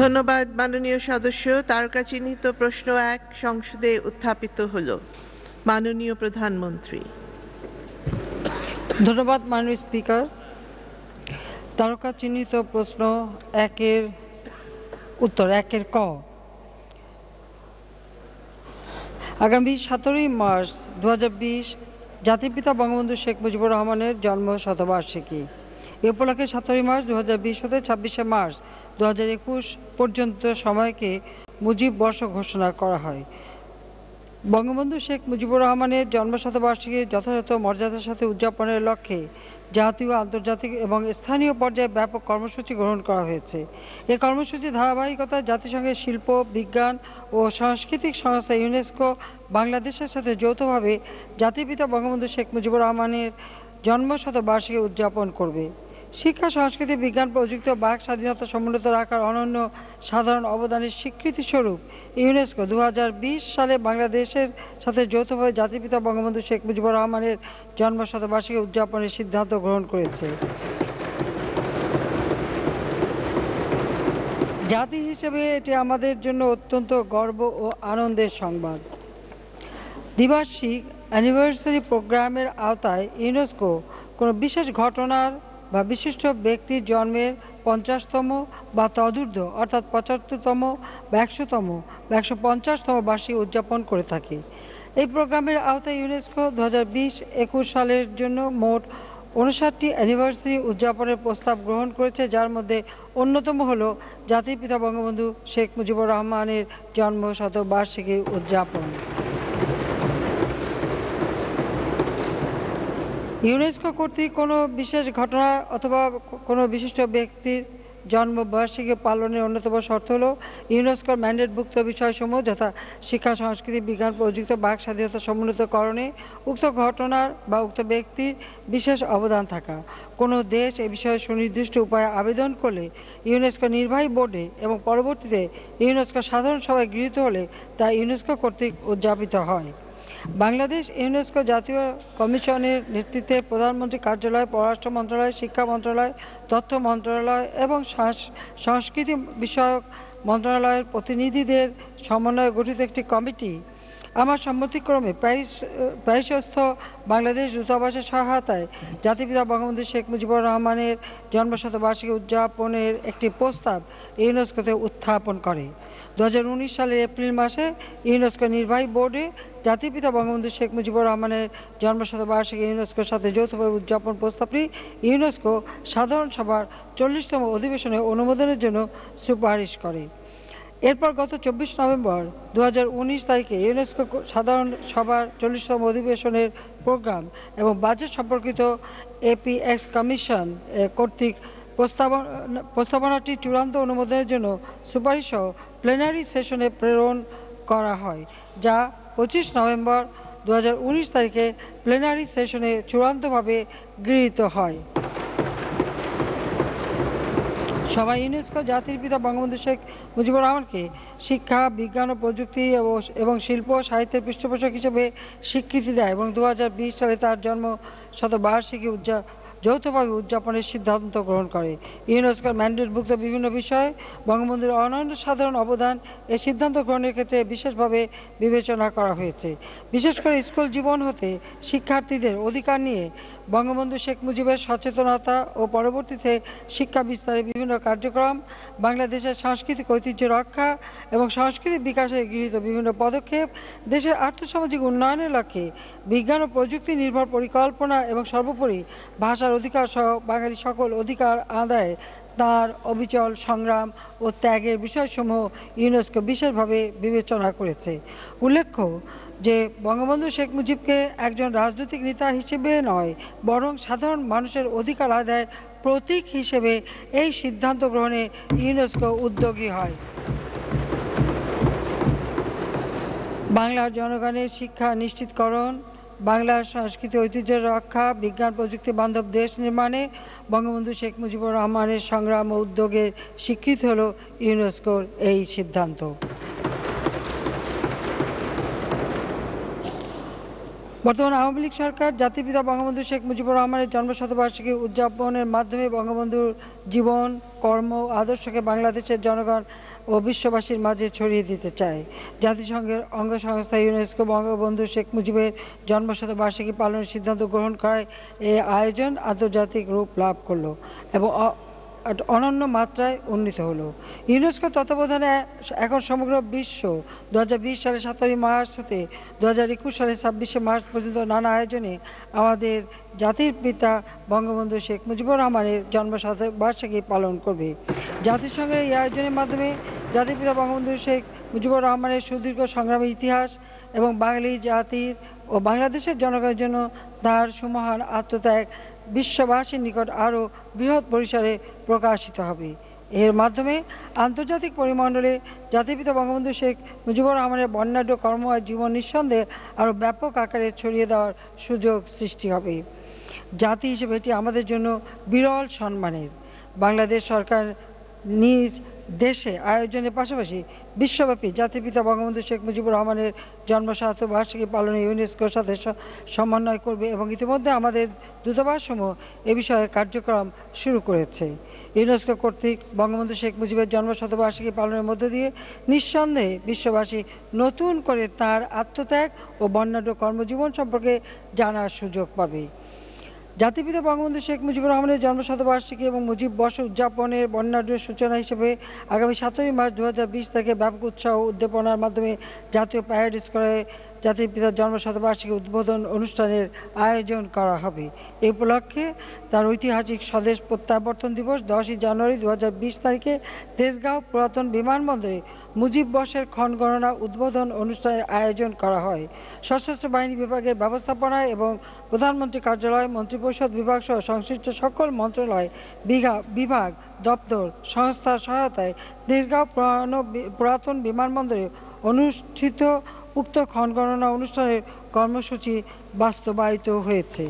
ধন্যবাদ মাননীয় সদস্য তারকা চিহ্নিত প্রশ্ন এক সংসদে উত্থাপিত হল মাননীয় প্রধানমন্ত্রী ধন্যবাদ মাননীয় স্পিকার তারকা চিহ্নিত প্রশ্ন একের উত্তর একের ক আগামী সতেরোই মার্চ দু জাতির পিতা বঙ্গবন্ধু শেখ মুজিবুর রহমানের জন্ম শতবার্ষিকী এ উপলক্ষে সতেরোই মার্চ দু হাজার বিশ হতে ছাব্বিশে মার্চ দু হাজার একুশ পর্যন্ত সময়কে মুজিব বর্ষ ঘোষণা করা হয় বঙ্গবন্ধু শেখ মুজিবুর রহমানের জন্মশতবার্ষিকী যথাযথ মর্যাদার সাথে উদযাপনের লক্ষ্যে জাতীয় আন্তর্জাতিক এবং স্থানীয় পর্যায়ে ব্যাপক কর্মসূচি গ্রহণ করা হয়েছে এ কর্মসূচি ধারাবাহিকতা জাতিসংঘের শিল্প বিজ্ঞান ও সাংস্কৃতিক সংস্থা ইউনেস্কো বাংলাদেশের সাথে যৌথভাবে জাতিপিতা বঙ্গবন্ধু শেখ মুজিবুর রহমানের জন্মশতবার্ষিকী উদযাপন করবে শিক্ষা সংস্কৃতি বিজ্ঞান প্রযুক্তি ও বাক স্বাধীনতা সমুন্নত রাখার অনন্য সাধারণ অবদানের স্বীকৃতিস্বরূপ ইউনেস্কো দু সালে বাংলাদেশের সাথে যৌথভাবে জাতিপিতা বঙ্গবন্ধু শেখ মুজিবুর রহমানের জন্ম শতবার্ষিকী উদযাপনের সিদ্ধান্ত গ্রহণ করেছে জাতি হিসেবে এটি আমাদের জন্য অত্যন্ত গর্ব ও আনন্দের সংবাদ দ্বিবার্ষিক অ্যানিভার্সারি প্রোগ্রামের আওতায় ইউনেস্কো কোনো বিশেষ ঘটনার বা বিশিষ্ট ব্যক্তির জন্মের পঞ্চাশতম বা তদূর্ধ্ব অর্থাৎ পঁচাত্তরতম বা একশোতম বা একশো পঞ্চাশতম বার্ষিক উদযাপন করে থাকি এই প্রোগ্রামের আওতায় ইউনেস্কো দু হাজার সালের জন্য মোট উনষাটটি অ্যানিভার্সারি উদযাপনের প্রস্তাব গ্রহণ করেছে যার মধ্যে অন্যতম হল জাতির পিতা বঙ্গবন্ধু শেখ মুজিবুর রহমানের জন্ম শতবার্ষিকী উদযাপন ইউনেস্কো কর্তৃক কোনো বিশেষ ঘটনা অথবা কোনো বিশিষ্ট ব্যক্তির জন্মবার্ষিকী পালনের অন্যতম শর্ত হল ইউনেস্কোর ম্যান্ডেটভুক্ত বিষয়সমূহ যথা শিক্ষা সংস্কৃতি বিজ্ঞান প্রযুক্ত বাক স্বাধীনতা সমুন্নতকরণে উক্ত ঘটনার বা উক্ত ব্যক্তির বিশেষ অবদান থাকা কোনো দেশ এ বিষয়ে সুনির্দিষ্ট উপায়ে আবেদন করলে ইউনেস্কো নির্বাহী বোর্ডে এবং পরবর্তীতে ইউনেস্কো সাধারণ সভায় গৃহীত হলে তা ইউনেস্কো কর্তৃক উদযাপিত হয় বাংলাদেশ ইউনেস্কো জাতীয় কমিশনের নেতৃত্বে প্রধানমন্ত্রী কার্যালয় পররাষ্ট্র মন্ত্রণালয় শিক্ষা মন্ত্রণালয় তথ্য মন্ত্রণালয় এবং সংস্কৃতি বিষয়ক মন্ত্রণালয়ের প্রতিনিধিদের সমন্বয়ে গঠিত একটি কমিটি আমার সম্মতিক্রমে প্যারিস প্যারিসস্থ বাংলাদেশ দূতাবাসের সহায়তায় জাতিপিতা বঙ্গবন্ধু শেখ মুজিবুর রহমানের জন্মশতবার্ষিকী উদযাপনের একটি প্রস্তাব ইউনেস্কোতে উত্থাপন করে উনিশ সালের এপ্রিল মাসে ইউনেস্কো নির্বাহী বোর্ডে জাতিপিতা বঙ্গবন্ধু শেখ মুজিবুর রহমানের জন্মশতবার্ষিকী ইউনেস্কোর সাথে যৌথভাবে উদযাপন প্রস্তাবটি ইউনেস্কো সাধারণ সভার চল্লিশতম অধিবেশনে অনুমোদনের জন্য সুপারিশ করে এরপর গত চব্বিশ নভেম্বর দু তারিখে ইউনেস্কো সাধারণ সভার চল্লিশতম অধিবেশনের প্রোগ্রাম এবং বাজেট সম্পর্কিত এপিএক্স কমিশন কর্তৃক প্রস্তাবনাটি চূড়ান্ত অনুমোদনের জন্য সুপারিশসহ প্লেনারি সেশনে প্রেরণ করা হয় যা পঁচিশ নভেম্বর দু তারিখে প্লেনারি সেশনে চূড়ান্তভাবে গৃহীত হয় সবাই ইউনেস্কো জাতির পিতা বঙ্গবন্ধু শেখ মুজিবুর রহমানকে শিক্ষা বিজ্ঞান ও প্রযুক্তি এবং শিল্প সাহিত্যের পৃষ্ঠপোষক হিসেবে স্বীকৃতি দেয় এবং দু সালে তার জন্ম শতবার্ষিকী উদযাপন যৌথভাবে উদযাপনের সিদ্ধান্ত গ্রহণ করে ইউনেস্কোর ম্যান্ডেটভুক্ত বিভিন্ন বিষয়ে বঙ্গবন্ধুর অনন্য সাধারণ অবদান এ সিদ্ধান্ত গ্রহণের ক্ষেত্রে বিশেষভাবে বিবেচনা করা হয়েছে বিশেষ করে স্কুল জীবন হতে শিক্ষার্থীদের অধিকার নিয়ে বঙ্গবন্ধু শেখ মুজিবের সচেতনতা ও পরবর্তীতে শিক্ষা বিস্তারে বিভিন্ন কার্যক্রম বাংলাদেশের সাংস্কৃতিক ঐতিহ্য রক্ষা এবং সংস্কৃতি বিকাশে গৃহীত বিভিন্ন পদক্ষেপ দেশের আর্থসামাজিক উন্নয়নের লক্ষ্যে বিজ্ঞান ও প্রযুক্তি নির্ভর পরিকল্পনা এবং সর্বোপরি ভাষার অধিকার সহ বাঙালি সকল অধিকার আদায়ে তাঁর অবিচল সংগ্রাম ও ত্যাগের বিষয়সমূহ ইউনেস্কো বিশেষভাবে বিবেচনা করেছে উল্লেখ্য যে বঙ্গবন্ধু শেখ মুজিবকে একজন রাজনৈতিক নেতা হিসেবে নয় বরং সাধারণ মানুষের অধিকার আদায়ের প্রতীক হিসেবে এই সিদ্ধান্ত গ্রহণে ইউনেস্কো উদ্যোগী হয় বাংলার জনগণের শিক্ষা নিশ্চিতকরণ বাংলার সংস্কৃতি ঐতিহ্য রক্ষা বিজ্ঞান প্রযুক্তি বান্ধব দেশ নির্মাণে বঙ্গবন্ধু শেখ মুজিবুর রহমানের সংগ্রাম ও উদ্যোগের স্বীকৃত হল ইউনেস্কোর এই সিদ্ধান্ত বর্তমান আওয়ামী লীগ সরকার জাতিপিতা বঙ্গবন্ধু শেখ মুজিবুর রহমানের জন্মশতবার্ষিকী উদযাপনের মাধ্যমে বঙ্গবন্ধুর জীবন কর্ম আদর্শকে বাংলাদেশের জনগণ ও বিশ্ববাসীর মাঝে ছড়িয়ে দিতে চায় জাতিসংঘের অঙ্গ সংস্থা ইউনেস্কো বঙ্গবন্ধু শেখ মুজিবের জন্মশতবার্ষিকী পালনের সিদ্ধান্ত গ্রহণ করায় এই আয়োজন আন্তর্জাতিক রূপ লাভ করলো এবং অনন্য মাত্রায় উন্নীত হলো ইউনেস্কো তত্ত্বাবধানে এখন সমগ্র বিশ্ব দু সালে সতেরোই মার্চ হতে দু সালে ছাব্বিশে মার্চ পর্যন্ত নানা আয়োজনে আমাদের জাতির পিতা বঙ্গবন্ধু শেখ মুজিবুর রহমানের জন্ম শতবার্ষিকী পালন করবে জাতিসংঘের এই আয়োজনের মাধ্যমে জাতির পিতা বঙ্গবন্ধু শেখ মুজিবুর রহমানের সুদীর্ঘ সংগ্রামের ইতিহাস এবং বাঙালি জাতির ও বাংলাদেশের জনগণের জন্য তার সুমহান আত্মত্যাগ বিশ্ববাসীর নিকট আরও বৃহৎ পরিসরে প্রকাশিত হবে এর মাধ্যমে আন্তর্জাতিক পরিমণ্ডলে জাতিপিতা বঙ্গবন্ধু শেখ মুজিবুর রহমানের বর্ণাঢ্য কর্ম আর জীবন নিঃসন্দেহে আরও ব্যাপক আকারে ছড়িয়ে দেওয়ার সুযোগ সৃষ্টি হবে জাতি হিসেবে এটি আমাদের জন্য বিরল সম্মানের বাংলাদেশ সরকার নিজ দেশে আয়োজনের পাশাপাশি বিশ্বব্যাপী জাতিপিতা বঙ্গবন্ধু শেখ মুজিবুর রহমানের জন্ম বার্ষিকী পালনে ইউনেস্কোর সাথে সমন্বয় করবে এবং ইতিমধ্যে আমাদের দূতাবাসসমূহ এ বিষয়ে কার্যক্রম শুরু করেছে ইউনেস্কো কর্তৃক বঙ্গবন্ধু শেখ মুজিবের জন্মশতবার্ষিকী পালনের মধ্য দিয়ে নিঃসন্দেহে বিশ্ববাসী নতুন করে তার আত্মত্যাগ ও বর্ণাঢ্য কর্মজীবন সম্পর্কে জানার সুযোগ পাবে জাতিপিতা বঙ্গবন্ধু শেখ মুজিবুর রহমানের জন্মশতবার্ষিকী এবং মুজিব বর্ষ উদযাপনের বন্যার্য সূচনা হিসেবে আগামী সাতই মার্চ দু হাজার বিশ ব্যাপক উৎসাহ উদ্দীপনার মাধ্যমে জাতীয় প্যারেড স্কোয়ারে জাতির পিতার জন্মশতবার্ষিকী উদ্বোধন অনুষ্ঠানের আয়োজন করা হবে এ উপলক্ষে তার ঐতিহাসিক স্বদেশ প্রত্যাবর্তন দিবস দশই জানুয়ারি দু তারিখে তেজগাঁও পুরাতন বিমানবন্দরে মুজিব বর্ষের ক্ষণগণনা উদ্বোধন অনুষ্ঠানের আয়োজন করা হয় সশস্ত্র বাহিনী বিভাগের ব্যবস্থাপনায় এবং প্রধানমন্ত্রী কার্যালয় মন্ত্রিপরিষদ বিভাগ সহ সংশ্লিষ্ট সকল মন্ত্রণালয় বিভাগ দপ্তর সংস্থার সহায়তায় তেজগাঁও পুরানো পুরাতন বিমানবন্দরে অনুষ্ঠিত উক্ত ক্ষণগণনা অনুষ্ঠানের কর্মসূচি বাস্তবায়িত হয়েছে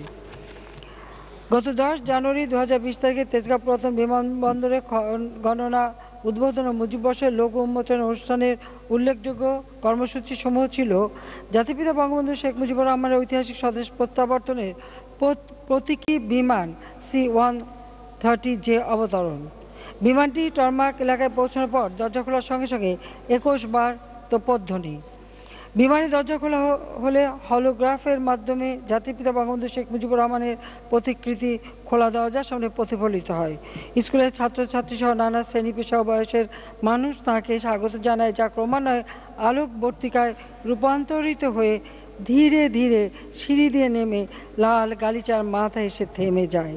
গত দশ জানুয়ারি দু তারিখে তেজগাঁও প্রথম বিমানবন্দরে গণনা উদ্বোধন ও মুজিববর্ষের লোক উন্মোচন অনুষ্ঠানের উল্লেখযোগ্য কর্মসূচি সমূহ ছিল জাতিপিতা বঙ্গবন্ধু শেখ মুজিবুর রহমানের ঐতিহাসিক স্বদেশ প্রত্যাবর্তনের প্রতীকী বিমান সি ওয়ান থার্টি জে অবতরণ বিমানটি টর্মাক এলাকায় পৌঁছানোর পর দরজা খোলার সঙ্গে সঙ্গে একুশ বার তোপধ্বনি বিমানের দরজা খোলা হলে হলোগ্রাফের মাধ্যমে জাতিপিতা বঙ্গবন্ধু শেখ মুজিবুর রহমানের প্রতিকৃতি খোলা দরজার সামনে প্রতিফলিত হয় স্কুলের ছাত্রছাত্রীসহ নানা শ্রেণী পেশা বয়সের মানুষ তাঁকে স্বাগত জানায় যা ক্রমান্বয়ে আলোকবর্তিকায় রূপান্তরিত হয়ে ধীরে ধীরে সিঁড়ি দিয়ে নেমে লাল গালিচার মাথা এসে থেমে যায়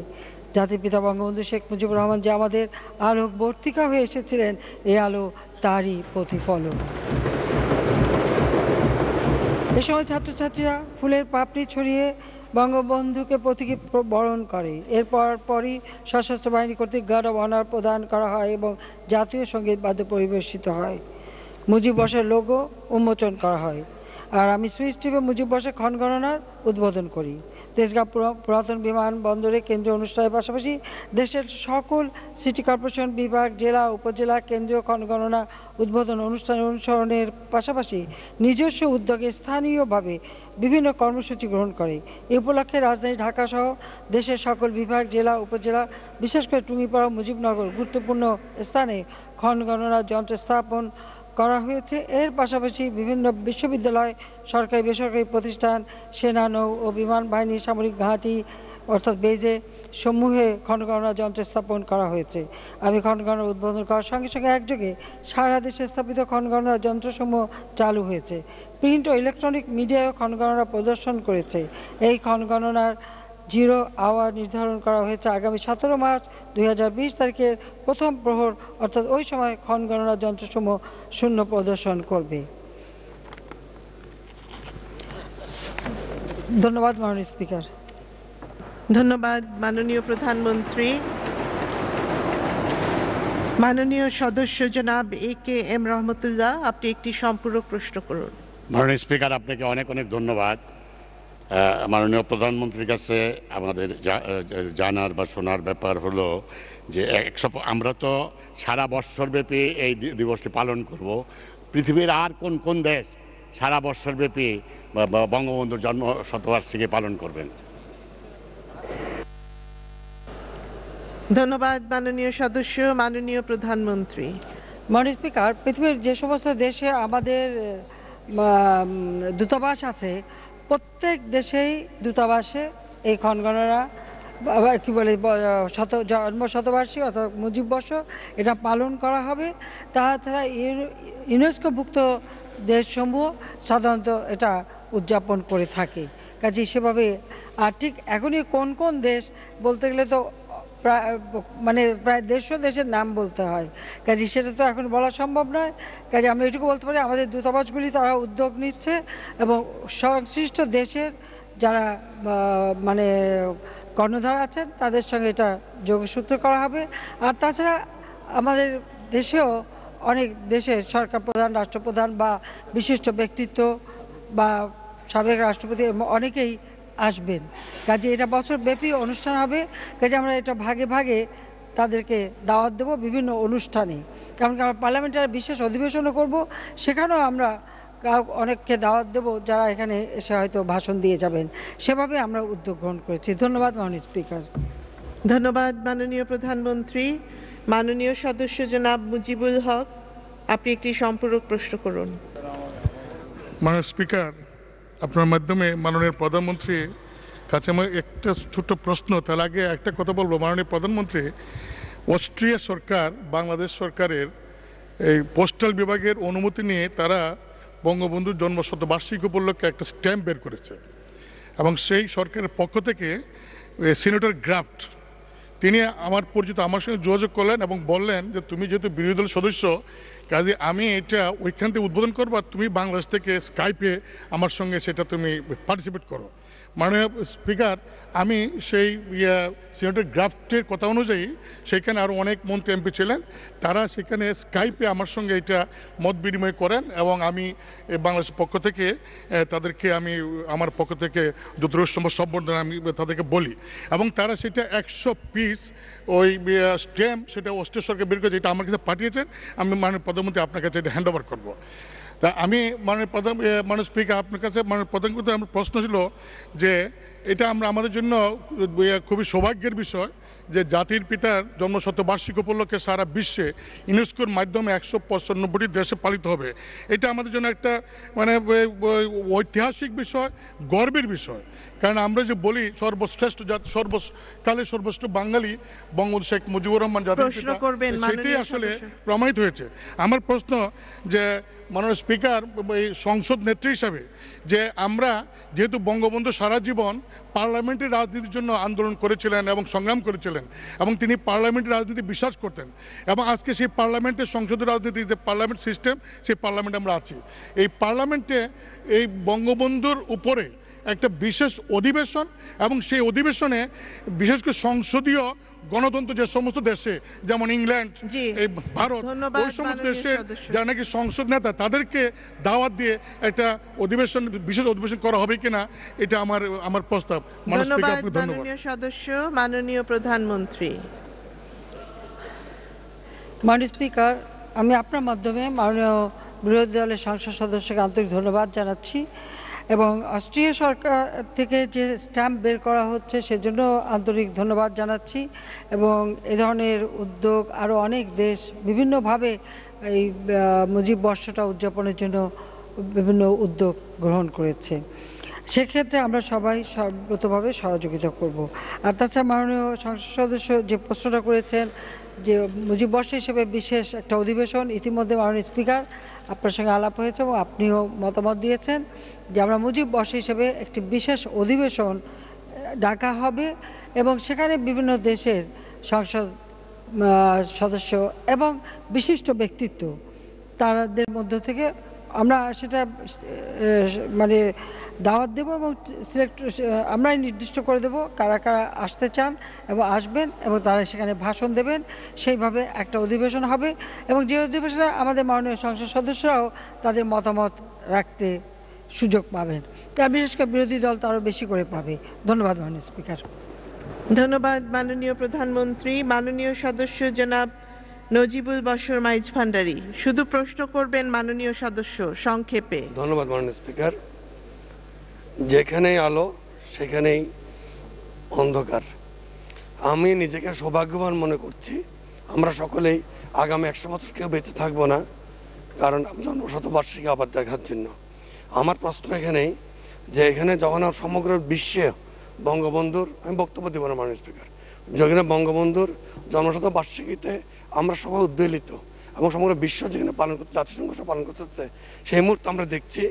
জাতিপিতা বঙ্গবন্ধু শেখ মুজিবুর রহমান যে আমাদের আলোকবর্তিকা হয়ে এসেছিলেন এ আলো তারই প্রতিফলন এ সময় ছাত্রছাত্রীরা ফুলের পাপড়ি ছড়িয়ে বঙ্গবন্ধুকে প্রতীকী বরণ করে এরপর পরই সশস্ত্র বাহিনী কর্তৃক গার্ড অব অনার প্রদান করা হয় এবং জাতীয় সঙ্গীত বাদ্য পরিবেশিত হয় মুজিব বর্ষের লোগো উন্মোচন করা হয় আর আমি সুইচ টিপে মুজিব বসে ক্ষণগণনার উদ্বোধন করি তেজগাঁ পুরাতন বিমানবন্দরে কেন্দ্রীয় অনুষ্ঠানের পাশাপাশি দেশের সকল সিটি কর্পোরেশন বিভাগ জেলা উপজেলা কেন্দ্রীয় ক্ষণগণনা উদ্বোধন অনুষ্ঠান অনুসরণের পাশাপাশি নিজস্ব উদ্যোগে স্থানীয়ভাবে বিভিন্ন কর্মসূচি গ্রহণ করে এ উপলক্ষে রাজধানী ঢাকাসহ দেশের সকল বিভাগ জেলা উপজেলা বিশেষ করে টুঙ্গিপাড়া মুজিবনগর গুরুত্বপূর্ণ স্থানে ক্ষণগণনা যন্ত্র স্থাপন করা হয়েছে এর পাশাপাশি বিভিন্ন বিশ্ববিদ্যালয় সরকারি বেসরকারি প্রতিষ্ঠান সেনা নৌ ও বিমান বাহিনী সামরিক ঘাঁটি অর্থাৎ বেজে সমূহে খনগণনা যন্ত্র স্থাপন করা হয়েছে আমি খনগণনা উদ্বোধন করার সঙ্গে সঙ্গে একযোগে সারা দেশে স্থাপিত খনগণনা যন্ত্রসমূহ চালু হয়েছে প্রিন্ট ও ইলেকট্রনিক মিডিয়ায় খনগণনা প্রদর্শন করেছে এই খনগণনার জিরো আওয়ার নির্ধারণ করা হয়েছে আগামী সতেরো মার্চ দুই তারিখের প্রথম প্রহর অর্থাৎ ওই সময় ক্ষণ গণনা যন্ত্রসমূহ শূন্য প্রদর্শন করবে ধন্যবাদ মাননীয় স্পিকার ধন্যবাদ মাননীয় প্রধানমন্ত্রী মাননীয় সদস্য জনাব এ কে এম রহমতুল্লাহ আপনি একটি সম্পূরক প্রশ্ন করুন মাননীয় স্পিকার আপনাকে অনেক অনেক ধন্যবাদ মাননীয় প্রধানমন্ত্রীর কাছে আমাদের জানার বা শোনার ব্যাপার হলো যে একশো আমরা তো সারা বৎসরব্যাপী এই দিবসটি পালন করব পৃথিবীর আর কোন কোন দেশ সারা বৎসরব্যাপী বঙ্গবন্ধুর জন্ম শতবার্ষিকী পালন করবেন ধন্যবাদ মাননীয় সদস্য মাননীয় প্রধানমন্ত্রী মাননীয় স্পিকার পৃথিবীর যে সমস্ত দেশে আমাদের দূতাবাস আছে প্রত্যেক দেশেই দূতাবাসে এই খনগণরা কি বলে শত জন্ম শতবার্ষিকী অর্থাৎ মুজিব বর্ষ এটা পালন করা হবে তাছাড়া ইউনেস্কোভুক্ত দেশসমূহ সাধারণত এটা উদযাপন করে থাকে কাজে সেভাবে আর ঠিক এখনই কোন কোন দেশ বলতে গেলে তো মানে প্রায় দেড়শো দেশের নাম বলতে হয় কাজে সেটা তো এখন বলা সম্ভব নয় কাজে আমরা এটুকু বলতে পারি আমাদের দূতাবাসগুলি তারা উদ্যোগ নিচ্ছে এবং সংশ্লিষ্ট দেশের যারা মানে কর্ণধার আছেন তাদের সঙ্গে এটা যোগসূত্র করা হবে আর তাছাড়া আমাদের দেশেও অনেক দেশের সরকার প্রধান রাষ্ট্রপ্রধান বা বিশিষ্ট ব্যক্তিত্ব বা সাবেক রাষ্ট্রপতি অনেকেই আসবেন কাজে এটা বছরব্যাপী অনুষ্ঠান হবে কাজে আমরা এটা ভাগে ভাগে তাদেরকে দাওয়াত দেব বিভিন্ন অনুষ্ঠানে কারণ আমরা পার্লামেন্টের বিশেষ অধিবেশনও করব সেখানেও আমরা অনেককে দাওয়াত দেব যারা এখানে এসে হয়তো ভাষণ দিয়ে যাবেন সেভাবে আমরা উদ্যোগ গ্রহণ করেছি ধন্যবাদ মাননীয় স্পিকার ধন্যবাদ মাননীয় প্রধানমন্ত্রী মাননীয় সদস্য জনাব মুজিবুল হক আপনি একটি সম্পূরক প্রশ্ন করুন মাননীয় স্পিকার আপনার মাধ্যমে মাননীয় প্রধানমন্ত্রী কাছে আমার একটা ছোট্ট প্রশ্ন তার আগে একটা কথা বলবো মাননীয় প্রধানমন্ত্রী অস্ট্রিয়া সরকার বাংলাদেশ সরকারের এই পোস্টাল বিভাগের অনুমতি নিয়ে তারা বঙ্গবন্ধুর জন্মশতবার্ষিকী উপলক্ষে একটা স্ট্যাম্প বের করেছে এবং সেই সরকারের পক্ষ থেকে সিনেটর গ্রাফট তিনি আমার পরিচিত আমার সঙ্গে যোগাযোগ করলেন এবং বললেন যে তুমি যেহেতু বিরোধী দলের সদস্য কাজে আমি এটা ওইখান থেকে উদ্বোধন করবো আর তুমি বাংলাদেশ থেকে স্কাইপে আমার সঙ্গে সেটা তুমি পার্টিসিপেট করো মাননীয় স্পিকার আমি সেই ইয়ে, সিনেটের গ্রাফটের কথা অনুযায়ী সেখানে আরও অনেক মন্ত্রী এমপি ছিলেন তারা সেখানে স্কাইপে আমার সঙ্গে এটা মত বিনিময় করেন এবং আমি বাংলাদেশ পক্ষ থেকে তাদেরকে আমি আমার পক্ষ থেকে যতটুকু সম্ভব সম্বর্ধনা আমি তাদেরকে বলি এবং তারা সেটা একশো পিস ওই স্ট্যাম্প ইয়ে, সেটা অস্ট্রেলিয়া সরকার বের করেছে এটা আমার কাছে পাঠিয়েছেন আমি মাননীয় প্রধানমন্ত্রী আপনার কাছে এটা হ্যান্ড ওভার করবো তা আমি মানে প্রধান মানে স্পিকার আপনার কাছে মানে প্রধান কথা আমার প্রশ্ন ছিল যে এটা আমরা আমাদের জন্য খুবই সৌভাগ্যের বিষয় যে জাতির পিতার জন্মশতবার্ষিক উপলক্ষে সারা বিশ্বে ইউনেস্কোর মাধ্যমে একশো পঁচানব্বইটি দেশে পালিত হবে এটা আমাদের জন্য একটা মানে ঐতিহাসিক বিষয় গর্বের বিষয় কারণ আমরা যে বলি সর্বশ্রেষ্ঠ জাতি সর্বকালে সর্বশ্রেষ্ঠ বাঙালি বঙ্গবন্ধু শেখ মুজিবুর রহমান জাতি সেটাই আসলে প্রমাণিত হয়েছে আমার প্রশ্ন যে মাননীয় স্পিকার এই সংসদ নেত্রী হিসাবে যে আমরা যেহেতু বঙ্গবন্ধু সারা জীবন পার্লামেন্টের রাজনীতির জন্য আন্দোলন করেছিলেন এবং সংগ্রাম করেছিলেন এবং তিনি পার্লামেন্টের রাজনীতি বিশ্বাস করতেন এবং আজকে সেই পার্লামেন্টের সংসদীয় রাজনীতি যে পার্লামেন্ট সিস্টেম সেই পার্লামেন্টে আমরা আছি এই পার্লামেন্টে এই বঙ্গবন্ধুর উপরে একটা বিশেষ অধিবেশন এবং সেই অধিবেশনে বিশেষ করে সংসদীয় গণতন্ত্র যে সমস্ত দেশে যেমন ইংল্যান্ড এই ভারত ওই সমস্ত দেশে যারা নাকি সংসদ নেতা তাদেরকে দাওয়াত দিয়ে একটা অধিবেশন বিশেষ অধিবেশন করা হবে কিনা এটা আমার আমার প্রস্তাব ধন্যবাদ সদস্য মাননীয় প্রধানমন্ত্রী মাননীয় স্পিকার আমি আপনার মাধ্যমে মাননীয় বিরোধী দলের সংসদ সদস্যকে আন্তরিক ধন্যবাদ জানাচ্ছি এবং অস্ট্রিয়া সরকার থেকে যে স্ট্যাম্প বের করা হচ্ছে সেজন্য আন্তরিক ধন্যবাদ জানাচ্ছি এবং এ ধরনের উদ্যোগ আরও অনেক দেশ বিভিন্নভাবে এই মুজিব বর্ষটা উদযাপনের জন্য বিভিন্ন উদ্যোগ গ্রহণ করেছে সেক্ষেত্রে আমরা সবাই সর্বতভাবে সহযোগিতা করব আর তাছাড়া মাননীয় সংসদ সদস্য যে প্রশ্নটা করেছেন যে মুজিববর্ষ হিসেবে বিশেষ একটা অধিবেশন ইতিমধ্যে মাননীয় স্পিকার আপনার সঙ্গে আলাপ হয়েছে এবং আপনিও মতামত দিয়েছেন যে আমরা মুজিববর্ষ হিসেবে একটি বিশেষ অধিবেশন ডাকা হবে এবং সেখানে বিভিন্ন দেশের সংসদ সদস্য এবং বিশিষ্ট ব্যক্তিত্ব তাদের মধ্য থেকে আমরা সেটা মানে দাওয়াত দেব এবং সিলেক্ট আমরাই নির্দিষ্ট করে দেব কারা কারা আসতে চান এবং আসবেন এবং তারা সেখানে ভাষণ দেবেন সেইভাবে একটা অধিবেশন হবে এবং যে অধিবেশনে আমাদের মাননীয় সংসদ সদস্যরাও তাদের মতামত রাখতে সুযোগ পাবেন তা বিশেষ করে বিরোধী দল তারও বেশি করে পাবে ধন্যবাদ মাননীয় স্পিকার ধন্যবাদ মাননীয় প্রধানমন্ত্রী মাননীয় সদস্য জনাব নজিবুল বসর মাইজ ভান্ডারী শুধু প্রশ্ন করবেন মাননীয় সদস্য সংক্ষেপে ধন্যবাদ মাননীয় স্পিকার যেখানেই আলো সেখানেই অন্ধকার আমি নিজেকে সৌভাগ্যবান মনে করছি আমরা সকলেই আগামী একশো বছর কেউ বেঁচে থাকবো না কারণ জন্মশতবার্ষিকী আবার দেখার জন্য আমার প্রশ্ন এখানেই যে এখানে যখন সমগ্র বিশ্বে বঙ্গবন্ধুর আমি বক্তব্য দেবো না মাননীয় স্পিকার যেখানে বঙ্গবন্ধুর জন্মশতবার্ষিকীতে আমরা সবাই উদ্বেলিত এবং সমগ্র বিশ্ব যেখানে পালন করতে জাতিসংঘ সব পালন করতে হচ্ছে সেই মুহূর্তে আমরা দেখছি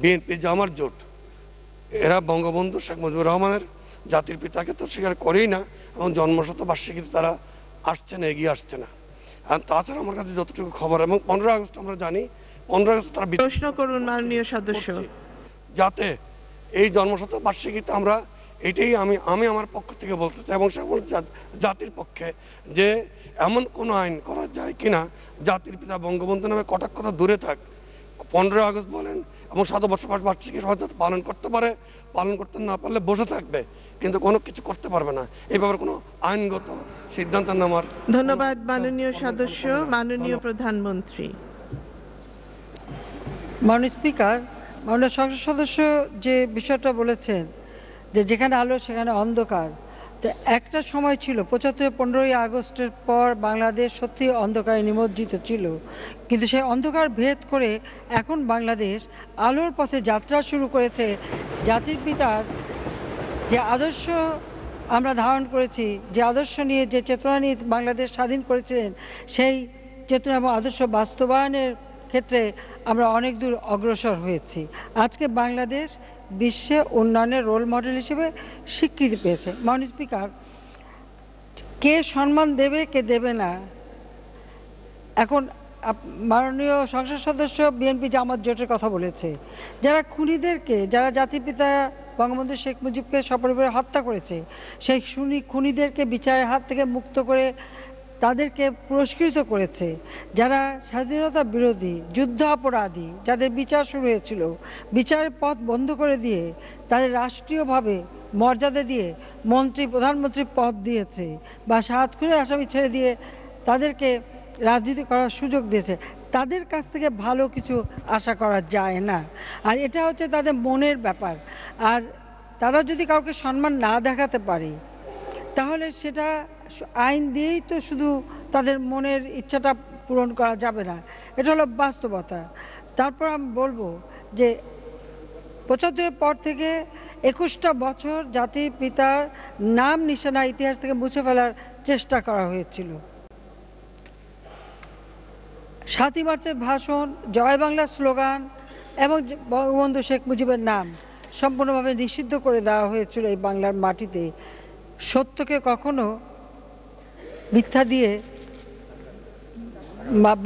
বিএনপি জামার জোট এরা বঙ্গবন্ধু শেখ মুজিবুর রহমানের জাতির পিতাকে তো স্বীকার করেই না এবং জন্মশত বার্ষিকীতে তারা আসছে না এগিয়ে আসছে না আর তাছাড়া আমার কাছে যতটুকু খবর এবং পনেরো আগস্ট আমরা জানি পনেরো আগস্ট তারা প্রশ্ন করুন মাননীয় সদস্য যাতে এই জন্মশত বার্ষিকীতে আমরা এটাই আমি আমি আমার পক্ষ থেকে বলতে চাই এবং সকল জাতির পক্ষে যে এমন কোনো আইন করা যায় কিনা জাতির পিতা বঙ্গবন্ধু নামে কটাক্ষ কথা দূরে থাক পনেরোই আগস্ট বলেন এবং শত বছর বার্ষিকী সহজাত পালন করতে পারে পালন করতে না পারলে বসে থাকবে কিন্তু কোনো কিছু করতে পারবে না এই ব্যাপারে কোনো আইনগত সিদ্ধান্ত নেওয়ার ধন্যবাদ মাননীয় সদস্য মাননীয় প্রধানমন্ত্রী মাননীয় স্পিকার মাননীয় সংসদ সদস্য যে বিষয়টা বলেছেন যে যেখানে আলো সেখানে অন্ধকার একটা সময় ছিল পঁচাত্তর পনেরোই আগস্টের পর বাংলাদেশ সত্যি অন্ধকারে নিমজ্জিত ছিল কিন্তু সেই অন্ধকার ভেদ করে এখন বাংলাদেশ আলোর পথে যাত্রা শুরু করেছে জাতির পিতার যে আদর্শ আমরা ধারণ করেছি যে আদর্শ নিয়ে যে চেতনা নিয়ে বাংলাদেশ স্বাধীন করেছিলেন সেই চেতনা এবং আদর্শ বাস্তবায়নের ক্ষেত্রে আমরা অনেক দূর অগ্রসর হয়েছি আজকে বাংলাদেশ বিশ্বে উন্নয়নের রোল মডেল হিসেবে স্বীকৃতি পেয়েছে মাননীয় স্পিকার কে সম্মান দেবে কে দেবে না এখন মাননীয় সংসদ সদস্য বিএনপি জামাত জোটের কথা বলেছে যারা খুনিদেরকে যারা জাতিপিতা বঙ্গবন্ধু শেখ মুজিবকে সপরিবারে হত্যা করেছে সেই খুনি খুনিদেরকে বিচারের হাত থেকে মুক্ত করে তাদেরকে পুরস্কৃত করেছে যারা স্বাধীনতা বিরোধী যুদ্ধ অপরাধী যাদের বিচার শুরু হয়েছিল বিচারের পথ বন্ধ করে দিয়ে তাদের রাষ্ট্রীয়ভাবে মর্যাদা দিয়ে মন্ত্রী প্রধানমন্ত্রীর পদ দিয়েছে বা সাত খুনের আসামি ছেড়ে দিয়ে তাদেরকে রাজনীতি করার সুযোগ দিয়েছে তাদের কাছ থেকে ভালো কিছু আশা করা যায় না আর এটা হচ্ছে তাদের মনের ব্যাপার আর তারা যদি কাউকে সম্মান না দেখাতে পারে তাহলে সেটা আইন দিয়েই তো শুধু তাদের মনের ইচ্ছাটা পূরণ করা যাবে না এটা হলো বাস্তবতা তারপর আমি বলবো যে পঁচাত্তরের পর থেকে একুশটা বছর জাতির পিতার নাম নিশানা ইতিহাস থেকে মুছে ফেলার চেষ্টা করা হয়েছিল সাতই মার্চের ভাষণ জয় বাংলা স্লোগান এবং বঙ্গবন্ধু শেখ মুজিবের নাম সম্পূর্ণভাবে নিষিদ্ধ করে দেওয়া হয়েছিল এই বাংলার মাটিতে সত্যকে কখনো মিথ্যা দিয়ে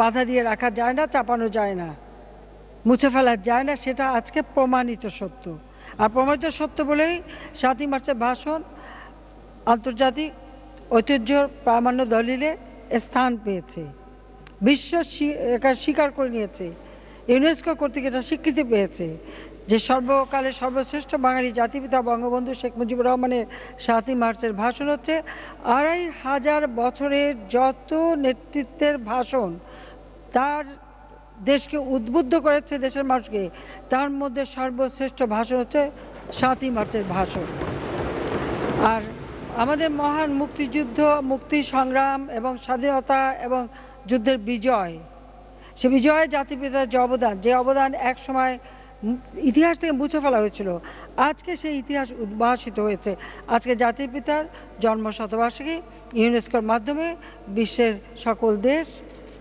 বাধা দিয়ে রাখা যায় না চাপানো যায় না মুছে ফেলা যায় না সেটা আজকে প্রমাণিত সত্য আর প্রমাণিত সত্য বলেই সাতই মার্চের ভাষণ আন্তর্জাতিক ঐতিহ্য প্রামাণ্য দলিলে স্থান পেয়েছে বিশ্ব স্বীকার করে নিয়েছে ইউনেস্কো কর্তৃক এটা স্বীকৃতি পেয়েছে যে সর্বকালে সর্বশ্রেষ্ঠ বাঙালি জাতিপিতা বঙ্গবন্ধু শেখ মুজিবুর রহমানের সাতই মার্চের ভাষণ হচ্ছে আড়াই হাজার বছরের যত নেতৃত্বের ভাষণ তার দেশকে উদ্বুদ্ধ করেছে দেশের মানুষকে তার মধ্যে সর্বশ্রেষ্ঠ ভাষণ হচ্ছে সাতই মার্চের ভাষণ আর আমাদের মহান মুক্তিযুদ্ধ মুক্তি সংগ্রাম এবং স্বাধীনতা এবং যুদ্ধের বিজয় সে বিজয় জাতিপিতার যে অবদান যে অবদান এক সময় ইতিহাস থেকে মুছে ফেলা হয়েছিল আজকে সেই ইতিহাস উদ্ভাসিত হয়েছে আজকে জাতির পিতার জন্ম শতবার্ষিকী ইউনেস্কোর মাধ্যমে বিশ্বের সকল দেশ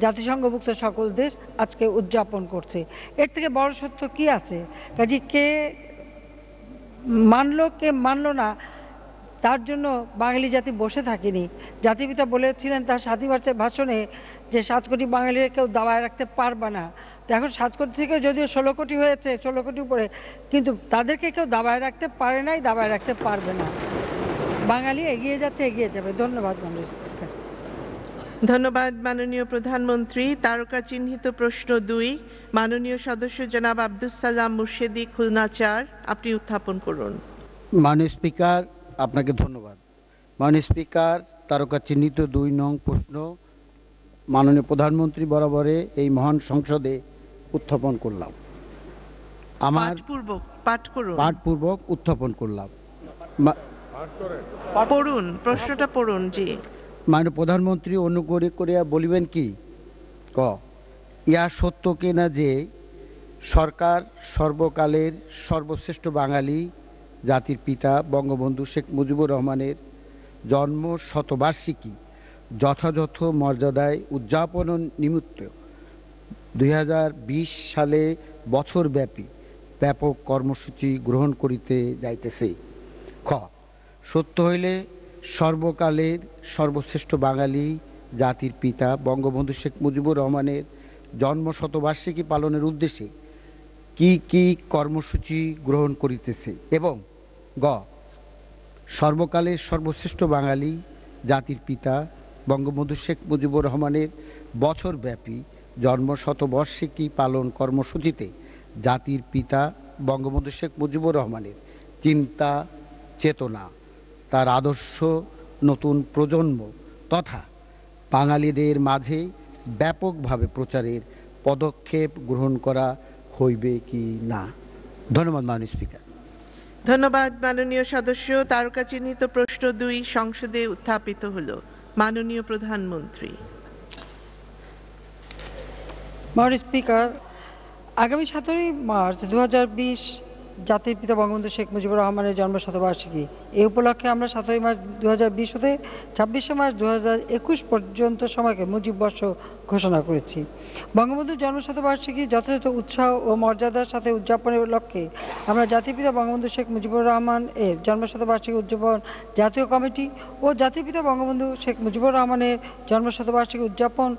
জাতিসংঘভুক্ত সকল দেশ আজকে উদযাপন করছে এর থেকে বড় সত্য কি আছে কাজে কে মানলো কে মানলো না তার জন্য বাঙালি জাতি বসে থাকেনি জাতিপিতা বলেছিলেন তার সাতই মার্চের ভাষণে যে সাত কোটি বাঙালিরা কেউ দাবায় রাখতে পারবে না এখন সাত কোটি থেকে যদিও ষোলো কোটি হয়েছে ষোলো কোটি উপরে কিন্তু তাদেরকে কেউ দাবায় রাখতে পারে নাই দাবায় রাখতে পারবে না বাঙালি এগিয়ে যাচ্ছে এগিয়ে যাবে ধন্যবাদ মাননীয় ধন্যবাদ মাননীয় প্রধানমন্ত্রী তারকা চিহ্নিত প্রশ্ন দুই মাননীয় সদস্য জনাব আব্দুল সালাম মুর্শেদি খুলনাচার আপনি উত্থাপন করুন মাননীয় স্পিকার আপনাকে ধন্যবাদ মাননীয় স্পিকার তারকা চিহ্নিত দুই নং প্রশ্ন মাননীয় প্রধানমন্ত্রী বরাবরে এই মহান সংসদে উত্থাপন করলাম আমার পূর্বক পাঠ করুন পূর্বক উত্থাপন করলাম পড়ুন প্রশ্নটা পড়ুন জি মানে প্রধানমন্ত্রী অনুগ্রহ করিয়া বলিবেন কি ক ইয়া সত্য কিনা যে সরকার সর্বকালের সর্বশ্রেষ্ঠ বাঙালি জাতির পিতা বঙ্গবন্ধু শেখ মুজিবুর রহমানের জন্ম শতবার্ষিকী যথাযথ মর্যাদায় উদযাপন নিমিত্ত দুই সালে বছরব্যাপী ব্যাপক কর্মসূচি গ্রহণ করিতে যাইতেছে খ সত্য হইলে সর্বকালের সর্বশ্রেষ্ঠ বাঙালি জাতির পিতা বঙ্গবন্ধু শেখ মুজিবুর রহমানের জন্ম শতবার্ষিকী পালনের উদ্দেশ্যে কি কি কর্মসূচি গ্রহণ করিতেছে এবং গ সর্বকালের সর্বশ্রেষ্ঠ বাঙালি জাতির পিতা বঙ্গবন্ধু শেখ মুজিবুর রহমানের বছরব্যাপী জন্মশতবর্ষিকী পালন কর্মসূচিতে জাতির পিতা বঙ্গবন্ধু শেখ মুজিবুর রহমানের চিন্তা চেতনা তার আদর্শ নতুন প্রজন্ম তথা বাঙালিদের মাঝে ব্যাপকভাবে প্রচারের পদক্ষেপ গ্রহণ করা হইবে কি না ধন্যবাদ মাননীয় স্পিকার ধন্যবাদ মাননীয় সদস্য তারকা চিহ্নিত প্রশ্ন দুই সংসদে উত্থাপিত হল মাননীয় প্রধানমন্ত্রী মাননীয় স্পিকার আগামী সতেরোই মার্চ দু বিশ জাতির পিতা বঙ্গবন্ধু শেখ মুজিবুর রহমানের জন্ম শতবার্ষিকী এই উপলক্ষে আমরা সতেরোই মার্চ দু হতে ছাব্বিশে মার্চ দু পর্যন্ত সময়কে মুজিব বর্ষ ঘোষণা করেছি বঙ্গবন্ধুর জন্ম শতবার্ষিকী যথাযথ উৎসাহ ও মর্যাদার সাথে উদযাপনের লক্ষ্যে আমরা জাতির পিতা বঙ্গবন্ধু শেখ মুজিবুর রহমান এর জন্ম শতবার্ষিকী উদযাপন জাতীয় কমিটি ও জাতির পিতা বঙ্গবন্ধু শেখ মুজিবুর রহমানের জন্ম শতবার্ষিকী উদযাপন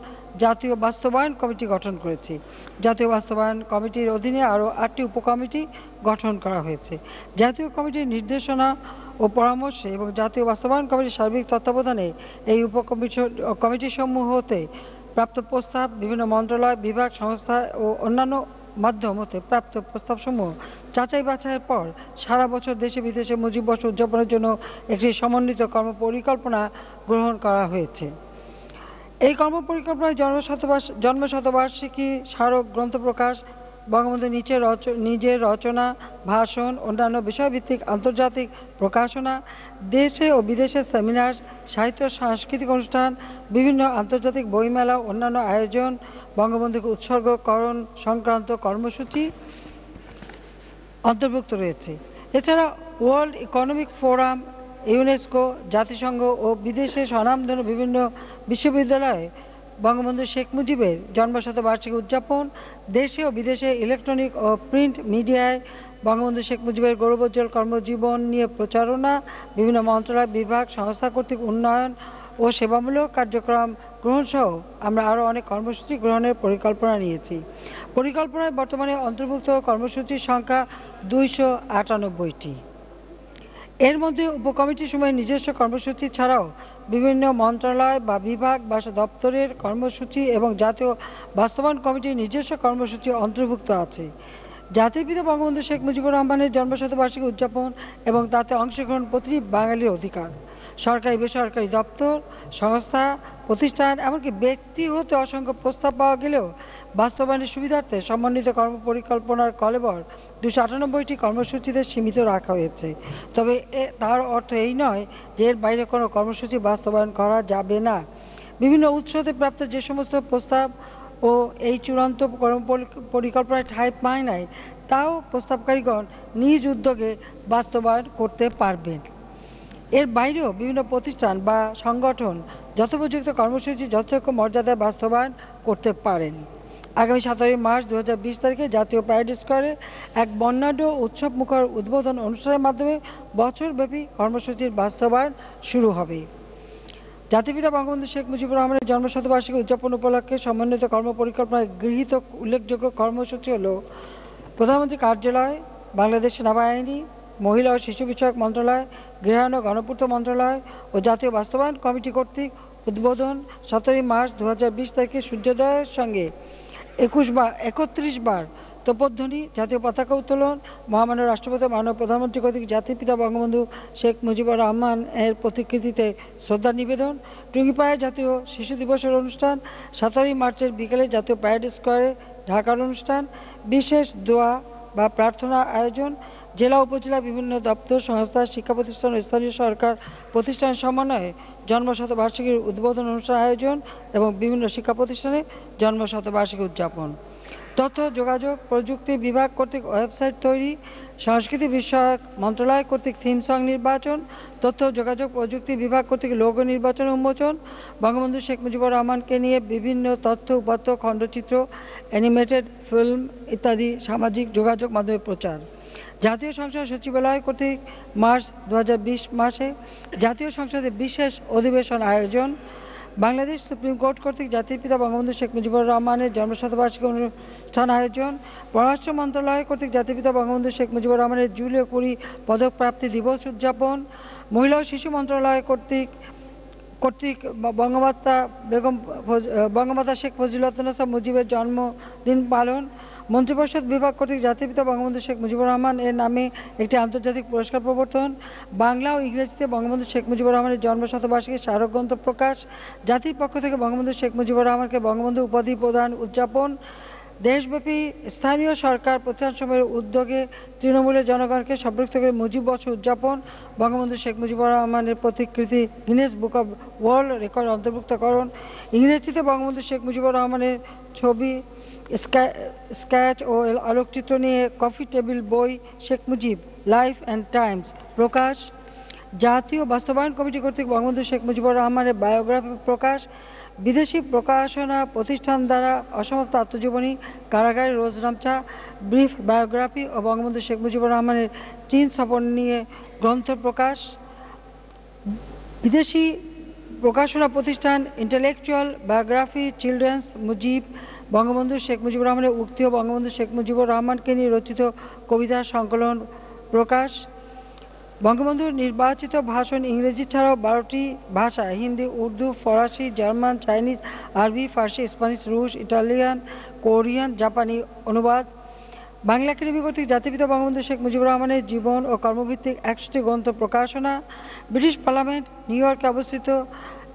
জাতীয় বাস্তবায়ন কমিটি গঠন করেছি জাতীয় বাস্তবায়ন কমিটির অধীনে আরও আটটি উপকমিটি গঠন করা হয়েছে জাতীয় কমিটির নির্দেশনা ও পরামর্শে এবং জাতীয় বাস্তবায়ন কমিটির সার্বিক তত্ত্বাবধানে এই উপকমিটি সমূহ হতে প্রাপ্ত প্রস্তাব বিভিন্ন মন্ত্রণালয় বিভাগ সংস্থা ও অন্যান্য মাধ্যম হতে প্রাপ্ত প্রস্তাবসমূহ যাচাই বাছাইয়ের পর সারা বছর দেশে বিদেশে মুজিব বর্ষ উদযাপনের জন্য একটি সমন্বিত কর্মপরিকল্পনা গ্রহণ করা হয়েছে এই কর্মপরিকল্পনায় জন্মশতবার্ষ জন্মশতবার্ষিকী স্মারক গ্রন্থ প্রকাশ বঙ্গবন্ধু নিচে রচ নিজের রচনা ভাষণ অন্যান্য বিষয়ভিত্তিক আন্তর্জাতিক প্রকাশনা দেশে ও বিদেশে সেমিনার সাহিত্য সাংস্কৃতিক অনুষ্ঠান বিভিন্ন আন্তর্জাতিক বইমেলা অন্যান্য আয়োজন বঙ্গবন্ধুকে উৎসর্গকরণ সংক্রান্ত কর্মসূচি অন্তর্ভুক্ত রয়েছে এছাড়া ওয়ার্ল্ড ইকোনমিক ফোরাম ইউনেস্কো জাতিসংঘ ও বিদেশে স্বনামধন্য বিভিন্ন বিশ্ববিদ্যালয়ে বঙ্গবন্ধু শেখ মুজিবের জন্মশতবার্ষিকী উদযাপন দেশে ও বিদেশে ইলেকট্রনিক ও প্রিন্ট মিডিয়ায় বঙ্গবন্ধু শেখ মুজিবের গৌরবোজ্জ্বল কর্মজীবন নিয়ে প্রচারণা বিভিন্ন মন্ত্রণালয় বিভাগ সংস্থা কর্তৃক উন্নয়ন ও সেবামূলক কার্যক্রম গ্রহণসহ আমরা আরও অনেক কর্মসূচি গ্রহণের পরিকল্পনা নিয়েছি পরিকল্পনায় বর্তমানে অন্তর্ভুক্ত কর্মসূচির সংখ্যা দুইশো আটানব্বইটি এর মধ্যে উপকমিটির সময় নিজস্ব কর্মসূচি ছাড়াও বিভিন্ন মন্ত্রণালয় বা বিভাগ বা দপ্তরের কর্মসূচি এবং জাতীয় বাস্তবায়ন কমিটির নিজস্ব কর্মসূচি অন্তর্ভুক্ত আছে জাতির পিতা বঙ্গবন্ধু শেখ মুজিবুর রহমানের জন্মশতবার্ষিকী উদযাপন এবং তাতে অংশগ্রহণ প্রতিটি বাঙালির অধিকার সরকারি বেসরকারি দপ্তর সংস্থা প্রতিষ্ঠান এমনকি ব্যক্তি হতে অসংখ্য প্রস্তাব পাওয়া গেলেও বাস্তবায়নের সুবিধার্থে সমন্বিত কর্ম পরিকল্পনার কলেবর দুশো আটানব্বইটি কর্মসূচিতে সীমিত রাখা হয়েছে তবে তার অর্থ এই নয় যে এর বাইরে কোনো কর্মসূচি বাস্তবায়ন করা যাবে না বিভিন্ন উৎসতে প্রাপ্ত যে সমস্ত প্রস্তাব ও এই চূড়ান্ত পরিকল্পনায় ঠাঁই পায় নাই তাও প্রস্তাবকারীগণ নিজ উদ্যোগে বাস্তবায়ন করতে পারবেন এর বাইরেও বিভিন্ন প্রতিষ্ঠান বা সংগঠন যথোপযুক্ত কর্মসূচি যথাযোগ্য মর্যাদায় বাস্তবায়ন করতে পারেন আগামী সতেরোই মার্চ দু তারিখে জাতীয় প্যারেড স্কোয়ারে এক বর্ণাঢ্য উৎসব মুখর উদ্বোধন অনুষ্ঠানের মাধ্যমে বছরব্যাপী কর্মসূচির বাস্তবায়ন শুরু হবে জাতিপিতা বঙ্গবন্ধু শেখ মুজিবুর রহমানের জন্মশতবার্ষিকী উদযাপন উপলক্ষে সমন্বিত কর্মপরিকল্পনায় গৃহীত উল্লেখযোগ্য কর্মসূচি হল প্রধানমন্ত্রী কার্যালয় বাংলাদেশ সেনাবাহিনী মহিলা ও শিশু বিষয়ক মন্ত্রণালয় গৃহায়ণ ও গণপূর্ত মন্ত্রণালয় ও জাতীয় বাস্তবায়ন কমিটি কর্তৃক উদ্বোধন সতেরোই মার্চ দু তারিখে সূর্যোদয়ের সঙ্গে একুশ বার একত্রিশ বার তোপধ্বনি জাতীয় পতাকা উত্তোলন মহামান্য রাষ্ট্রপতি মাননীয় প্রধানমন্ত্রী কর্তৃক জাতির পিতা বঙ্গবন্ধু শেখ মুজিবুর রহমান এর প্রতিকৃতিতে শ্রদ্ধা নিবেদন টুঙ্গিপাড়ায় জাতীয় শিশু দিবসের অনুষ্ঠান সতেরোই মার্চের বিকেলে জাতীয় প্যারেড স্কোয়ারে ঢাকার অনুষ্ঠান বিশেষ দোয়া বা প্রার্থনা আয়োজন জেলা উপজেলা বিভিন্ন দপ্তর সংস্থা শিক্ষা প্রতিষ্ঠান স্থানীয় সরকার প্রতিষ্ঠান সমন্বয়ে জন্মশতবার্ষিকীর উদ্বোধন অনুষ্ঠান আয়োজন এবং বিভিন্ন শিক্ষা প্রতিষ্ঠানে জন্মশতবার্ষিকী উদযাপন তথ্য যোগাযোগ প্রযুক্তি বিভাগ কর্তৃক ওয়েবসাইট তৈরি সংস্কৃতি বিষয়ক মন্ত্রণালয় কর্তৃক থিম সং নির্বাচন তথ্য যোগাযোগ প্রযুক্তি বিভাগ কর্তৃক লোক নির্বাচন উন্মোচন বঙ্গবন্ধু শেখ মুজিবুর রহমানকে নিয়ে বিভিন্ন তথ্য উপাত্ত খণ্ডচিত্র অ্যানিমেটেড ফিল্ম ইত্যাদি সামাজিক যোগাযোগ মাধ্যমে প্রচার জাতীয় সংসদ সচিবালয় কর্তৃক মার্চ দু মাসে জাতীয় সংসদে বিশেষ অধিবেশন আয়োজন বাংলাদেশ সুপ্রিম কোর্ট কর্তৃক জাতির পিতা বঙ্গবন্ধু শেখ মুজিবুর রহমানের জন্মশতবার্ষিকী অনুষ্ঠান আয়োজন পররাষ্ট্র মন্ত্রণালয় কর্তৃক জাতির পিতা বঙ্গবন্ধু শেখ মুজিবুর রহমানের জুলাই কুড়ি পদক প্রাপ্তি দিবস উদযাপন মহিলা ও শিশু মন্ত্রণালয় কর্তৃক কর্তৃক বঙ্গমাতা বেগম বঙ্গমাতা শেখ ফজিলতনসা মুজিবের জন্মদিন পালন মন্ত্রিপরিষদ বিভাগ কর্তৃক জাতির পিতা বঙ্গবন্ধু শেখ মুজিবুর রহমান এর নামে একটি আন্তর্জাতিক পুরস্কার প্রবর্তন বাংলা ও ইংরেজিতে বঙ্গবন্ধু শেখ মুজিবুর রহমানের জন্ম শতবার্ষিকী স্মারক গ্রন্থ প্রকাশ জাতির পক্ষ থেকে বঙ্গবন্ধু শেখ মুজিবুর রহমানকে বঙ্গবন্ধু উপাধি প্রদান উদযাপন দেশব্যাপী স্থানীয় সরকার সময়ের উদ্যোগে তৃণমূলের জনগণকে সম্পৃক্ত করে মুজিব বর্ষ উদযাপন বঙ্গবন্ধু শেখ মুজিবুর রহমানের প্রতিকৃতি Guinness book of world record অন্তর্ভুক্তকরণ ইংরেজিতে বঙ্গবন্ধু শেখ মুজিবুর রহমানের ছবি স্ক্যাচ ও আলোকচিত্র নিয়ে কফি টেবিল বই Sheikh Mujib life and times প্রকাশ জাতীয় বাস্তবায়ন কমিটি কর্তৃক বঙ্গবন্ধু শেখ মুজিবুর রহমানের বায়োগ্রাফি প্রকাশ বিদেশি প্রকাশনা প্রতিষ্ঠান দ্বারা অসমাপ্ত আত্মজীবনী কারাগারে রামচা ব্রিফ বায়োগ্রাফি ও বঙ্গবন্ধু শেখ মুজিবুর রহমানের চীন সফর নিয়ে গ্রন্থ প্রকাশ বিদেশি প্রকাশনা প্রতিষ্ঠান intellectual biography children's Mujib Bangabandhu Sheikh Mujibur রহমানের উক্তি ও বঙ্গবন্ধু শেখ মুজিবুর রহমানকে নিয়ে রচিত কবিতা সংকলন প্রকাশ বঙ্গবন্ধুর নির্বাচিত ভাষণ ইংরেজি ছাড়াও বারোটি ভাষা হিন্দি উর্দু ফরাসি জার্মান চাইনিজ আরবি ফার্সি স্প্যানিশ রুশ ইটালিয়ান কোরিয়ান জাপানি অনুবাদ বাংলা একাডেমি কর্তৃক জাতিপিতা বঙ্গবন্ধু শেখ মুজিবুর রহমানের জীবন ও কর্মভিত্তিক একশোটি গ্রন্থ প্রকাশনা ব্রিটিশ পার্লামেন্ট নিউ ইয়র্কে অবস্থিত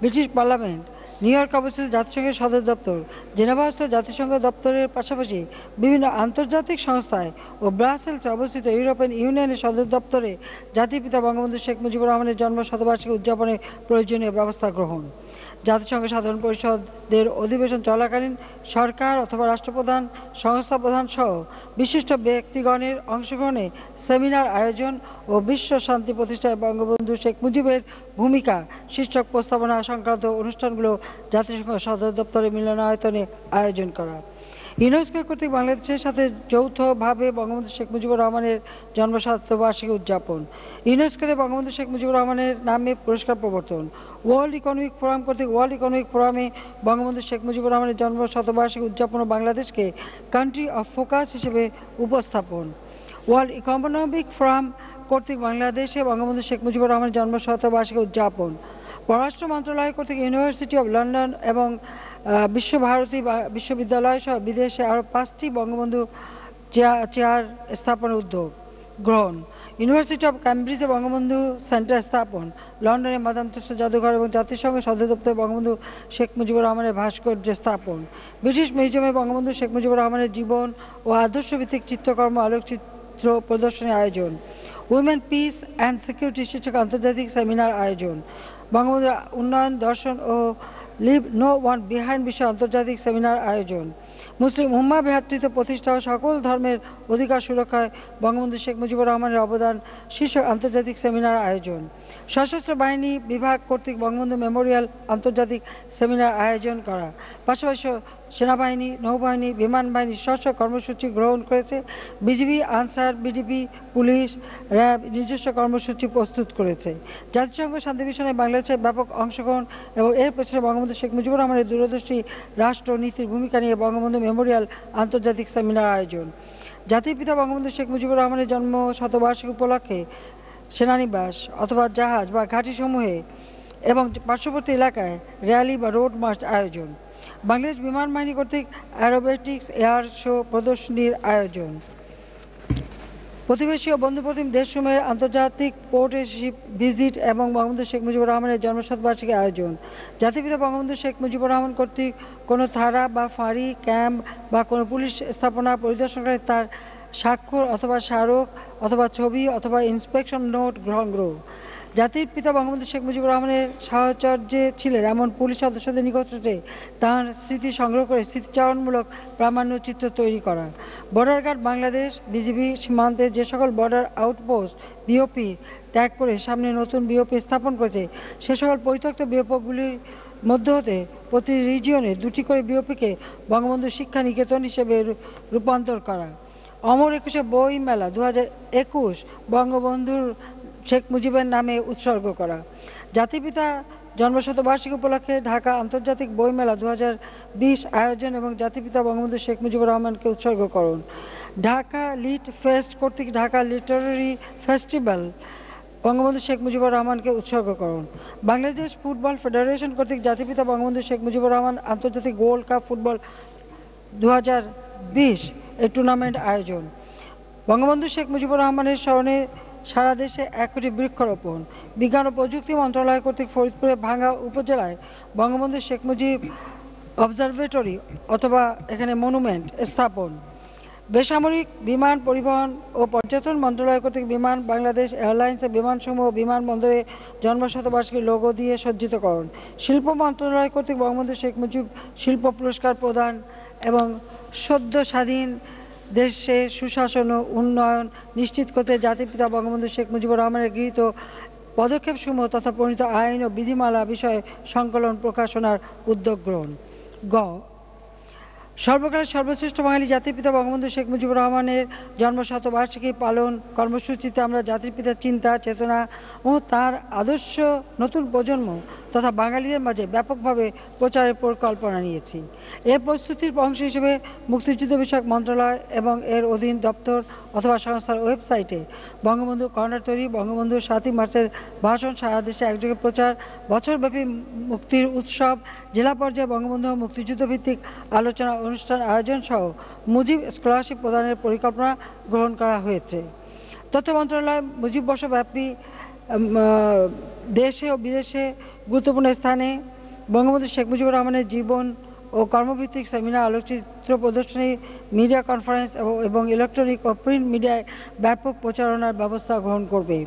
ব্রিটিশ পার্লামেন্ট নিউ ইয়র্ক অবস্থিত জাতিসংঘের সদর দপ্তর জেনেভাস্থ জাতিসংঘ দপ্তরের পাশাপাশি বিভিন্ন আন্তর্জাতিক সংস্থায় ও ব্রাসেলসে অবস্থিত ইউরোপিয়ান ইউনিয়নের সদর দপ্তরে জাতির পিতা বঙ্গবন্ধু শেখ মুজিবুর রহমানের জন্ম শতবার্ষিকী উদযাপনে প্রয়োজনীয় ব্যবস্থা গ্রহণ জাতিসংঘ সাধারণ পরিষদের অধিবেশন চলাকালীন সরকার অথবা রাষ্ট্রপ্রধান সংস্থা প্রধান সহ বিশিষ্ট ব্যক্তিগণের অংশগ্রহণে সেমিনার আয়োজন ও বিশ্ব শান্তি প্রতিষ্ঠায় বঙ্গবন্ধু শেখ মুজিবের ভূমিকা শীর্ষক প্রস্তাবনা সংক্রান্ত অনুষ্ঠানগুলো জাতিসংঘ সদর দপ্তরের মিলনায়তনে আয়োজন করা ইউনেস্কো কর্তৃক বাংলাদেশের সাথে যৌথভাবে বঙ্গবন্ধু শেখ মুজিবুর রহমানের জন্মশতবার্ষিকী উদযাপন ইউনেস্কোতে বঙ্গবন্ধু শেখ মুজিবুর রহমানের নামে পুরস্কার প্রবর্তন ওয়ার্ল্ড ইকোনমিক ফোরাম কর্তৃক ওয়ার্ল্ড ইকোনমিক ফোরামে বঙ্গবন্ধু শেখ মুজিবুর রহমানের জন্মশতবার্ষিকী উদযাপন ও বাংলাদেশকে কান্ট্রি অফ ফোকাস হিসেবে উপস্থাপন ওয়ার্ল্ড ইকোনমিক ফোরাম কর্তৃক বাংলাদেশে বঙ্গবন্ধু শেখ মুজিবুর রহমানের জন্মশতবার্ষিকী উদযাপন পররাষ্ট্র মন্ত্রণালয় কর্তৃক ইউনিভার্সিটি অব লন্ডন এবং বিশ্বভারতী বিশ্ববিদ্যালয় সহ বিদেশে আরও পাঁচটি বঙ্গবন্ধু চেয়ার স্থাপনের উদ্যোগ গ্রহণ ইউনিভার্সিটি অব ক্যাম্ব্রিজে বঙ্গবন্ধু সেন্টার স্থাপন লন্ডনে মাদাম তুসা জাদুঘর এবং জাতিসংঘ সদর দপ্তরে বঙ্গবন্ধু শেখ মুজিবুর রহমানের ভাস্কর্য স্থাপন ব্রিটিশ মিউজিয়ামে বঙ্গবন্ধু শেখ মুজিবুর রহমানের জীবন ও আদর্শভিত্তিক চিত্রকর্ম আলোকচিত্র প্রদর্শনী আয়োজন উইমেন পিস অ্যান্ড সিকিউরিটি শীর্ষক আন্তর্জাতিক সেমিনার আয়োজন বঙ্গবন্ধুর উন্নয়ন দর্শন ও লিভ নো ওয়ান বিহাইন্ড বিষয়ে আন্তর্জাতিক সেমিনার আয়োজন মুসলিম হুম্মা ভ্রাতৃত্ব প্রতিষ্ঠা সকল ধর্মের অধিকার সুরক্ষায় বঙ্গবন্ধু শেখ মুজিবুর রহমানের অবদান শীর্ষক আন্তর্জাতিক সেমিনার আয়োজন সশস্ত্র বাহিনী বিভাগ কর্তৃক বঙ্গবন্ধু মেমোরিয়াল আন্তর্জাতিক সেমিনার আয়োজন করা পাশাপাশি সেনাবাহিনী নৌবাহিনী বিমান বাহিনী স্ব কর্মসূচি গ্রহণ করেছে BGB Ansar BDP police RAB নিজস্ব কর্মসূচি প্রস্তুত করেছে জাতিসংঘ শান্তি মিশনে বাংলাদেশের ব্যাপক অংশগ্রহণ এবং এর পেছনে বঙ্গবন্ধু শেখ মুজিবুর রহমানের দূরদর্শী রাষ্ট্রনীতির ভূমিকা নিয়ে বঙ্গবন্ধু মেমোরিয়াল আন্তর্জাতিক সেমিনার আয়োজন জাতির পিতা বঙ্গবন্ধু শেখ মুজিবুর রহমানের জন্ম শতবার্ষিকী উপলক্ষে সেনানিবাস অথবা জাহাজ বা সমূহে এবং পার্শ্ববর্তী এলাকায় র্যালি বা রোড মার্চ আয়োজন বাংলাদেশ বিমান বাহিনী কর্তৃক অ্যারোবেটিক্স এয়ার শো প্রদর্শনীর আয়োজন প্রতিবেশী ও বন্ধুপ্রতিম দেশসমূহের আন্তর্জাতিক পোর্টশিপ ভিজিট এবং বঙ্গবন্ধু শেখ মুজিবুর রহমানের জন্মশতবার্ষিকী আয়োজন জাতিপিতা বঙ্গবন্ধু শেখ মুজিবুর রহমান কর্তৃক কোনো থারা বা ফাঁড়ি ক্যাম্প বা কোনো পুলিশ স্থাপনা পরিদর্শনকারী তার স্বাক্ষর অথবা স্মারক অথবা ছবি অথবা ইন্সপেকশন নোট গ্রহণ গ্রহ জাতির পিতা বঙ্গবন্ধু শেখ মুজিবুর রহমানের সাহচর্যে ছিলেন এমন পুলিশ সদস্যদের নিকটে তাঁর স্মৃতি সংগ্রহ করে স্মৃতিচারণমূলক প্রামাণ্যচিত্র তৈরি করা বর্ডার গার্ড বাংলাদেশ বিজিবি সীমান্তে যে সকল বর্ডার আউটপোস্ট বিওপি ত্যাগ করে সামনে নতুন বিওপি স্থাপন করেছে সে সকল পরিত্যক্ত বিওপগুলি মধ্য হতে প্রতি রিজিয়নে দুটি করে বিওপিকে বঙ্গবন্ধু শিক্ষা নিকেতন হিসেবে রূপান্তর করা অমর একুশে বই মেলা দু বঙ্গবন্ধুর শেখ মুজিবের নামে উৎসর্গ করা জাতিপিতা জন্মশতবার্ষিকী উপলক্ষে ঢাকা আন্তর্জাতিক বইমেলা দু আয়োজন এবং জাতিপিতা বঙ্গবন্ধু শেখ মুজিবুর রহমানকে উৎসর্গ করুন ঢাকা লিট ফেস্ট কর্তৃক ঢাকা লিটারি ফেস্টিভ্যাল বঙ্গবন্ধু শেখ মুজিবুর রহমানকে উৎসর্গ করুন বাংলাদেশ ফুটবল ফেডারেশন কর্তৃক জাতিপিতা বঙ্গবন্ধু শেখ মুজিবুর রহমান আন্তর্জাতিক গোল্ড কাপ ফুটবল দু হাজার এই টুর্নামেন্ট আয়োজন বঙ্গবন্ধু শেখ মুজিবুর রহমানের স্মরণে সারা দেশে এক কোটি বৃক্ষরোপণ বিজ্ঞান ও প্রযুক্তি মন্ত্রণালয় কর্তৃক ফরিদপুরের ভাঙ্গা উপজেলায় বঙ্গবন্ধু শেখ মুজিব অবজারভেটরি অথবা এখানে মনুমেন্ট স্থাপন বেসামরিক বিমান পরিবহন ও পর্যটন মন্ত্রণালয় কর্তৃক বিমান বাংলাদেশ এয়ারলাইন্সের বিমানসমূহ বিমানবন্দরে জন্মশতবার্ষিকী লোগো দিয়ে সজ্জিতকরণ শিল্প মন্ত্রণালয় কর্তৃক বঙ্গবন্ধু শেখ মুজিব শিল্প পুরস্কার প্রদান এবং সদ্য স্বাধীন দেশে সুশাসন ও উন্নয়ন নিশ্চিত করতে জাতিপিতা বঙ্গবন্ধু শেখ মুজিবুর রহমানের গৃহীত পদক্ষেপসমূহ তথা প্রণীত আইন ও বিধিমালা বিষয়ে সংকলন প্রকাশনার উদ্যোগ গ্রহণ গ সর্বকালের সর্বশ্রেষ্ঠ বাঙালি জাতির পিতা বঙ্গবন্ধু শেখ মুজিবুর রহমানের জন্ম শতবার্ষিকী পালন কর্মসূচিতে আমরা জাতির পিতার চিন্তা চেতনা ও তার আদর্শ নতুন প্রজন্ম তথা বাঙালিদের মাঝে ব্যাপকভাবে প্রচারের পরিকল্পনা নিয়েছি এর প্রস্তুতির অংশ হিসেবে মুক্তিযুদ্ধ বিষয়ক মন্ত্রণালয় এবং এর অধীন দপ্তর অথবা সংস্থার ওয়েবসাইটে বঙ্গবন্ধু কর্নার তৈরি বঙ্গবন্ধু সাতই মার্চের ভাষণ সারা দেশে একযোগে প্রচার বছরব্যাপী মুক্তির উৎসব জেলা পর্যায়ে বঙ্গবন্ধু মুক্তিযুদ্ধভিত্তিক আলোচনা অনুষ্ঠান আয়োজন সহ মুজিব স্কলারশিপ প্রদানের পরিকল্পনা গ্রহণ করা হয়েছে তথ্য মন্ত্রণালয় মুজিব বর্ষব্যাপী দেশে ও বিদেশে গুরুত্বপূর্ণ স্থানে বঙ্গবন্ধু শেখ মুজিবুর রহমানের জীবন ও কর্মভিত্তিক সেমিনার আলোকচিত্র প্রদর্শনী মিডিয়া কনফারেন্স এবং ইলেকট্রনিক ও প্রিন্ট মিডিয়ায় ব্যাপক প্রচারণার ব্যবস্থা গ্রহণ করবে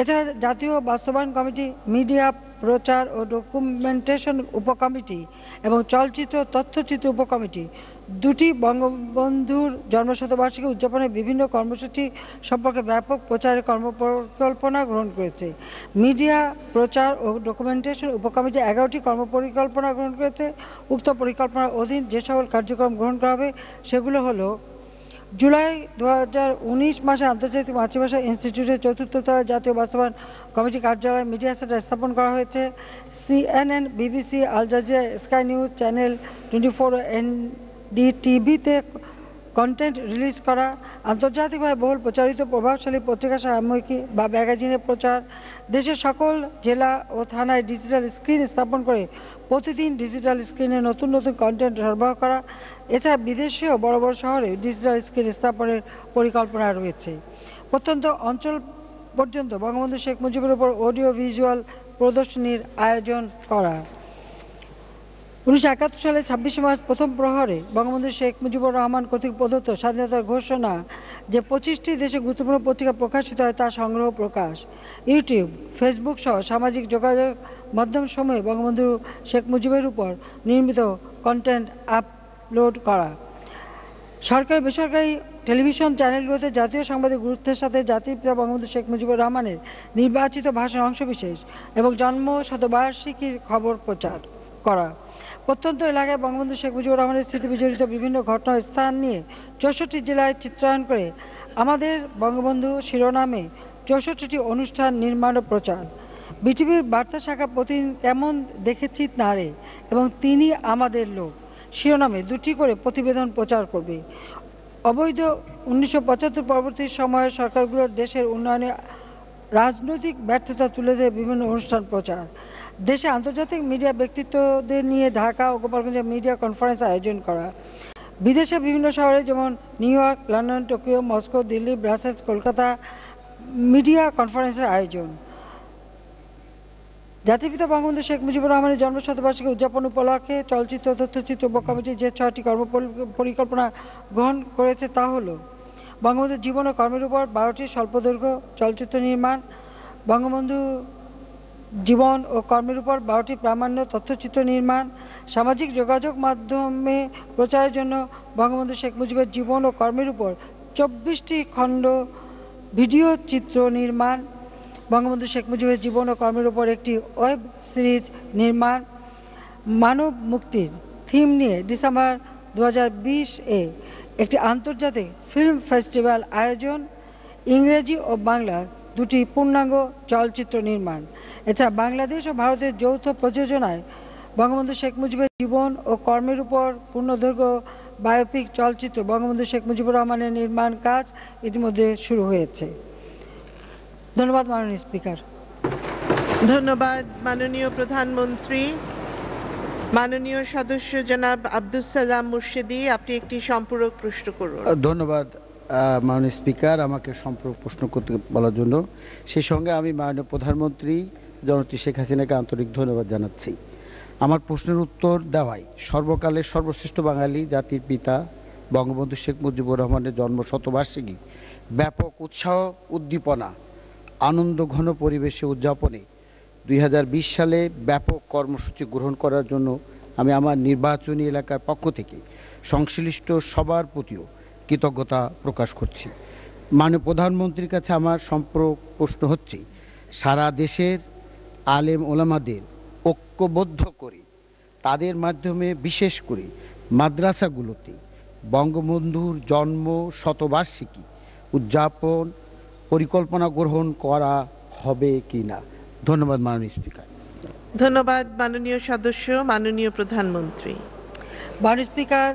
এছাড়া জাতীয় বাস্তবায়ন কমিটি মিডিয়া প্রচার ও ডকুমেন্টেশন উপকমিটি এবং চলচ্চিত্র তথ্যচিত্র উপকমিটি দুটি বঙ্গবন্ধুর জন্মশতবার্ষিকী উদযাপনের বিভিন্ন কর্মসূচি সম্পর্কে ব্যাপক প্রচারের কর্মপরিকল্পনা গ্রহণ করেছে মিডিয়া প্রচার ও ডকুমেন্টেশন উপকমিটি এগারোটি কর্মপরিকল্পনা গ্রহণ করেছে উক্ত পরিকল্পনার অধীন যে সকল কার্যক্রম গ্রহণ করা হবে সেগুলো হলো জুলাই দু মাসে আন্তর্জাতিক মাতৃভাষা ইনস্টিটিউটের চতুর্থতলা জাতীয় বাস্তবায়ন কমিটি কার্যালয় মিডিয়া সেন্টার স্থাপন করা হয়েছে CNN BBC Al Jazeera Sky News channel twenty four এনডিটিভিতে কন্টেন্ট রিলিজ করা আন্তর্জাতিকভাবে বহুল প্রচারিত প্রভাবশালী পত্রিকা সাময়িকী বা ম্যাগাজিনের প্রচার দেশের সকল জেলা ও থানায় ডিজিটাল স্ক্রিন স্থাপন করে প্রতিদিন ডিজিটাল স্ক্রিনে নতুন নতুন কন্টেন্ট সরবরাহ করা এছাড়া বিদেশেও বড় বড় শহরে ডিজিটাল স্ক্রিন স্থাপনের পরিকল্পনা রয়েছে প্রত্যন্ত অঞ্চল পর্যন্ত বঙ্গবন্ধু শেখ মুজিবের উপর অডিও ভিজুয়াল প্রদর্শনীর আয়োজন করা উনিশশো একাত্তর সালে ছাব্বিশে মার্চ প্রথম প্রহরে বঙ্গবন্ধু শেখ মুজিবুর রহমান কর্তৃক প্রদত্ত স্বাধীনতার ঘোষণা যে পঁচিশটি দেশে গুরুত্বপূর্ণ পত্রিকা প্রকাশিত হয় তা সংগ্রহ প্রকাশ ইউটিউব ফেসবুক সহ সামাজিক যোগাযোগ মাধ্যম সময়ে বঙ্গবন্ধু শেখ মুজিবের উপর নির্মিত কন্টেন্ট আপলোড করা সরকারি বেসরকারি টেলিভিশন চ্যানেলগুলোতে জাতীয় সাংবাদিক গুরুত্বের সাথে জাতির পিতা বঙ্গবন্ধু শেখ মুজিবুর রহমানের নির্বাচিত ভাষণ অংশবিশেষ এবং জন্ম শতবার্ষিকীর খবর প্রচার করা প্রত্যন্ত এলাকায় বঙ্গবন্ধু শেখ মুজিবুর রহমানের স্মৃতি বিজড়িত বিভিন্ন ঘটনাস্থান নিয়ে চৌষট্টি জেলায় চিত্রায়ন করে আমাদের বঙ্গবন্ধু শিরোনামে চৌষট্টিটি অনুষ্ঠান নির্মাণ ও প্রচার বিটিভির বার্তা শাখা প্রতিদিন কেমন দেখেছি তাঁরে এবং তিনি আমাদের লোক শিরোনামে দুটি করে প্রতিবেদন প্রচার করবে অবৈধ উনিশশো পঁচাত্তর পরবর্তী সময়ের সরকারগুলোর দেশের উন্নয়নে রাজনৈতিক ব্যর্থতা তুলে ধরে বিভিন্ন অনুষ্ঠান প্রচার দেশে আন্তর্জাতিক মিডিয়া ব্যক্তিত্বদের নিয়ে ঢাকা ও গোপালগঞ্জে মিডিয়া কনফারেন্স আয়োজন করা বিদেশে বিভিন্ন শহরে যেমন New York London Tokyo Moscow Delhi Brussels Kolkata media কনফারেন্সের আয়োজন জাতিপিতা বঙ্গবন্ধু শেখ মুজিবুর রহমানের জন্মশতবার্ষিকী উদযাপন উপলক্ষে চলচ্চিত্র তথ্যচিত্র কমিটি যে ছয়টি কর্ম পরিকল্পনা গ্রহণ করেছে তা হলো বঙ্গবন্ধুর জীবন ও কর্মের উপর বারোটি স্বল্পদৈর্ঘ্য চলচ্চিত্র নির্মাণ বঙ্গবন্ধু জীবন ও কর্মের উপর বারোটি প্রামাণ্য তথ্যচিত্র নির্মাণ সামাজিক যোগাযোগ মাধ্যমে প্রচারের জন্য বঙ্গবন্ধু শেখ মুজিবের জীবন ও কর্মের উপর চব্বিশটি খণ্ড ভিডিও চিত্র নির্মাণ বঙ্গবন্ধু শেখ মুজিবের জীবন ও কর্মের উপর একটি ওয়েব সিরিজ নির্মাণ মানব মুক্তির থিম নিয়ে ডিসেম্বর দু এ একটি আন্তর্জাতিক ফিল্ম ফেস্টিভ্যাল আয়োজন ইংরেজি ও বাংলা দুটি পূর্ণাঙ্গ চলচ্চিত্র নির্মাণ এছাড়া বাংলাদেশ ও ভারতের যৌথ প্রযোজনায় বঙ্গবন্ধু শেখ মুজিবের জীবন ও কর্মের উপর পূর্ণদৈর্ঘ্য বায়োপিক চলচ্চিত্র বঙ্গবন্ধু শেখ মুজিবুর রহমানের নির্মাণ কাজ ইতিমধ্যে শুরু হয়েছে ধন্যবাদ মাননীয় স্পিকার ধন্যবাদ মাননীয় প্রধানমন্ত্রী মাননীয় সদস্য জনাব আব্দুল সালাম মুর্শিদি আপনি একটি সম্পূরক প্রশ্ন করুন ধন্যবাদ মাননীয় স্পিকার আমাকে সম্পর্ক প্রশ্ন করতে বলার জন্য সেই সঙ্গে আমি মাননীয় প্রধানমন্ত্রী জনতী শেখ হাসিনাকে আন্তরিক ধন্যবাদ জানাচ্ছি আমার প্রশ্নের উত্তর দেওয়ায় সর্বকালের সর্বশ্রেষ্ঠ বাঙালি জাতির পিতা বঙ্গবন্ধু শেখ মুজিবুর রহমানের জন্ম শতবার্ষিকী ব্যাপক উৎসাহ উদ্দীপনা আনন্দ ঘন পরিবেশে উদযাপনে দুই সালে ব্যাপক কর্মসূচি গ্রহণ করার জন্য আমি আমার নির্বাচনী এলাকার পক্ষ থেকে সংশ্লিষ্ট সবার প্রতিও কৃতজ্ঞতা প্রকাশ করছি মাননীয় প্রধানমন্ত্রীর কাছে আমার সম্পর্ক প্রশ্ন হচ্ছে সারা দেশের আলেম ওলামাদের ঐক্যবদ্ধ করে তাদের মাধ্যমে বিশেষ করে মাদ্রাসাগুলোতে বঙ্গবন্ধুর জন্ম শতবার্ষিকী উদযাপন পরিকল্পনা গ্রহণ করা হবে কি না ধন্যবাদ মাননীয় স্পিকার ধন্যবাদ মাননীয় সদস্য মাননীয় প্রধানমন্ত্রী মাননীয় স্পিকার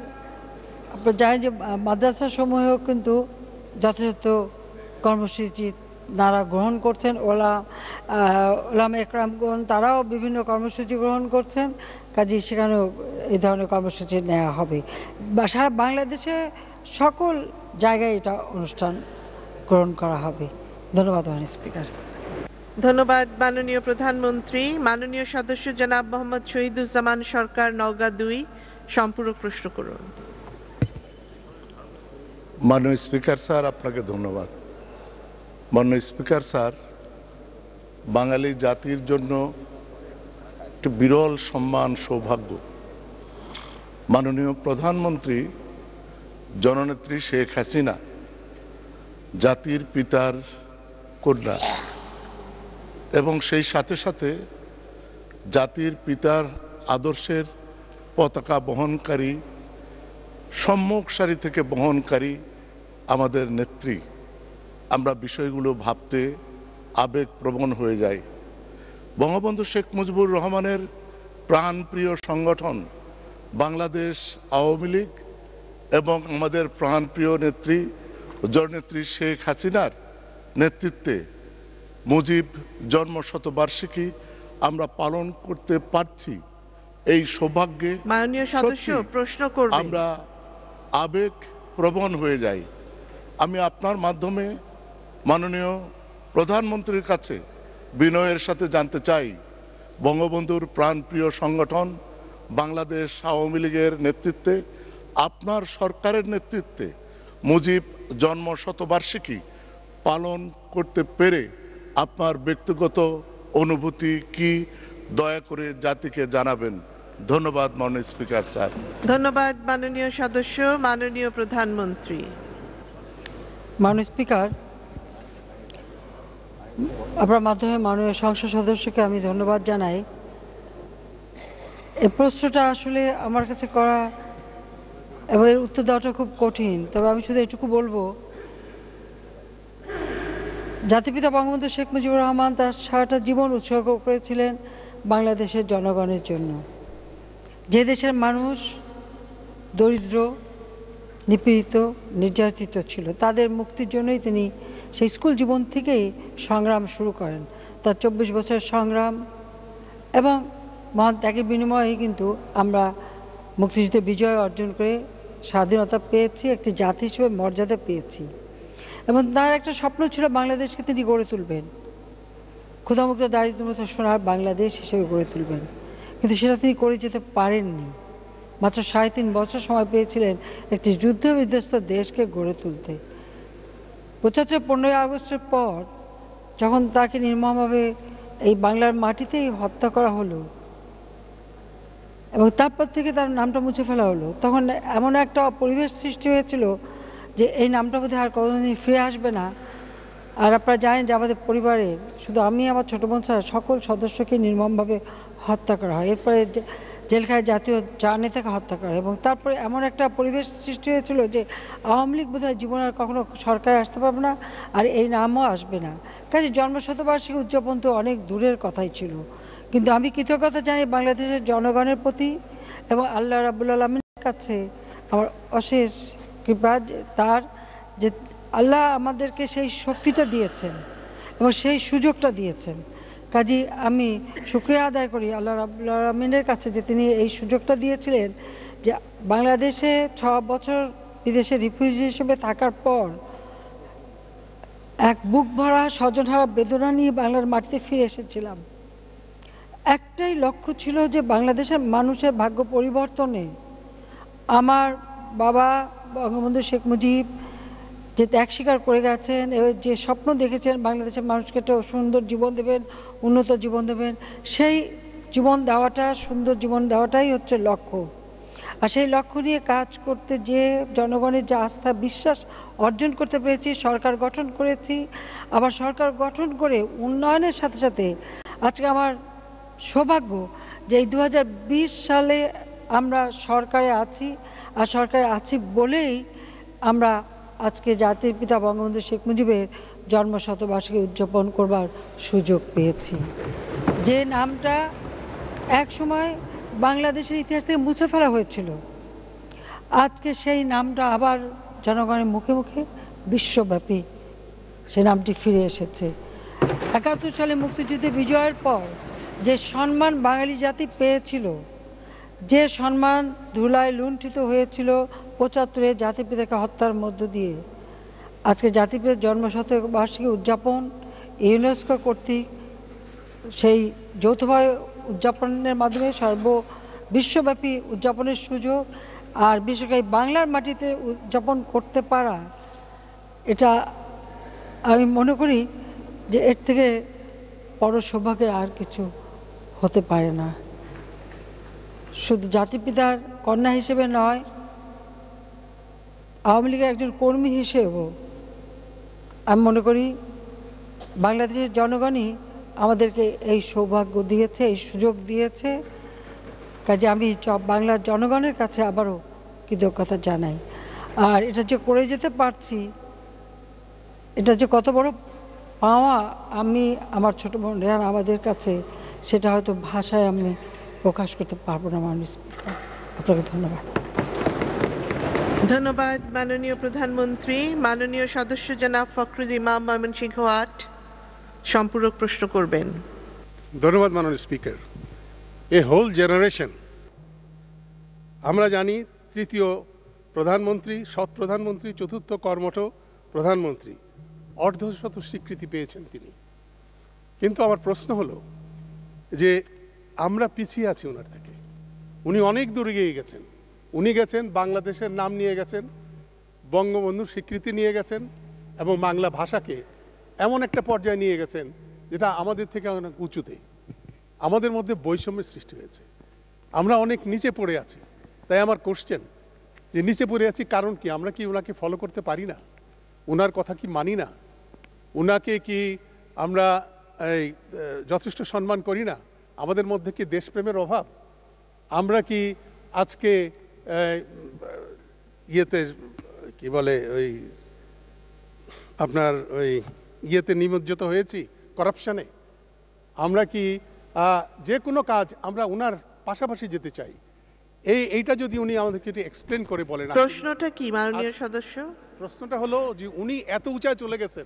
আপনারা জানেন যে মাদ্রাসা সমূহেও কিন্তু যথাযথ কর্মসূচি তারা গ্রহণ করছেন ওলা ওলাম একরামগণ তারাও বিভিন্ন কর্মসূচি গ্রহণ করছেন কাজে সেখানেও এই ধরনের কর্মসূচি নেওয়া হবে বা সারা বাংলাদেশে সকল জায়গায় এটা অনুষ্ঠান গ্রহণ করা হবে ধন্যবাদ মানে স্পিকার ধন্যবাদ মাননীয় প্রধানমন্ত্রী মাননীয় সদস্য জনাব মোহাম্মদ শহীদুজ্জামান সরকার নওগাঁ দুই সম্পূরক প্রশ্ন করুন মাননীয় স্পিকার স্যার আপনাকে ধন্যবাদ মাননীয় স্পিকার স্যার বাঙালি জাতির জন্য একটি বিরল সম্মান সৌভাগ্য মাননীয় প্রধানমন্ত্রী জননেত্রী শেখ হাসিনা জাতির পিতার কন্যা এবং সেই সাথে সাথে জাতির পিতার আদর্শের পতাকা বহনকারী সম্মুখ সারি থেকে বহনকারী আমাদের নেত্রী আমরা বিষয়গুলো ভাবতে আবেগপ্রবণ হয়ে যাই বঙ্গবন্ধু শেখ মুজিবুর রহমানের প্রাণপ্রিয় সংগঠন বাংলাদেশ আওয়ামী লীগ এবং আমাদের প্রাণপ্রিয় নেত্রী জননেত্রী শেখ হাসিনার নেতৃত্বে মুজিব জন্ম শতবার্ষিকী আমরা পালন করতে পারছি এই সৌভাগ্যে মাননীয় সদস্য প্রশ্ন করব আমরা আবেগ প্রবণ হয়ে যাই আমি আপনার মাধ্যমে মাননীয় প্রধানমন্ত্রীর কাছে বিনয়ের সাথে জানতে চাই বঙ্গবন্ধুর প্রাণপ্রিয় সংগঠন বাংলাদেশ আওয়ামী লীগের নেতৃত্বে আপনার সরকারের নেতৃত্বে মুজিব জন্ম শতবার্ষিকী পালন করতে পেরে আপনার ব্যক্তিগত অনুভূতি কি দয়া করে জাতিকে জানাবেন ধন্যবাদ মাননীয় স্পিকার স্যার ধন্যবাদ মাননীয় সদস্য মাননীয় প্রধানমন্ত্রী মাননীয় স্পিকার আপনার মাধ্যমে মাননীয় সংসদ সদস্যকে আমি ধন্যবাদ জানাই এই প্রশ্নটা আসলে আমার কাছে করা এবং এর উত্তর দেওয়াটা খুব কঠিন তবে আমি শুধু এটুকু বলবো জাতিপিতা বঙ্গবন্ধু শেখ মুজিবুর রহমান তার সারাটা জীবন উৎসর্গ করেছিলেন বাংলাদেশের জনগণের জন্য যে দেশের মানুষ দরিদ্র নিপীড়িত নির্যাতিত ছিল তাদের মুক্তির জন্যই তিনি সেই স্কুল জীবন থেকেই সংগ্রাম শুরু করেন তার চব্বিশ বছর সংগ্রাম এবং মহান ত্যাগের বিনিময়ে কিন্তু আমরা মুক্তিযুদ্ধে বিজয় অর্জন করে স্বাধীনতা পেয়েছি একটি জাতি হিসেবে মর্যাদা পেয়েছি এবং তার একটা স্বপ্ন ছিল বাংলাদেশকে তিনি গড়ে তুলবেন ক্ষুধামুক্ত মতো সোনার বাংলাদেশ হিসেবে গড়ে তুলবেন কিন্তু সেটা তিনি করে যেতে পারেননি মাত্র সাড়ে তিন বছর সময় পেয়েছিলেন একটি যুদ্ধ বিধ্বস্ত দেশকে গড়ে তুলতে পঁচাত্তর পনেরোই আগস্টের পর যখন তাকে নির্মমভাবে এই বাংলার মাটিতেই হত্যা করা হলো এবং তারপর থেকে তার নামটা মুছে ফেলা হলো তখন এমন একটা পরিবেশ সৃষ্টি হয়েছিল যে এই নামটা বোধহয় আর কোনোদিন ফিরে আসবে না আর আপনারা জানেন যে আমাদের পরিবারে শুধু আমি আমার ছোটো বোন ছাড়া সকল সদস্যকে নির্মমভাবে হত্যা করা হয় এরপরে জেলখায় জাতীয় চার নেতাকে হত্যা করা এবং তারপরে এমন একটা পরিবেশ সৃষ্টি হয়েছিল যে আওয়ামী লীগ বোধহয় জীবন আর কখনো সরকারে আসতে পারবে না আর এই নামও আসবে না কাজে জন্মশতবার্ষিকী উদযাপন তো অনেক দূরের কথাই ছিল কিন্তু আমি কৃতজ্ঞতা জানি বাংলাদেশের জনগণের প্রতি এবং আল্লাহ রাবুল আলমিনের কাছে আমার অশেষ কৃপা তার যে আল্লাহ আমাদেরকে সেই শক্তিটা দিয়েছেন এবং সেই সুযোগটা দিয়েছেন কাজী আমি শুক্রিয়া আদায় করি আল্লাহ রাবুল্লা কাছে যে তিনি এই সুযোগটা দিয়েছিলেন যে বাংলাদেশে ছ বছর বিদেশে রিফিউজি হিসেবে থাকার পর এক বুক ভরা হারা বেদনা নিয়ে বাংলার মাটিতে ফিরে এসেছিলাম একটাই লক্ষ্য ছিল যে বাংলাদেশের মানুষের ভাগ্য পরিবর্তনে আমার বাবা বঙ্গবন্ধু শেখ মুজিব যে ত্যাগ স্বীকার করে গেছেন এবার যে স্বপ্ন দেখেছেন বাংলাদেশের মানুষকে একটা সুন্দর জীবন দেবেন উন্নত জীবন দেবেন সেই জীবন দেওয়াটা সুন্দর জীবন দেওয়াটাই হচ্ছে লক্ষ্য আর সেই লক্ষ্য নিয়ে কাজ করতে যে জনগণের যে আস্থা বিশ্বাস অর্জন করতে পেরেছি সরকার গঠন করেছি আবার সরকার গঠন করে উন্নয়নের সাথে সাথে আজকে আমার সৌভাগ্য যে এই দু সালে আমরা সরকারে আছি আর সরকারে আছি বলেই আমরা আজকে জাতির পিতা বঙ্গবন্ধু শেখ মুজিবের জন্ম শতবার্ষিকী উদযাপন করবার সুযোগ পেয়েছি যে নামটা এক সময় বাংলাদেশের ইতিহাস থেকে মুছে ফেলা হয়েছিল আজকে সেই নামটা আবার জনগণের মুখে মুখে বিশ্বব্যাপী সে নামটি ফিরে এসেছে একাত্তর সালে মুক্তিযুদ্ধে বিজয়ের পর যে সম্মান বাঙালি জাতি পেয়েছিল যে সম্মান ধুলায় লুণ্ঠিত হয়েছিল পঁচাত্তরে জাতিপিতাকে হত্যার মধ্য দিয়ে আজকে জাতিপিতার বার্ষিকী উদযাপন ইউনেস্কো কর্তৃক সেই যৌথভাবে উদযাপনের মাধ্যমে সর্ব বিশ্বব্যাপী উদযাপনের সুযোগ আর বিশ্বকাপ বাংলার মাটিতে উদযাপন করতে পারা এটা আমি মনে করি যে এর থেকে বড় সৌভাগ্যের আর কিছু হতে পারে না শুধু জাতিপিতার কন্যা হিসেবে নয় আওয়ামী লীগের একজন কর্মী হিসেবেও আমি মনে করি বাংলাদেশের জনগণই আমাদেরকে এই সৌভাগ্য দিয়েছে এই সুযোগ দিয়েছে কাজে আমি বাংলার জনগণের কাছে আবারও কৃতজ্ঞতা জানাই আর এটা যে করে যেতে পারছি এটা যে কত বড় পাওয়া আমি আমার বোন রেহান আমাদের কাছে সেটা হয়তো ভাষায় আমি প্রকাশ করতে পারবো না মানুষ আপনাকে ধন্যবাদ ধন্যবাদ মাননীয় প্রধানমন্ত্রী মাননীয় সদস্য জনাব ফখরুল ইমাম ময়মনসিংহ আট সম্পূরক প্রশ্ন করবেন ধন্যবাদ মাননীয় স্পিকার এ হোল জেনারেশন আমরা জানি তৃতীয় প্রধানমন্ত্রী সৎ প্রধানমন্ত্রী চতুর্থ কর্মঠ প্রধানমন্ত্রী অর্ধশত স্বীকৃতি পেয়েছেন তিনি কিন্তু আমার প্রশ্ন হলো যে আমরা পিছিয়ে আছি ওনার থেকে উনি অনেক দূরে গিয়ে গেছেন উনি গেছেন বাংলাদেশের নাম নিয়ে গেছেন বঙ্গবন্ধুর স্বীকৃতি নিয়ে গেছেন এবং বাংলা ভাষাকে এমন একটা পর্যায়ে নিয়ে গেছেন যেটা আমাদের থেকে অনেক উঁচুতে আমাদের মধ্যে বৈষম্যের সৃষ্টি হয়েছে আমরা অনেক নিচে পড়ে আছি তাই আমার কোশ্চেন যে নিচে পড়ে আছি কারণ কি আমরা কি ওনাকে ফলো করতে পারি না ওনার কথা কি মানি না ওনাকে কি আমরা এই যথেষ্ট সম্মান করি না আমাদের মধ্যে কি দেশপ্রেমের অভাব আমরা কি আজকে ইয়েতে কি বলে ওই আপনার ওই ইয়েতে নিমজ্জিত হয়েছি করাপশানে আমরা কি যে কোনো কাজ আমরা ওনার পাশাপাশি যেতে চাই এই এইটা যদি উনি আমাদেরকে একটু এক্সপ্লেন করে বলেন আচ্ছা। প্রশ্নটা কি মাননীয় আচ্ছা। সদস্য প্রশ্নটা হলো যে উনি এত উঁচায় চলে গেছেন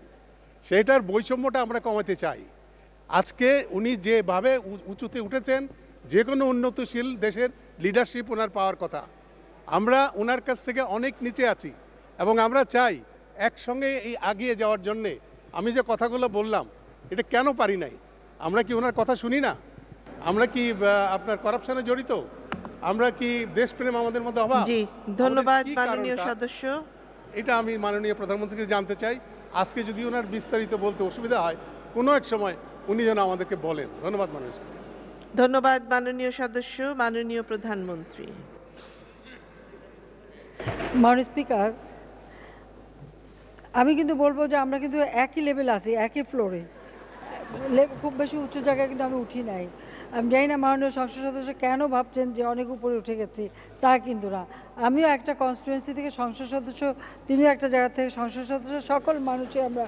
সেটার বৈষম্যটা আমরা কমাতে চাই আজকে উনি যেভাবে উঁচুতে উঠেছেন যে কোনো উন্নতিশীল দেশের লিডারশিপ ওনার পাওয়ার কথা আমরা ওনার কাছ থেকে অনেক নিচে আছি এবং আমরা চাই একসঙ্গে এই আগিয়ে যাওয়ার জন্যে আমি যে কথাগুলো বললাম এটা কেন পারি নাই আমরা কি ওনার কথা শুনি না আমরা কি আপনার করাপশনে জড়িত আমরা কি দেশপ্রেম আমাদের মধ্যে অভাব জি ধন্যবাদ মাননীয় সদস্য এটা আমি মাননীয় প্রধানমন্ত্রীকে জানতে চাই আজকে যদি ওনার বিস্তারিত বলতে অসুবিধা হয় কোনো এক সময় উনি যেন আমাদেরকে বলেন ধন্যবাদ মাননীয় ধন্যবাদ মাননীয় সদস্য মাননীয় প্রধানমন্ত্রী মাননীয় স্পিকার আমি কিন্তু বলবো যে আমরা কিন্তু একই লেভেল আছি একই ফ্লোরে খুব বেশি উচ্চ জায়গায় কিন্তু আমি উঠি নাই আমি জানি না মাননীয় সংসদ সদস্য কেন ভাবছেন যে অনেক উপরে উঠে গেছি তা কিন্তু না আমিও একটা কনস্টিটুয়েন্সি থেকে সংসদ সদস্য তিনিও একটা জায়গা থেকে সংসদ সদস্য সকল মানুষই আমরা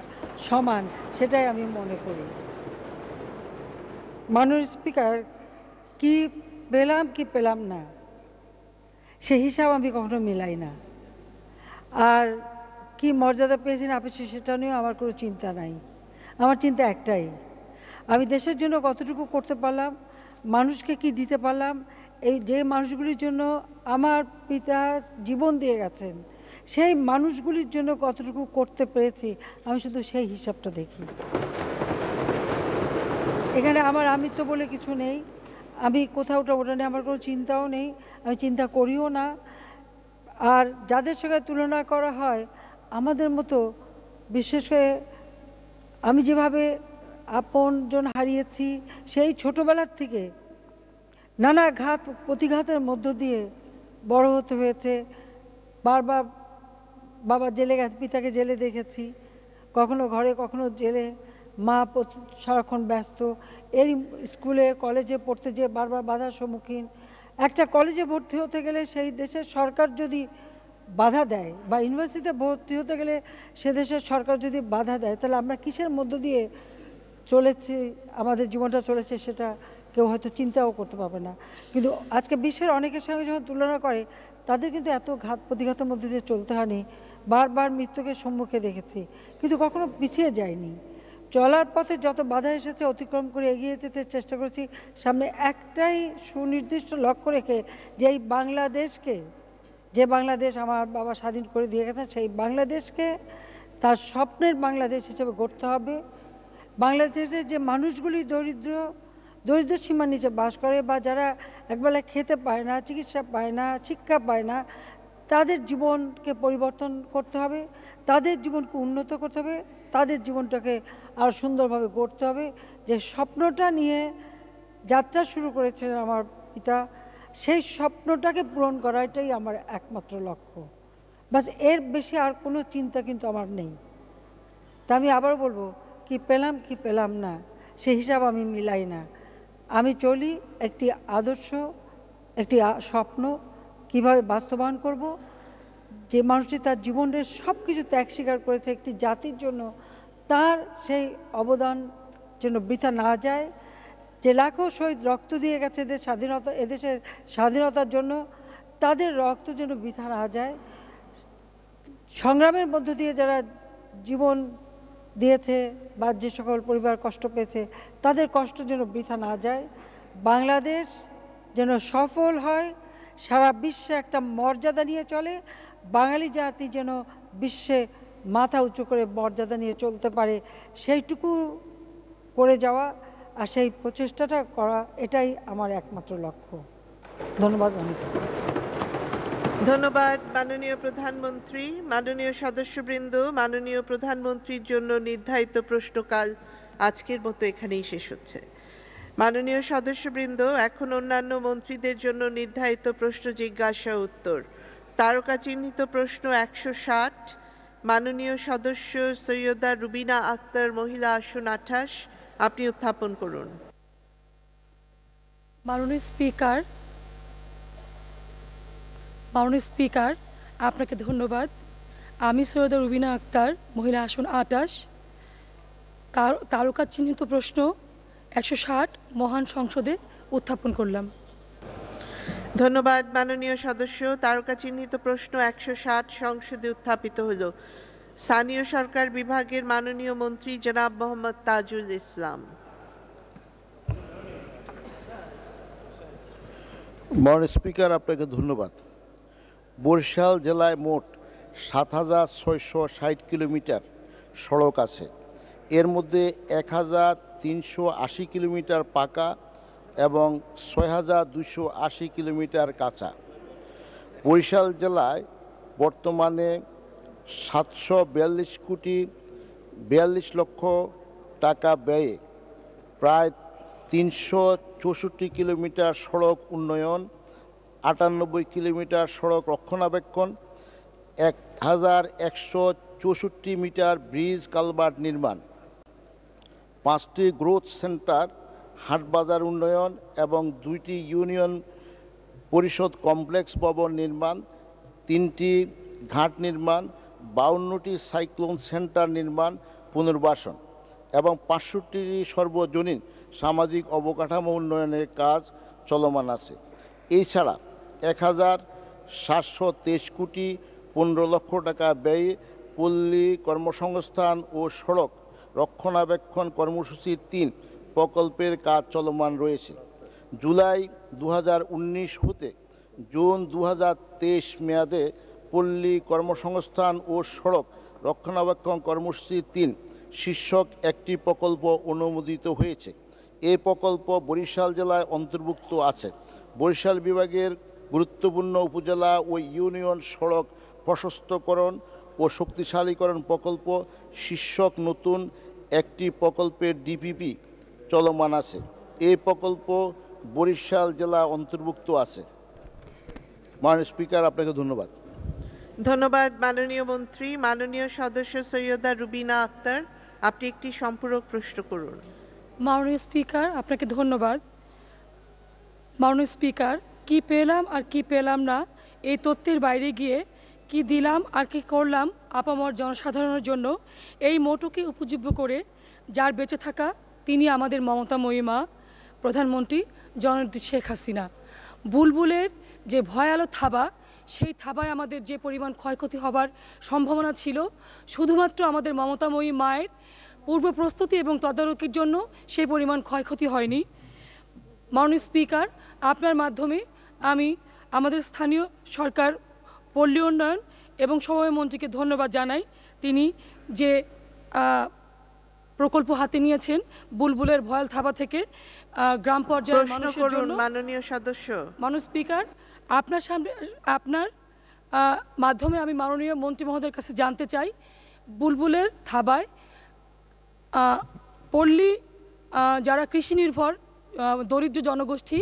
সমান সেটাই আমি মনে করি মাননীয় স্পিকার কি পেলাম কি পেলাম না সে হিসাব আমি কখনো মেলাই না আর কি মর্যাদা পেয়েছেন আপনি সেটা নিয়েও আমার কোনো চিন্তা নাই আমার চিন্তা একটাই আমি দেশের জন্য কতটুকু করতে পারলাম মানুষকে কি দিতে পারলাম এই যে মানুষগুলির জন্য আমার পিতা জীবন দিয়ে গেছেন সেই মানুষগুলির জন্য কতটুকু করতে পেরেছি আমি শুধু সেই হিসাবটা দেখি এখানে আমার আমিত্ব বলে কিছু নেই আমি কোথাও ওটা ওটা নিয়ে আমার কোনো চিন্তাও নেই আমি চিন্তা করিও না আর যাদের সঙ্গে তুলনা করা হয় আমাদের মতো বিশেষ করে আমি যেভাবে আপনজন হারিয়েছি সেই ছোটোবেলার থেকে নানা ঘাত প্রতিঘাতের মধ্য দিয়ে বড় হতে হয়েছে বারবার বাবা জেলে গেছে পিতাকে জেলে দেখেছি কখনো ঘরে কখনো জেলে মা সারাক্ষণ ব্যস্ত এর স্কুলে কলেজে পড়তে যেয়ে বারবার বাধার সম্মুখীন একটা কলেজে ভর্তি হতে গেলে সেই দেশের সরকার যদি বাধা দেয় বা ইউনিভার্সিটিতে ভর্তি হতে গেলে সে দেশের সরকার যদি বাধা দেয় তাহলে আমরা কিসের মধ্য দিয়ে চলেছে আমাদের জীবনটা চলেছে সেটা কেউ হয়তো চিন্তাও করতে পারবে না কিন্তু আজকে বিশ্বের অনেকের সঙ্গে যখন তুলনা করে তাদের কিন্তু এত ঘাত প্রতিঘাতের মধ্যে দিয়ে চলতে হয়নি বারবার মৃত্যুকে সম্মুখে দেখেছি কিন্তু কখনো পিছিয়ে যায়নি চলার পথে যত বাধা এসেছে অতিক্রম করে এগিয়ে যেতে চেষ্টা করেছি সামনে একটাই সুনির্দিষ্ট লক্ষ্য রেখে যে এই বাংলাদেশকে যে বাংলাদেশ আমার বাবা স্বাধীন করে দিয়ে গেছেন সেই বাংলাদেশকে তার স্বপ্নের বাংলাদেশ হিসেবে গড়তে হবে বাংলাদেশের যে মানুষগুলি দরিদ্র দরিদ্র সীমার নিচে বাস করে বা যারা একবেলা খেতে পায় না চিকিৎসা পায় না শিক্ষা পায় না তাদের জীবনকে পরিবর্তন করতে হবে তাদের জীবনকে উন্নত করতে হবে তাদের জীবনটাকে আর সুন্দরভাবে গড়তে হবে যে স্বপ্নটা নিয়ে যাত্রা শুরু করেছিলেন আমার পিতা সেই স্বপ্নটাকে পূরণ করা এটাই আমার একমাত্র লক্ষ্য বাস এর বেশি আর কোনো চিন্তা কিন্তু আমার নেই তা আমি আবার বলবো কি পেলাম কি পেলাম না সে হিসাব আমি মিলাই না আমি চলি একটি আদর্শ একটি স্বপ্ন কিভাবে বাস্তবায়ন করব যে মানুষটি তার জীবনের সব কিছু ত্যাগ স্বীকার করেছে একটি জাতির জন্য তার সেই অবদান যেন বৃথা না যায় যে লাখো শহীদ রক্ত দিয়ে গেছে এদের স্বাধীনতা এদেশের স্বাধীনতার জন্য তাদের রক্ত যেন বৃথা না যায় সংগ্রামের মধ্য দিয়ে যারা জীবন দিয়েছে বা যে সকল পরিবার কষ্ট পেয়েছে তাদের কষ্ট যেন বৃথা না যায় বাংলাদেশ যেন সফল হয় সারা বিশ্বে একটা মর্যাদা নিয়ে চলে বাঙালি জাতি যেন বিশ্বে মাথা উঁচু করে মর্যাদা নিয়ে চলতে পারে সেইটুকু করে যাওয়া আর সেই প্রচেষ্টাটা করা এটাই আমার একমাত্র লক্ষ্য ধন্যবাদ ধন্যবাদ মাননীয় প্রধানমন্ত্রী মাননীয় সদস্যবৃন্দ মাননীয় প্রধানমন্ত্রীর জন্য নির্ধারিত প্রশ্নকাল আজকের মতো এখানেই শেষ হচ্ছে মাননীয় সদস্যবৃন্দ এখন অন্যান্য মন্ত্রীদের জন্য নির্ধারিত প্রশ্ন জিজ্ঞাসা উত্তর তারকা চিহ্নিত প্রশ্ন একশো ষাট মাননীয় সদস্য সৈয়দা রুবিনা আক্তার মহিলা আসন আঠাশ আপনি উত্থাপন করুন মাননীয় স্পিকার মাননীয় স্পিকার আপনাকে ধন্যবাদ আমি সৈয়দা রুবিনা আক্তার মহিলা আসন আঠাশ তারকা চিহ্নিত প্রশ্ন একশো ষাট মহান সংসদে উত্থাপন করলাম ধন্যবাদ মাননীয় সদস্য তারকা চিহ্নিত প্রশ্ন একশো ষাট সংসদে উত্থাপিত হল স্থানীয় সরকার বিভাগের মাননীয় মন্ত্রী জনাব মোহাম্মদ তাজুল ইসলাম মাননীয় স্পিকার আপনাকে ধন্যবাদ বরিশাল জেলায় মোট সাত হাজার ছয়শো ষাট কিলোমিটার সড়ক আছে এর মধ্যে এক হাজার তিনশো আশি কিলোমিটার পাকা এবং ছয় হাজার দুশো আশি কিলোমিটার কাঁচা বরিশাল জেলায় বর্তমানে সাতশো বিয়াল্লিশ কোটি বিয়াল্লিশ লক্ষ টাকা ব্যয়ে প্রায় তিনশো চৌষট্টি কিলোমিটার সড়ক উন্নয়ন আটানব্বই কিলোমিটার সড়ক রক্ষণাবেক্ষণ এক হাজার একশো চৌষট্টি মিটার ব্রিজ কালবার নির্মাণ পাঁচটি গ্রোথ সেন্টার হাটবাজার উন্নয়ন এবং দুইটি ইউনিয়ন পরিষদ কমপ্লেক্স ভবন নির্মাণ তিনটি ঘাট নির্মাণ বাউন্নটি সাইক্লোন সেন্টার নির্মাণ পুনর্বাসন এবং পাঁচষট্টি সর্বজনীন সামাজিক অবকাঠামো উন্নয়নের কাজ চলমান আছে এছাড়া এক হাজার সাতশো তেইশ কোটি পনেরো লক্ষ টাকা ব্যয়ে পল্লী কর্মসংস্থান ও সড়ক রক্ষণাবেক্ষণ কর্মসূচি তিন প্রকল্পের কাজ চলমান রয়েছে জুলাই দু হতে জুন দু মেয়াদে পল্লী কর্মসংস্থান ও সড়ক রক্ষণাবেক্ষণ কর্মসূচি তিন শীর্ষক একটি প্রকল্প অনুমোদিত হয়েছে এ প্রকল্প বরিশাল জেলায় অন্তর্ভুক্ত আছে বরিশাল বিভাগের গুরুত্বপূর্ণ উপজেলা ও ইউনিয়ন সড়ক প্রশস্তকরণ ও শক্তিশালীকরণ প্রকল্প শীর্ষক নতুন একটি প্রকল্পের ডিপিপি চলমান আছে এই প্রকল্প বরিশাল জেলা অন্তর্ভুক্ত আছে মাননীয় স্পিকার আপনাকে ধন্যবাদ ধন্যবাদ মাননীয় মন্ত্রী মাননীয় সদস্য সৈয়দা রুবিনা আক্তার আপনি একটি সম্পূরক প্রশ্ন করুন মাননীয় স্পিকার আপনাকে ধন্যবাদ মাননীয় স্পিকার কি পেলাম আর কি পেলাম না এই তথ্যের বাইরে গিয়ে কি দিলাম আর কি করলাম আপামর জনসাধারণের জন্য এই মোটকে উপজীব্য করে যার বেঁচে থাকা তিনি আমাদের মমতা মহিমা প্রধানমন্ত্রী জননেত্রী শেখ হাসিনা বুলবুলের যে ভয়ালো থাবা সেই থাবায় আমাদের যে পরিমাণ ক্ষয়ক্ষতি হবার সম্ভাবনা ছিল শুধুমাত্র আমাদের মমতাময়ী মায়ের পূর্ব প্রস্তুতি এবং তদারকির জন্য সেই পরিমাণ ক্ষয়ক্ষতি হয়নি মাননীয় স্পিকার আপনার মাধ্যমে আমি আমাদের স্থানীয় সরকার পল্লী উন্নয়ন এবং সময় মন্ত্রীকে ধন্যবাদ জানাই তিনি যে প্রকল্প হাতে নিয়েছেন বুলবুলের ভয়াল থাবা থেকে গ্রাম পর্যায়ে মানুষের জন্য মাননীয় সদস্য মানুষ স্পিকার আপনার সামনে আপনার মাধ্যমে আমি মাননীয় মন্ত্রী মহোদয়ের কাছে জানতে চাই বুলবুলের থাবায় পল্লী যারা কৃষি নির্ভর দরিদ্র জনগোষ্ঠী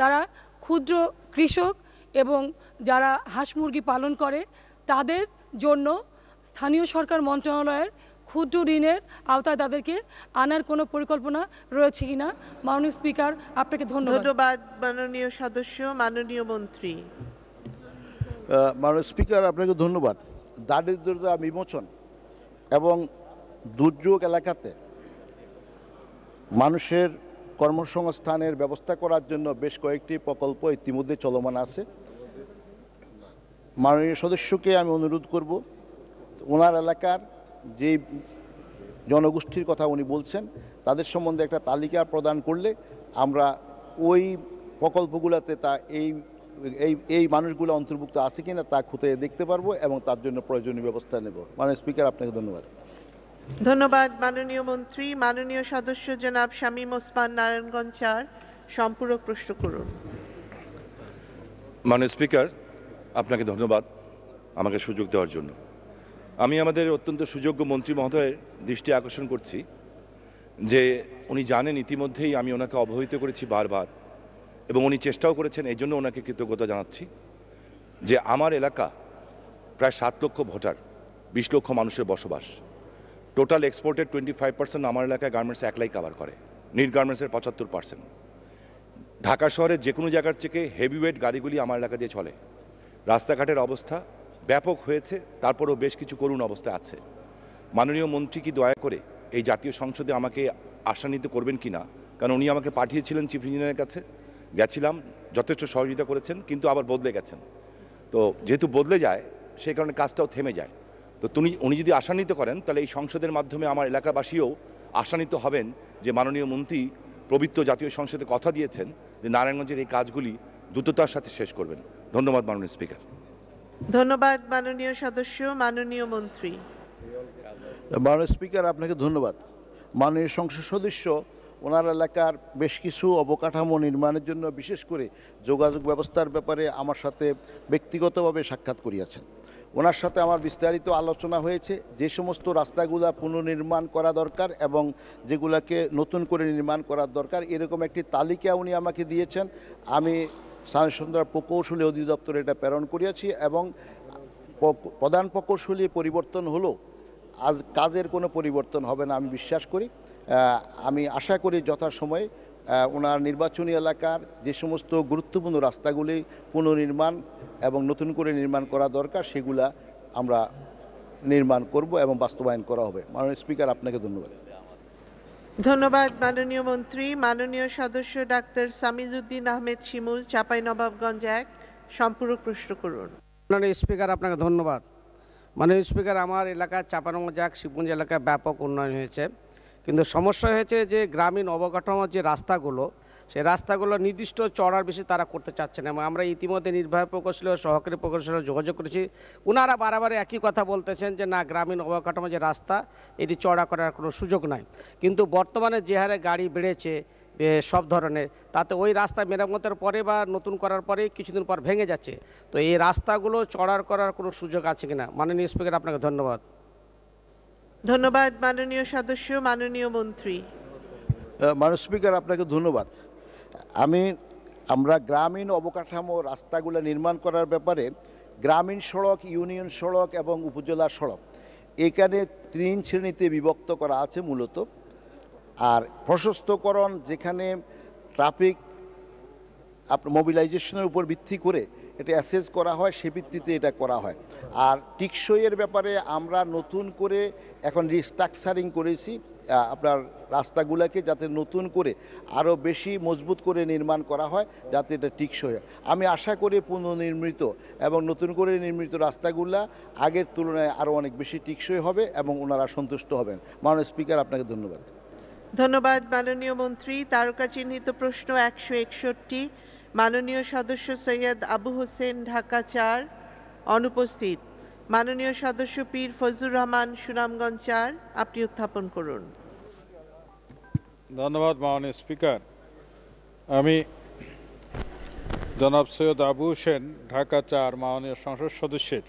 তারা ক্ষুদ্র কৃষক এবং যারা হাঁস মুরগি পালন করে তাদের জন্য স্থানীয় সরকার মন্ত্রণালয়ের ক্ষুদ্র ঋণের আওতায় তাদেরকে আনার কোনো পরিকল্পনা রয়েছে কিনা মাননীয় স্পিকার আপনাকে ধন্যবাদ ধন্যবাদ মাননীয় সদস্য মাননীয় মন্ত্রী মাননীয় স্পিকার আপনাকে ধন্যবাদ দারিদ্রতা বিমোচন এবং দুর্যোগ এলাকাতে মানুষের কর্মসংস্থানের ব্যবস্থা করার জন্য বেশ কয়েকটি প্রকল্প ইতিমধ্যে চলমান আছে মাননীয় সদস্যকে আমি অনুরোধ করব ওনার এলাকার যে জনগোষ্ঠীর কথা উনি বলছেন তাদের সম্বন্ধে একটা তালিকা প্রদান করলে আমরা ওই প্রকল্পগুলোতে তা এই এই এই মানুষগুলো অন্তর্ভুক্ত আছে কিনা তা খুঁতে দেখতে পারবো এবং তার জন্য প্রয়োজনীয় ব্যবস্থা নেব মানে স্পিকার আপনাকে ধন্যবাদ ধন্যবাদ মাননীয় মন্ত্রী মাননীয় সদস্য জনাব শামীম ওসমান নারায়ণগঞ্জ চার সম্পূরক প্রশ্ন করুন মাননীয় স্পিকার আপনাকে ধন্যবাদ আমাকে সুযোগ দেওয়ার জন্য আমি আমাদের অত্যন্ত সুযোগ্য মন্ত্রী মহোদয়ের দৃষ্টি আকর্ষণ করছি যে উনি জানেন ইতিমধ্যেই আমি ওনাকে অবহিত করেছি বারবার এবং উনি চেষ্টাও করেছেন এই জন্য ওনাকে কৃতজ্ঞতা জানাচ্ছি যে আমার এলাকা প্রায় সাত লক্ষ ভোটার বিশ লক্ষ মানুষের বসবাস টোটাল এক্সপোর্টের টোয়েন্টি ফাইভ পার্সেন্ট আমার এলাকায় গার্মেন্টস একলাই কাভার করে নিট গার্মেন্টসের পঁচাত্তর পার্সেন্ট ঢাকা শহরে যে কোনো জায়গার থেকে হেভিওয়েট গাড়িগুলি আমার এলাকা দিয়ে চলে রাস্তাঘাটের অবস্থা ব্যাপক হয়েছে তারপরেও বেশ কিছু করুণ অবস্থা আছে মাননীয় মন্ত্রী কি দয়া করে এই জাতীয় সংসদে আমাকে আশান্বিত করবেন কি না কারণ উনি আমাকে পাঠিয়েছিলেন চিফ ইঞ্জিনিয়ারের কাছে গেছিলাম যথেষ্ট সহযোগিতা করেছেন কিন্তু আবার বদলে গেছেন তো যেহেতু বদলে যায় সেই কারণে কাজটাও থেমে যায় তো তুমি উনি যদি আশান্বিত করেন তাহলে এই সংসদের মাধ্যমে আমার এলাকাবাসীও আশান্বিত হবেন যে মাননীয় মন্ত্রী পবিত্র জাতীয় সংসদে কথা দিয়েছেন যে নারায়ণগঞ্জের এই কাজগুলি দ্রুততার সাথে শেষ করবেন ধন্যবাদ মাননীয় স্পিকার ধন্যবাদ মাননীয় সদস্য মাননীয় মন্ত্রী মাননীয় স্পিকার আপনাকে ধন্যবাদ মাননীয় সংসদ সদস্য ওনার এলাকার বেশ কিছু অবকাঠামো নির্মাণের জন্য বিশেষ করে যোগাযোগ ব্যবস্থার ব্যাপারে আমার সাথে ব্যক্তিগতভাবে সাক্ষাৎ করিয়াছেন ওনার সাথে আমার বিস্তারিত আলোচনা হয়েছে যে সমস্ত রাস্তাগুলা পুনর্নির্মাণ করা দরকার এবং যেগুলাকে নতুন করে নির্মাণ করার দরকার এরকম একটি তালিকা উনি আমাকে দিয়েছেন আমি সুন্দর প্রকৌশলী অধিদপ্তর এটা প্রেরণ করিয়াছি এবং প্রধান প্রকৌশলী পরিবর্তন হলো আজ কাজের কোনো পরিবর্তন হবে না আমি বিশ্বাস করি আমি আশা করি যথাসময়ে ওনার নির্বাচনী এলাকার যে সমস্ত গুরুত্বপূর্ণ রাস্তাগুলি পুনর্নির্মাণ এবং নতুন করে নির্মাণ করা দরকার সেগুলা আমরা নির্মাণ করব এবং বাস্তবায়ন করা হবে মাননীয় স্পিকার আপনাকে ধন্যবাদ ধন্যবাদ মাননীয় মন্ত্রী মাননীয় সদস্য ডাক্তার সামিজুদ্দিন আহমেদ শিমুল চাপাই নবাবগঞ্জ এক সম্পূরক প্রশ্ন করুন মাননীয় স্পিকার আপনাকে ধন্যবাদ মাননীয় স্পিকার আমার এলাকা চাপানগঞ্জ এক শিবগঞ্জ এলাকায় ব্যাপক উন্নয়ন হয়েছে কিন্তু সমস্যা হয়েছে যে গ্রামীণ অবকাঠামোর যে রাস্তাগুলো সেই রাস্তাগুলো নির্দিষ্ট চড়ার বেশি তারা করতে চাচ্ছে না এবং আমরা ইতিমধ্যে নির্বাহী প্রকৌশলী ও সহকারী প্রকৌশলী যোগাযোগ করেছি ওনারা বারবার একই কথা বলতেছেন যে না গ্রামীণ অবকাঠামো যে রাস্তা এটি চড়া করার কোনো সুযোগ নাই কিন্তু বর্তমানে যে হারে গাড়ি বেড়েছে সব ধরনের তাতে ওই রাস্তা মেরামতের পরে বা নতুন করার পরে কিছুদিন পর ভেঙে যাচ্ছে তো এই রাস্তাগুলো চড়ার করার কোনো সুযোগ আছে কি না মাননীয় স্পিকার আপনাকে ধন্যবাদ ধন্যবাদ মাননীয় সদস্য মাননীয় মন্ত্রী মাননীয় স্পিকার আপনাকে ধন্যবাদ আমি আমরা গ্রামীণ অবকাঠামো রাস্তাগুলো নির্মাণ করার ব্যাপারে গ্রামীণ সড়ক ইউনিয়ন সড়ক এবং উপজেলা সড়ক এখানে তিন শ্রেণীতে বিভক্ত করা আছে মূলত আর প্রশস্তকরণ যেখানে ট্রাফিক আপনার মোবিলাইজেশনের উপর ভিত্তি করে এটা অ্যাসেস করা হয় সে ভিত্তিতে এটা করা হয় আর টিকসইয়ের ব্যাপারে আমরা নতুন করে এখন রিস্ট্রাকচারিং করেছি আপনার রাস্তাগুলোকে যাতে নতুন করে আরও বেশি মজবুত করে নির্মাণ করা হয় যাতে এটা টিকসই হয় আমি আশা করি পুনর্নির্মিত এবং নতুন করে নির্মিত রাস্তাগুলা আগের তুলনায় আরও অনেক বেশি টিকসই হবে এবং ওনারা সন্তুষ্ট হবেন মাননীয় স্পিকার আপনাকে ধন্যবাদ ধন্যবাদ মাননীয় মন্ত্রী তারকা চিহ্নিত প্রশ্ন একশো একষট্টি মাননীয় সদস্য সৈয়দ আবু হোসেন ঢাকা চার অনুপস্থিত মাননীয় সদস্য পীর ফজুর রহমান সুনামগঞ্জ চার আপনি উত্থাপন করুন ধন্যবাদ মাননীয় স্পিকার আমি জনাব সৈয়দ আবু হোসেন ঢাকা চার মাননীয় সংসদ সদস্যের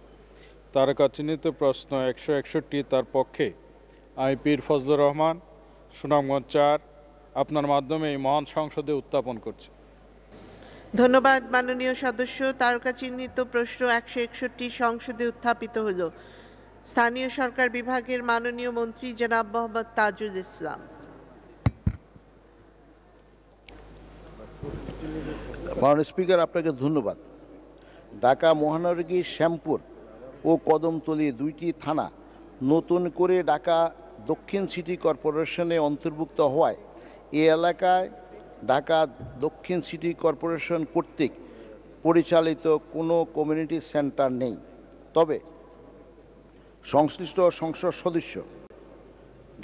তারকা চিহ্নিত প্রশ্ন একশো একষট্টি তার পক্ষে আমি পীর ফজলুর রহমান সুনামগঞ্জ চার আপনার মাধ্যমে এই মহান সংসদে উত্থাপন করছি ধন্যবাদ মাননীয় সদস্য তারকা চিহ্নিত প্রশ্ন একশো একষট্টি সংসদে উত্থাপিত হল স্থানীয় সরকার বিভাগের মাননীয় মন্ত্রী জনাব মোহাম্মদ তাজুল ইসলাম মাননীয় স্পিকার আপনাকে ধন্যবাদ ঢাকা মহানগরী শ্যামপুর ও কদমতলি দুইটি থানা নতুন করে ঢাকা দক্ষিণ সিটি কর্পোরেশনে অন্তর্ভুক্ত হওয়ায় এ এলাকায় ঢাকা দক্ষিণ সিটি কর্পোরেশন কর্তৃক পরিচালিত কোনো কমিউনিটি সেন্টার নেই তবে সংশ্লিষ্ট সংসদ সদস্য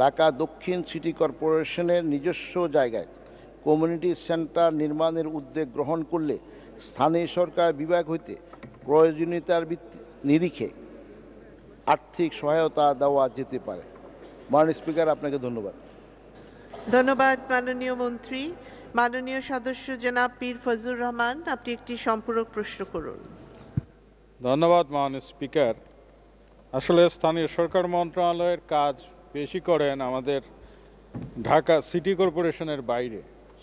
ঢাকা দক্ষিণ সিটি কর্পোরেশনের নিজস্ব জায়গায় কমিউনিটি সেন্টার নির্মাণের উদ্যোগ গ্রহণ করলে স্থানীয় সরকার বিভাগ হইতে প্রয়োজনীয়তার নিরিখে আর্থিক সহায়তা দেওয়া যেতে পারে মাননীয় স্পিকার আপনাকে ধন্যবাদ ধন্যবাদ মাননীয় মন্ত্রী মাননীয় সদস্য জনাব পীর ফজুর রহমান আপনি একটি সম্পূরক প্রশ্ন করুন ধন্যবাদ মান স্পিকার আসলে স্থানীয় সরকার মন্ত্রণালয়ের কাজ বেশি করেন আমাদের ঢাকা সিটি কর্পোরেশনের বাইরে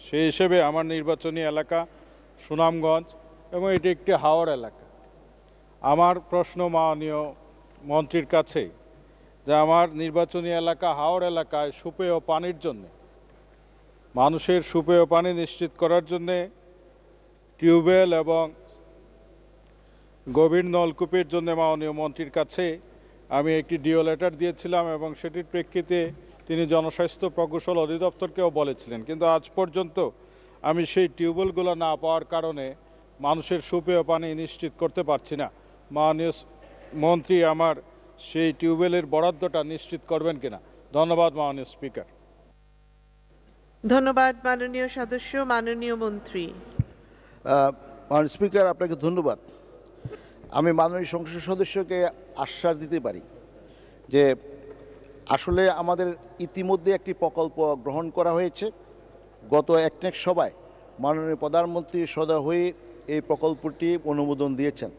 সেই হিসেবে আমার নির্বাচনী এলাকা সুনামগঞ্জ এবং এটি একটি হাওড় এলাকা আমার প্রশ্ন মাননীয় মন্ত্রীর কাছে যে আমার নির্বাচনী এলাকা হাওড় এলাকায় সুপেয় পানির জন্যে মানুষের সুপেয় পানি নিশ্চিত করার জন্যে টিউবওয়েল এবং গভীর নলকূপের জন্য মাননীয় মন্ত্রীর কাছে আমি একটি ডিও লেটার দিয়েছিলাম এবং সেটির প্রেক্ষিতে তিনি জনস্বাস্থ্য প্রকৌশল অধিদপ্তরকেও বলেছিলেন কিন্তু আজ পর্যন্ত আমি সেই টিউবওয়েলগুলো না পাওয়ার কারণে মানুষের সুপেয় পানি নিশ্চিত করতে পারছি না মাননীয় মন্ত্রী আমার সেই টিউবওয়েলের বরাদ্দটা নিশ্চিত করবেন কিনা ধন্যবাদ মাননীয় স্পিকার ধন্যবাদ মাননীয় সদস্য মাননীয় মন্ত্রী মাননীয় স্পিকার আপনাকে ধন্যবাদ আমি মাননীয় সংসদ সদস্যকে আশ্বাস দিতে পারি যে আসলে আমাদের ইতিমধ্যে একটি প্রকল্প গ্রহণ করা হয়েছে গত একটেক সভায় মাননীয় প্রধানমন্ত্রী সদা হয়ে এই প্রকল্পটি অনুমোদন দিয়েছেন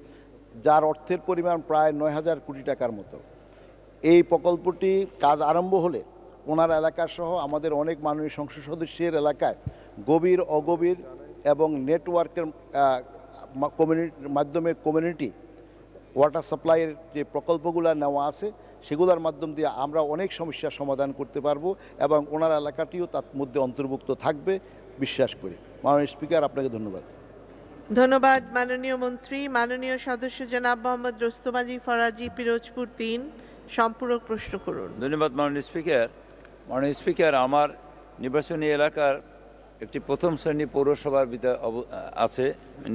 যার অর্থের পরিমাণ প্রায় নয় হাজার কোটি টাকার মতো এই প্রকল্পটি কাজ আরম্ভ হলে ওনার এলাকাসহ আমাদের অনেক মাননীয় সংসদ সদস্যের এলাকায় গভীর অগভীর এবং নেটওয়ার্কের কমিউনিটির মাধ্যমে কমিউনিটি ওয়াটার সাপ্লাইয়ের যে প্রকল্পগুলো নেওয়া আছে সেগুলোর মাধ্যম দিয়ে আমরা অনেক সমস্যার সমাধান করতে পারবো এবং ওনার এলাকাটিও তার মধ্যে অন্তর্ভুক্ত থাকবে বিশ্বাস করি মাননীয় স্পিকার আপনাকে ধন্যবাদ ধন্যবাদ মাননীয় মন্ত্রী মাননীয় সদস্য জনাব মোহাম্মদ রোস্তমাজি ফরাজি পিরোজপুর তিন সম্পূরক প্রশ্ন করুন ধন্যবাদ মাননীয় স্পিকার মাননীয় স্পিকার আমার নির্বাচনী এলাকার একটি প্রথম শ্রেণী পৌরসভার ভিতরে আছে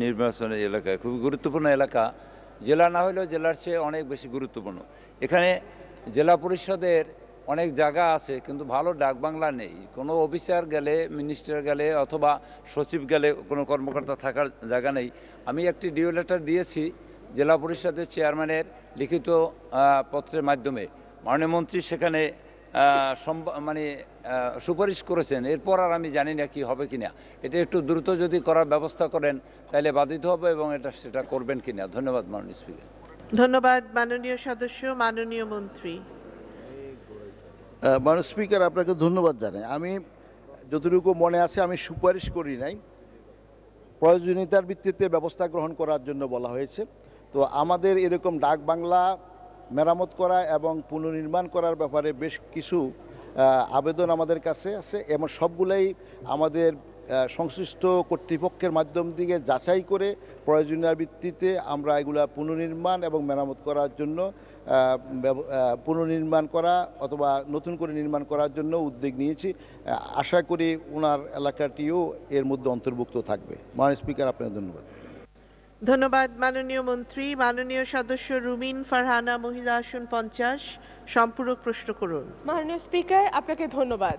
নির্বাচনী এলাকায় খুবই গুরুত্বপূর্ণ এলাকা জেলা না হলেও জেলার চেয়ে অনেক বেশি গুরুত্বপূর্ণ এখানে জেলা পরিষদের অনেক জায়গা আছে কিন্তু ভালো ডাকবাংলা নেই কোনো অফিসার গেলে মিনিস্টার গেলে অথবা সচিব গেলে কোনো কর্মকর্তা থাকার জায়গা নেই আমি একটি ডিও লেটার দিয়েছি জেলা পরিষদের চেয়ারম্যানের লিখিত পত্রের মাধ্যমে মাননীয় মন্ত্রী সেখানে মানে সুপারিশ করেছেন এরপর আর আমি জানি না কি হবে কিনা এটা একটু দ্রুত যদি করার ব্যবস্থা করেন তাহলে বাধিত হবে এবং এটা সেটা করবেন কিনা ধন্যবাদ মাননীয় স্পিকার ধন্যবাদ মাননীয় সদস্য মাননীয় মন্ত্রী মাননীয় স্পিকার আপনাকে ধন্যবাদ জানাই আমি যতটুকু মনে আছে আমি সুপারিশ করি নাই প্রয়োজনীয়তার ভিত্তিতে ব্যবস্থা গ্রহণ করার জন্য বলা হয়েছে তো আমাদের এরকম ডাক বাংলা মেরামত করা এবং পুনর্নির্মাণ করার ব্যাপারে বেশ কিছু আবেদন আমাদের কাছে আছে এবং সবগুলাই আমাদের সংশ্লিষ্ট কর্তৃপক্ষের মাধ্যম দিকে যাচাই করে প্রয়োজনীয় ভিত্তিতে আমরা এগুলা পুনর্নির্মাণ এবং মেরামত করার জন্য পুনর্নির্মাণ করা অথবা নতুন করে নির্মাণ করার জন্য উদ্যোগ নিয়েছি আশা করি ওনার এলাকাটিও এর মধ্যে অন্তর্ভুক্ত থাকবে মহান স্পিকার আপনাকে ধন্যবাদ ধন্যবাদ মাননীয় মন্ত্রী মাননীয় সদস্য রুমিন ফারহানা মহিলা আসন পঞ্চাশ সম্পূরক প্রশ্ন করুন মাননীয় স্পিকার আপনাকে ধন্যবাদ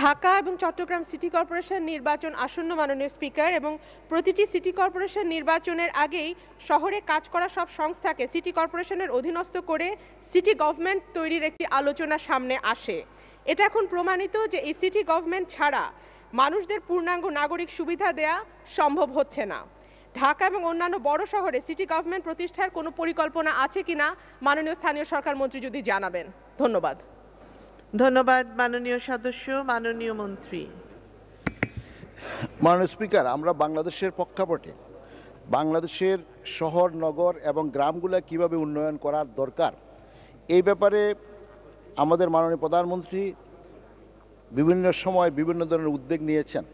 ঢাকা এবং চট্টগ্রাম সিটি কর্পোরেশন নির্বাচন আসন্ন মাননীয় স্পিকার এবং প্রতিটি সিটি কর্পোরেশন নির্বাচনের আগেই শহরে কাজ করা সব সংস্থাকে সিটি কর্পোরেশনের অধীনস্থ করে সিটি গভর্নমেন্ট তৈরির একটি আলোচনা সামনে আসে এটা এখন প্রমাণিত যে এই সিটি গভর্নমেন্ট ছাড়া মানুষদের পূর্ণাঙ্গ নাগরিক সুবিধা দেয়া সম্ভব হচ্ছে না ঢাকা এবং অন্যান্য বড় শহরে সিটি গভর্নমেন্ট প্রতিষ্ঠার কোনো পরিকল্পনা আছে কিনা মাননীয় স্থানীয় সরকার মন্ত্রী যদি জানাবেন ধন্যবাদ ধন্যবাদ মাননীয় সদস্য মাননীয় মন্ত্রী মাননীয় স্পিকার আমরা বাংলাদেশের পক্ষাপটে বাংলাদেশের শহর নগর এবং গ্রামগুলো কিভাবে উন্নয়ন করার দরকার এই ব্যাপারে আমাদের মাননীয় প্রধানমন্ত্রী বিভিন্ন সময় বিভিন্ন ধরনের উদ্যোগ নিয়েছেন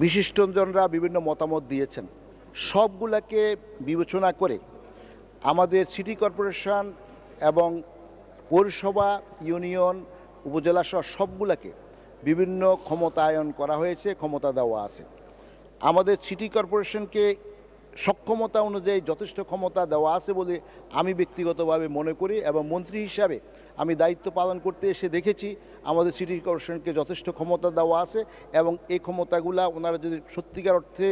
বিশিষ্টজনরা বিভিন্ন মতামত দিয়েছেন সবগুলাকে বিবেচনা করে আমাদের সিটি কর্পোরেশন এবং পৌরসভা ইউনিয়ন উপজেলা সহ সবগুলাকে বিভিন্ন ক্ষমতায়ন করা হয়েছে ক্ষমতা দেওয়া আছে আমাদের সিটি কর্পোরেশনকে সক্ষমতা অনুযায়ী যথেষ্ট ক্ষমতা দেওয়া আছে বলে আমি ব্যক্তিগতভাবে মনে করি এবং মন্ত্রী হিসাবে আমি দায়িত্ব পালন করতে এসে দেখেছি আমাদের সিটি কর্পোরেশনকে যথেষ্ট ক্ষমতা দেওয়া আছে এবং এই ক্ষমতাগুলা ওনারা যদি সত্যিকার অর্থে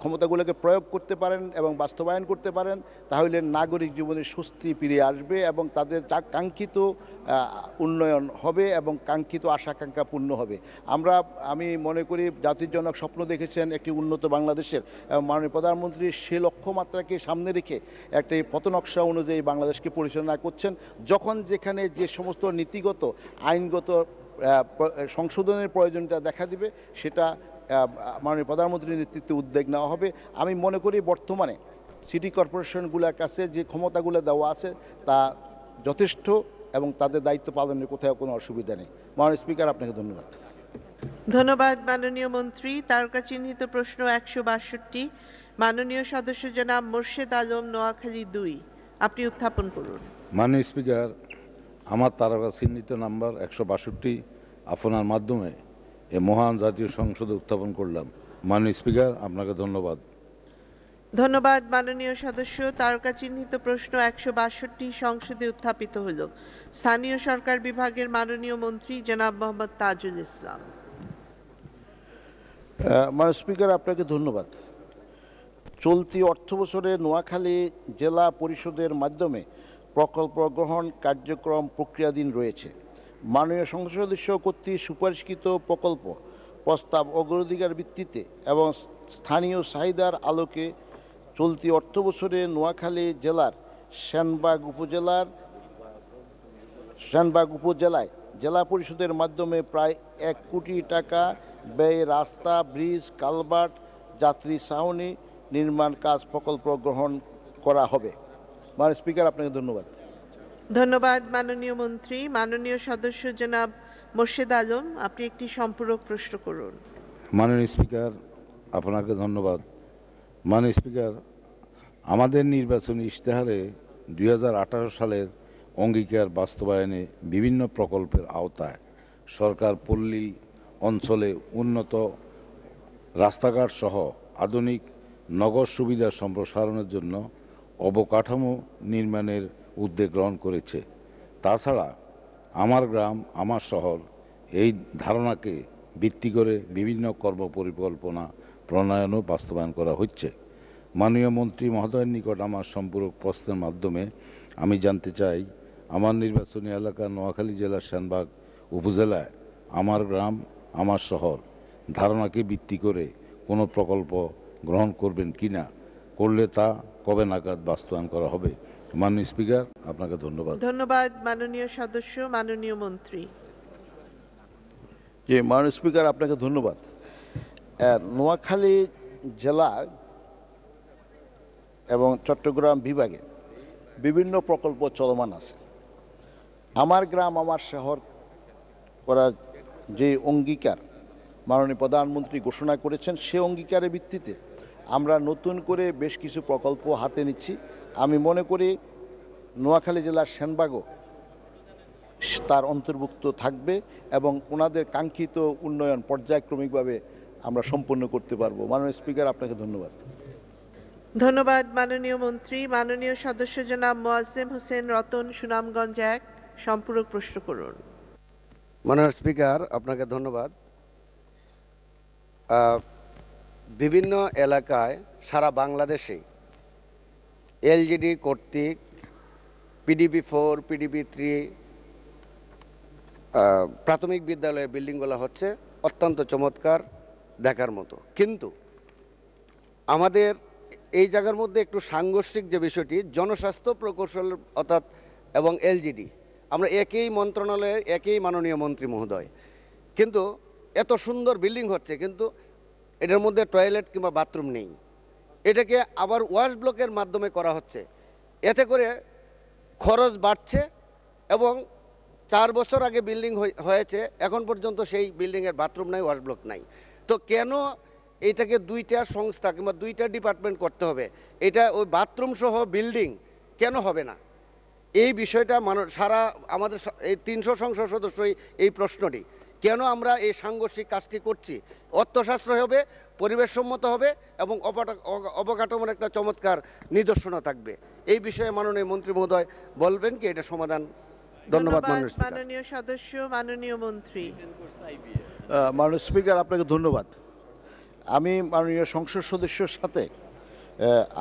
ক্ষমতাগুলোকে প্রয়োগ করতে পারেন এবং বাস্তবায়ন করতে পারেন তাহলে নাগরিক জীবনে স্বস্তি ফিরে আসবে এবং তাদের কাঙ্ক্ষিত উন্নয়ন হবে এবং কাঙ্ক্ষিত আশাকাঙ্ক্ষা পূর্ণ হবে আমরা আমি মনে করি জাতির জনক স্বপ্ন দেখেছেন একটি উন্নত বাংলাদেশের এবং মাননীয় প্রধানমন্ত্রী সে লক্ষ্যমাত্রাকে সামনে রেখে একটা এই পথনকশা অনুযায়ী বাংলাদেশকে পরিচালনা করছেন যখন যেখানে যে সমস্ত নীতিগত আইনগত সংশোধনের প্রয়োজনটা দেখা দিবে সেটা মাননীয় প্রধানমন্ত্রীর নেতৃত্বে উদ্যোগ নেওয়া হবে আমি মনে করি বর্তমানে সিটি কর্পোরেশনগুলোর কাছে যে ক্ষমতাগুলো দেওয়া আছে তা যথেষ্ট এবং তাদের দায়িত্ব পালনের কোথাও কোনো অসুবিধা নেই মাননীয় স্পিকার আপনাকে ধন্যবাদ ধন্যবাদ মাননীয় মন্ত্রী তারকা চিহ্নিত প্রশ্ন একশো বাষট্টি মাননীয় সদস্য জনাব মোর্শেদ আলম নোয়াখালী দুই আপনি উত্থাপন করুন মাননীয় স্পিকার আমার তারকা চিহ্নিত নাম্বার একশো বাষট্টি আপনার মাধ্যমে এ মহান জাতীয় সংসদে উত্থাপন করলাম মাননীয় স্পিকার আপনাকে ধন্যবাদ ধন্যবাদ মাননীয় সদস্য তারকা চিহ্নিত প্রশ্ন একশো বাষট্টি সংসদে উত্থাপিত হল স্থানীয় সরকার বিভাগের মাননীয় মন্ত্রী জনাব মোহাম্মদ তাজুল ইসলাম মাননীয় স্পিকার আপনাকে ধন্যবাদ চলতি অর্থ বছরে নোয়াখালী জেলা পরিষদের মাধ্যমে প্রকল্প গ্রহণ কার্যক্রম প্রক্রিয়াধীন রয়েছে মাননীয় সংসদ সদস্য কর্তৃক সুপারিশকৃত প্রকল্প প্রস্তাব অগ্রাধিকার ভিত্তিতে এবং স্থানীয় চাহিদার আলোকে চলতি অর্থ বছরে নোয়াখালী জেলার শ্যানবাগ উপজেলার শ্যানবাগ উপজেলায় জেলা পরিষদের মাধ্যমে প্রায় এক কোটি টাকা ব্যয় রাস্তা ব্রিজ কালবাট যাত্রী ছাউনি নির্মাণ কাজ প্রকল্প গ্রহণ করা হবে মানে স্পিকার আপনাকে ধন্যবাদ ধন্যবাদ মাননীয় মন্ত্রী মাননীয় সদস্য জনাব মোর্শেদ আলম আপনি একটি সম্পূরক প্রশ্ন করুন মাননীয় স্পিকার আপনাকে ধন্যবাদ মাননীয় স্পিকার আমাদের নির্বাচনী ইশতেহারে দুই সালের অঙ্গীকার বাস্তবায়নে বিভিন্ন প্রকল্পের আওতায় সরকার পল্লী অঞ্চলে উন্নত রাস্তাঘাট সহ আধুনিক নগর সুবিধা সম্প্রসারণের জন্য অবকাঠামো নির্মাণের উদ্যোগ গ্রহণ করেছে তাছাড়া আমার গ্রাম আমার শহর এই ধারণাকে ভিত্তি করে বিভিন্ন কর্ম পরিকল্পনা প্রণয়নও বাস্তবায়ন করা হচ্ছে মাননীয় মন্ত্রী মহোদয়ের নিকট আমার সম্পূরক প্রশ্নের মাধ্যমে আমি জানতে চাই আমার নির্বাচনী এলাকা নোয়াখালী জেলার শ্যানবাগ উপজেলায় আমার গ্রাম আমার শহর ধারণাকে ভিত্তি করে কোনো প্রকল্প গ্রহণ করবেন কি না করলে তা কবে নাগাদ বাস্তবায়ন করা হবে মাননীয় স্পিকার আপনাকে ধন্যবাদ ধন্যবাদ মাননীয় সদস্য মাননীয় মন্ত্রী যে মাননীয় স্পিকার আপনাকে ধন্যবাদ নোয়াখালী জেলার এবং চট্টগ্রাম বিভাগে বিভিন্ন প্রকল্প চলমান আছে আমার গ্রাম আমার শহর করার যে অঙ্গীকার মাননীয় প্রধানমন্ত্রী ঘোষণা করেছেন সে অঙ্গীকারের ভিত্তিতে আমরা নতুন করে বেশ কিছু প্রকল্প হাতে নিচ্ছি আমি মনে করি নোয়াখালী জেলার সেনবাগও তার অন্তর্ভুক্ত থাকবে এবং ওনাদের কাঙ্ক্ষিত উন্নয়ন পর্যায়ক্রমিকভাবে আমরা সম্পন্ন করতে পারব মাননীয় স্পিকার আপনাকে ধন্যবাদ ধন্যবাদ মাননীয় মন্ত্রী মাননীয় সদস্য জনাব মোয়াজেম হোসেন রতন সুনামগঞ্জ এক সম্পূরক প্রশ্ন করুন মাননীয় স্পিকার আপনাকে ধন্যবাদ বিভিন্ন এলাকায় সারা বাংলাদেশে এলজিডি কর্তৃক পিডিপি ফোর পিডিপি থ্রি প্রাথমিক বিদ্যালয়ের বিল্ডিংগুলো হচ্ছে অত্যন্ত চমৎকার দেখার মতো কিন্তু আমাদের এই জায়গার মধ্যে একটু সাংঘর্ষিক যে বিষয়টি জনস্বাস্থ্য প্রকৌশল অর্থাৎ এবং এলজিডি আমরা একই মন্ত্রণালয়ের একই মাননীয় মন্ত্রী মহোদয় কিন্তু এত সুন্দর বিল্ডিং হচ্ছে কিন্তু এটার মধ্যে টয়লেট কিংবা বাথরুম নেই এটাকে আবার ওয়াশ ব্লকের মাধ্যমে করা হচ্ছে এতে করে খরচ বাড়ছে এবং চার বছর আগে বিল্ডিং হয়েছে এখন পর্যন্ত সেই বিল্ডিংয়ের বাথরুম নাই ওয়াশ ব্লক নাই তো কেন এইটাকে দুইটা সংস্থা কিংবা দুইটা ডিপার্টমেন্ট করতে হবে এটা ওই বাথরুম সহ বিল্ডিং কেন হবে না এই বিষয়টা মানুষ সারা আমাদের এই তিনশো সংসদ সদস্যই এই প্রশ্নটি কেন আমরা এই সাংঘর্ষিক কাজটি করছি অর্থশাস্ত্র হবে পরিবেশসম্মত হবে এবং অবকাঠামোর একটা চমৎকার নিদর্শনও থাকবে এই বিষয়ে মাননীয় মন্ত্রী মহোদয় বলবেন কি এটা সমাধান ধন্যবাদ মাননীয় সদস্য মাননীয় মন্ত্রী মাননীয় স্পিকার আপনাকে ধন্যবাদ আমি মাননীয় সংসদ সদস্যর সাথে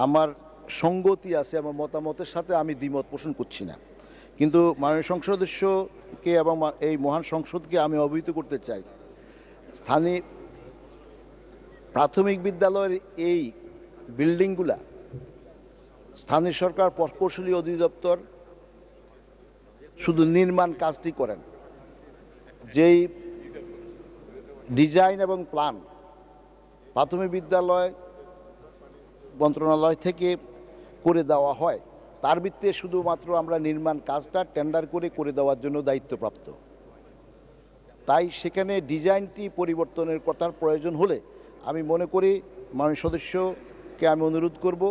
আমার সঙ্গতি আছে আমার মতামতের সাথে আমি দ্বিমত পোষণ করছি না কিন্তু মাননীয় সংসদ সদস্যকে এবং এই মহান সংসদকে আমি অবহিত করতে চাই স্থানীয় প্রাথমিক বিদ্যালয়ের এই বিল্ডিংগুলা স্থানীয় সরকার প্রকৌশলী অধিদপ্তর শুধু নির্মাণ কাজটি করেন যেই ডিজাইন এবং প্ল্যান প্রাথমিক বিদ্যালয় মন্ত্রণালয় থেকে করে দেওয়া হয় তার ভিত্তিতে শুধুমাত্র আমরা নির্মাণ কাজটা টেন্ডার করে করে দেওয়ার জন্য দায়িত্বপ্রাপ্ত তাই সেখানে ডিজাইনটি পরিবর্তনের কথার প্রয়োজন হলে আমি মনে করি মানুষ সদস্যকে আমি অনুরোধ করব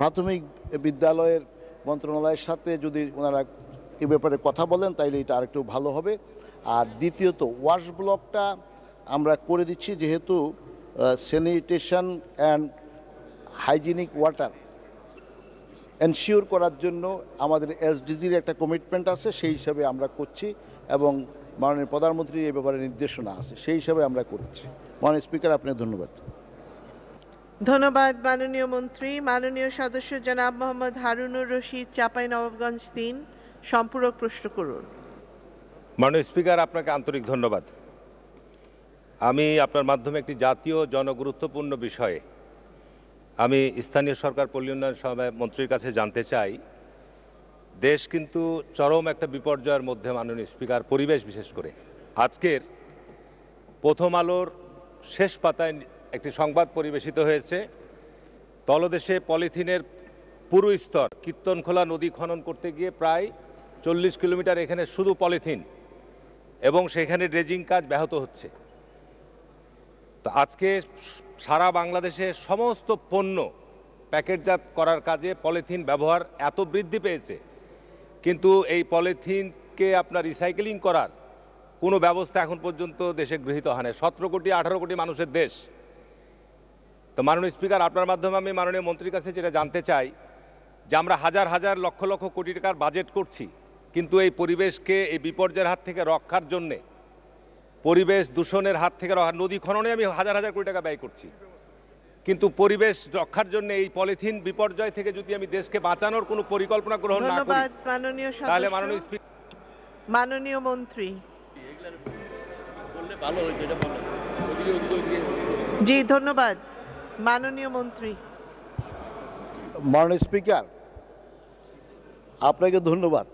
প্রাথমিক বিদ্যালয়ের মন্ত্রণালয়ের সাথে যদি ওনারা এ ব্যাপারে কথা বলেন তাইলে এটা আরেকটু ভালো হবে আর দ্বিতীয়ত ওয়াশ ব্লকটা আমরা করে দিচ্ছি যেহেতু sanitation and hygienic water ensure করার জন্য আমাদের এসডিজির একটা কমিটমেন্ট আছে সেই হিসাবে আমরা করছি এবং মাননীয় প্রধানমন্ত্রীর এই ব্যাপারে নির্দেশনা আছে সেই হিসাবে আমরা করছি মাননীয় স্পিকার আপনাকে ধন্যবাদ ধন্যবাদ মাননীয় মন্ত্রী মাননীয় সদস্য জনাব মোহাম্মদ হারুনুর রশিদ চাপাই নবাবগঞ্জ তিন সম্পূরক প্রশ্ন করুন মাননীয় স্পিকার আপনাকে আন্তরিক ধন্যবাদ আমি আপনার মাধ্যমে একটি জাতীয় জনগুরুত্বপূর্ণ বিষয়ে আমি স্থানীয় সরকার পল্লী উন্নয়ন সভায় মন্ত্রীর কাছে জানতে চাই দেশ কিন্তু চরম একটা বিপর্যয়ের মধ্যে মাননীয় স্পিকার পরিবেশ বিশেষ করে আজকের প্রথম আলোর শেষ পাতায় একটি সংবাদ পরিবেশিত হয়েছে তলদেশে পলিথিনের পুরো স্তর কীর্তনখোলা নদী খনন করতে গিয়ে প্রায় চল্লিশ কিলোমিটার এখানে শুধু পলিথিন এবং সেখানে ড্রেজিং কাজ ব্যাহত হচ্ছে তো আজকে সারা বাংলাদেশে সমস্ত পণ্য প্যাকেটজাত করার কাজে পলিথিন ব্যবহার এত বৃদ্ধি পেয়েছে কিন্তু এই পলিথিনকে আপনার রিসাইকেলিং করার কোনো ব্যবস্থা এখন পর্যন্ত দেশে গৃহীত হয় সতেরো কোটি আঠারো কোটি মানুষের দেশ তো মাননীয় স্পিকার আপনার মাধ্যমে আমি মাননীয় মন্ত্রীর কাছে যেটা জানতে চাই যে আমরা হাজার হাজার লক্ষ লক্ষ কোটি টাকার বাজেট করছি কিন্তু এই পরিবেশকে এই বিপর্যয়ের হাত থেকে রক্ষার জন্যে পরিবেশ দূষণের হাত থেকে নদী খননে আমি হাজার হাজার কোটি টাকা ব্যয় করছি কিন্তু পরিবেশ রক্ষার জন্য এই পলিথিন বিপর্যয় থেকে যদি আমি দেশকে বাঁচানোর কোনো পরিকল্পনা গ্রহণ না করি তাহলে মাননীয় স্পিকার মাননীয় মন্ত্রী জি ধন্যবাদ মাননীয় মন্ত্রী মাননীয় স্পিকার আপনাকে ধন্যবাদ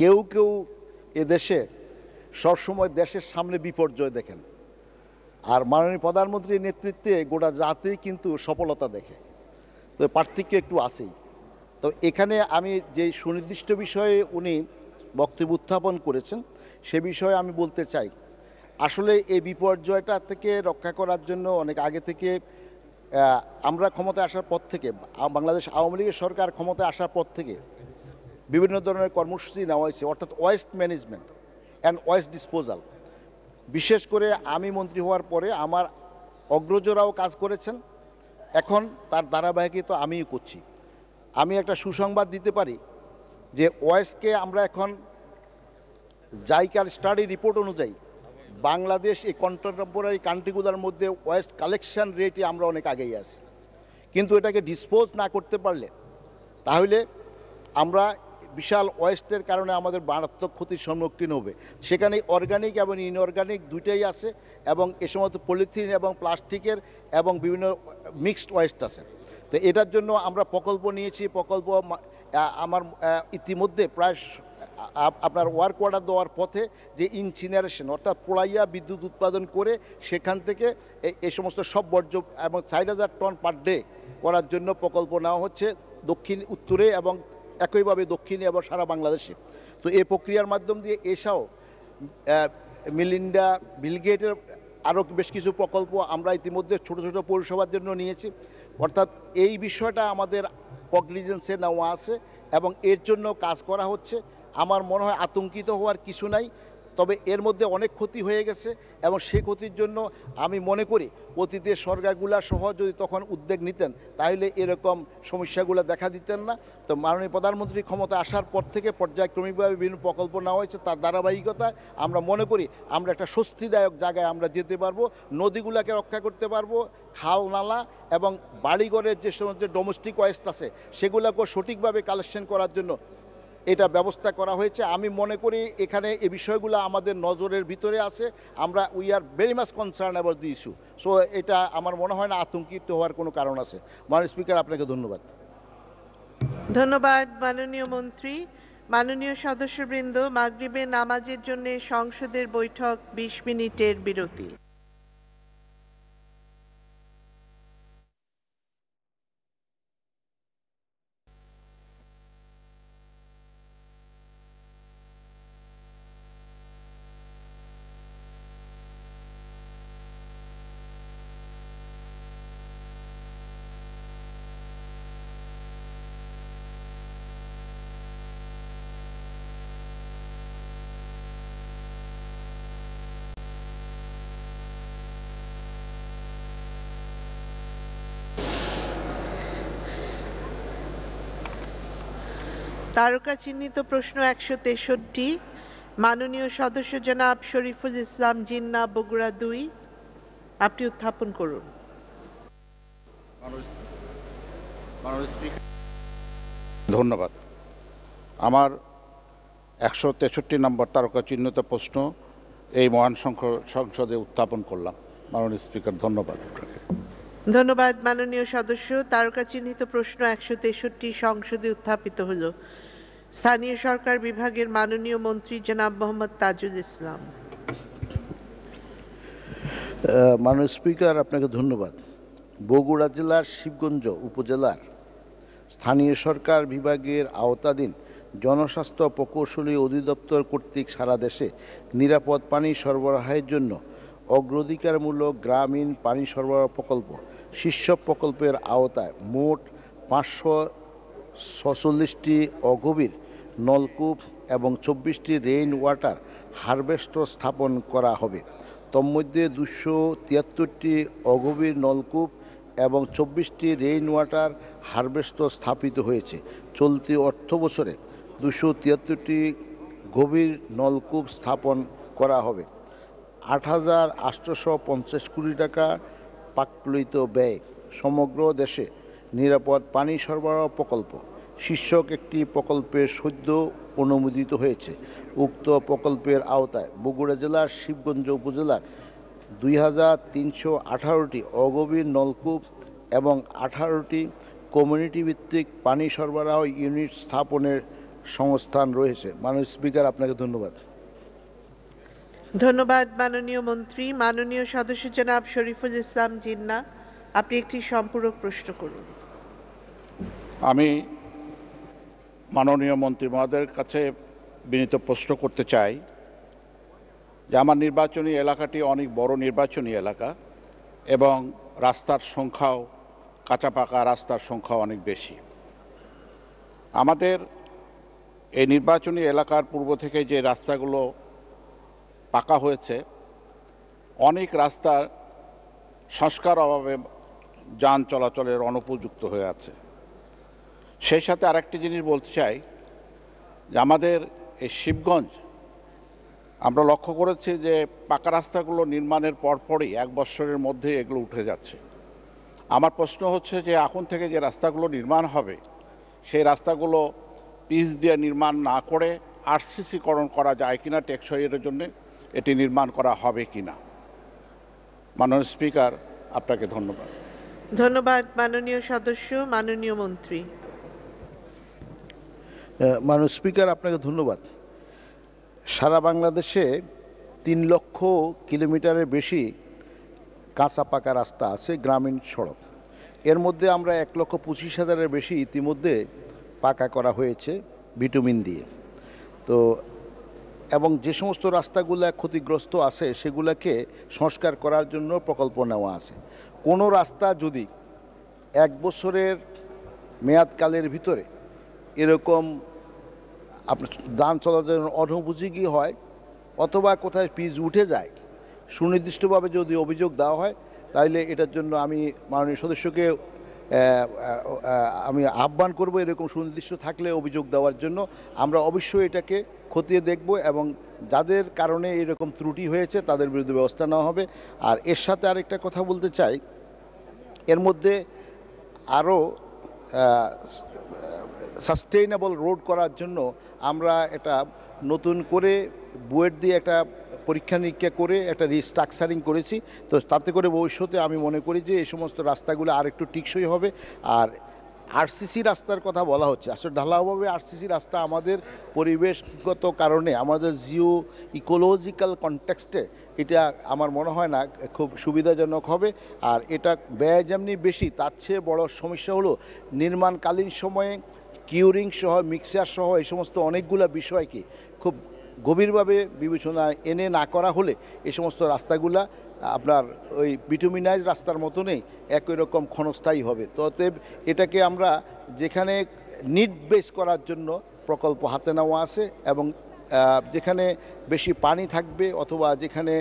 কেউ কেউ এদেশে সবসময় দেশের সামনে বিপর্যয় দেখেন আর মাননীয় প্রধানমন্ত্রীর নেতৃত্বে গোটা জাতি কিন্তু সফলতা দেখে তো পার্থক্য একটু আছেই তো এখানে আমি যে সুনির্দিষ্ট বিষয়ে উনি বক্তব্য উত্থাপন করেছেন সে বিষয়ে আমি বলতে চাই আসলে এই বিপর্যয়টা থেকে রক্ষা করার জন্য অনেক আগে থেকে আমরা ক্ষমতায় আসার পর থেকে বাংলাদেশ আওয়ামী লীগের সরকার ক্ষমতায় আসার পর থেকে বিভিন্ন ধরনের কর্মসূচি নেওয়া হয়েছে অর্থাৎ waste management and waste disposal বিশেষ করে আমি মন্ত্রী হওয়ার পরে আমার অগ্রজরাও কাজ করেছেন এখন তার তো আমিই করছি আমি একটা সুসংবাদ দিতে পারি যে ওয়েস্টকে আমরা এখন জাইকার স্টাডি রিপোর্ট অনুযায়ী বাংলাদেশ এই কন্টেম্পোরারি কান্ট্রিগুলোর মধ্যে ওয়েস্ট কালেকশন রেটে আমরা অনেক আগেই আছি কিন্তু এটাকে ডিসপোজ না করতে পারলে তাহলে আমরা বিশাল ওয়েস্টের কারণে আমাদের মারাত্মক ক্ষতির সম্মুখীন হবে সেখানে অর্গানিক এবং ইনঅর্গানিক দুইটাই আছে এবং এ সমস্ত পলিথিন এবং প্লাস্টিকের এবং বিভিন্ন মিক্সড ওয়েস্ট আছে তো এটার জন্য আমরা প্রকল্প নিয়েছি প্রকল্প আমার ইতিমধ্যে প্রায় আপনার ওয়ার্ক অর্ডার দেওয়ার পথে যে ইনচিনারেশন অর্থাৎ পোড়াইয়া বিদ্যুৎ উৎপাদন করে সেখান থেকে এই সমস্ত সব বর্জ্য এবং চার হাজার টন পার ডে করার জন্য প্রকল্প নেওয়া হচ্ছে দক্ষিণ উত্তরে এবং একইভাবে দক্ষিণে আবার সারা বাংলাদেশে তো এই প্রক্রিয়ার মাধ্যম দিয়ে এসাও মিলিন্ডা বিলগেটের আরও বেশ কিছু প্রকল্প আমরা ইতিমধ্যে ছোট ছোট পৌরসভার জন্য নিয়েছি অর্থাৎ এই বিষয়টা আমাদের কগনিজেন্সে নেওয়া আছে এবং এর জন্য কাজ করা হচ্ছে আমার মনে হয় আতঙ্কিত হওয়ার কিছু নাই তবে এর মধ্যে অনেক ক্ষতি হয়ে গেছে এবং সেই ক্ষতির জন্য আমি মনে করি অতীতের সরকারগুলা সহ যদি তখন উদ্যোগ নিতেন তাহলে এরকম সমস্যাগুলো দেখা দিতেন না তো মাননীয় প্রধানমন্ত্রী ক্ষমতা আসার পর থেকে পর্যায়ক্রমিকভাবে বিভিন্ন প্রকল্প নেওয়া হয়েছে তার ধারাবাহিকতা আমরা মনে করি আমরা একটা স্বস্তিদায়ক জায়গায় আমরা যেতে পারবো নদীগুলাকে রক্ষা করতে পারবো খাল নালা এবং বাড়িঘরের যে সমস্ত ডোমেস্টিক ওয়েস্ট আছে সেগুলোকেও সঠিকভাবে কালেকশন করার জন্য এটা ব্যবস্থা করা হয়েছে আমি মনে করি এখানে এই বিষয়গুলো আমাদের নজরের ভিতরে আছে আমরা we are very much concern about the issue so এটা আমার মনে হয় না আতঙ্কিত হওয়ার কোনো কারণ আছে মাননীয় স্পিকার আপনাকে ধন্যবাদ ধন্যবাদ মাননীয় মন্ত্রী মাননীয় সদস্যবৃন্দ মাগরিবের নামাজের জন্য সংসদের বৈঠক ২০ মিনিটের বিরতি তারকা চিহ্নিত প্রশ্ন একশো তেষট্টি মাননীয় সদস্য জনাব শরীফুল ইসলাম জিন্না বগুড়া দুই আপনি উত্থাপন করুন ধন্যবাদ আমার একশো তেষট্টি নম্বর তারকা চিহ্নিত প্রশ্ন এই মহান সংসদে উত্থাপন করলাম মাননীয় স্পিকার ধন্যবাদ আপনাকে ধন্যবাদ মাননীয় সদস্য তারকা চিহ্নিত প্রশ্ন একশো তেষট্টি সংসদে উত্থাপিত হল স্থানীয় সরকার বিভাগের মাননীয় মন্ত্রী জনাব মোহাম্মদ তাজুল ইসলাম মাননীয় স্পিকার আপনাকে ধন্যবাদ বগুড়া জেলার শিবগঞ্জ উপজেলার স্থানীয় সরকার বিভাগের আওতাধীন জনস্বাস্থ্য প্রকৌশলী অধিদপ্তর কর্তৃক সারা দেশে নিরাপদ পানি সরবরাহের জন্য অগ্রাধিকারমূলক গ্রামীণ পানি সরবরাহ প্রকল্প শীর্ষ প্রকল্পের আওতায় মোট পাঁচশো ছচল্লিশটি অগভীর নলকূপ এবং চব্বিশটি রেইন ওয়াটার হারভেস্টর স্থাপন করা হবে তন্মধ্যে দুশো তিয়াত্তরটি অগভীর নলকূপ এবং চব্বিশটি রেইন ওয়াটার হারভেস্টর স্থাপিত হয়েছে চলতি অর্থ বছরে দুশো তিয়াত্তরটি গভীর নলকূপ স্থাপন করা হবে আট হাজার আটশোশো পঞ্চাশ কোটি টাকা পাকলিত ব্যয় সমগ্র দেশে নিরাপদ পানি সরবরাহ প্রকল্প শীর্ষক একটি প্রকল্পের সদ্য অনুমোদিত হয়েছে উক্ত প্রকল্পের আওতায় বগুড়া জেলার শিবগঞ্জ উপজেলার দুই হাজার তিনশো আঠারোটি অগভীর নলকূপ এবং আঠারোটি কমিউনিটি ভিত্তিক পানি সরবরাহ ইউনিট স্থাপনের সংস্থান রয়েছে মাননীয় স্পিকার আপনাকে ধন্যবাদ ধন্যবাদ মাননীয় মন্ত্রী মাননীয় সদস্য জনাব শরীফুল ইসলাম জিন্না আপনি একটি সম্পূরক প্রশ্ন করুন আমি মাননীয় মন্ত্রী মহাদের কাছে বিনীত প্রশ্ন করতে চাই যে আমার নির্বাচনী এলাকাটি অনেক বড় নির্বাচনী এলাকা এবং রাস্তার সংখ্যাও কাঁচা পাকা রাস্তার সংখ্যা অনেক বেশি আমাদের এই নির্বাচনী এলাকার পূর্ব থেকে যে রাস্তাগুলো পাকা হয়েছে অনেক রাস্তার সংস্কার অভাবে যান চলাচলের অনুপযুক্ত হয়ে আছে সেই সাথে আরেকটি জিনিস বলতে চাই যে আমাদের এই শিবগঞ্জ আমরা লক্ষ্য করেছি যে পাকা রাস্তাগুলো নির্মাণের পরপরই এক বছরের মধ্যে এগুলো উঠে যাচ্ছে আমার প্রশ্ন হচ্ছে যে এখন থেকে যে রাস্তাগুলো নির্মাণ হবে সেই রাস্তাগুলো পিচ দিয়ে নির্মাণ না করে আরসিসিকরণ করা যায় কিনা টেকসইয়ের জন্যে এটি নির্মাণ করা হবে কি না মাননীয় স্পিকার আপনাকে ধন্যবাদ ধন্যবাদ মাননীয় সদস্য মাননীয় মন্ত্রী মাননীয় স্পিকার আপনাকে ধন্যবাদ সারা বাংলাদেশে তিন লক্ষ কিলোমিটারের বেশি কাঁচা পাকা রাস্তা আছে গ্রামীণ সড়ক এর মধ্যে আমরা এক লক্ষ পঁচিশ হাজারের বেশি ইতিমধ্যে পাকা করা হয়েছে ভিটামিন দিয়ে তো এবং যে সমস্ত রাস্তাগুলো ক্ষতিগ্রস্ত আছে সেগুলোকে সংস্কার করার জন্য প্রকল্প নেওয়া আছে কোনো রাস্তা যদি এক বছরের মেয়াদকালের ভিতরে এরকম আপনার দান চলাচল অনুপযোগী হয় অথবা কোথায় পিচ উঠে যায় সুনির্দিষ্টভাবে যদি অভিযোগ দেওয়া হয় তাহলে এটার জন্য আমি মাননীয় সদস্যকে আমি আহ্বান করব এরকম সুনির্দিষ্ট থাকলে অভিযোগ দেওয়ার জন্য আমরা অবশ্যই এটাকে খতিয়ে দেখব এবং যাদের কারণে এরকম ত্রুটি হয়েছে তাদের বিরুদ্ধে ব্যবস্থা নেওয়া হবে আর এর সাথে আরেকটা কথা বলতে চাই এর মধ্যে আরও সাস্টেইনেবল রোড করার জন্য আমরা এটা নতুন করে বুয়েট দিয়ে একটা পরীক্ষা নিরীক্ষা করে একটা রিস্ট্রাকচারিং করেছি তো তাতে করে ভবিষ্যতে আমি মনে করি যে এই সমস্ত রাস্তাগুলো আর একটু টিকসই হবে আর আরসিসি রাস্তার কথা বলা হচ্ছে আসলে ঢালাওভাবে আরসিসি রাস্তা আমাদের পরিবেশগত কারণে আমাদের জিও ইকোলজিক্যাল কনটেক্সটে এটা আমার মনে হয় না খুব সুবিধাজনক হবে আর এটা ব্যয় যেমনি বেশি তার চেয়ে বড় সমস্যা হলো নির্মাণকালীন সময়ে কিউরিং সহ মিক্সার সহ এই সমস্ত অনেকগুলো বিষয়কে খুব গভীরভাবে বিবেচনায় এনে না করা হলে এ সমস্ত রাস্তাগুলা আপনার ওই বিটুমিনাইজ রাস্তার মতনই একই রকম ক্ষণস্থায়ী হবে অতএব এটাকে আমরা যেখানে নিট বেস করার জন্য প্রকল্প হাতে নেওয়া আছে এবং যেখানে বেশি পানি থাকবে অথবা যেখানে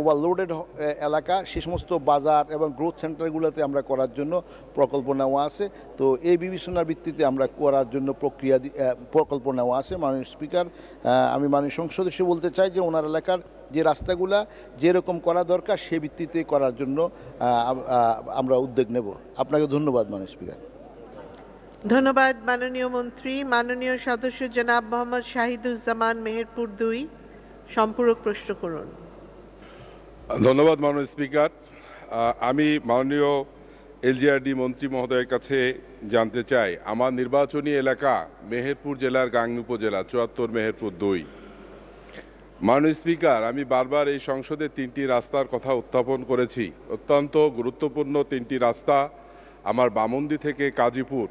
ওভারলোডেড এলাকা সে সমস্ত বাজার এবং গ্রোথ সেন্টারগুলোতে আমরা করার জন্য প্রকল্প নেওয়া আছে তো এই বিবেচনার ভিত্তিতে আমরা করার জন্য প্রক্রিয়া প্রকল্প নেওয়া আছে মাননীয় স্পিকার আমি মাননীয় সংসদ এসে বলতে চাই যে ওনার এলাকার যে রাস্তাগুলা যেরকম করা দরকার সে ভিত্তিতে করার জন্য আমরা উদ্যোগ নেব আপনাকে ধন্যবাদ মাননীয় স্পিকার ধন্যবাদ মাননীয় মন্ত্রী মাননীয় সদস্য জনাব মোহাম্মদ শাহিদুজ্জামান মেহেরপুর দুই সম্পূরক প্রশ্ন করুন ধন্যবাদ মাননীয় স্পিকার আমি মাননীয় এলজিআরডি মন্ত্রী মহোদয়ের কাছে জানতে চাই আমার নির্বাচনী এলাকা মেহেরপুর জেলার গাংনী উপজেলা চুয়াত্তর মেহেরপুর দুই মাননীয় স্পিকার আমি বারবার এই সংসদে তিনটি রাস্তার কথা উত্থাপন করেছি অত্যন্ত গুরুত্বপূর্ণ তিনটি রাস্তা আমার বামন্দি থেকে কাজীপুর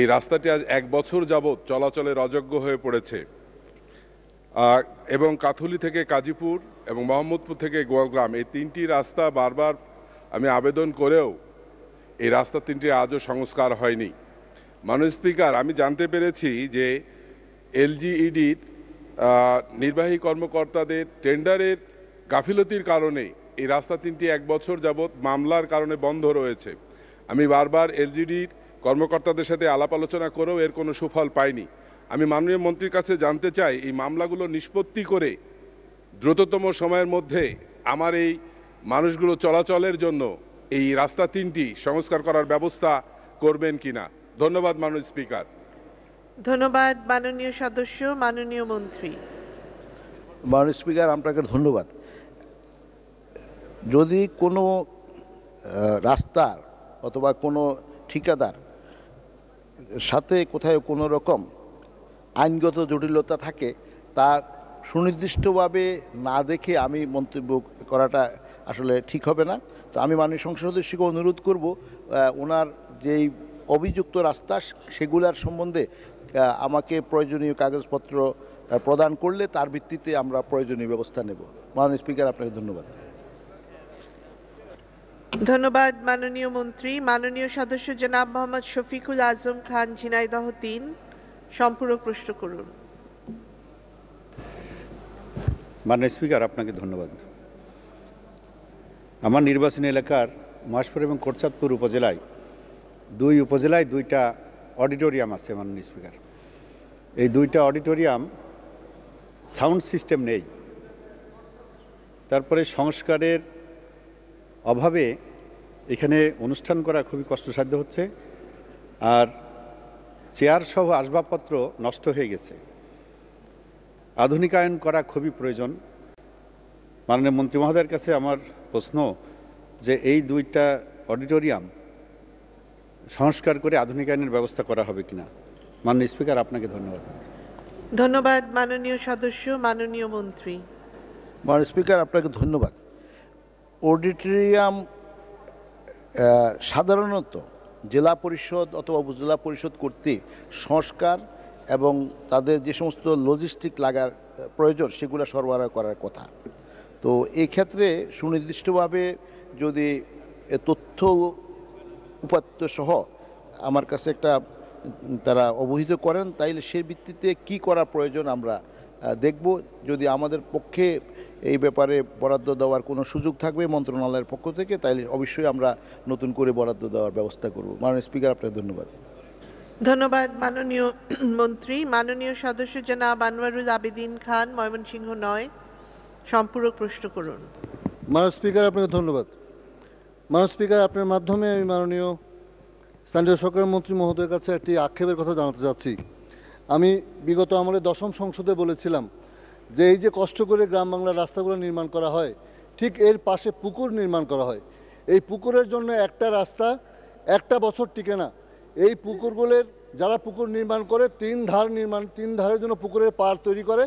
এই রাস্তাটি আজ এক বছর যাবৎ চলাচলের অযোগ্য হয়ে পড়েছে এবং কাথুলি থেকে কাজীপুর এবং মোহাম্মদপুর থেকে গোয়ালগ্রাম এই তিনটি রাস্তা বারবার আমি আবেদন করেও এই রাস্তা তিনটি আজও সংস্কার হয়নি মাননীয় স্পিকার আমি জানতে পেরেছি যে এলজিইডির নির্বাহী কর্মকর্তাদের টেন্ডারের গাফিলতির কারণে এই রাস্তা তিনটি এক বছর যাবৎ মামলার কারণে বন্ধ রয়েছে আমি বারবার এলজিডির কর্মকর্তাদের সাথে আলাপ আলোচনা করেও এর কোনো সুফল পায়নি আমি মাননীয় মন্ত্রীর কাছে জানতে চাই এই মামলাগুলো নিষ্পত্তি করে দ্রুততম সময়ের মধ্যে আমার এই মানুষগুলো চলাচলের জন্য এই রাস্তা তিনটি সংস্কার করার ব্যবস্থা করবেন কিনা ধন্যবাদ মাননীয় স্পিকার ধন্যবাদ মাননীয় সদস্য মাননীয় মন্ত্রী মাননীয় স্পিকার আপনাকে ধন্যবাদ যদি কোনো রাস্তার অথবা কোনো ঠিকাদার সাথে কোথায় কোনো রকম আইনগত জটিলতা থাকে তা সুনির্দিষ্টভাবে না দেখে আমি মন্তব্য করাটা আসলে ঠিক হবে না তো আমি মাননীয় সংসদ সদস্যকে অনুরোধ করব ওনার যেই অভিযুক্ত রাস্তা সেগুলার সম্বন্ধে আমাকে প্রয়োজনীয় কাগজপত্র প্রদান করলে তার ভিত্তিতে আমরা প্রয়োজনীয় ব্যবস্থা নেব মাননীয় স্পিকার আপনাকে ধন্যবাদ ধন্যবাদ মাননীয় মন্ত্রী মাননীয় সদস্য জনাব মোহাম্মদ শফিকুল আজম খান ঝিনাইদহ তিন সম্পূরক প্রশ্ন করুন মাননীয় স্পিকার আপনাকে ধন্যবাদ আমার নির্বাচনী এলাকার মহাশপুর এবং কোটচাঁদপুর উপজেলায় দুই উপজেলায় দুইটা অডিটোরিয়াম আছে মাননীয় স্পিকার এই দুইটা অডিটোরিয়াম সাউন্ড সিস্টেম নেই তারপরে সংস্কারের অভাবে এখানে অনুষ্ঠান করা খুবই কষ্টসাধ্য হচ্ছে আর চেয়ার সহ আসবাবপত্র নষ্ট হয়ে গেছে আধুনিকায়ন করা খুবই প্রয়োজন মাননীয় মন্ত্রী মহোদয়ের কাছে আমার প্রশ্ন যে এই দুইটা অডিটোরিয়াম সংস্কার করে আধুনিকায়নের ব্যবস্থা করা হবে কিনা মাননীয় স্পিকার আপনাকে ধন্যবাদ ধন্যবাদ মাননীয় সদস্য মাননীয় মন্ত্রী মাননীয় স্পিকার আপনাকে ধন্যবাদ অডিটোরিয়াম সাধারণত জেলা পরিষদ অথবা উপজেলা পরিষদ করতে সংস্কার এবং তাদের যে সমস্ত লজিস্টিক লাগার প্রয়োজন সেগুলো সরবরাহ করার কথা তো এই ক্ষেত্রে সুনির্দিষ্টভাবে যদি তথ্য উপাত্ত সহ আমার কাছে একটা তারা অবহিত করেন তাইলে সে ভিত্তিতে কি করা প্রয়োজন আমরা দেখব যদি আমাদের পক্ষে এই ব্যাপারে বরাদ্দ দেওয়ার কোনো সুযোগ থাকবে মন্ত্রণালয়ের পক্ষ থেকে তাইলে অবশ্যই আমরা নতুন করে বরাদ্দ দেওয়ার ব্যবস্থা করব মাননীয় স্পিকার আপনার ধন্যবাদ ধন্যবাদ মাননীয় মন্ত্রী মাননীয় সদস্য জনাব আনোয়ারুল আবেদিন খান ময়মনসিংহ নয় সম্পূরক প্রশ্ন করুন মাননীয় স্পিকার আপনাকে ধন্যবাদ মাননীয় স্পিকার আপনার মাধ্যমে আমি মাননীয় স্থানীয় সরকার মন্ত্রী মহোদয়ের কাছে একটি আক্ষেপের কথা জানাতে চাচ্ছি আমি বিগত আমলে দশম সংসদে বলেছিলাম যে এই যে কষ্ট করে গ্রাম বাংলার রাস্তাগুলো নির্মাণ করা হয় ঠিক এর পাশে পুকুর নির্মাণ করা হয় এই পুকুরের জন্য একটা রাস্তা একটা বছর টিকে না এই পুকুরগুলোর যারা পুকুর নির্মাণ করে তিন ধার নির্মাণ তিন ধারের জন্য পুকুরের পার তৈরি করে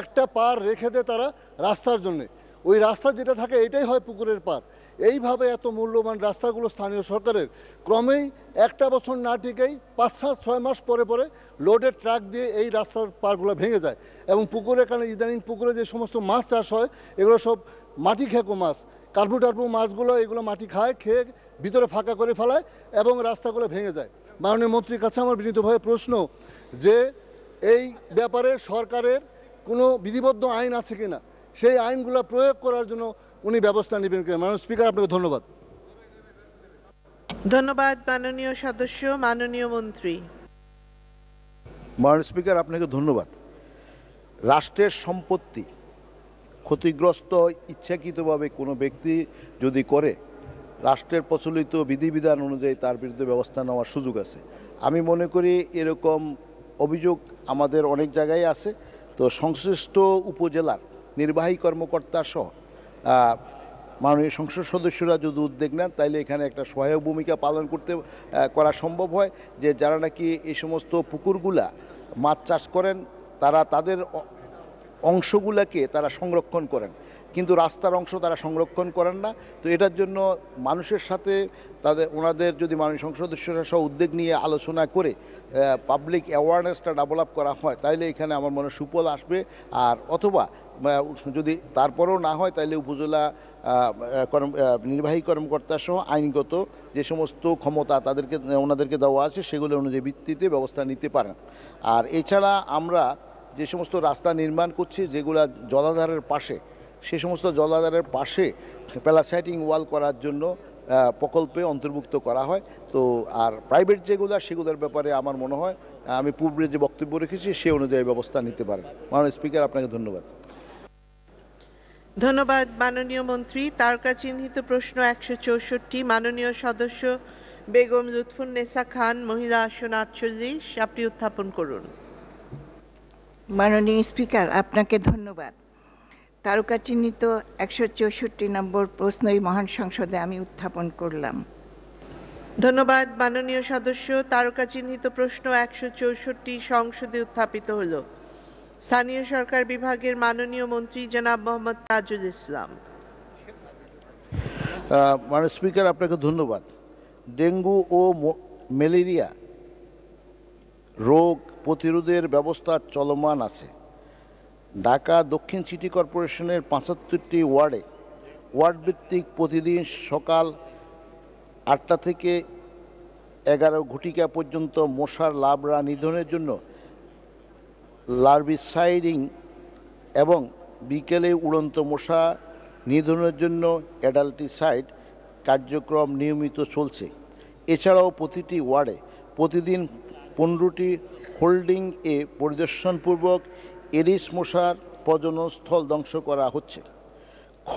একটা পার রেখে দেয় তারা রাস্তার জন্যে ওই রাস্তা যেটা থাকে এটাই হয় পুকুরের পার এইভাবে এত মূল্যবান রাস্তাগুলো স্থানীয় সরকারের ক্রমেই একটা বছর না টিকেই পাঁচ সাত ছয় মাস পরে পরে লোডের ট্রাক দিয়ে এই রাস্তার পারগুলো ভেঙে যায় এবং পুকুরে কারণে ইদানিং পুকুরে যে সমস্ত মাছ চাষ হয় এগুলো সব মাটি খেকো মাছ কার্পু টার্পু মাছগুলো এগুলো মাটি খায় খেয়ে ভিতরে ফাঁকা করে ফেলায় এবং রাস্তাগুলো ভেঙে যায় মাননীয় মন্ত্রীর কাছে আমার বিনীতভাবে প্রশ্ন যে এই ব্যাপারে সরকারের কোনো বিধিবদ্ধ আইন আছে কিনা সেই আইনগুলো প্রয়োগ করার জন্য উনি ব্যবস্থা নেবেন কিনা মাননীয় স্পিকার আপনাকে ধন্যবাদ ধন্যবাদ মাননীয় সদস্য মাননীয় মন্ত্রী মাননীয় স্পিকার আপনাকে ধন্যবাদ রাষ্ট্রের সম্পত্তি ক্ষতিগ্রস্ত ইচ্ছাকৃতভাবে কোনো ব্যক্তি যদি করে রাষ্ট্রের প্রচলিত বিধিবিধান অনুযায়ী তার বিরুদ্ধে ব্যবস্থা নেওয়ার সুযোগ আছে আমি মনে করি এরকম অভিযোগ আমাদের অনেক জায়গায় আছে তো সংশ্লিষ্ট উপজেলার নির্বাহী কর্মকর্তা সহ মাননীয় সংসদ সদস্যরা যদি উদ্যোগ নেন তাইলে এখানে একটা সহায়ক ভূমিকা পালন করতে করা সম্ভব হয় যে যারা নাকি এই সমস্ত পুকুরগুলা মাছ চাষ করেন তারা তাদের অংশগুলোকে তারা সংরক্ষণ করেন কিন্তু রাস্তার অংশ তারা সংরক্ষণ করেন না তো এটার জন্য মানুষের সাথে তাদের ওনাদের যদি মানুষ সদস্যরা সহ উদ্যোগ নিয়ে আলোচনা করে পাবলিক অ্যাওয়ারনেসটা ডেভেলপ করা হয় তাহলে এখানে আমার মনে সুফল আসবে আর অথবা যদি তারপরেও না হয় তাহলে উপজেলা কর্ম নির্বাহী কর্মকর্তা সহ আইনগত যে সমস্ত ক্ষমতা তাদেরকে ওনাদেরকে দেওয়া আছে সেগুলো অনুযায়ী ভিত্তিতে ব্যবস্থা নিতে পারেন আর এছাড়া আমরা যে সমস্ত রাস্তা নির্মাণ করছি যেগুলো জলাধারের পাশে সে সমস্ত জলাধারের পাশে প্যালাসাইটিং ওয়াল করার জন্য প্রকল্পে অন্তর্ভুক্ত করা হয় তো আর প্রাইভেট যেগুলো সেগুলোর ব্যাপারে আমার মনে হয় আমি পূর্বে যে বক্তব্য রেখেছি সে অনুযায়ী ব্যবস্থা নিতে পারেন মাননীয় স্পিকার আপনাকে ধন্যবাদ ধন্যবাদ মাননীয় মন্ত্রী তারকা চিহ্নিত প্রশ্ন একশো চৌষট্টি মাননীয় সদস্য বেগম লুৎফুন্নেসা খান মহিলা আসন আটচল্লিশ আপনি উত্থাপন করুন মাননীয় স্পিকার আপনাকে ধন্যবাদ তারকা চিহ্নিত একশো চৌষট্টি নম্বর প্রশ্নই মহান সংসদে আমি উত্থাপন করলাম ধন্যবাদ মাননীয় সদস্য তারকা চিহ্নিত প্রশ্ন একশো চৌষট্টি সংসদে উত্থাপিত হলো স্থানীয় সরকার বিভাগের মাননীয় মন্ত্রী জনাব মোহাম্মদ তাজুল ইসলাম মানে স্পিকার আপনাকে ধন্যবাদ ডেঙ্গু ও ম্যালেরিয়া রোগ প্রতিরোধের ব্যবস্থা চলমান আছে ঢাকা দক্ষিণ সিটি কর্পোরেশনের পঁচাত্তরটি ওয়ার্ডে ওয়ার্ড ভিত্তিক প্রতিদিন সকাল আটটা থেকে এগারো ঘটিকা পর্যন্ত মশার লাভরা নিধনের জন্য সাইডিং এবং বিকেলে উড়ন্ত মশা নিধনের জন্য অ্যাডাল্টি সাইড কার্যক্রম নিয়মিত চলছে এছাড়াও প্রতিটি ওয়ার্ডে প্রতিদিন পনেরোটি হোল্ডিং এ পরিদর্শনপূর্বক এরিস মশার প্রজননস্থল ধ্বংস করা হচ্ছে খ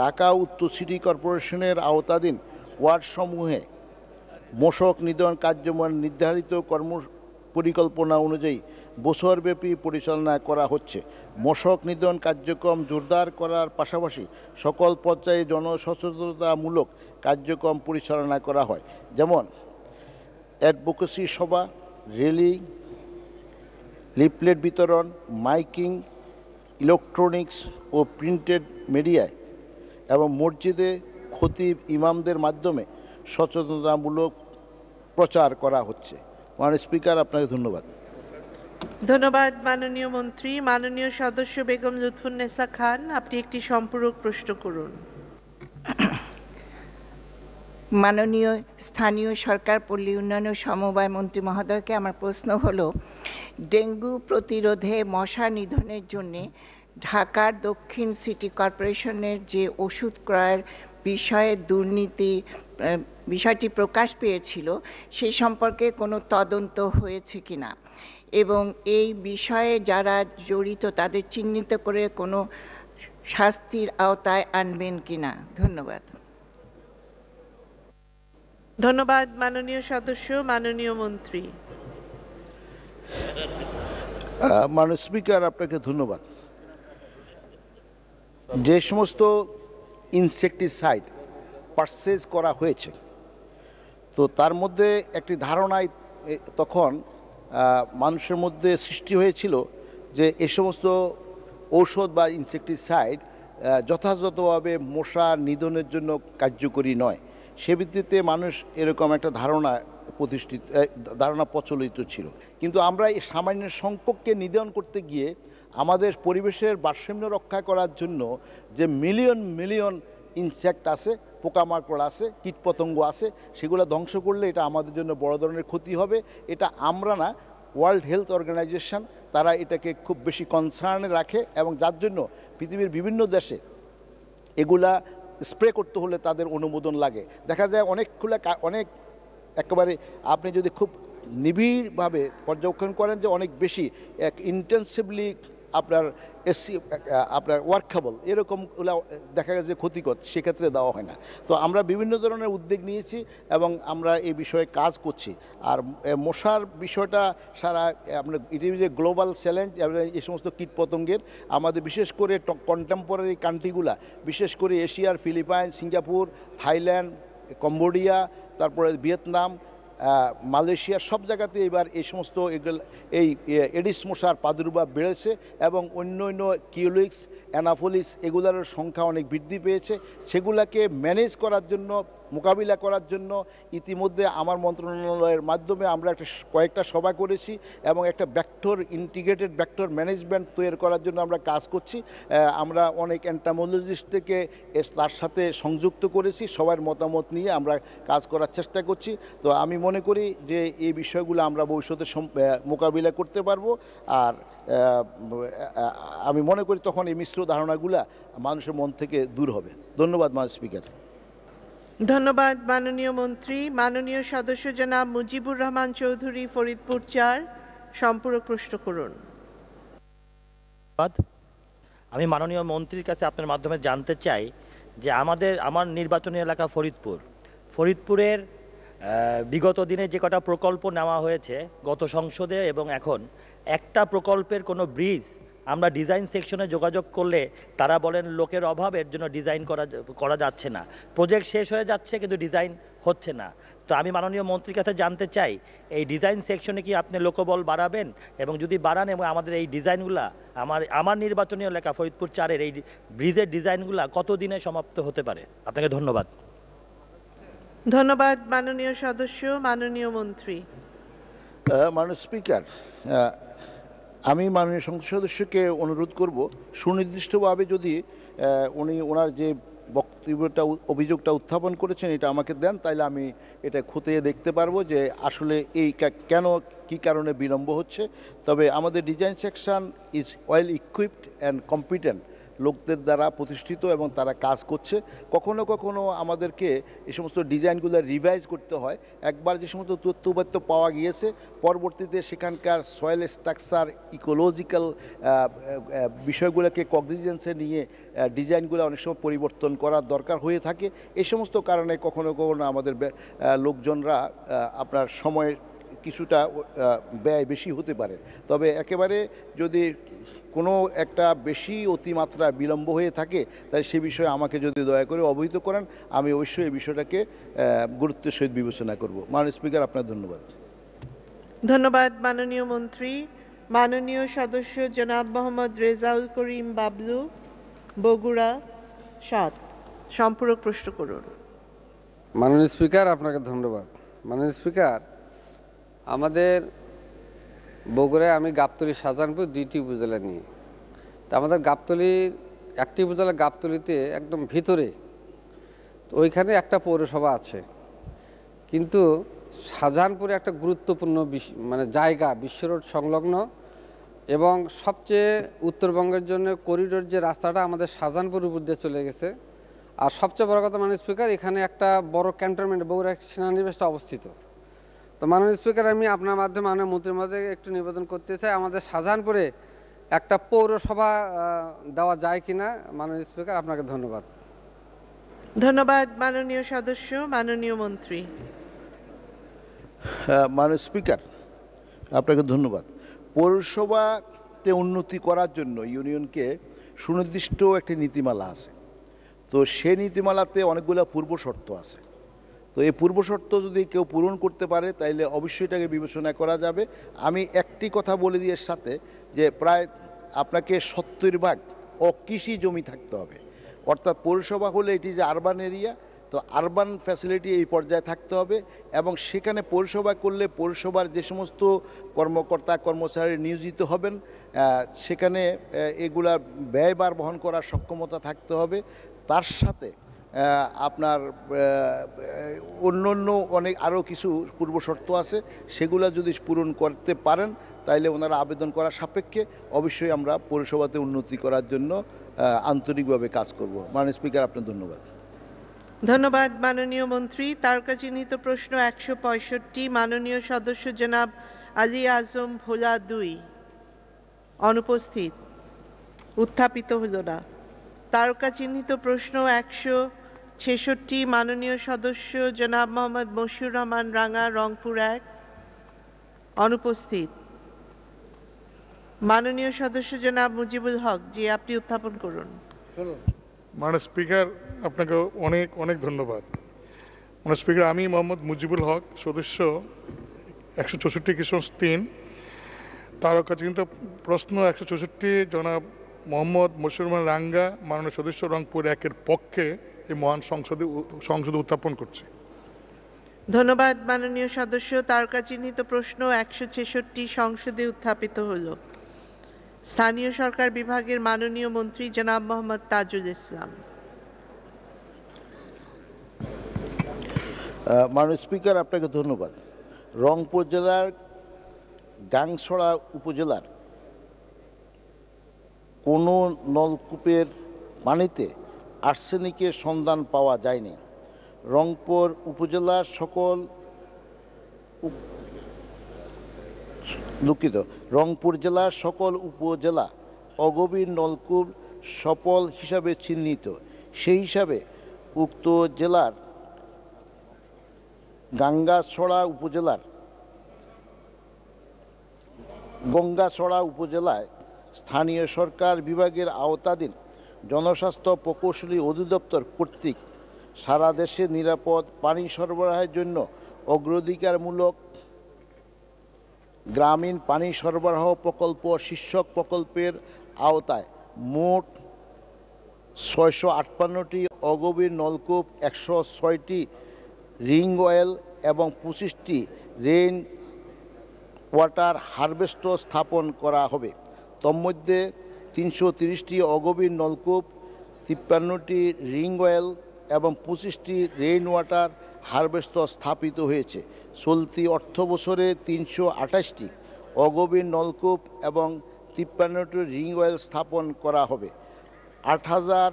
ঢাকা উত্তর সিটি কর্পোরেশনের আওতাধীন ওয়ার্ডসমূহে মশক নিধন কার্যমান নির্ধারিত কর্ম পরিকল্পনা অনুযায়ী বছরব্যাপী পরিচালনা করা হচ্ছে মশক নিধন কার্যক্রম জোরদার করার পাশাপাশি সকল পর্যায়ে জনসচেতনতামূলক কার্যক্রম পরিচালনা করা হয় যেমন অ্যাডভোকেসি সভা রেলি লিফলেট বিতরণ মাইকিং ইলেকট্রনিক্স ও প্রিন্টেড মিডিয়ায় এবং মসজিদে খতিব ইমামদের মাধ্যমে সচেতনতামূলক প্রচার করা হচ্ছে মানে স্পিকার আপনাকে ধন্যবাদ ধন্যবাদ মাননীয় মন্ত্রী মাননীয় সদস্য বেগম লুৎফুন্নেসা খান আপনি একটি সম্পূরক প্রশ্ন করুন মাননীয় স্থানীয় সরকার পল্লী উন্নয়ন ও সমবায় মন্ত্রী মহোদয়কে আমার প্রশ্ন হলো ডেঙ্গু প্রতিরোধে মশা নিধনের জন্য ঢাকার দক্ষিণ সিটি কর্পোরেশনের যে ওষুধ ক্রয়ের বিষয়ে দুর্নীতি বিষয়টি প্রকাশ পেয়েছিল সে সম্পর্কে কোনো তদন্ত হয়েছে কিনা এবং এই বিষয়ে যারা জড়িত তাদের চিহ্নিত করে কোনো শাস্তির আওতায় আনবেন কিনা ধন্যবাদ ধন্যবাদ মাননীয় সদস্য মাননীয় মন্ত্রী মানে স্পিকার আপনাকে ধন্যবাদ যে সমস্ত ইনসেকটিসাইড পারচেজ করা হয়েছে তো তার মধ্যে একটি ধারণায় তখন মানুষের মধ্যে সৃষ্টি হয়েছিল যে এ সমস্ত ঔষধ বা ইনসেকটিসাইড যথাযথভাবে মশা নিধনের জন্য কার্যকরী নয় সে ভিত্তিতে মানুষ এরকম একটা ধারণা প্রতিষ্ঠিত ধারণা প্রচলিত ছিল কিন্তু আমরা এই সামান্য সংকটকে নিধন করতে গিয়ে আমাদের পরিবেশের ভারসাম্য রক্ষা করার জন্য যে মিলিয়ন মিলিয়ন ইনসেক্ট আছে পোকামাকড় আছে কীটপতঙ্গ আছে সেগুলো ধ্বংস করলে এটা আমাদের জন্য বড় ধরনের ক্ষতি হবে এটা আমরা না ওয়ার্ল্ড হেলথ অর্গানাইজেশন তারা এটাকে খুব বেশি কনসার্নে রাখে এবং যার জন্য পৃথিবীর বিভিন্ন দেশে এগুলা স্প্রে করতে হলে তাদের অনুমোদন লাগে দেখা যায় অনেকগুলো অনেক একেবারে আপনি যদি খুব নিবিড়ভাবে পর্যবেক্ষণ করেন যে অনেক বেশি এক ইন্টেন্সিভলি আপনার এসি আপনার ওয়ার্কেবল এরকমগুলো দেখা গেছে ক্ষতিকর সেক্ষেত্রে দেওয়া হয় না তো আমরা বিভিন্ন ধরনের উদ্যোগ নিয়েছি এবং আমরা এই বিষয়ে কাজ করছি আর মশার বিষয়টা সারা আপনার এটি যে গ্লোবাল চ্যালেঞ্জ এই সমস্ত কীটপতঙ্গের আমাদের বিশেষ করে কন্টেম্পোরারি কান্ট্রিগুলা বিশেষ করে এশিয়ার ফিলিপাইন সিঙ্গাপুর থাইল্যান্ড কম্বোডিয়া তারপরে ভিয়েতনাম মালয়েশিয়ার সব জায়গাতে এবার এই সমস্ত এই এডিস মশার প্রাদুর্ভাব বেড়েছে এবং অন্য অন্য কিউলিক্স অ্যানাফোলিক্স এগুলার সংখ্যা অনেক বৃদ্ধি পেয়েছে সেগুলোকে ম্যানেজ করার জন্য মোকাবিলা করার জন্য ইতিমধ্যে আমার মন্ত্রণালয়ের মাধ্যমে আমরা একটা কয়েকটা সভা করেছি এবং একটা ব্যাক্টর ইন্টিগ্রেটেড ব্যাক্টর ম্যানেজমেন্ট তৈরি করার জন্য আমরা কাজ করছি আমরা অনেক অ্যান্টামোলজিস্ট থেকে তার সাথে সংযুক্ত করেছি সবার মতামত নিয়ে আমরা কাজ করার চেষ্টা করছি তো আমি মনে করি যে এই বিষয়গুলো আমরা ভবিষ্যতে মোকাবিলা করতে পারবো আর আমি মনে করি তখন এই মিশ্র ধারণাগুলা মানুষের মন থেকে দূর হবে ধন্যবাদ মানুষ স্পিকার ধন্যবাদ মাননীয় মন্ত্রী মাননীয় সদস্য জনাব মুজিবুর রহমান চৌধুরী ফরিদপুর চার সম্পূরক প্রশ্ন করুন আমি মাননীয় মন্ত্রীর কাছে আপনার মাধ্যমে জানতে চাই যে আমাদের আমার নির্বাচনী এলাকা ফরিদপুর ফরিদপুরের বিগত দিনে যে কটা প্রকল্প নেওয়া হয়েছে গত সংসদে এবং এখন একটা প্রকল্পের কোনো ব্রিজ আমরা ডিজাইন সেকশনে যোগাযোগ করলে তারা বলেন লোকের অভাবের জন্য ডিজাইন করা করা যাচ্ছে না প্রজেক্ট শেষ হয়ে যাচ্ছে কিন্তু ডিজাইন হচ্ছে না তো আমি মাননীয় মন্ত্রীর কাছে জানতে চাই এই ডিজাইন সেকশনে কি আপনি লোকবল বাড়াবেন এবং যদি বাড়ান এবং আমাদের এই ডিজাইনগুলা আমার আমার নির্বাচনী এলাকা ফরিদপুর চারের এই ব্রিজের ডিজাইনগুলা কত দিনে সমাপ্ত হতে পারে আপনাকে ধন্যবাদ ধন্যবাদ মাননীয় সদস্য মাননীয় মন্ত্রী মাননীয় স্পিকার আমি মাননীয় সংসদ সদস্যকে অনুরোধ করব সুনির্দিষ্টভাবে যদি উনি ওনার যে বক্তব্যটা অভিযোগটা উত্থাপন করেছেন এটা আমাকে দেন তাইলে আমি এটা খুঁতিয়ে দেখতে পারবো যে আসলে এই কেন কি কারণে বিলম্ব হচ্ছে তবে আমাদের design section is well equipped and competent লোকদের দ্বারা প্রতিষ্ঠিত এবং তারা কাজ করছে কখনো কখনো আমাদেরকে এই সমস্ত ডিজাইনগুলো রিভাইজ করতে হয় একবার যে সমস্ত তথ্য উপাত্য পাওয়া গিয়েছে পরবর্তীতে সেখানকার সয়েল স্ট্রাকচার ইকোলজিক্যাল বিষয়গুলোকে কগনিজেন্সে নিয়ে ডিজাইনগুলো অনেক সময় পরিবর্তন করার দরকার হয়ে থাকে এই সমস্ত কারণে কখনো কখনো আমাদের লোকজনরা আপনার সময় কিছুটা ব্যয় বেশি হতে পারে তবে একেবারে যদি কোনো একটা বেশি অতিমাত্রা বিলম্ব হয়ে থাকে তাই সে বিষয়ে আমাকে যদি দয়া করে অবহিত করেন আমি অবশ্যই এই বিষয়টাকে গুরুত্বের সহিত বিবেচনা করব মাননীয় স্পিকার আপনার ধন্যবাদ ধন্যবাদ মাননীয় মন্ত্রী মাননীয় সদস্য জনাব মোহাম্মদ রেজাউল করিম বাবলু বগুড়া সাত সম্পূরক প্রশ্ন করুন মাননীয় স্পিকার আপনাকে ধন্যবাদ মাননীয় স্পিকার আমাদের বগুড়ায় আমি গাবতলি সাজানপুর দুইটি উপজেলা নিয়ে তা আমাদের গাবতলির একটি উপজেলা গাবতলিতে একদম ভিতরে তো ওইখানে একটা পৌরসভা আছে কিন্তু সাজানপুরে একটা গুরুত্বপূর্ণ মানে জায়গা বিশ্ব রোড সংলগ্ন এবং সবচেয়ে উত্তরবঙ্গের জন্য করিডোর যে রাস্তাটা আমাদের শাহজাহানপুর উপর দিয়ে চলে গেছে আর সবচেয়ে বড় কথা মানে স্পিকার এখানে একটা বড় ক্যান্টনমেন্ট বগুড়া সেনানিবেশটা অবস্থিত তো মাননীয় স্পিকার আমি আপনার মাধ্যমে মাননীয় মন্ত্রীর মধ্যে একটু নিবেদন করতে চাই আমাদের শাহজাহানপুরে একটা পৌরসভা দেওয়া যায় কি না মাননীয় স্পিকার আপনাকে ধন্যবাদ ধন্যবাদ মাননীয় সদস্য মাননীয় মন্ত্রী মাননীয় স্পিকার আপনাকে ধন্যবাদ পৌরসভাতে উন্নতি করার জন্য ইউনিয়নকে সুনির্দিষ্ট একটি নীতিমালা আছে তো সে নীতিমালাতে অনেকগুলো পূর্ব শর্ত আছে তো এই পূর্বশর্ত যদি কেউ পূরণ করতে পারে তাইলে অবশ্যই এটাকে বিবেচনা করা যাবে আমি একটি কথা বলে দিয়ে সাথে যে প্রায় আপনাকে সত্তর ভাগ অকৃষি জমি থাকতে হবে অর্থাৎ পৌরসভা হলে এটি যে আরবান এরিয়া তো আরবান ফ্যাসিলিটি এই পর্যায়ে থাকতে হবে এবং সেখানে পৌরসভা করলে পৌরসভার যে সমস্ত কর্মকর্তা কর্মচারী নিয়োজিত হবেন সেখানে এগুলা ব্যয়বার বহন করার সক্ষমতা থাকতে হবে তার সাথে আপনার অন্য অন্য অনেক আরও কিছু পূর্ব শর্ত আছে সেগুলো যদি পূরণ করতে পারেন তাইলে ওনারা আবেদন করার সাপেক্ষে অবশ্যই আমরা পৌরসভাতে উন্নতি করার জন্য আন্তরিকভাবে কাজ করব মাননীয় স্পিকার আপনার ধন্যবাদ ধন্যবাদ মাননীয় মন্ত্রী তারকা চিহ্নিত প্রশ্ন একশো পঁয়ষট্টি মাননীয় সদস্য জনাব আলী আজম ভোলা দুই অনুপস্থিত উত্থাপিত হল না তারকা চিহ্নিত প্রশ্ন একশো ছেষট্টি মাননীয় সদস্য জনাব মোহাম্মদ মশিউর রহমান রাঙা রংপুর এক অনুপস্থিত মাননীয় সদস্য জনাব মুজিবুল হক যে আপনি উত্থাপন করুন মানে স্পিকার আপনাকে অনেক অনেক ধন্যবাদ মানে স্পিকার আমি মোহাম্মদ মুজিবুল হক সদস্য একশো চৌষট্টি কিশোর তিন তার কাছে কিন্তু প্রশ্ন একশো চৌষট্টি জনাব মোহাম্মদ রহমান রাঙ্গা মাননীয় সদস্য রংপুর একের পক্ষে এই মহান সংসদে সংসদে উত্থাপন করছি ধন্যবাদ মাননীয় সদস্য তারকা চিহ্নিত প্রশ্ন একশো ছেষট্টি সংসদে উত্থাপিত হলো স্থানীয় সরকার বিভাগের মাননীয় মন্ত্রী জনাব মোহাম্মদ তাজুল ইসলাম মাননীয় স্পিকার আপনাকে ধন্যবাদ রংপুর জেলার গাংছড়া উপজেলার কোনো নলকূপের পানিতে আর্সেনিকের সন্ধান পাওয়া যায়নি রংপুর উপজেলার সকল দুঃখিত রংপুর জেলার সকল উপজেলা অগভীর নলকূপ সফল হিসাবে চিহ্নিত সেই হিসাবে উক্ত জেলার গঙ্গাছড়া উপজেলার গঙ্গাছড়া উপজেলায় স্থানীয় সরকার বিভাগের আওতাধীন জনস্বাস্থ্য প্রকৌশলী অধিদপ্তর কর্তৃক সারা দেশে নিরাপদ পানি সরবরাহের জন্য অগ্রাধিকারমূলক গ্রামীণ পানি সরবরাহ প্রকল্প শীর্ষক প্রকল্পের আওতায় মোট ছয়শো আটপান্নটি অগভীর নলকূপ একশো ছয়টি রিং অয়েল এবং পঁচিশটি রেইন ওয়াটার হারভেস্টও স্থাপন করা হবে তন্মধ্যে তিনশো তিরিশটি অগভীর নলকূপ তিপ্পান্নটি রিং অয়েল এবং পঁচিশটি রেইন ওয়াটার হারভেস্টর স্থাপিত হয়েছে চলতি অর্থ বছরে তিনশো আঠাশটি অগভীর নলকূপ এবং তিপ্পান্নটি রিং অয়েল স্থাপন করা হবে আট হাজার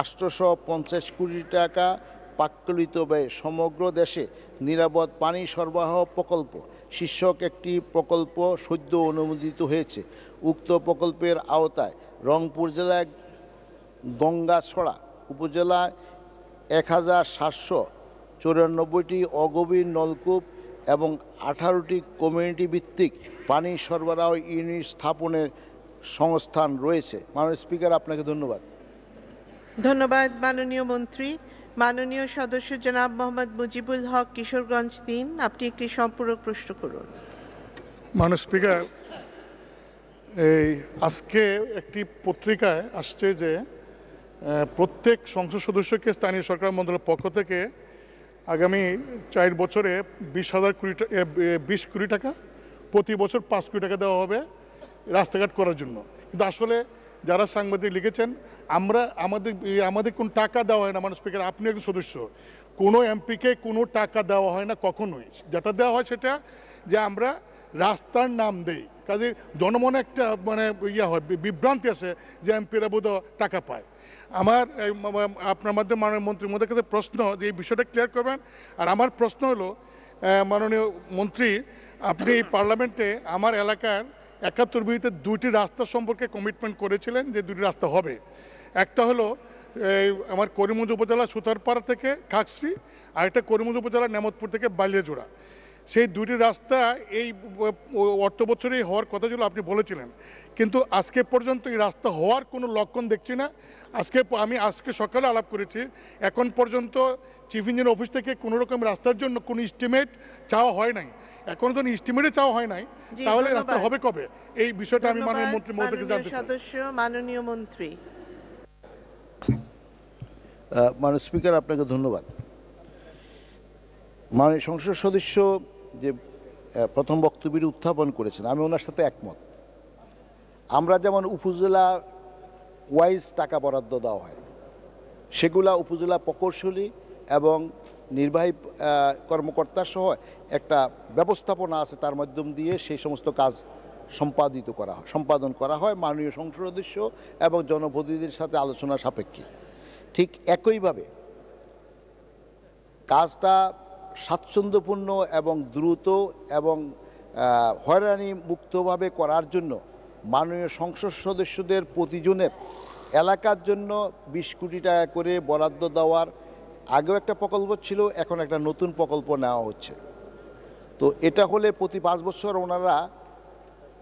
আটশোশো পঞ্চাশ কোটি টাকা প্রাকলিত ব্যয় সমগ্র দেশে নিরাপদ পানি সরবরাহ প্রকল্প শীর্ষক একটি প্রকল্প সদ্য অনুমোদিত হয়েছে উক্ত প্রকল্পের আওতায় রংপুর জেলায় গঙ্গাছড়া উপজেলায় এক হাজার সাতশো চুরানব্বইটি অগভীর নলকূপ এবং আঠারোটি কমিউনিটি ভিত্তিক পানি সরবরাহ ইউনিট স্থাপনের সংস্থান রয়েছে মাননীয় স্পিকার আপনাকে ধন্যবাদ ধন্যবাদ মাননীয় মন্ত্রী মাননীয় সদস্য জনাব মোহাম্মদ মুজিবুল হক কিশোরগঞ্জ দিন আপনি একটি সম্পূরক প্রশ্ন করুন মাননীয় স্পিকার এই আজকে একটি পত্রিকায় আসছে যে প্রত্যেক সংসদ সদস্যকে স্থানীয় সরকার মন্ত্রণালয়ের পক্ষ থেকে আগামী চার বছরে বিশ হাজার কুড়ি বিশ কোটি টাকা প্রতি বছর পাঁচ কোটি টাকা দেওয়া হবে রাস্তাঘাট করার জন্য কিন্তু আসলে যারা সাংবাদিক লিখেছেন আমরা আমাদের আমাদের কোন টাকা দেওয়া হয় না মানে স্পিকার আপনি একজন সদস্য কোনো এমপিকে কোনো টাকা দেওয়া হয় না কখনোই যেটা দেওয়া হয় সেটা যে আমরা রাস্তার নাম দেই কাজে জনমনে একটা মানে ইয়ে হয় বিভ্রান্তি আছে যে এমপিরা বোধ টাকা পায় আমার আপনার মাধ্যমে মাননীয় মন্ত্রী মোদের কাছে প্রশ্ন যে এই বিষয়টা ক্লিয়ার করবেন আর আমার প্রশ্ন হলো মাননীয় মন্ত্রী আপনি পার্লামেন্টে আমার এলাকার একাত্তর বিধিতে দুটি রাস্তা সম্পর্কে কমিটমেন্ট করেছিলেন যে দুটি রাস্তা হবে একটা হলো আমার করিমগঞ্জ উপজেলা সুতারপাড়া থেকে খাকশ্রী আর একটা করিমগঞ্জ উপজেলা নেমতপুর থেকে বালিয়াজোড়া সেই দুটি রাস্তা এই অর্থ বছরেই হওয়ার কথা ছিল আপনি বলেছিলেন কিন্তু আজকে পর্যন্ত এই রাস্তা হওয়ার কোনো লক্ষণ দেখছি না আজকে আমি আজকে সকালে আলাপ করেছি এখন পর্যন্ত চিফ ইঞ্জিনিয়ার অফিস থেকে কোনো রকম রাস্তার জন্য কোনো ইস্টিমেট চাওয়া হয় নাই এখন তো ইস্টিমেটে চাওয়া হয় নাই তাহলে রাস্তা হবে কবে এই বিষয়টা আমি মাননীয় মন্ত্রী মহোদয় সদস্য মাননীয় মন্ত্রী মাননীয় স্পিকার আপনাকে ধন্যবাদ মানে সংসদ সদস্য যে প্রথম বক্তব্যটি উত্থাপন করেছেন আমি ওনার সাথে একমত আমরা যেমন উপজেলা ওয়াইজ টাকা বরাদ্দ দেওয়া হয় সেগুলা উপজেলা প্রকৌশলী এবং নির্বাহী কর্মকর্তা সহ একটা ব্যবস্থাপনা আছে তার মাধ্যম দিয়ে সেই সমস্ত কাজ সম্পাদিত করা হয় সম্পাদন করা হয় মাননীয় সংসদ সদস্য এবং জনপ্রতিনিধির সাথে আলোচনা সাপেক্ষে ঠিক একইভাবে কাজটা স্বাচ্ছন্দ্যপূর্ণ এবং দ্রুত এবং হয়রানি মুক্তভাবে করার জন্য মাননীয় সংসদ সদস্যদের প্রতিজনের এলাকার জন্য বিশ কোটি টাকা করে বরাদ্দ দেওয়ার আগেও একটা প্রকল্প ছিল এখন একটা নতুন প্রকল্প নেওয়া হচ্ছে তো এটা হলে প্রতি পাঁচ বছর ওনারা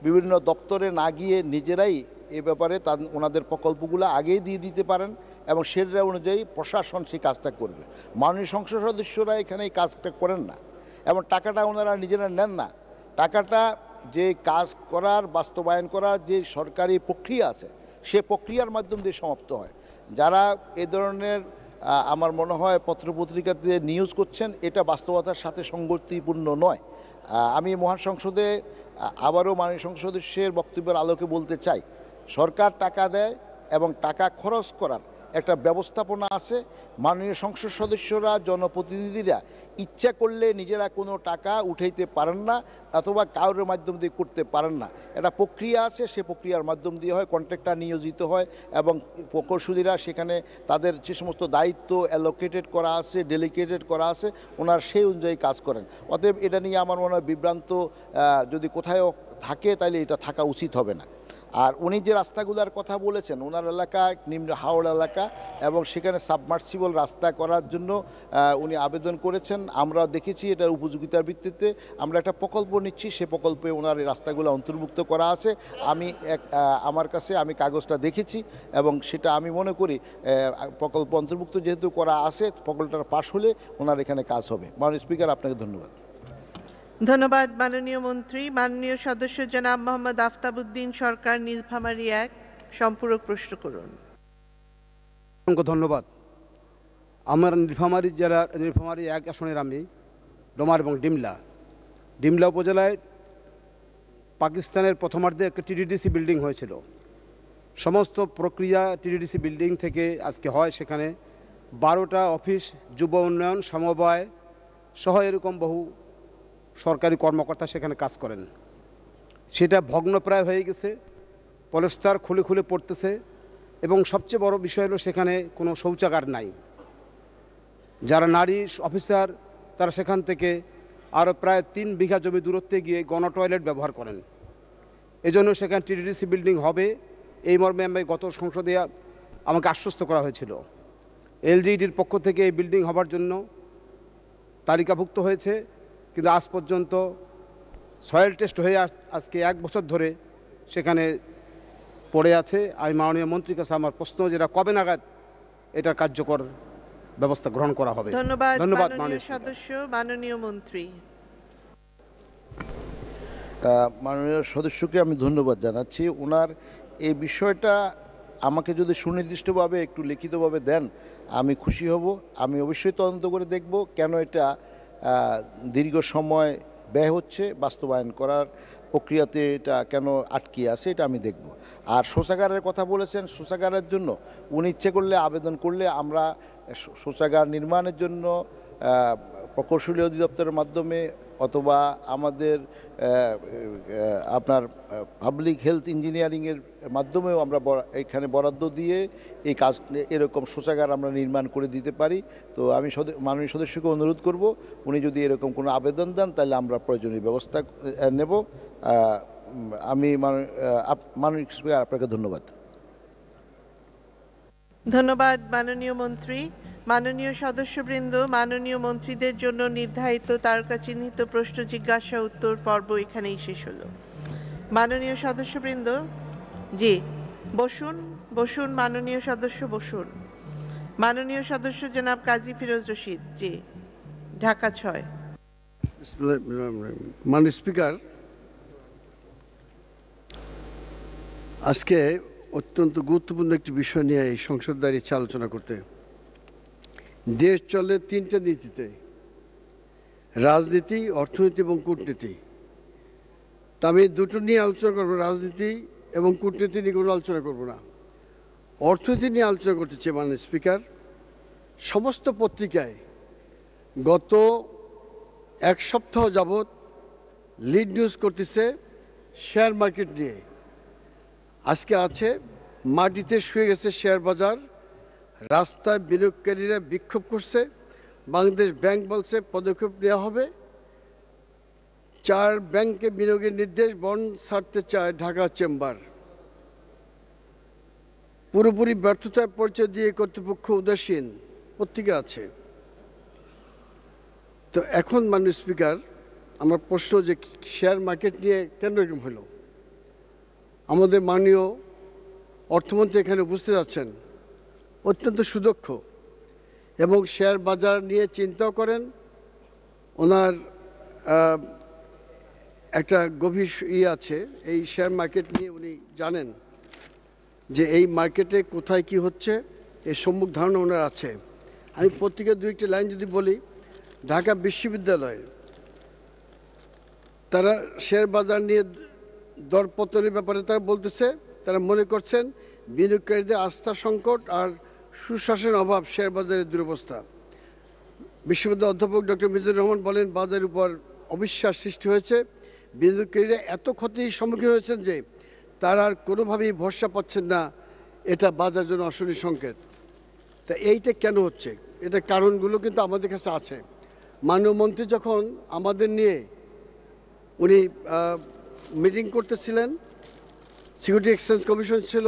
বিভিন্ন দপ্তরে না গিয়ে নিজেরাই এ ব্যাপারে তা ওনাদের প্রকল্পগুলো আগেই দিয়ে দিতে পারেন এবং সেটা অনুযায়ী প্রশাসন সেই কাজটা করবে মাননীয় সংসদ সদস্যরা এখানে এই কাজটা করেন না এবং টাকাটা ওনারা নিজেরা নেন না টাকাটা যে কাজ করার বাস্তবায়ন করার যে সরকারি প্রক্রিয়া আছে সে প্রক্রিয়ার মাধ্যম দিয়ে সমাপ্ত হয় যারা এ ধরনের আমার মনে হয় পত্রপত্রিকাতে নিউজ করছেন এটা বাস্তবতার সাথে সংগতিপূর্ণ নয় আমি মহান সংসদে আবারও মাননীয় সংসদ সদস্যের বক্তব্যের আলোকে বলতে চাই সরকার টাকা দেয় এবং টাকা খরচ করার একটা ব্যবস্থাপনা আছে মাননীয় সংসদ সদস্যরা জনপ্রতিনিধিরা ইচ্ছা করলে নিজেরা কোনো টাকা উঠাইতে পারেন না অথবা কারোর মাধ্যম দিয়ে করতে পারেন না একটা প্রক্রিয়া আছে সে প্রক্রিয়ার মাধ্যম দিয়ে হয় কন্ট্রাক্টার নিয়োজিত হয় এবং প্রকৌশলীরা সেখানে তাদের যে সমস্ত দায়িত্ব অ্যালোকেটেড করা আছে ডেলিকেটেড করা আছে ওনার সেই অনুযায়ী কাজ করেন অতএব এটা নিয়ে আমার মনে হয় বিভ্রান্ত যদি কোথাও থাকে তাহলে এটা থাকা উচিত হবে না আর উনি যে রাস্তাগুলোর কথা বলেছেন ওনার এলাকা নিম্ন হাওড় এলাকা এবং সেখানে সাবমার্সিবল রাস্তা করার জন্য উনি আবেদন করেছেন আমরা দেখেছি এটা উপযোগিতার ভিত্তিতে আমরা একটা প্রকল্প নিচ্ছি সে প্রকল্পে ওনার এই রাস্তাগুলো অন্তর্ভুক্ত করা আছে আমি এক আমার কাছে আমি কাগজটা দেখেছি এবং সেটা আমি মনে করি প্রকল্প অন্তর্ভুক্ত যেহেতু করা আছে প্রকল্পটা পাশ হলে ওনার এখানে কাজ হবে মাননীয় স্পিকার আপনাকে ধন্যবাদ ধন্যবাদ মাননীয় মন্ত্রী মাননীয় সদস্য জনাব মোহাম্মদ আফতাবুদ্দিন সরকার নীলফামারি এক সম্পূরক প্রশ্ন করুন অসংখ্য ধন্যবাদ আমার নীলফামারি জেলার নীলফামারি এক আসনের আমি ডোমার এবং ডিমলা ডিমলা উপজেলায় পাকিস্তানের প্রথমার্ধে একটা টিডিডিসি বিল্ডিং হয়েছিল সমস্ত প্রক্রিয়া টিডিডিসি বিল্ডিং থেকে আজকে হয় সেখানে বারোটা অফিস যুব উন্নয়ন সমবায় সহ এরকম বহু সরকারি কর্মকর্তা সেখানে কাজ করেন সেটা ভগ্নপ্রায় হয়ে গেছে পলেস্তার খুলে খুলে পড়তেছে এবং সবচেয়ে বড় বিষয় হলো সেখানে কোনো শৌচাগার নাই যারা নারী অফিসার তারা সেখান থেকে আরও প্রায় তিন বিঘা জমি দূরত্বে গিয়ে গণ টয়লেট ব্যবহার করেন এজন্য সেখানে টিডিডিসি বিল্ডিং হবে এই মর্মে আমি গত সংসদে আমাকে আশ্বস্ত করা হয়েছিল এলজিইডির পক্ষ থেকে এই বিল্ডিং হবার জন্য তালিকাভুক্ত হয়েছে কিন্তু আজ পর্যন্ত সয়েল টেস্ট হয়ে আজকে এক বছর ধরে সেখানে পড়ে আছে আমি মাননীয় মন্ত্রীর কাছে আমার প্রশ্ন যেটা কবে নাগাদ এটার কার্যকর ব্যবস্থা গ্রহণ করা হবে ধন্যবাদ ধন্যবাদ মাননীয় সদস্য মাননীয় মন্ত্রী মাননীয় সদস্যকে আমি ধন্যবাদ জানাচ্ছি ওনার এই বিষয়টা আমাকে যদি সুনির্দিষ্টভাবে একটু লিখিতভাবে দেন আমি খুশি হব আমি অবশ্যই তদন্ত করে দেখব কেন এটা দীর্ঘ সময় ব্যয় হচ্ছে বাস্তবায়ন করার প্রক্রিয়াতে এটা কেন আটকে আছে এটা আমি দেখব আর শৌচাগারের কথা বলেছেন শৌচাগারের জন্য উনি ইচ্ছে করলে আবেদন করলে আমরা শৌচাগার নির্মাণের জন্য প্রকৌশলী অধিদপ্তরের মাধ্যমে অথবা আমাদের আপনার পাবলিক হেলথ ইঞ্জিনিয়ারিংয়ের মাধ্যমেও আমরা এখানে বরাদ্দ দিয়ে এই কাজ এরকম শৌচাগার আমরা নির্মাণ করে দিতে পারি তো আমি মাননীয় সদস্যকে অনুরোধ করব উনি যদি এরকম কোনো আবেদন দেন তাহলে আমরা প্রয়োজনীয় ব্যবস্থা নেব আমি মাননীয় আপনাকে ধন্যবাদ ধন্যবাদ মাননীয় মন্ত্রী মাননীয় সদস্যবৃন্দ মাননীয় মন্ত্রীদের জন্য নির্ধারিত তারকা চিহ্নিত প্রশ্ন জিজ্ঞাসা উত্তর পর্ব এখানেই শেষ হলো মাননীয় সদস্যবৃন্দ জি বসুন বসুন মাননীয় সদস্য বসুন মাননীয় সদস্য জনাব কাজী ফিরোজ রশিদ জি ঢাকা ছয় মাননীয় স্পিকার আজকে অত্যন্ত গুরুত্বপূর্ণ একটি বিষয় নিয়ে এই সংসদ দাঁড়িয়ে আলোচনা করতে দেশ চলে তিনটা নীতিতে রাজনীতি অর্থনীতি এবং কূটনীতি তা আমি দুটো নিয়ে আলোচনা করবো রাজনীতি এবং কূটনীতি নিয়ে কোনো আলোচনা করবো না অর্থনীতি নিয়ে আলোচনা করতেছে মানে স্পিকার সমস্ত পত্রিকায় গত এক সপ্তাহ যাবৎ লিড নিউজ করতেছে শেয়ার মার্কেট নিয়ে আজকে আছে মাটিতে শুয়ে গেছে শেয়ার বাজার রাস্তায় বিনিয়োগকারীরা বিক্ষোভ করছে বাংলাদেশ ব্যাংক বলছে পদক্ষেপ নেওয়া হবে চার ব্যাংকে বিনিয়োগের নির্দেশ বন ছাড়তে চায় ঢাকা চেম্বার পুরোপুরি ব্যর্থতায় পরিচয় দিয়ে কর্তৃপক্ষ উদাসীন পত্রিকা আছে তো এখন মাননীয় স্পিকার আমার প্রশ্ন যে শেয়ার মার্কেট নিয়ে কেন এরকম হলো আমাদের মাননীয় অর্থমন্ত্রী এখানে উপস্থিত আছেন অত্যন্ত সুদক্ষ এবং শেয়ার বাজার নিয়ে চিন্তাও করেন ওনার একটা গভীর ই আছে এই শেয়ার মার্কেট নিয়ে উনি জানেন যে এই মার্কেটে কোথায় কি হচ্ছে এই সম্মুখ ধারণা ওনার আছে আমি পত্রিকার দু একটি লাইন যদি বলি ঢাকা বিশ্ববিদ্যালয়ের তারা শেয়ার বাজার নিয়ে দরপতনের ব্যাপারে তারা বলতেছে তারা মনে করছেন বিনিয়োগকারীদের আস্থা সংকট আর সুশাসন অভাব শেয়ার বাজারের দুরবস্থা বিশ্ববিদ্যালয় অধ্যাপক ডক্টর মিজুর রহমান বলেন বাজারের উপর অবিশ্বাস সৃষ্টি হয়েছে বিনিয়োগকারীরা এত ক্ষতির সম্মুখীন হয়েছেন যে তারা আর কোনোভাবেই ভরসা পাচ্ছেন না এটা বাজার জন্য অশনী সংকেত তা এইটা কেন হচ্ছে এটা কারণগুলো কিন্তু আমাদের কাছে আছে মাননীয় মন্ত্রী যখন আমাদের নিয়ে উনি মিটিং করতেছিলেন সিকিউরিটি এক্সচেঞ্জ কমিশন ছিল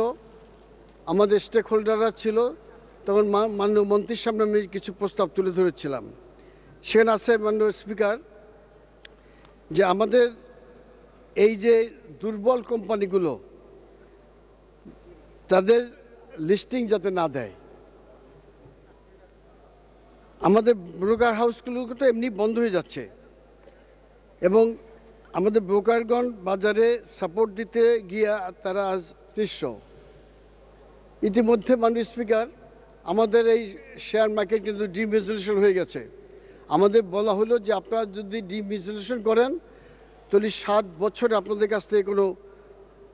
আমাদের স্টেক হোল্ডাররা ছিল তখন মাননীয় মন্ত্রীর সামনে আমি কিছু প্রস্তাব তুলে ধরেছিলাম সেখানে আছে মাননীয় স্পিকার যে আমাদের এই যে দুর্বল কোম্পানিগুলো তাদের লিস্টিং যাতে না দেয় আমাদের ব্রোকার হাউসগুলো তো এমনি বন্ধ হয়ে যাচ্ছে এবং আমাদের ব্রোকারগণ বাজারে সাপোর্ট দিতে গিয়া তারা আজ নিঃস্ব ইতিমধ্যে মাননীয় স্পিকার আমাদের এই শেয়ার মার্কেট কিন্তু ডিমিজুলেশন হয়ে গেছে আমাদের বলা হলো যে আপনারা যদি ডিমিজুলেশন করেন তাহলে সাত বছরে আপনাদের কাছ থেকে কোনো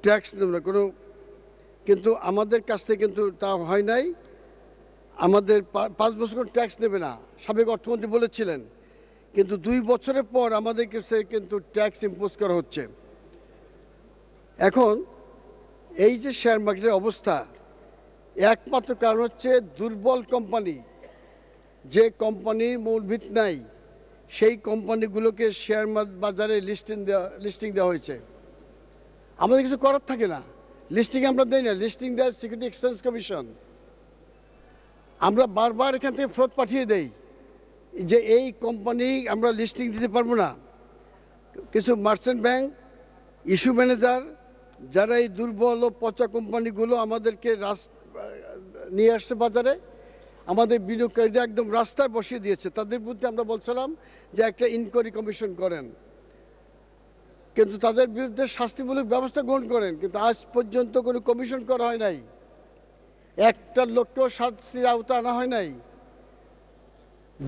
ট্যাক্স নেব না কোনো কিন্তু আমাদের কাছ থেকে কিন্তু তা হয় নাই আমাদের পাঁচ বছর কোনো ট্যাক্স নেবে না সাবেক অর্থমন্ত্রী বলেছিলেন কিন্তু দুই বছরের পর আমাদের কাছে কিন্তু ট্যাক্স ইম্পোজ করা হচ্ছে এখন এই যে শেয়ার মার্কেটের অবস্থা একমাত্র কারণ হচ্ছে দুর্বল কোম্পানি যে কোম্পানির ভিত নাই সেই কোম্পানিগুলোকে শেয়ার বাজারে লিস্টিং দেওয়া লিস্টিং দেওয়া হয়েছে আমাদের কিছু করার থাকে না লিস্টিং আমরা দেই না লিস্টিং দেয় সিকিউরিটি এক্সচেঞ্জ কমিশন আমরা বারবার এখান থেকে ফেরত পাঠিয়ে দেই যে এই কোম্পানি আমরা লিস্টিং দিতে পারবো না কিছু মার্চেন্ট ব্যাংক ইস্যু ম্যানেজার যারা এই দুর্বল ও পচা কোম্পানিগুলো আমাদেরকে রাস্তা নিয়ে আসছে বাজারে আমাদের বিনিয়োগকারীদের একদম রাস্তায় বসিয়ে দিয়েছে তাদের প্রতি আমরা বলছিলাম যে একটা ইনকোয়ারি কমিশন করেন কিন্তু তাদের বিরুদ্ধে শাস্তিমূলক ব্যবস্থা গ্রহণ করেন কিন্তু আজ পর্যন্ত কোনো কমিশন করা হয় নাই একটা লক্ষ্য শাস্তির আওতা আনা হয় নাই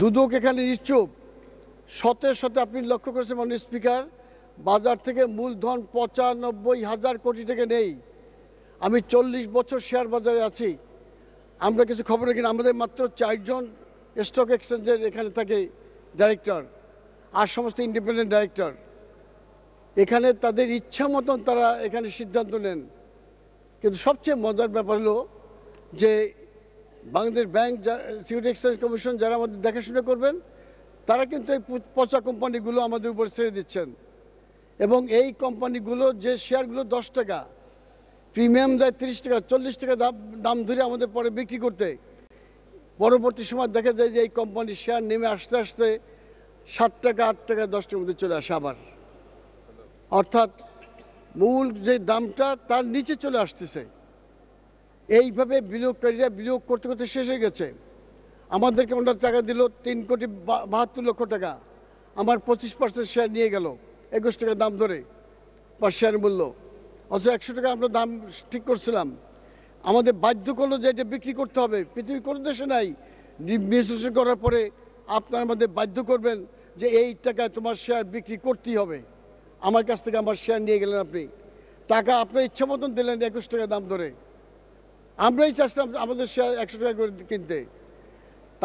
দুদক এখানে নিশ্চুপ শতে শতে আপনি লক্ষ্য করেছেন মাননীয় স্পিকার বাজার থেকে মূলধন পঁচানব্বই হাজার কোটি থেকে নেই আমি চল্লিশ বছর শেয়ার বাজারে আছি আমরা কিছু খবর রাখি আমাদের মাত্র চারজন স্টক এক্সচেঞ্জের এখানে থাকে ডাইরেক্টর আর সমস্ত ইন্ডিপেন্ডেন্ট ডাইরেক্টর এখানে তাদের ইচ্ছা মতন তারা এখানে সিদ্ধান্ত নেন কিন্তু সবচেয়ে মজার ব্যাপার হলো যে Bangladesh bank security exchange commission যারা আমাদের দেখাশোনা করবেন তারা কিন্তু এই পচা কোম্পানিগুলো আমাদের উপর ছেড়ে দিচ্ছেন এবং এই কোম্পানিগুলো যে শেয়ারগুলো দশ টাকা প্রিমিয়াম দেয় তিরিশ টাকা চল্লিশ টাকা দাম দাম ধরে আমাদের পরে বিক্রি করতে পরবর্তী সময় দেখা যায় যে এই কোম্পানির শেয়ার নেমে আসতে আসতে সাত টাকা আট টাকা দশ টাকার মধ্যে চলে আসে আবার অর্থাৎ মূল যে দামটা তার নিচে চলে আসতেছে এইভাবে বিনিয়োগকারীরা বিনিয়োগ করতে করতে শেষ হয়ে গেছে আমাদেরকে ওনার টাকা দিল তিন কোটি বাহাত্তর লক্ষ টাকা আমার পঁচিশ পার্সেন্ট শেয়ার নিয়ে গেল একুশ টাকা দাম ধরে পার শেয়ার মূল্য অথচ একশো টাকা আমরা দাম ঠিক করছিলাম আমাদের বাধ্য করলো যে এটা বিক্রি করতে হবে পৃথিবীর কোনো দেশে নাই বিশ্লেষণ করার পরে আপনারা আমাদের বাধ্য করবেন যে এই টাকায় তোমার শেয়ার বিক্রি করতেই হবে আমার কাছ থেকে আমার শেয়ার নিয়ে গেলেন আপনি টাকা আপনার ইচ্ছা মতন দিলেন একুশ টাকা দাম ধরে আমরাই চাচ্ছিলাম আমাদের শেয়ার একশো টাকা করে কিনতে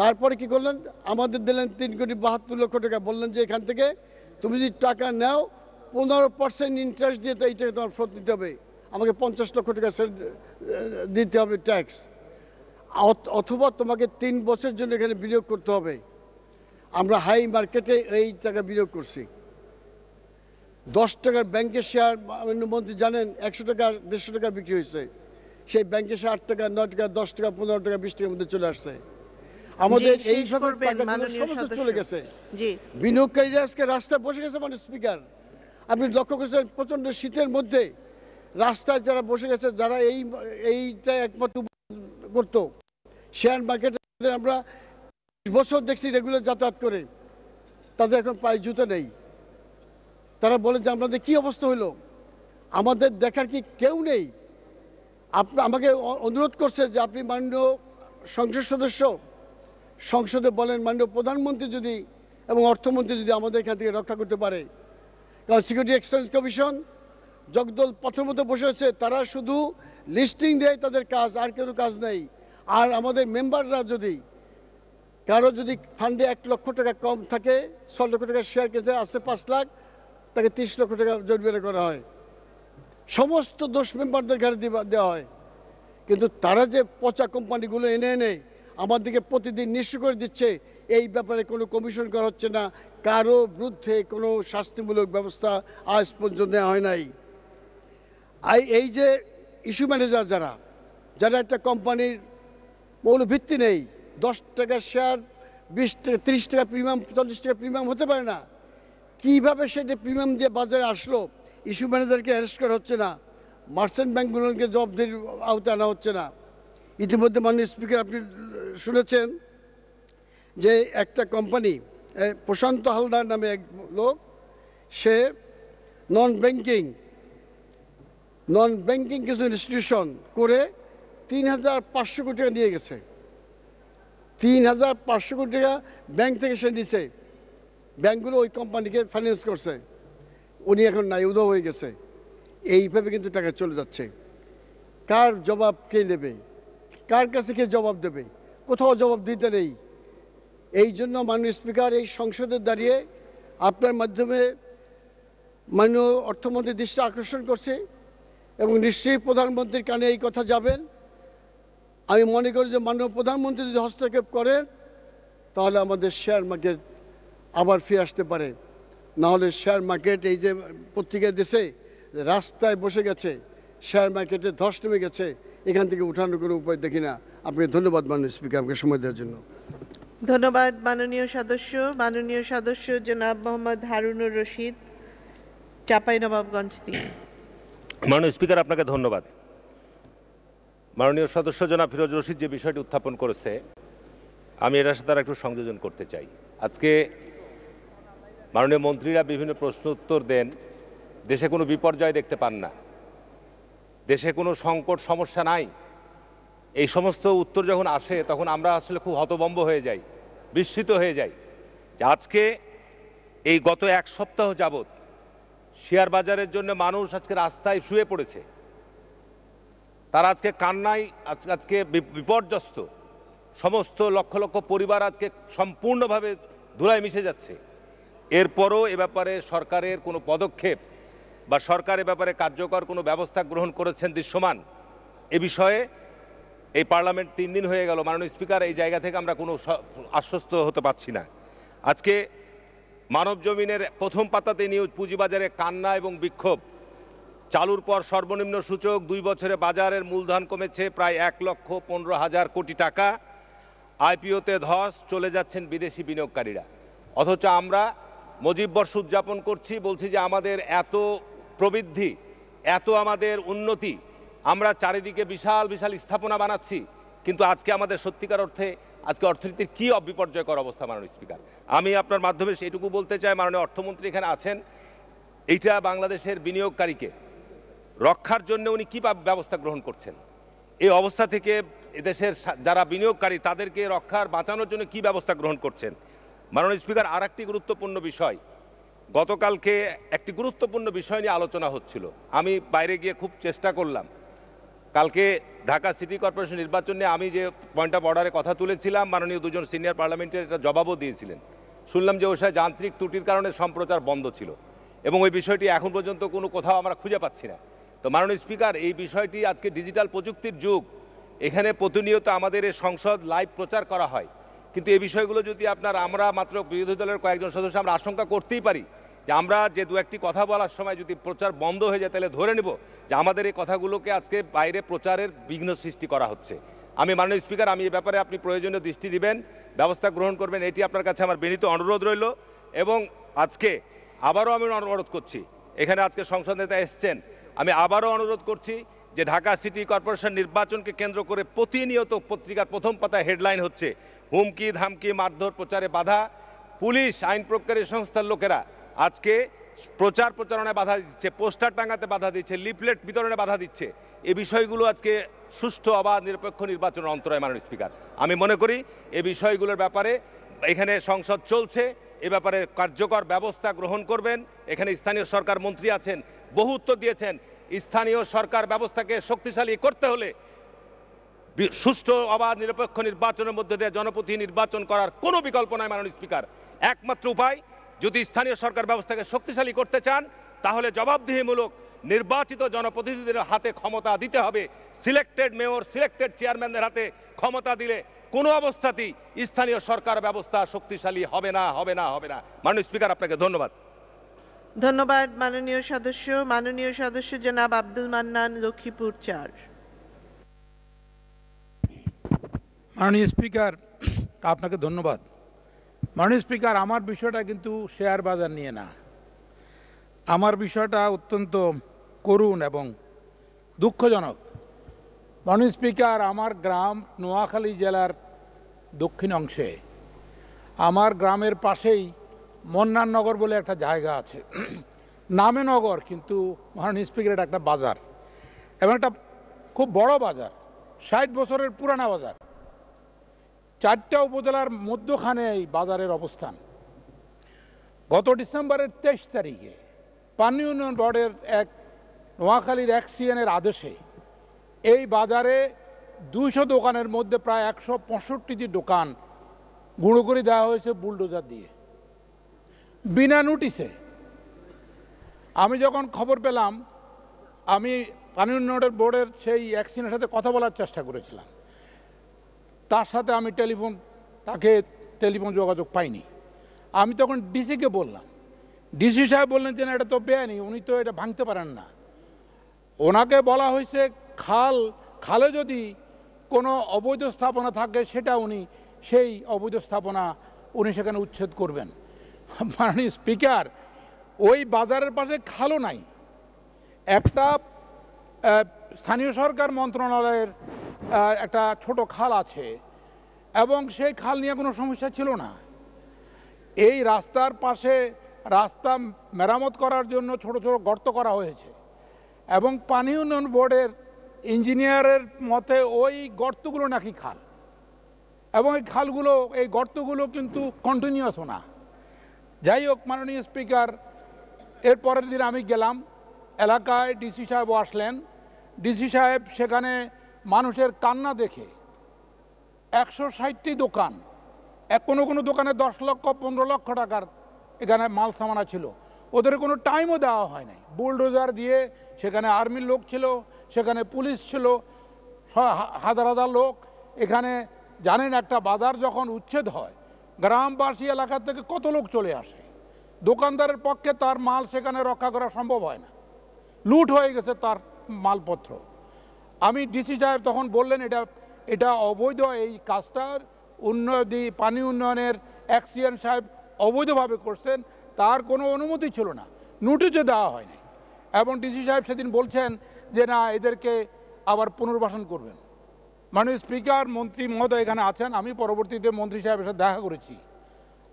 তারপরে কি করলেন আমাদের দিলেন তিন কোটি বাহাত্তর লক্ষ টাকা বললেন যে এখান থেকে তুমি যদি টাকা নাও পনেরো পার্সেন্ট ইন্টারেস্ট দিয়ে তো এইটাকে তোমার ফেরত দিতে হবে আমাকে পঞ্চাশ লক্ষ টাকা দিতে হবে ট্যাক্স অথবা তোমাকে তিন বছরের জন্য এখানে বিনিয়োগ করতে হবে আমরা হাই মার্কেটে এই টাকা বিনিয়োগ করছি দশ টাকার ব্যাংকের শেয়ার মন্ত্রী জানেন একশো টাকা দেড়শো টাকা বিক্রি হয়েছে সেই ব্যাংকের শেয়ার আট টাকা নয় টাকা দশ টাকা পনেরো টাকা বিশ টাকার মধ্যে চলে আসছে আমাদের এই সকল চলে গেছে বিনিয়োগকারীরা আজকে রাস্তায় বসে গেছে মানে স্পিকার আপনি লক্ষ্য করেছেন প্রচণ্ড শীতের মধ্যে রাস্তায় যারা বসে গেছে যারা এই এইটা একমাত্র করতো শেয়ার মার্কেটে আমরা বছর দেখছি রেগুলার যাতায়াত করে তাদের এখন পায়ে জুতো নেই তারা বলে যে আপনাদের কী অবস্থা হলো আমাদের দেখার কি কেউ নেই আপনি আমাকে অনুরোধ করছে যে আপনি মাননীয় সংসদ সদস্য সংসদে বলেন মাননীয় প্রধানমন্ত্রী যদি এবং অর্থমন্ত্রী যদি আমাদের এখান থেকে রক্ষা করতে পারে কারণ সিকিউরিটি এক্সচেঞ্জ কমিশন জগদল পথের মতো বসে আছে তারা শুধু লিস্টিং দেয় তাদের কাজ আর কোনো কাজ নেই আর আমাদের মেম্বাররা যদি কারো যদি ফান্ডে এক লক্ষ টাকা কম থাকে ছ লক্ষ টাকা শেয়ার কেছে আসছে পাঁচ লাখ তাকে তিরিশ লক্ষ টাকা জরিমানা করা হয় সমস্ত দোষ মেম্বারদের ঘাড়ে দেওয়া হয় কিন্তু তারা যে পচা কোম্পানিগুলো এনে এনে আমাদেরকে প্রতিদিন নিঃস্ব করে দিচ্ছে এই ব্যাপারে কোনো কমিশন করা হচ্ছে না কারো বিরুদ্ধে কোনো শাস্তিমূলক ব্যবস্থা আজ পর্যন্ত নেওয়া হয় নাই আর এই যে ইস্যু ম্যানেজার যারা যারা একটা কোম্পানির মৌল ভিত্তি নেই দশ টাকার শেয়ার বিশ টাকা তিরিশ টাকা প্রিমিয়াম চল্লিশ টাকা প্রিমিয়াম হতে পারে না কীভাবে সেটা প্রিমিয়াম দিয়ে বাজারে আসলো ইস্যু ম্যানেজারকে অ্যারেস্ট করা হচ্ছে না মার্চেন্ট ব্যাঙ্কগুলোকে জবাবদের আওতায় আনা হচ্ছে না ইতিমধ্যে মাননীয় স্পিকার আপনি শুনেছেন যে একটা কোম্পানি প্রশান্ত হালদার নামে এক লোক সে নন ব্যাংকিং নন ব্যাংকিং কিছু ইনস্টিটিউশন করে তিন হাজার পাঁচশো কোটি টাকা নিয়ে গেছে তিন হাজার পাঁচশো কোটি টাকা ব্যাংক থেকে সে নিছে ব্যাঙ্কগুলো ওই কোম্পানিকে ফাইন্যান্স করছে উনি এখন নাই উদয় হয়ে গেছে এইভাবে কিন্তু টাকা চলে যাচ্ছে কার জবাব কে নেবে কার কাছে কে জবাব দেবে কোথাও জবাব দিতে নেই এই জন্য মাননীয় স্পিকার এই সংসদে দাঁড়িয়ে আপনার মাধ্যমে মাননীয় অর্থমন্ত্রী দৃষ্টি আকর্ষণ করছে এবং নিশ্চয়ই প্রধানমন্ত্রীর কানে এই কথা যাবেন আমি মনে করি যে মাননীয় প্রধানমন্ত্রী যদি হস্তক্ষেপ করে তাহলে আমাদের শেয়ার মার্কেট আবার ফিরে আসতে পারে নাহলে শেয়ার মার্কেট এই যে পত্রিকা দেশে রাস্তায় বসে গেছে শেয়ার মার্কেটে ধস নেমে গেছে এখান থেকে উঠানোর কোনো উপায় দেখি না আপনাকে ধন্যবাদ মাননীয় স্পিকার আমাকে সময় দেওয়ার জন্য ধন্যবাদ মাননীয় সদস্য মাননীয় সদস্য জনাব মোহাম্মদ হারুনুর রশিদ চাঁপাইনবাবগঞ্জ থেকে মাননীয় স্পিকার আপনাকে ধন্যবাদ মাননীয় সদস্য জনাব ফিরোজ রশিদ যে বিষয়টি উত্থাপন করেছে আমি এটার সাথে একটু সংযোজন করতে চাই আজকে মাননীয় মন্ত্রীরা বিভিন্ন প্রশ্ন উত্তর দেন দেশে কোনো বিপর্যয় দেখতে পান না দেশে কোনো সংকট সমস্যা নাই এই সমস্ত উত্তর যখন আসে তখন আমরা আসলে খুব হতবম্ব হয়ে যাই বিস্মিত হয়ে যাই যে আজকে এই গত এক সপ্তাহ যাবৎ শেয়ার বাজারের জন্য মানুষ আজকে রাস্তায় শুয়ে পড়েছে তারা আজকে কান্নায় আজকে বিপর্যস্ত সমস্ত লক্ষ লক্ষ পরিবার আজকে সম্পূর্ণভাবে ধুলায় মিশে যাচ্ছে এরপরও এ ব্যাপারে সরকারের কোনো পদক্ষেপ বা সরকার এ ব্যাপারে কার্যকর কোনো ব্যবস্থা গ্রহণ করেছেন দৃশ্যমান এ বিষয়ে এই পার্লামেন্ট তিন দিন হয়ে গেল মাননীয় স্পিকার এই জায়গা থেকে আমরা কোনো আশ্বস্ত হতে পারছি না আজকে মানব জমিনের প্রথম পাতাতে নিউজ পুঁজিবাজারে কান্না এবং বিক্ষোভ চালুর পর সর্বনিম্ন সূচক দুই বছরে বাজারের মূলধন কমেছে প্রায় এক লক্ষ পনেরো হাজার কোটি টাকা আইপিওতে ধস চলে যাচ্ছেন বিদেশি বিনিয়োগকারীরা অথচ আমরা মজিব বর্ষ উদযাপন করছি বলছি যে আমাদের এত প্রবৃদ্ধি এত আমাদের উন্নতি আমরা চারিদিকে বিশাল বিশাল স্থাপনা বানাচ্ছি কিন্তু আজকে আমাদের সত্যিকার অর্থে আজকে অর্থনীতির কী অবিপর্যয়কর অবস্থা মাননীয় স্পিকার আমি আপনার মাধ্যমে সেটুকু বলতে চাই মাননীয় অর্থমন্ত্রী এখানে আছেন এইটা বাংলাদেশের বিনিয়োগকারীকে রক্ষার জন্য উনি কী ব্যবস্থা গ্রহণ করছেন এই অবস্থা থেকে এদেশের যারা বিনিয়োগকারী তাদেরকে রক্ষার বাঁচানোর জন্য কি ব্যবস্থা গ্রহণ করছেন মাননীয় স্পিকার আর একটি গুরুত্বপূর্ণ বিষয় গতকালকে একটি গুরুত্বপূর্ণ বিষয় নিয়ে আলোচনা হচ্ছিল আমি বাইরে গিয়ে খুব চেষ্টা করলাম কালকে ঢাকা সিটি কর্পোরেশন নির্বাচন নিয়ে আমি যে পয়েন্ট অফ অর্ডারে কথা তুলেছিলাম মাননীয় দুজন সিনিয়র পার্লামেন্টের একটা জবাবও দিয়েছিলেন শুনলাম যে ওষায় যান্ত্রিক ত্রুটির কারণে সম্প্রচার বন্ধ ছিল এবং ওই বিষয়টি এখন পর্যন্ত কোনো কোথাও আমরা খুঁজে পাচ্ছি না তো মাননীয় স্পিকার এই বিষয়টি আজকে ডিজিটাল প্রযুক্তির যুগ এখানে প্রতিনিয়ত আমাদের এই সংসদ লাইভ প্রচার করা হয় কিন্তু এই বিষয়গুলো যদি আপনার আমরা মাত্র বিরোধী দলের কয়েকজন সদস্য আমরা আশঙ্কা করতেই পারি যে আমরা যে দু একটি কথা বলার সময় যদি প্রচার বন্ধ হয়ে যায় তাহলে ধরে নেব যে আমাদের এই কথাগুলোকে আজকে বাইরে প্রচারের বিঘ্ন সৃষ্টি করা হচ্ছে আমি মাননীয় স্পিকার আমি এ ব্যাপারে আপনি প্রয়োজনীয় দৃষ্টি দিবেন ব্যবস্থা গ্রহণ করবেন এটি আপনার কাছে আমার বিনীত অনুরোধ রইল এবং আজকে আবারও আমি অনুরোধ করছি এখানে আজকে সংসদ নেতা এসছেন আমি আবারও অনুরোধ করছি যে ঢাকা সিটি কর্পোরেশন নির্বাচনকে কেন্দ্র করে প্রতিনিয়ত পত্রিকার প্রথম পাতায় হেডলাইন হচ্ছে হুমকি ধামকি মারধর প্রচারে বাধা পুলিশ আইন প্রক্রিয়া সংস্থার লোকেরা আজকে প্রচার প্রচারণায় বাধা দিচ্ছে পোস্টার টাঙাতে বাধা দিচ্ছে লিফলেট বিতরণে বাধা দিচ্ছে এ বিষয়গুলো আজকে সুষ্ঠু অবাধ নিরপেক্ষ নির্বাচনের অন্তরায় মাননীয় স্পিকার আমি মনে করি এ বিষয়গুলোর ব্যাপারে এখানে সংসদ চলছে এ ব্যাপারে কার্যকর ব্যবস্থা গ্রহণ করবেন এখানে স্থানীয় সরকার মন্ত্রী আছেন বহুত্ব দিয়েছেন স্থানীয় সরকার ব্যবস্থাকে শক্তিশালী করতে হলে সুষ্ঠু অবাধ নিরপেক্ষ নির্বাচনের মধ্যে দিয়ে জনপ্রতি নির্বাচন করার কোনো বিকল্প নাই মাননীয় স্পিকার একমাত্র উপায় যদি স্থানীয় সরকার ব্যবস্থাকে শক্তিশালী করতে চান তাহলে জবাবদিহিমূলক নির্বাচিত জনপ্রতিনিধিদের হাতে ক্ষমতা দিতে হবে সিলেক্টেড মেয়র সিলেক্টেড চেয়ারম্যানদের হাতে ক্ষমতা দিলে কোনো অবস্থাতেই স্থানীয় সরকার ব্যবস্থা শক্তিশালী হবে না হবে না হবে না মাননীয় স্পিকার আপনাকে ধন্যবাদ ধন্যবাদ মাননীয় সদস্য মাননীয় সদস্য জনাব আব্দুল মান্নান লক্ষ্মীপুর চার মাননীয় স্পিকার আপনাকে ধন্যবাদ মাননীয় স্পিকার আমার বিষয়টা কিন্তু শেয়ার বাজার নিয়ে না আমার বিষয়টা অত্যন্ত করুণ এবং দুঃখজনক মাননীয় স্পিকার আমার গ্রাম নোয়াখালী জেলার দক্ষিণ অংশে আমার গ্রামের পাশেই মন্নারনগর বলে একটা জায়গা আছে নামে নগর কিন্তু মাননীয় স্পিকার এটা একটা বাজার এবং একটা খুব বড় বাজার ষাট বছরের পুরানা বাজার চারটা উপজেলার মধ্যখানে এই বাজারের অবস্থান গত ডিসেম্বরের তেইশ তারিখে পানি উন্নয়ন বোর্ডের এক নোয়াখালীর এক সিএনের আদেশে এই বাজারে দুইশো দোকানের মধ্যে প্রায় একশো পঁয়ষট্টিটি দোকান গুঁড়ো করে দেওয়া হয়েছে বুলডোজার দিয়ে বিনা নোটিসে আমি যখন খবর পেলাম আমি পানি উন্নয়ন বোর্ডের সেই অ্যাক্সিনের সাথে কথা বলার চেষ্টা করেছিলাম তার সাথে আমি টেলিফোন তাকে টেলিফোন যোগাযোগ পাইনি আমি তখন ডিসিকে বললাম ডিসি সাহেব বললেন যে না এটা তো বেআইনি উনি তো এটা ভাঙতে পারেন না ওনাকে বলা হয়েছে খাল খালে যদি কোনো অবৈধ স্থাপনা থাকে সেটা উনি সেই অবৈধ স্থাপনা উনি সেখানে উচ্ছেদ করবেন মাননীয় স্পিকার ওই বাজারের পাশে খালও নাই একটা স্থানীয় সরকার মন্ত্রণালয়ের একটা ছোট খাল আছে এবং সেই খাল নিয়ে কোনো সমস্যা ছিল না এই রাস্তার পাশে রাস্তা মেরামত করার জন্য ছোট ছোট গর্ত করা হয়েছে এবং পানি উন্নয়ন বোর্ডের ইঞ্জিনিয়ারের মতে ওই গর্তগুলো নাকি খাল এবং এই খালগুলো এই গর্তগুলো কিন্তু কন্টিনিউয়াসও না যাই হোক মাননীয় স্পিকার এর পরের দিন আমি গেলাম এলাকায় ডিসি সাহেব আসলেন ডিসি সাহেব সেখানে মানুষের কান্না দেখে একশো ষাটটি দোকান এক কোনো কোনো দোকানে দশ লক্ষ পনেরো লক্ষ টাকার এখানে মাল সামানা ছিল ওদের কোনো টাইমও দেওয়া হয় নাই বুলডোজার দিয়ে সেখানে আর্মির লোক ছিল সেখানে পুলিশ ছিল হাজার হাজার লোক এখানে জানেন একটা বাজার যখন উচ্ছেদ হয় গ্রামবাসী এলাকা থেকে কত লোক চলে আসে দোকানদারের পক্ষে তার মাল সেখানে রক্ষা করা সম্ভব হয় না লুট হয়ে গেছে তার মালপত্র আমি ডিসি সাহেব তখন বললেন এটা এটা অবৈধ এই কাজটার উন্নয়ন পানি উন্নয়নের অ্যাক্সিয়ান সাহেব অবৈধভাবে করছেন তার কোনো অনুমতি ছিল না নোটিশও দেওয়া হয়নি এবং ডিসি সাহেব সেদিন বলছেন যে না এদেরকে আবার পুনর্বাসন করবেন মানে স্পিকার মন্ত্রী মহোদয় এখানে আছেন আমি পরবর্তীতে মন্ত্রী সাহেবের সাথে দেখা করেছি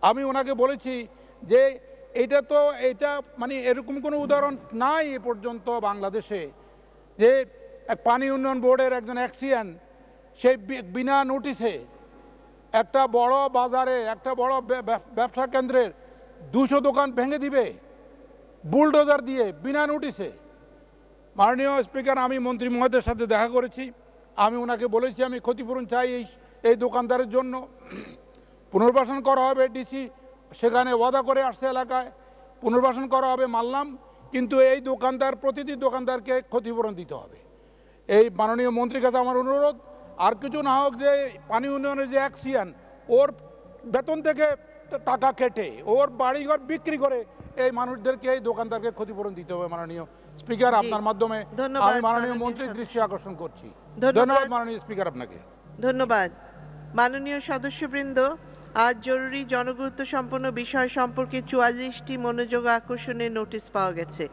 আমি ওনাকে বলেছি যে এটা তো এটা মানে এরকম কোনো উদাহরণ নাই এ পর্যন্ত বাংলাদেশে যে এক পানি উন্নয়ন বোর্ডের একজন অ্যাক্সিয়ান সেই বিনা নোটিশে একটা বড় বাজারে একটা বড় ব্যবসা কেন্দ্রের দুশো দোকান ভেঙে দিবে বুলডোজার দিয়ে বিনা নোটিশে মাননীয় স্পিকার আমি মন্ত্রী মহোদয়ের সাথে দেখা করেছি আমি ওনাকে বলেছি আমি ক্ষতিপূরণ চাই এই এই দোকানদারের জন্য পুনর্বাসন করা হবে ডিসি সেখানে ওয়াদা করে আসছে এলাকায় পুনর্বাসন করা হবে মানলাম কিন্তু এই দোকানদার প্রতিটি দোকানদারকে ক্ষতিপূরণ দিতে হবে এই মাননীয় মন্ত্রীর কাছে আমার অনুরোধ আর কিছু না হোক যে পানি উন্নয়নের যে অ্যাকশিয়ান ওর বেতন থেকে টাকা কেটে ওর বাড়িঘর বিক্রি করে এই মানুষদেরকে এই দোকানদারকে ক্ষতিপূরণ দিতে হবে মাননীয় স্পিকার আপনার মাধ্যমে আমি মাননীয় মন্ত্রীর দৃষ্টি আকর্ষণ করছি ধন্যবাদ মাননীয় স্পিকার আপনাকে ধন্যবাদ মাননীয় সদস্যবৃন্দ আজ জরুরি জনগুরুত্ব সম্পন্ন বিষয় সম্পর্কে চুয়াল্লিশটি মনোযোগ আকর্ষণের নোটিশ পাওয়া গেছে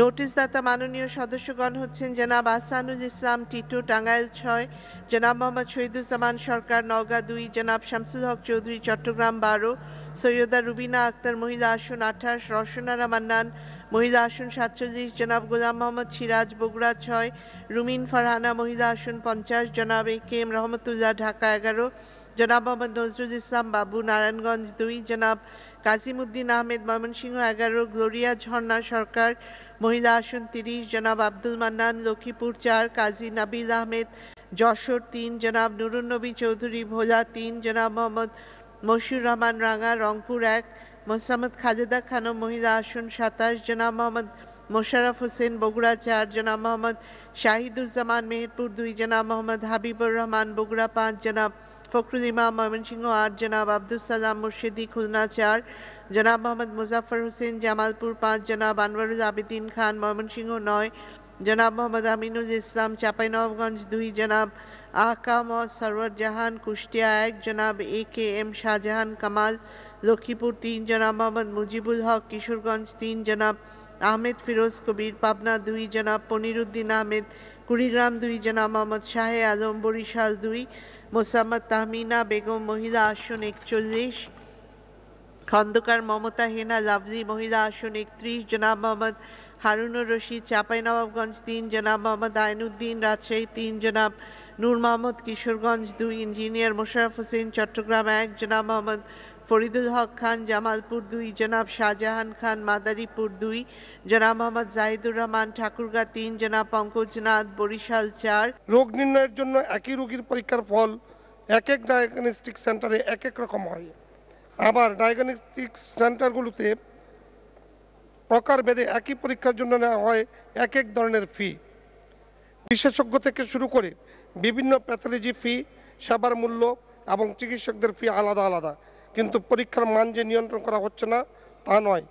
নোটিশদাতা মাননীয় সদস্যগণ হচ্ছেন জনাব আসানুল ইসলাম টিটু টাঙ্গাইল ছয় জনাব মোহাম্মদ শহীদুজ্জামান সরকার নওগাঁ দুই জনাব শামসুল হক চৌধুরী চট্টগ্রাম বারো সৈয়দা রুবিনা আক্তার মহিলা আসন আঠাশ রসনারা মান্নান মহিলা আসন সাতচল্লিশ জনাব গোলাম মোহাম্মদ সিরাজ বগুড়া ছয় রুমিন ফারহানা মহিলা আসন পঞ্চাশ জনাব এ কে এম রহমতুল্লাহ ঢাকা এগারো জনাব মোহাম্মদ নজরুল ইসলাম বাবু নারায়ণগঞ্জ দুই জনাব কাজিমুদ্দিন আহমেদ ময়মনসিংহ এগারো গ্লোরিয়া ঝর্ণা সরকার মহিলা আসন তিরিশ জনাব আব্দুল মান্নান লক্ষ্মীপুর চার কাজী নাবিল আহমেদ যশোর তিন জনাব নুরুন্নবী চৌধুরী ভোলা তিন জনাব মোহাম্মদ মশিউর রহমান রাঙা রংপুর এক মোসাম্মদ খাজেদা খানম মহিলা আসন সাতাশ জনাব মোহাম্মদ মোশারফ হোসেন বগুড়া চার জনাব মোহাম্মদ শাহিদুজ্জামান মেহেরপুর দুই জনাব মোহাম্মদ হাবিবুর রহমান বগুড়া পাঁচ জনাব ফখরুল ইমাম ময়মনসিংহ আট জনাব আব্দুল সালাম মুর্শিদি খুলনা চার জনাব মোহাম্মদ মুজাফর হোসেন জামালপুর পাঁচ জনাব আনোয়ারুল আবেদিন খান ময়মনসিংহ নয় জনাব মোহাম্মদ আমিনুল ইসলাম চাঁপাইনবাবগঞ্জ দুই জনাব আহকাম সরওয়ার জাহান কুষ্টিয়া এক জনাব A K M Shahjahan Kamal Lakshmipur তিন জনাব মোহাম্মদ মুজিবুল হক কিশোরগঞ্জ তিন জনাব আহমেদ ফিরোজ কবির পাবনা দুই জনাব পনিরুদ্দিন আহমেদ কুড়িগ্রাম দুই জনাব মোহাম্মদ শাহে আজম বরিশাল দুই মোসাম্মদ তাহমিনা বেগম মহিলা আসন একচল্লিশ খন্দকার মমতা হেনা লাভলি মহিলা আসন একত্রিশ জনাব মোহাম্মদ হারুনুর রশিদ চাঁপাইনবাবগঞ্জ তিন জনাব মোহাম্মদ আইনুদ্দিন রাজশাহী তিন জনাব নূর মোহাম্মদ কিশোরগঞ্জ দুই ইঞ্জিনিয়ার মোশারফ হোসেন চট্টগ্রাম এক জনাব মোহাম্মদ ফরিদুল হক খান জামালপুর দুই জনাব শাহজাহান খান মাদারীপুর দুই জনাব মোহাম্মদ জাহিদুর রহমান ঠাকুরগা তিন জনাব নাথ বরিশাল চার রোগ নির্ণয়ের জন্য একই রোগীর পরীক্ষার ফল এক এক ডায়াগনস্টিক সেন্টারে এক এক রকম হয় আবার ডায়াগনস্টিক সেন্টারগুলোতে প্রকারভেদে একই পরীক্ষার জন্য নেওয়া হয় এক এক ধরনের ফি বিশেষজ্ঞ থেকে শুরু করে বিভিন্ন প্যাথোলজি ফি সেবার মূল্য এবং চিকিৎসকদের ফি আলাদা আলাদা কিন্তু পরীক্ষার মান যে নিয়ন্ত্রণ করা হচ্ছে না তা নয়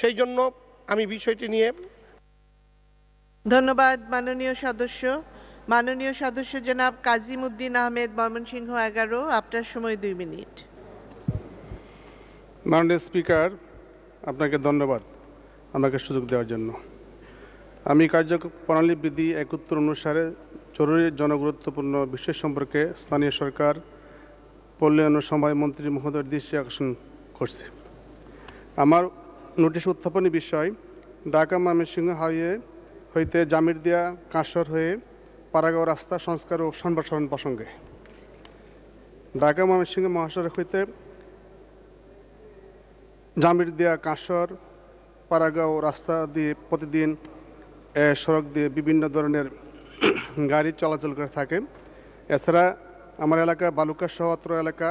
সেই জন্য আমি বিষয়টি নিয়ে ধন্যবাদ মাননীয় সদস্য মাননীয় সদস্য জনাব কাজিমুদ্দিন আহমেদ ময়মনসিংহ এগারো আপনার সময় দুই মিনিট মাননীয় স্পিকার আপনাকে ধন্যবাদ আমাকে সুযোগ দেওয়ার জন্য আমি প্রণালী বিধি একত্র অনুসারে জরুরি জনগুরুত্বপূর্ণ বিষয় সম্পর্কে স্থানীয় সরকার পল্লী সময় মন্ত্রী মহোদয়ের দৃষ্টি আকর্ষণ করছে আমার নোটিশ উত্থাপনী বিষয় ঢাকা ময়মনসিংহ হাইওয়ে হইতে জামিরদিয়া কাঁসর হয়ে পারাগাঁও রাস্তা সংস্কার ও সম্প্রসারণ প্রসঙ্গে ঢাকা ময়মনসিংহ মহাসড়ক হইতে জামিরদিয়া কাঁসর পারাগাঁও রাস্তা দিয়ে প্রতিদিন সড়ক দিয়ে বিভিন্ন ধরনের গাড়ি চলাচল করে থাকে এছাড়া আমার এলাকা বালুকা শহর এলাকা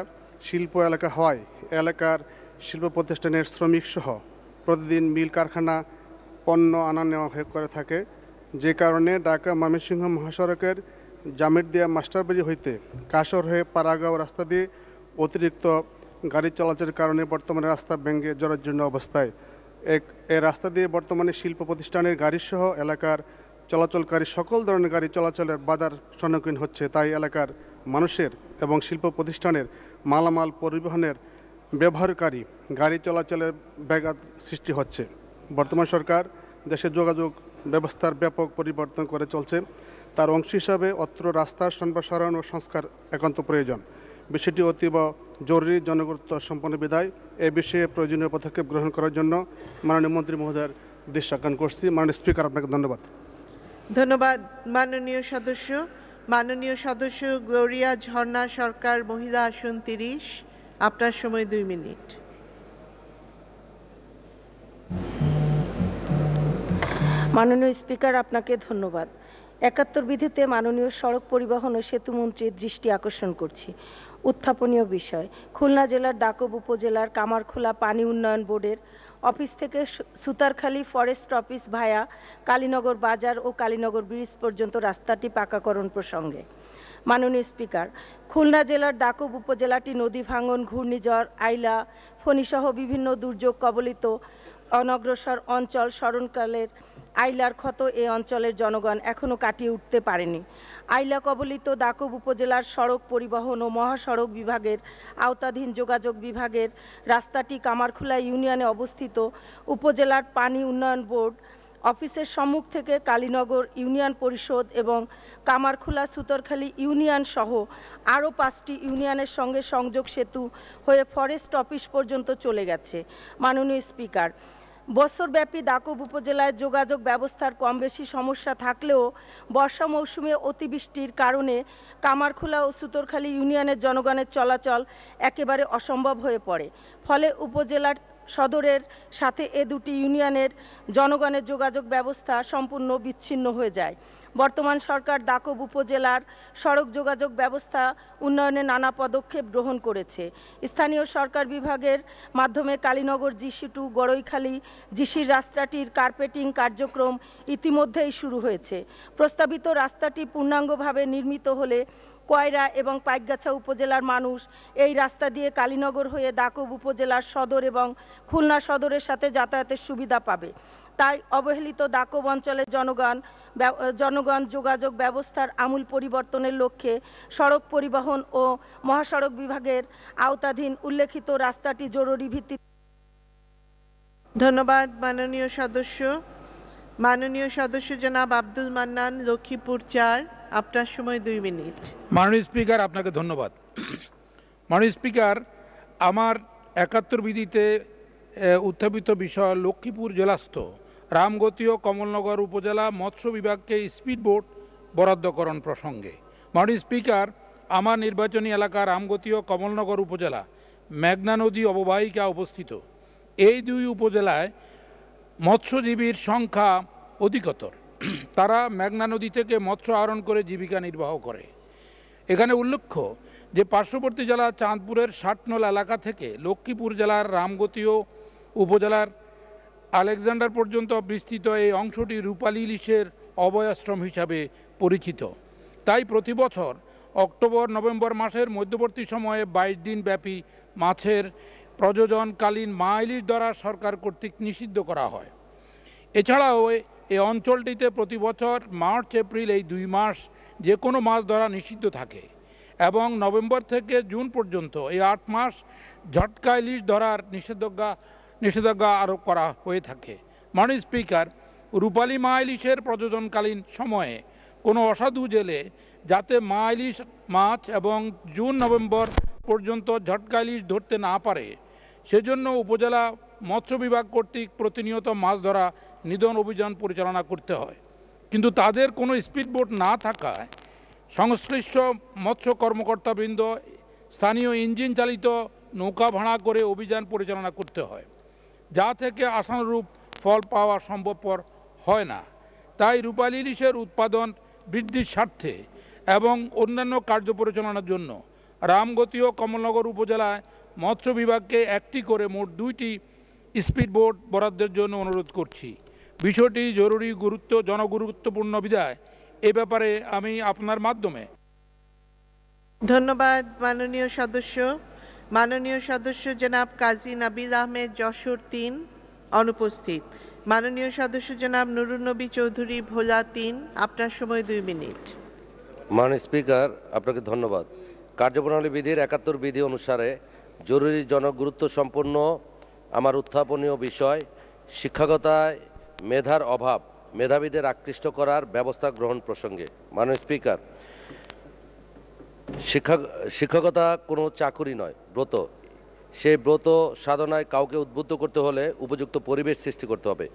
শিল্প এলাকা হয় এলাকার শিল্প প্রতিষ্ঠানের শ্রমিক সহ প্রতিদিন মিল কারখানা পণ্য আনা নেওয়া হয়ে করে থাকে যে কারণে ঢাকা ময়মনসিংহ মহাসড়কের জামিরদিয়া মাস্টারবাড়ি হইতে কাশর হয়ে পারাগাঁও রাস্তা দিয়ে অতিরিক্ত গাড়ি চলাচলের কারণে বর্তমানে রাস্তা ভেঙে জরাজীর্ণ অবস্থায় এক এ রাস্তা দিয়ে বর্তমানে শিল্প প্রতিষ্ঠানের গাড়িসহ এলাকার চলাচলকারী সকল ধরনের গাড়ি চলাচলের বাধার সম্মুখীন হচ্ছে তাই এলাকার মানুষের এবং শিল্প প্রতিষ্ঠানের মালামাল পরিবহনের ব্যবহারকারী গাড়ি চলাচলের ব্যাঘাত সৃষ্টি হচ্ছে বর্তমান সরকার দেশের যোগাযোগ ব্যবস্থার ব্যাপক পরিবর্তন করে চলছে তার অংশ হিসাবে অত্র রাস্তার সম্প্রসারণ ও সংস্কার একান্ত প্রয়োজন বিষয়টি অতীব জরুরি জনগুরুত্ব সম্পন্ন বিদায় এ বিষয়ে প্রয়োজনীয় পদক্ষেপ গ্রহণ করার জন্য মাননীয় মন্ত্রী মহোদয়ের দেশ করছি মাননীয় স্পিকার আপনাকে ধন্যবাদ ধন্যবাদ মাননীয় সদস্য মাননীয় সদস্য গৌরিয়া ঝর্ণা সরকার মহিলা আসন তিরিশ আপনার সময় দুই মিনিট মাননীয় স্পিকার আপনাকে ধন্যবাদ একাত্তর বিধিতে মাননীয় সড়ক পরিবহন ও সেতুমন্ত্রীর দৃষ্টি আকর্ষণ করছি উত্থাপনীয় বিষয় খুলনা জেলার ডাকব উপজেলার কামারখোলা পানি উন্নয়ন বোর্ডের অফিস থেকে সুতারখালি ফরেস্ট অফিস ভায়া কালীনগর বাজার ও কালীনগর ব্রিজ পর্যন্ত রাস্তাটি পাকাকরণ প্রসঙ্গে মাননীয় স্পিকার খুলনা জেলার দাকব উপজেলাটি নদী ভাঙন ঘূর্ণিঝড় আইলা ফণিসহ বিভিন্ন দুর্যোগ কবলিত অনগ্রসর অঞ্চল স্মরণকালের আইলার ক্ষত এ অঞ্চলের জনগণ এখনও কাটিয়ে উঠতে পারেনি আইলা কবলিত দাকব উপজেলার সড়ক পরিবহন ও মহাসড়ক বিভাগের আওতাধীন যোগাযোগ বিভাগের রাস্তাটি কামারখোলা ইউনিয়নে অবস্থিত উপজেলার পানি উন্নয়ন বোর্ড অফিসের সম্মুখ থেকে কালীনগর ইউনিয়ন পরিষদ এবং কামারখোলা সুতরখালী ইউনিয়ন সহ আরও পাঁচটি ইউনিয়নের সঙ্গে সংযোগ সেতু হয়ে ফরেস্ট অফিস পর্যন্ত চলে গেছে মাননীয় স্পিকার বছরব্যাপী দাকব উপজেলায় যোগাযোগ ব্যবস্থার কম বেশি সমস্যা থাকলেও বর্ষা মৌসুমে অতিবৃষ্টির কারণে কামারখোলা ও সুতরখালী ইউনিয়নের জনগণের চলাচল একেবারে অসম্ভব হয়ে পড়ে ফলে উপজেলার সদরের সাথে এ দুটি ইউনিয়নের জনগণের যোগাযোগ ব্যবস্থা সম্পূর্ণ বিচ্ছিন্ন হয়ে যায় বর্তমান সরকার দাকব উপজেলার সড়ক যোগাযোগ ব্যবস্থা উন্নয়নে নানা পদক্ষেপ গ্রহণ করেছে স্থানীয় সরকার বিভাগের মাধ্যমে কালীনগর জিসিটু গড়ইখালি জিসির রাস্তাটির কার্পেটিং কার্যক্রম ইতিমধ্যেই শুরু হয়েছে প্রস্তাবিত রাস্তাটি পূর্ণাঙ্গভাবে নির্মিত হলে কয়রা এবং পাইকগাছা উপজেলার মানুষ এই রাস্তা দিয়ে কালীনগর হয়ে দাকব উপজেলার সদর এবং খুলনা সদরের সাথে যাতায়াতের সুবিধা পাবে তাই অবহেলিত দাকব অঞ্চলের জনগণ জনগণ যোগাযোগ ব্যবস্থার আমূল পরিবর্তনের লক্ষ্যে সড়ক পরিবহন ও মহাসড়ক বিভাগের আওতাধীন উল্লেখিত রাস্তাটি জরুরি ভিত্তিতে ধন্যবাদ মাননীয় সদস্য মাননীয় সদস্য জনাব আব্দুল মান্নান লক্ষ্মীপুর চার আপনার সময় দুই মিনিট মাননীয় স্পিকার আপনাকে ধন্যবাদ মাননীয় স্পিকার আমার একাত্তর বিধিতে উত্থাপিত বিষয় লক্ষ্মীপুর জেলাস্থ রামগতীয় কমলনগর উপজেলা মৎস্য বিভাগকে স্পিড বোট বরাদ্দকরণ প্রসঙ্গে মাননীয় স্পিকার আমার নির্বাচনী এলাকা রামগতীয় কমলনগর উপজেলা মেঘনা নদী অববাহিকা অবস্থিত এই দুই উপজেলায় মৎস্যজীবীর সংখ্যা অধিকতর তারা মেঘনা নদী থেকে মৎস্য আহরণ করে জীবিকা নির্বাহ করে এখানে উল্লেখ্য যে পার্শ্ববর্তী জেলা চাঁদপুরের ষাটনল এলাকা থেকে লক্ষ্মীপুর জেলার রামগতীয় উপজেলার আলেকজান্ডার পর্যন্ত বিস্তৃত এই অংশটি রূপালী ইলিশের অবয়াশ্রম হিসাবে পরিচিত তাই প্রতি বছর অক্টোবর নভেম্বর মাসের মধ্যবর্তী সময়ে বাইশ দিন ব্যাপী মাছের প্রযোজনকালীন মাইলির দ্বারা সরকার কর্তৃক নিষিদ্ধ করা হয় এছাড়াও এই অঞ্চলটিতে প্রতি বছর মার্চ এপ্রিল এই দুই মাস যে কোনো মাস ধরা নিষিদ্ধ থাকে এবং নভেম্বর থেকে জুন পর্যন্ত এই আট মাস ঝটকা ইলিশ ধরার নিষেধাজ্ঞা নিষেধাজ্ঞা আরোপ করা হয়ে থাকে মাননীয় স্পিকার রূপালী মা ইলিশের প্রযোজনকালীন সময়ে কোনো অসাধু জেলে যাতে মা ইলিশ মাছ এবং জুন নভেম্বর পর্যন্ত ঝটকা ইলিশ ধরতে না পারে সেজন্য উপজেলা মৎস্য বিভাগ কর্তৃক প্রতিনিয়ত মাছ ধরা নিধন অভিযান পরিচালনা করতে হয় কিন্তু তাদের কোনো স্পিডবোট না থাকায় সংশ্লিষ্ট মৎস্য কর্মকর্তাবৃন্দ স্থানীয় ইঞ্জিন চালিত নৌকা ভাড়া করে অভিযান পরিচালনা করতে হয় যা থেকে আশানুরূপ ফল পাওয়া সম্ভবপর হয় না তাই রূপালী ইলিশের উৎপাদন বৃদ্ধির স্বার্থে এবং অন্যান্য কার্য পরিচালনার জন্য রামগতি ও কমলনগর উপজেলায় মৎস্য বিভাগকে একটি করে মোট দুইটি স্পিডবোট বরাদ্দের জন্য অনুরোধ করছি বিষয়টি জরুরি গুরুত্ব জনগুরুত্বপূর্ণ বিদায় এ ব্যাপারে আমি আপনার মাধ্যমে ধন্যবাদ মাননীয় সদস্য মাননীয় সদস্য জনাব কাজী নাবিল আহমেদ যশোর তিন অনুপস্থিত মাননীয় সদস্য জনাব নুরুন্নবী চৌধুরী ভোলা তিন আপনার সময় দুই মিনিট মাননীয় স্পিকার আপনাকে ধন্যবাদ কার্যপ্রণালী বিধির একাত্তর বিধি অনুসারে জরুরি জনগুরুত্ব সম্পন্ন আমার উত্থাপনীয় বিষয় শিক্ষাগতায় মেধার অভাব মেধাবীদের আকৃষ্ট করার ব্যবস্থা গ্রহণ প্রসঙ্গে মাননীয় স্পিকার শিক্ষা শিক্ষকতা কোনো চাকুরি নয় ব্রত সেই ব্রত সাধনায় কাউকে উদ্বুদ্ধ করতে হলে উপযুক্ত পরিবেশ সৃষ্টি করতে হবে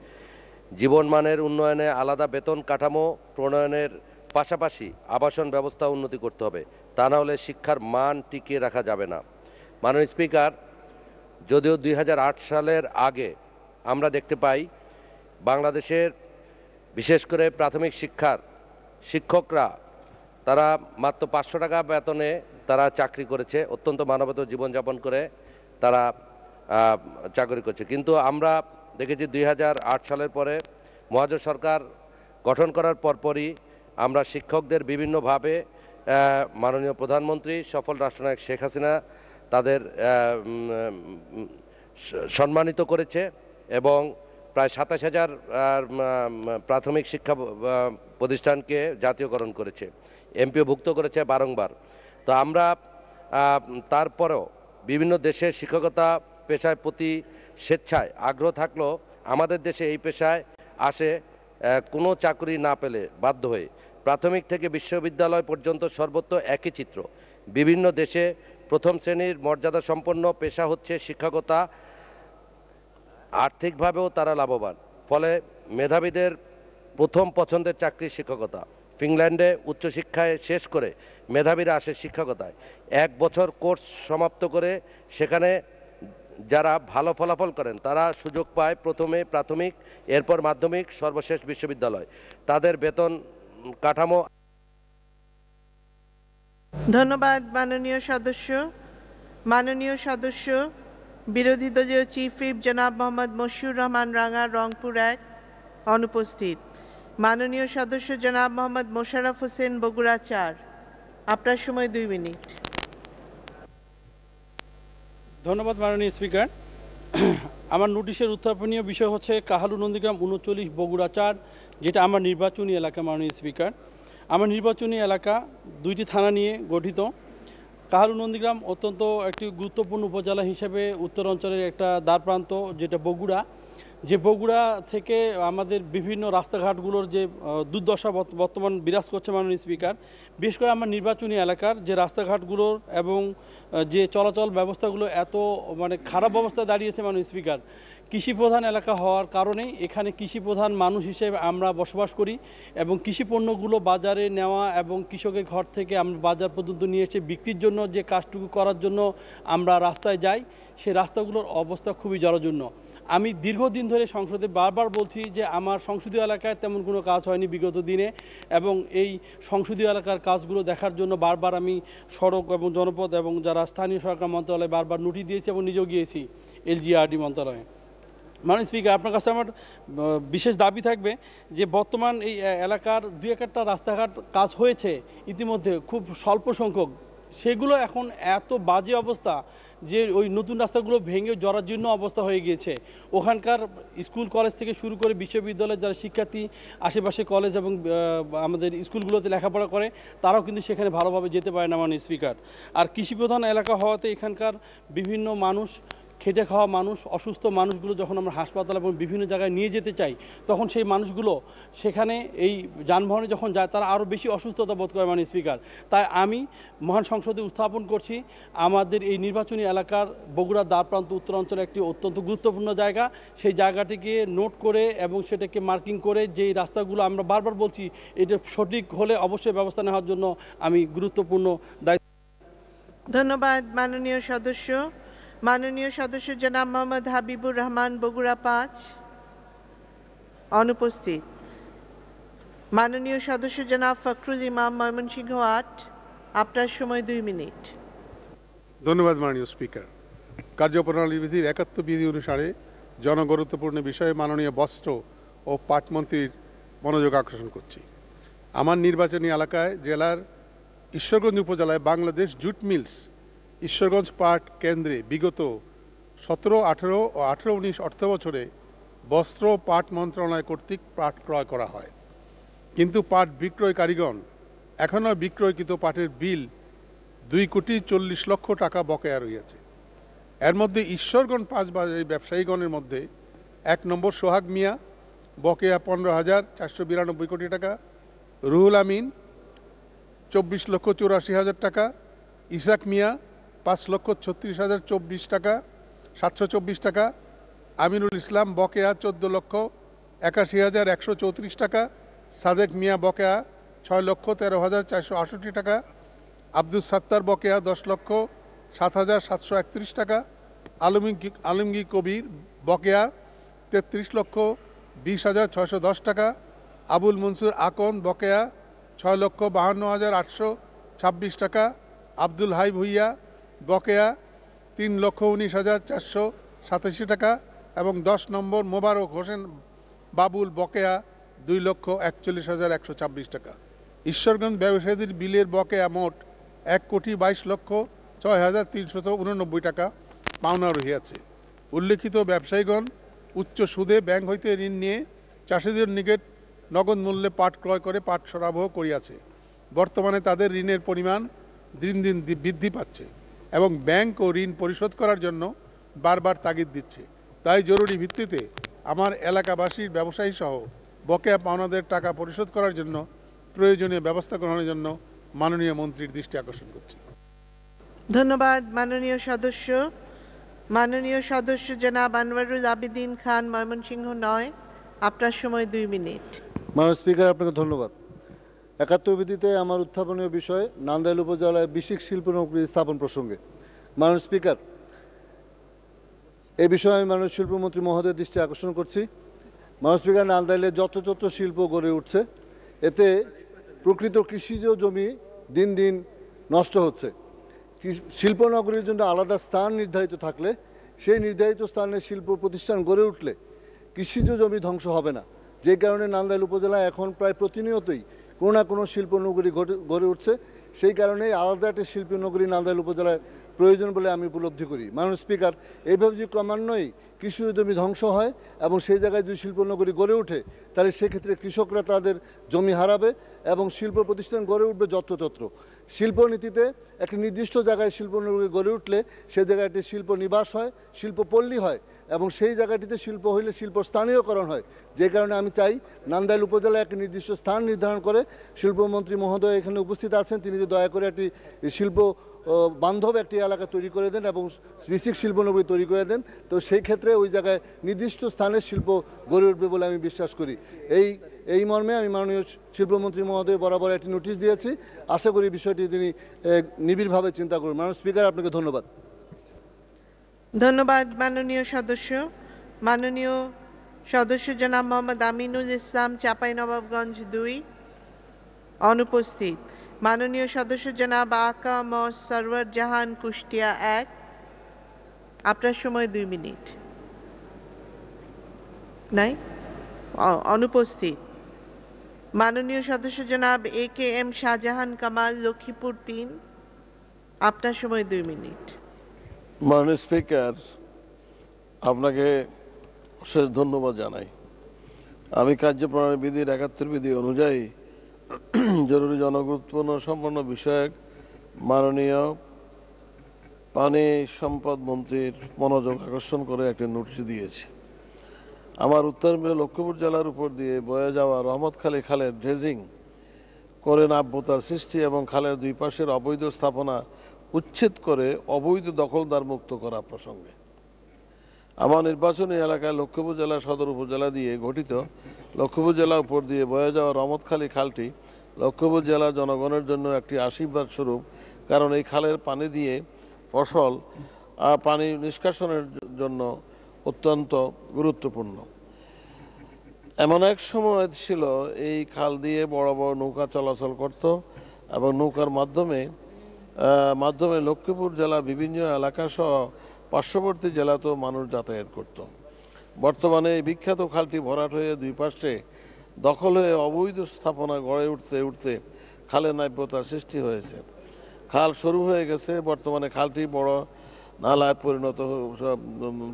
জীবনমানের উন্নয়নে আলাদা বেতন কাঠামো প্রণয়নের পাশাপাশি আবাসন ব্যবস্থা উন্নতি করতে হবে তা না হলে শিক্ষার মান টিকিয়ে রাখা যাবে না মাননীয় স্পিকার যদিও দুই সালের আগে আমরা দেখতে পাই বাংলাদেশের বিশেষ করে প্রাথমিক শিক্ষার শিক্ষকরা তারা মাত্র পাঁচশো টাকা বেতনে তারা চাকরি করেছে অত্যন্ত মানবত জীবনযাপন করে তারা চাকরি করছে কিন্তু আমরা দেখেছি দুই সালের পরে মহাজন সরকার গঠন করার পরপরই আমরা শিক্ষকদের বিভিন্নভাবে মাননীয় প্রধানমন্ত্রী সফল রাষ্ট্রনায়ক শেখ হাসিনা তাদের সম্মানিত করেছে এবং প্রায় সাতাশ হাজার প্রাথমিক শিক্ষা প্রতিষ্ঠানকে জাতীয়করণ করেছে এমপিওভুক্ত করেছে বারংবার তো আমরা তারপরেও বিভিন্ন দেশের শিক্ষকতা পেশায় প্রতি স্বেচ্ছায় আগ্রহ থাকলেও আমাদের দেশে এই পেশায় আসে কোনো চাকরি না পেলে বাধ্য হয়ে প্রাথমিক থেকে বিশ্ববিদ্যালয় পর্যন্ত সর্বত্র একই চিত্র বিভিন্ন দেশে প্রথম শ্রেণীর মর্যাদা সম্পন্ন পেশা হচ্ছে শিক্ষকতা আর্থিকভাবেও তারা লাভবান ফলে মেধাবীদের প্রথম পছন্দের চাকরি শিক্ষকতা ফিনল্যান্ডে উচ্চশিক্ষায় শেষ করে মেধাবীরা আসে শিক্ষকতায় এক বছর কোর্স সমাপ্ত করে সেখানে যারা ভালো ফলাফল করেন তারা সুযোগ পায় প্রথমে প্রাথমিক এরপর মাধ্যমিক সর্বশেষ বিশ্ববিদ্যালয় তাদের বেতন কাঠামো ধন্যবাদ মাননীয় সদস্য মাননীয় সদস্য বিরোধী দলীয় চিফ হুইপ জনাব মোহাম্মদ মশিউর রহমান রাঙা রংপুর এক অনুপস্থিত মাননীয় সদস্য জনাব মোহাম্মদ মোশারফ হোসেন বগুড়া চার আপনার সময় দুই মিনিট ধন্যবাদ মাননীয় স্পিকার আমার নোটিশের উত্থাপনীয় বিষয় হচ্ছে কাহালু নন্দীগ্রাম উনচল্লিশ বগুড়া চার যেটা আমার নির্বাচনী এলাকা মাননীয় স্পিকার আমার নির্বাচনী এলাকা দুইটি থানা নিয়ে গঠিত কাহারু নন্দীগ্রাম অত্যন্ত একটি গুরুত্বপূর্ণ উপজেলা হিসেবে উত্তর অঞ্চলের একটা দ্বারপ্রান্ত যেটা বগুড়া যে বগুড়া থেকে আমাদের বিভিন্ন রাস্তাঘাটগুলোর যে দুর্দশা বর্তমান বিরাজ করছে মাননীয় স্পিকার বিশেষ করে আমার নির্বাচনী এলাকার যে রাস্তাঘাটগুলোর এবং যে চলাচল ব্যবস্থাগুলো এত মানে খারাপ অবস্থায় দাঁড়িয়েছে মাননীয় স্পিকার কৃষি প্রধান এলাকা হওয়ার কারণে এখানে কৃষি প্রধান মানুষ হিসেবে আমরা বসবাস করি এবং কৃষি পণ্যগুলো বাজারে নেওয়া এবং কৃষকের ঘর থেকে আমরা বাজার পর্যন্ত নিয়ে এসে বিক্রির জন্য যে কাজটুকু করার জন্য আমরা রাস্তায় যাই সেই রাস্তাগুলোর অবস্থা খুবই জরাজীর্ণ আমি দীর্ঘদিন ধরে সংসদে বারবার বলছি যে আমার সংসদীয় এলাকায় তেমন কোনো কাজ হয়নি বিগত দিনে এবং এই সংসদীয় এলাকার কাজগুলো দেখার জন্য বারবার আমি সড়ক এবং জনপদ এবং যারা স্থানীয় সরকার মন্ত্রণালয়ে বারবার নোটিশ দিয়েছি এবং নিজেও গিয়েছি এলজিআরডি মন্ত্রণালয়ে মানে স্পিকার আপনার কাছে আমার বিশেষ দাবি থাকবে যে বর্তমান এই এলাকার দু একটা রাস্তাঘাট কাজ হয়েছে ইতিমধ্যে খুব স্বল্প সংখ্যক সেগুলো এখন এত বাজে অবস্থা যে ওই নতুন রাস্তাগুলো ভেঙে জরাজীর্ণ অবস্থা হয়ে গিয়েছে ওখানকার স্কুল কলেজ থেকে শুরু করে বিশ্ববিদ্যালয়ের যারা শিক্ষার্থী আশেপাশে কলেজ এবং আমাদের স্কুলগুলোতে লেখাপড়া করে তারাও কিন্তু সেখানে ভালোভাবে যেতে পারে না মানে স্পিকার আর কৃষিপ্রধান এলাকা হওয়াতে এখানকার বিভিন্ন মানুষ খেটে খাওয়া মানুষ অসুস্থ মানুষগুলো যখন আমরা হাসপাতাল এবং বিভিন্ন জায়গায় নিয়ে যেতে চাই তখন সেই মানুষগুলো সেখানে এই যানবাহনে যখন যায় তারা আরও বেশি অসুস্থতা বোধ করে মানে স্পিকার তাই আমি মহান সংসদে উত্থাপন করছি আমাদের এই নির্বাচনী এলাকার বগুড়া দ্বারপ্রান্ত উত্তরাঞ্চলে একটি অত্যন্ত গুরুত্বপূর্ণ জায়গা সেই জায়গাটিকে নোট করে এবং সেটাকে মার্কিং করে যেই রাস্তাগুলো আমরা বারবার বলছি এটা সঠিক হলে অবশ্যই ব্যবস্থা নেওয়ার জন্য আমি গুরুত্বপূর্ণ দায়িত্ব ধন্যবাদ মাননীয় সদস্য মাননীয় সদস্য জনাব মোহাম্মদ হাবিবুর রহমান বগুড়া পাঁচ অনুপস্থিত মাননীয় সদস্য জনাব ফখরুল ইমাম ময়মনসিংহ আট আপনার সময় দুই মিনিট ধন্যবাদ মাননীয় স্পিকার কার্যপ্রণালী বিধির একাত্তর বিধি অনুসারে জনগুরুত্বপূর্ণ বিষয়ে মাননীয় বস্ত্র ও পাটমন্ত্রীর মনোযোগ আকর্ষণ করছি আমার নির্বাচনী এলাকায় জেলার ঈশ্বরগঞ্জ উপজেলায় বাংলাদেশ জুট মিলস ঈশ্বরগঞ্জ পাট কেন্দ্রে বিগত সতেরো আঠেরো ও আঠেরো উনিশ অর্থ বছরে বস্ত্র পাট মন্ত্রণালয় কর্তৃক পাট ক্রয় করা হয় কিন্তু পাট বিক্রয় কারিগণ এখনও বিক্রয়কৃত পাটের বিল দুই কোটি চল্লিশ লক্ষ টাকা বকেয়া রইয়াছে এর মধ্যে ঈশ্বরগঞ্জ পাঁচ বাজারের ব্যবসায়ীগণের মধ্যে এক নম্বর সোহাগ মিয়া বকেয়া পনেরো হাজার চারশো বিরানব্বই কোটি টাকা রুহুল আমিন চব্বিশ লক্ষ চুরাশি হাজার টাকা ইসাক মিয়া পাঁচ লক্ষ ছত্রিশ হাজার চব্বিশ টাকা সাতশো চব্বিশ টাকা আমিনুল ইসলাম বকেয়া চোদ্দ লক্ষ একাশি হাজার একশো চৌত্রিশ টাকা সাদেক মিয়া বকেয়া ছয় লক্ষ তেরো হাজার চারশো আষট্টি টাকা আব্দুল সাত্তার বকেয়া দশ লক্ষ সাত হাজার সাতশো একত্রিশ টাকা আলমগীর আলমগীর কবির বকেয়া তেত্রিশ লক্ষ বিশ হাজার ছয়শো দশ টাকা আবুল মনসুর আকন বকেয়া ছয় লক্ষ বাহান্ন হাজার আটশো ছাব্বিশ টাকা আব্দুল হাই ভুইয়া বকেয়া তিন লক্ষ উনিশ হাজার চারশো সাতাশি টাকা এবং দশ নম্বর মোবারক হোসেন বাবুল বকেয়া দুই লক্ষ একচল্লিশ হাজার একশো ছাব্বিশ টাকা ঈশ্বরগঞ্জ ব্যবসায়ীদের বিলের বকেয়া মোট এক কোটি বাইশ লক্ষ ছয় হাজার তিনশত উননব্বই টাকা পাওনা রহিয়াছে উল্লেখিত ব্যবসায়ীগণ উচ্চ সুদে ব্যাংক হইতে ঋণ নিয়ে চাষিদের নিকট নগদ মূল্যে পাট ক্রয় করে পাট সরবরাহ করিয়াছে বর্তমানে তাদের ঋণের পরিমাণ দিন দিন বৃদ্ধি পাচ্ছে এবং ব্যাংক ও ঋণ পরিশোধ করার জন্য বারবার তাগিদ দিচ্ছে তাই জরুরি ভিত্তিতে আমার এলাকাবাসীর ব্যবসায়ী সহ বকেয়া পাওনাদের টাকা পরিশোধ করার জন্য প্রয়োজনীয় ব্যবস্থা গ্রহণের জন্য মাননীয় মন্ত্রীর দৃষ্টি আকর্ষণ করছি ধন্যবাদ মাননীয় সদস্য মাননীয় সদস্য জনাব আনোয়ারুল আবিদিন খান ময়মনসিংহ নয় আপনার সময় দুই মিনিট মাননীয় স্পিকার আপনাকে ধন্যবাদ একাত্তর বিধিতে আমার উত্থাপনীয় বিষয় নান্দাইল উপজেলায় বিশিক শিল্প নগরী স্থাপন প্রসঙ্গে মাননীয় স্পিকার এ বিষয়ে আমি মাননীয় শিল্পমন্ত্রী মহোদয়ের দৃষ্টি আকর্ষণ করছি মাননীয় স্পিকার নান্দাইলে যত শিল্প গড়ে উঠছে এতে প্রকৃত কৃষিজ জমি দিন দিন নষ্ট হচ্ছে শিল্পনগরীর জন্য আলাদা স্থান নির্ধারিত থাকলে সেই নির্ধারিত স্থানে শিল্প প্রতিষ্ঠান গড়ে উঠলে কৃষিজ জমি ধ্বংস হবে না যে কারণে নান্দাইল উপজেলা এখন প্রায় প্রতিনিয়তই কোনো না কোনো শিল্প নগরী গড়ে উঠছে সেই কারণে আলাদা একটা শিল্পনগরী নগরী নান্দাইল উপজেলায় প্রয়োজন বলে আমি উপলব্ধি করি মাননীয় স্পিকার এইভাবে যদি ক্রমান্বয়ে কৃষি জমি ধ্বংস হয় এবং সেই জায়গায় যদি শিল্পনগরী গড়ে ওঠে তাহলে সেক্ষেত্রে কৃষকরা তাদের জমি হারাবে এবং শিল্প প্রতিষ্ঠান গড়ে উঠবে যত্রতত্র শিল্পনীতিতে একটি নির্দিষ্ট জায়গায় শিল্পনগরী গড়ে উঠলে সেই জায়গায় একটি শিল্প নিবাস হয় শিল্প পল্লী হয় এবং সেই জায়গাটিতে শিল্প হইলে শিল্প স্থানীয়করণ হয় যে কারণে আমি চাই নান্দাইল উপজেলায় একটি নির্দিষ্ট স্থান নির্ধারণ করে শিল্পমন্ত্রী মহোদয় এখানে উপস্থিত আছেন তিনি দয়া করে একটি শিল্প বান্ধব একটি এলাকা তৈরি করে দেন এবং ঋষিক শিল্পনগরী তৈরি করে দেন তো সেই ক্ষেত্রে ক্ষেত্রে ওই জায়গায় নির্দিষ্ট স্থানের শিল্প গড়ে উঠবে বলে আমি বিশ্বাস করি এই এই মর্মে আমি মাননীয় শিল্পমন্ত্রী মহোদয় বরাবর একটি নোটিশ দিয়েছি আশা করি বিষয়টি তিনি নিবিড়ভাবে চিন্তা করুন মাননীয় স্পিকার আপনাকে ধন্যবাদ ধন্যবাদ মাননীয় সদস্য মাননীয় সদস্য জনাব মোহাম্মদ আমিনুল ইসলাম চাঁপাইনবাবগঞ্জ দুই অনুপস্থিত মাননীয় সদস্য জনাব আকা ম সরওয়ার জাহান কুষ্টিয়া এক আপনার সময় দুই মিনিট নাই অনুপস্থিত মাননীয় সদস্য জনাব A K M Shahjahan Kamal Lakshmipur তিন আপনার সময় দুই মিনিট মাননীয় স্পিকার আপনাকে অশেষ ধন্যবাদ জানাই আমি কার্যপ্রণালী বিধির একাত্তর বিধি অনুযায়ী জরুরি জনগুরুত্বপূর্ণ সম্পন্ন বিষয়ক মাননীয় পানি সম্পদ মন্ত্রীর মনোযোগ আকর্ষণ করে একটি নোটিশ দিয়েছে আমার উত্তর লক্ষ্মীপুর জেলার উপর দিয়ে বয়ে যাওয়া রহমতখালী খালের ড্রেজিং করে নাব্যতার সৃষ্টি এবং খালের দুই পাশের অবৈধ স্থাপনা উচ্ছেদ করে অবৈধ দখলদার মুক্ত করা প্রসঙ্গে আমার নির্বাচনী এলাকায় লক্ষ্মীপুর জেলা সদর উপজেলা দিয়ে গঠিত লক্ষ্মীপুর জেলা উপর দিয়ে বয়ে যাওয়া রহমতখালী খালটি লক্ষ্মীপুর জেলা জনগণের জন্য একটি আশীর্বাদ স্বরূপ কারণ এই খালের পানি দিয়ে ফসল পানি নিষ্কাশনের জন্য অত্যন্ত গুরুত্বপূর্ণ এমন এক সময় ছিল এই খাল দিয়ে বড় বড় নৌকা চলাচল করত এবং নৌকার মাধ্যমে মাধ্যমে লক্ষ্মীপুর জেলা বিভিন্ন এলাকাসহ পার্শ্ববর্তী জেলাতেও মানুষ যাতায়াত করত। বর্তমানে এই বিখ্যাত খালটি ভরাট হয়ে দুই পাশে দখল হয়ে অবৈধ স্থাপনা গড়ে উঠতে উঠতে খালের নাব্যতার সৃষ্টি হয়েছে খাল শুরু হয়ে গেছে বর্তমানে খালটি বড় নালায় পরিণত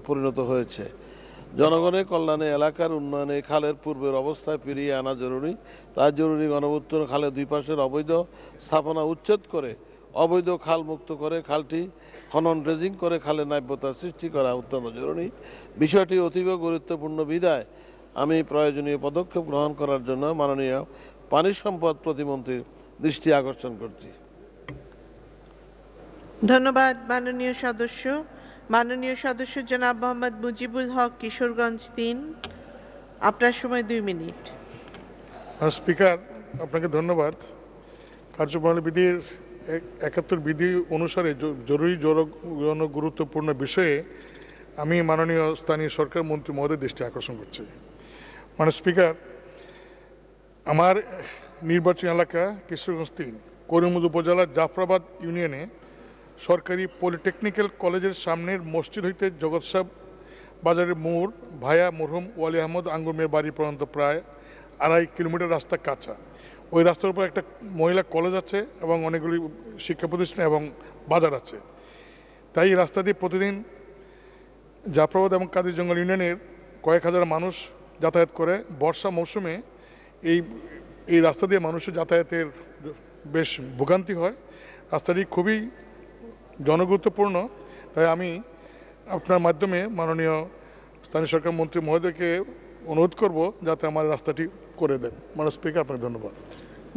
পরিণত হয়েছে জনগণের কল্যাণে এলাকার উন্নয়নে খালের পূর্বের অবস্থায় ফিরিয়ে আনা জরুরি তার জরুরি গণবুত্তর খালের দুই পাশের অবৈধ স্থাপনা উচ্ছেদ করে অবৈধ খাল মুক্ত করে খালটি খনন ড্রেজিং করে খালের নাব্যতা সৃষ্টি করা অত্যন্ত জরুরি বিষয়টি অতীব গুরুত্বপূর্ণ বিধায় আমি প্রয়োজনীয় পদক্ষেপ গ্রহণ করার জন্য মাননীয় পানি সম্পদ প্রতিমন্ত্রীর দৃষ্টি আকর্ষণ করছি ধন্যবাদ মাননীয় সদস্য মাননীয় সদস্য জনাব মোহাম্মদ মুজিবুল হক কিশোরগঞ্জ তিন আপনার সময় দুই মিনিট স্পিকার আপনাকে ধন্যবাদ কার্যপ্রণালী বিধির একাত্তর বিধি অনুসারে জরুরি জন গুরুত্বপূর্ণ বিষয়ে আমি মাননীয় স্থানীয় সরকার মন্ত্রী মহোদয় দৃষ্টি আকর্ষণ করছি মানে স্পিকার আমার নির্বাচনী এলাকা কিশোরগঞ্জ তিন করিমুজ উপজেলার জাফরাবাদ ইউনিয়নে সরকারি পলিটেকনিক্যাল কলেজের সামনের মসজিদ হইতে জগৎসাহ বাজারের মোর ভায়া মরহুম ওয়ালি আহমদ আঙ্গুরমের বাড়ি পর্যন্ত প্রায় আড়াই কিলোমিটার রাস্তা কাঁচা ওই রাস্তার উপর একটা মহিলা কলেজ আছে এবং অনেকগুলি শিক্ষা প্রতিষ্ঠান এবং বাজার আছে তাই রাস্তা দিয়ে প্রতিদিন জাফরাবাদ এবং কাদের জঙ্গল ইউনিয়নের কয়েক হাজার মানুষ যাতায়াত করে বর্ষা মৌসুমে এই এই রাস্তা দিয়ে মানুষের যাতায়াতের বেশ ভোগান্তি হয় রাস্তাটি খুবই জনগুরুত্বপূর্ণ তাই আমি আপনার মাধ্যমে মাননীয় স্থানীয় সরকার মন্ত্রী মহোদয়কে অনুরোধ করব যাতে আমার রাস্তাটি করে দেন মাননীয় স্পিকার আপনাকে ধন্যবাদ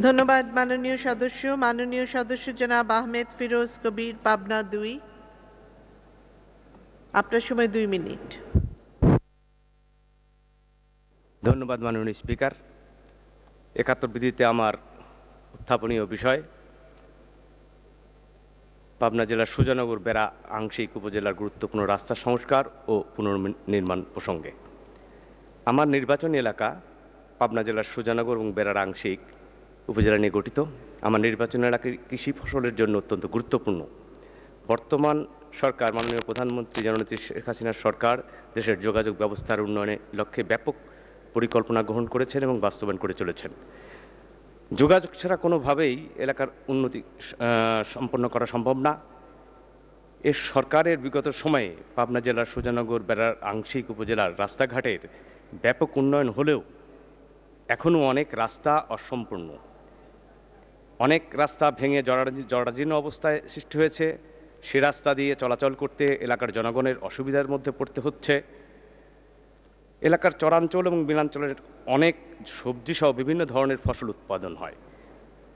ধন্যবাদ মাননীয় সদস্য মাননীয় সদস্য জনাব আহমেদ ফিরোজ কবির পাবনা দুই আপনার সময় দুই মিনিট ধন্যবাদ মাননীয় স্পিকার একাত্তর বিধিতে আমার উত্থাপনীয় বিষয় পাবনা জেলার সুজানগর বেড়া আংশিক উপজেলার গুরুত্বপূর্ণ রাস্তা সংস্কার ও পুনর্নির্মাণ প্রসঙ্গে আমার নির্বাচনী এলাকা পাবনা জেলার সুজানগর এবং বেড়ার আংশিক উপজেলা নিয়ে গঠিত আমার নির্বাচনী এলাকার কৃষি ফসলের জন্য অত্যন্ত গুরুত্বপূর্ণ বর্তমান সরকার মাননীয় প্রধানমন্ত্রী জননেত্রী শেখ হাসিনার সরকার দেশের যোগাযোগ ব্যবস্থার উন্নয়নে লক্ষ্যে ব্যাপক পরিকল্পনা গ্রহণ করেছেন এবং বাস্তবায়ন করে চলেছেন যোগাযোগ ছাড়া কোনোভাবেই এলাকার উন্নতি সম্পন্ন করা সম্ভব না এ সরকারের বিগত সময়ে পাবনা জেলার সুজানগর বেড়ার আংশিক উপজেলার রাস্তাঘাটের ব্যাপক উন্নয়ন হলেও এখনও অনেক রাস্তা অসম্পূর্ণ অনেক রাস্তা ভেঙে জরাজীর্ণ অবস্থায় সৃষ্টি হয়েছে সে রাস্তা দিয়ে চলাচল করতে এলাকার জনগণের অসুবিধার মধ্যে পড়তে হচ্ছে এলাকার চরাঞ্চল এবং বিনাঞ্চলের অনেক সবজিসহ বিভিন্ন ধরনের ফসল উৎপাদন হয়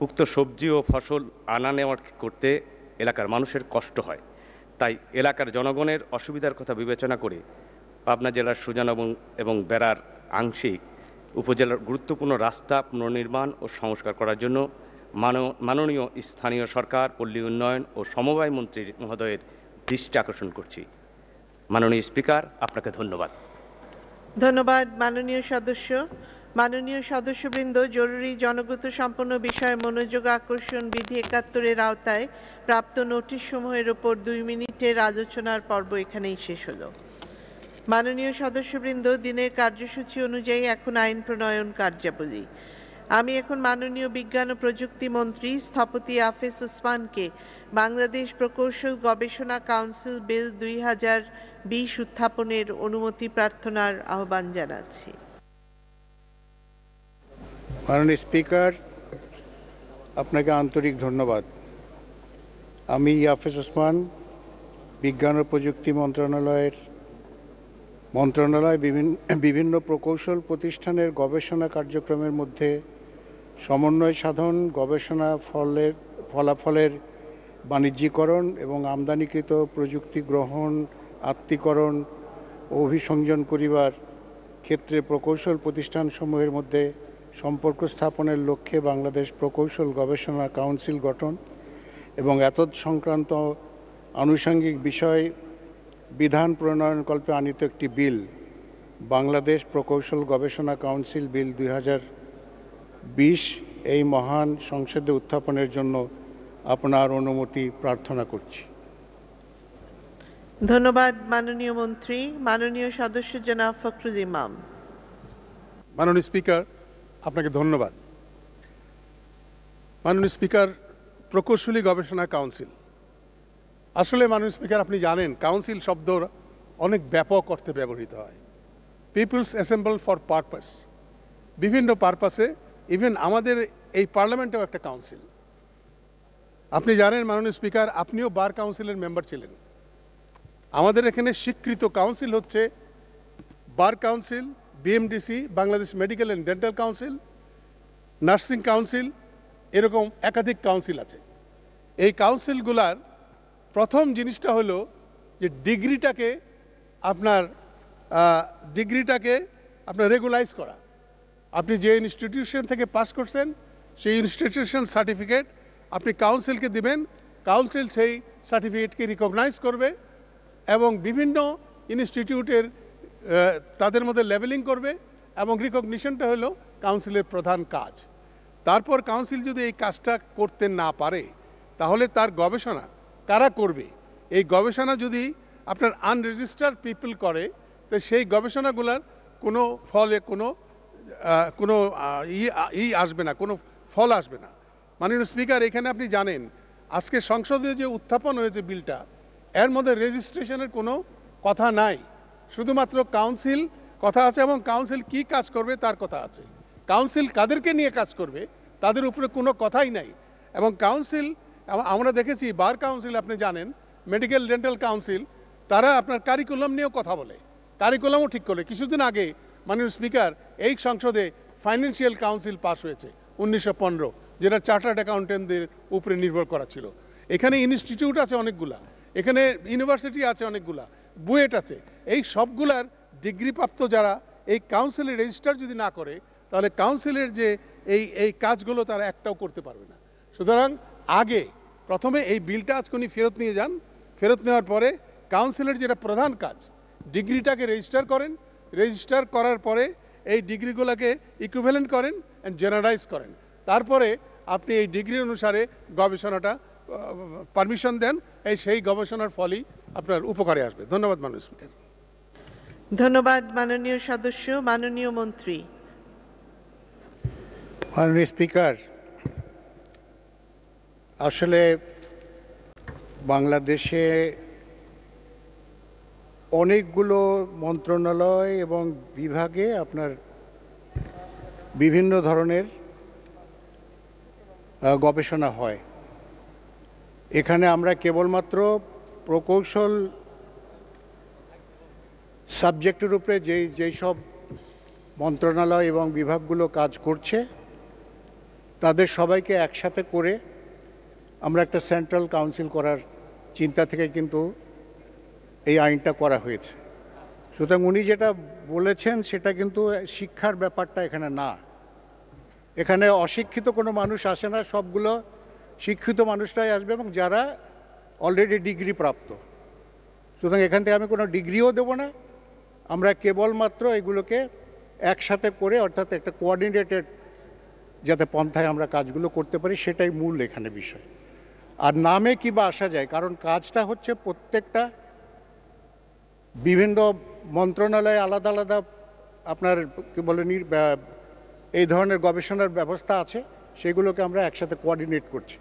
উক্ত সবজি ও ফসল আনা নেওয়ার করতে এলাকার মানুষের কষ্ট হয় তাই এলাকার জনগণের অসুবিধার কথা বিবেচনা করে পাবনা জেলার সুজান এবং এবং বেড়ার আংশিক উপজেলার গুরুত্বপূর্ণ রাস্তা পুনর্নির্মাণ ও সংস্কার করার জন্য মাননীয় স্থানীয় সরকার পল্লী উন্নয়ন ও সমবায় মন্ত্রীর মহোদয়ের দৃষ্টি আকর্ষণ করছি মাননীয় স্পিকার আপনাকে ধন্যবাদ ধন্যবাদ মাননীয় সদস্য মাননীয় সদস্যবৃন্দ জরুরি জনগত সম্পন্ন বিষয়ে মনোযোগ আকর্ষণ বিধি একাত্তরের আওতায় প্রাপ্ত নোটিশ সমূহের ওপর দুই মিনিটের আলোচনার পর্ব এখানেই শেষ হল মাননীয় সদস্যবৃন্দ দিনের কার্যসূচি অনুযায়ী এখন আইন প্রণয়ন কার্যাবলী আমি এখন মাননীয় বিজ্ঞান ও প্রযুক্তি মন্ত্রী স্থপতি আফেস ওসমানকে বাংলাদেশ প্রকৌশল গবেষণা কাউন্সিল বিল দুই হাজার বিষ উত্থাপনের অনুমতি প্রার্থনার আহ্বান জানাচ্ছি মাননীয় স্পিকার আপনাকে আন্তরিক ধন্যবাদ আমি ইয়াফেজ ওসমান বিজ্ঞান ও প্রযুক্তি মন্ত্রণালয়ের মন্ত্রণালয় বিভিন্ন প্রকৌশল প্রতিষ্ঠানের গবেষণা কার্যক্রমের মধ্যে সমন্বয় সাধন গবেষণা ফলের ফলাফলের বাণিজ্যিকরণ এবং আমদানিকৃত প্রযুক্তি গ্রহণ আত্মীকরণ ও অভিসংযোজন করিবার ক্ষেত্রে প্রকৌশল প্রতিষ্ঠানসমূহের মধ্যে সম্পর্ক স্থাপনের লক্ষ্যে বাংলাদেশ প্রকৌশল গবেষণা কাউন্সিল গঠন এবং এতদ সংক্রান্ত আনুষঙ্গিক বিষয় বিধান প্রণয়নকল্পে আনিত একটি বিল বাংলাদেশ প্রকৌশল গবেষণা কাউন্সিল বিল দুই এই মহান সংসদে উত্থাপনের জন্য আপনার অনুমতি প্রার্থনা করছি ধন্যবাদ মাননীয় মন্ত্রী মাননীয় সদস্য জনাব ফখরুল ইমাম মাননীয় স্পিকার আপনাকে ধন্যবাদ মাননীয় স্পিকার প্রকৌশলী গবেষণা কাউন্সিল আসলে মাননীয় স্পিকার আপনি জানেন কাউন্সিল শব্দ অনেক ব্যাপক অর্থে ব্যবহৃত হয় পিপলস অ্যাসেম্বল ফর পারপাস বিভিন্ন পারপাসে ইভেন আমাদের এই পার্লামেন্টেও একটা কাউন্সিল আপনি জানেন মাননীয় স্পিকার আপনিও বার কাউন্সিলের মেম্বার ছিলেন আমাদের এখানে স্বীকৃত কাউন্সিল হচ্ছে bar council BMDC Bangladesh medical and dental council nursing council এরকম একাধিক কাউন্সিল আছে এই কাউন্সিলগুলার প্রথম জিনিসটা হলো যে ডিগ্রিটাকে আপনার ডিগ্রিটাকে আপনার রেগুলাইজ করা আপনি যে ইনস্টিটিউশন থেকে পাস করছেন সেই ইনস্টিটিউশন সার্টিফিকেট আপনি কাউন্সিলকে দিবেন কাউন্সিল সেই সার্টিফিকেটকে রিকগনাইজ করবে এবং বিভিন্ন ইনস্টিটিউটের তাদের মধ্যে লেভেলিং করবে এবং রিকগনিশনটা হলো কাউন্সিলের প্রধান কাজ তারপর কাউন্সিল যদি এই কাজটা করতে না পারে তাহলে তার গবেষণা কারা করবে এই গবেষণা যদি আপনার আনরেজিস্টার্ড পিপল করে তো সেই গবেষণাগুলোর কোনো ফলে কোনো কোনো ই আসবে না কোনো ফল আসবে না মাননীয় স্পিকার এখানে আপনি জানেন আজকে সংসদে যে উত্থাপন হয়েছে বিলটা এর মধ্যে রেজিস্ট্রেশনের কোনো কথা নাই শুধুমাত্র কাউন্সিল কথা আছে এবং কাউন্সিল কি কাজ করবে তার কথা আছে কাউন্সিল কাদেরকে নিয়ে কাজ করবে তাদের উপরে কোনো কথাই নাই এবং কাউন্সিল আমরা দেখেছি বার কাউন্সিল আপনি জানেন মেডিকেল ডেন্টাল কাউন্সিল তারা আপনার কারিকুলাম নিয়েও কথা বলে কারিকুলামও ঠিক করে কিছুদিন আগে মাননীয় স্পিকার এই সংসদে ফাইন্যান্সিয়াল কাউন্সিল পাস হয়েছে উনিশশো যেটা চার্টার্ড অ্যাকাউন্টেন্টদের উপরে নির্ভর করা ছিল এখানে ইনস্টিটিউট আছে অনেকগুলা এখানে ইউনিভার্সিটি আছে অনেকগুলা বুয়েট আছে এই সবগুলার ডিগ্রিপ্রাপ্ত যারা এই কাউন্সিলে রেজিস্টার যদি না করে তাহলে কাউন্সিলের যে এই এই কাজগুলো তারা একটাও করতে পারবে না সুতরাং আগে প্রথমে এই বিলটা আজকে উনি ফেরত নিয়ে যান ফেরত নেওয়ার পরে কাউন্সিলের যেটা প্রধান কাজ ডিগ্রিটাকে রেজিস্টার করেন রেজিস্টার করার পরে এই ডিগ্রিগুলোকে ইকুইভ্যালেন্ট করেন অ্যান্ড জেনারাইজ করেন তারপরে আপনি এই ডিগ্রি অনুসারে গবেষণাটা পারমিশন দেন এই সেই গবেষণার ফলই আপনার উপকারে আসবে ধন্যবাদ মানুষ ধন্যবাদ মাননীয় সদস্য মাননীয় মন্ত্রী মাননীয় স্পিকার আসলে বাংলাদেশে অনেকগুলো মন্ত্রণালয় এবং বিভাগে আপনার বিভিন্ন ধরনের গবেষণা হয় এখানে আমরা কেবলমাত্র প্রকৌশল সাবজেক্টের উপরে যেই যেই সব মন্ত্রণালয় এবং বিভাগগুলো কাজ করছে তাদের সবাইকে একসাথে করে আমরা একটা সেন্ট্রাল কাউন্সিল করার চিন্তা থেকে কিন্তু এই আইনটা করা হয়েছে সুতরাং উনি যেটা বলেছেন সেটা কিন্তু শিক্ষার ব্যাপারটা এখানে না এখানে অশিক্ষিত কোনো মানুষ আসে না সবগুলো শিক্ষিত মানুষরাই আসবে এবং যারা অলরেডি ডিগ্রি প্রাপ্ত সুতরাং এখান থেকে আমি কোনো ডিগ্রিও দেব না আমরা কেবলমাত্র এগুলোকে একসাথে করে অর্থাৎ একটা কোয়ার্ডিনেটেড যাতে পন্থায় আমরা কাজগুলো করতে পারি সেটাই মূল এখানে বিষয় আর নামে কি বা আসা যায় কারণ কাজটা হচ্ছে প্রত্যেকটা বিভিন্ন মন্ত্রণালয়ে আলাদা আলাদা আপনার কি বলে এই ধরনের গবেষণার ব্যবস্থা আছে সেগুলোকে আমরা একসাথে কোয়ার্ডিনেট করছি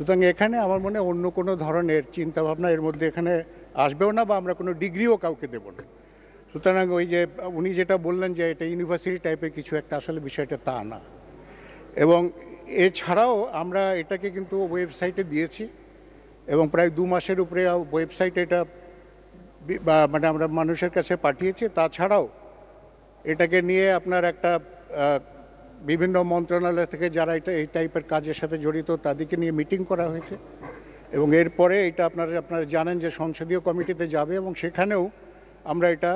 সুতরাং এখানে আমার মনে অন্য কোনো ধরনের চিন্তাভাবনা এর মধ্যে এখানে আসবেও না বা আমরা কোনো ডিগ্রিও কাউকে দেব না সুতরাং ওই যে উনি যেটা বললেন যে এটা ইউনিভার্সিটি টাইপের কিছু একটা আসলে বিষয়টা তা না এবং এছাড়াও আমরা এটাকে কিন্তু ওয়েবসাইটে দিয়েছি এবং প্রায় দু মাসের উপরে ওয়েবসাইটে এটা বা মানে আমরা মানুষের কাছে পাঠিয়েছি তাছাড়াও এটাকে নিয়ে আপনার একটা বিভিন্ন মন্ত্রণালয় থেকে যারা এটা এই টাইপের কাজের সাথে জড়িত তাদেরকে নিয়ে মিটিং করা হয়েছে এবং এরপরে এটা আপনারা আপনারা জানেন যে সংসদীয় কমিটিতে যাবে এবং সেখানেও আমরা এটা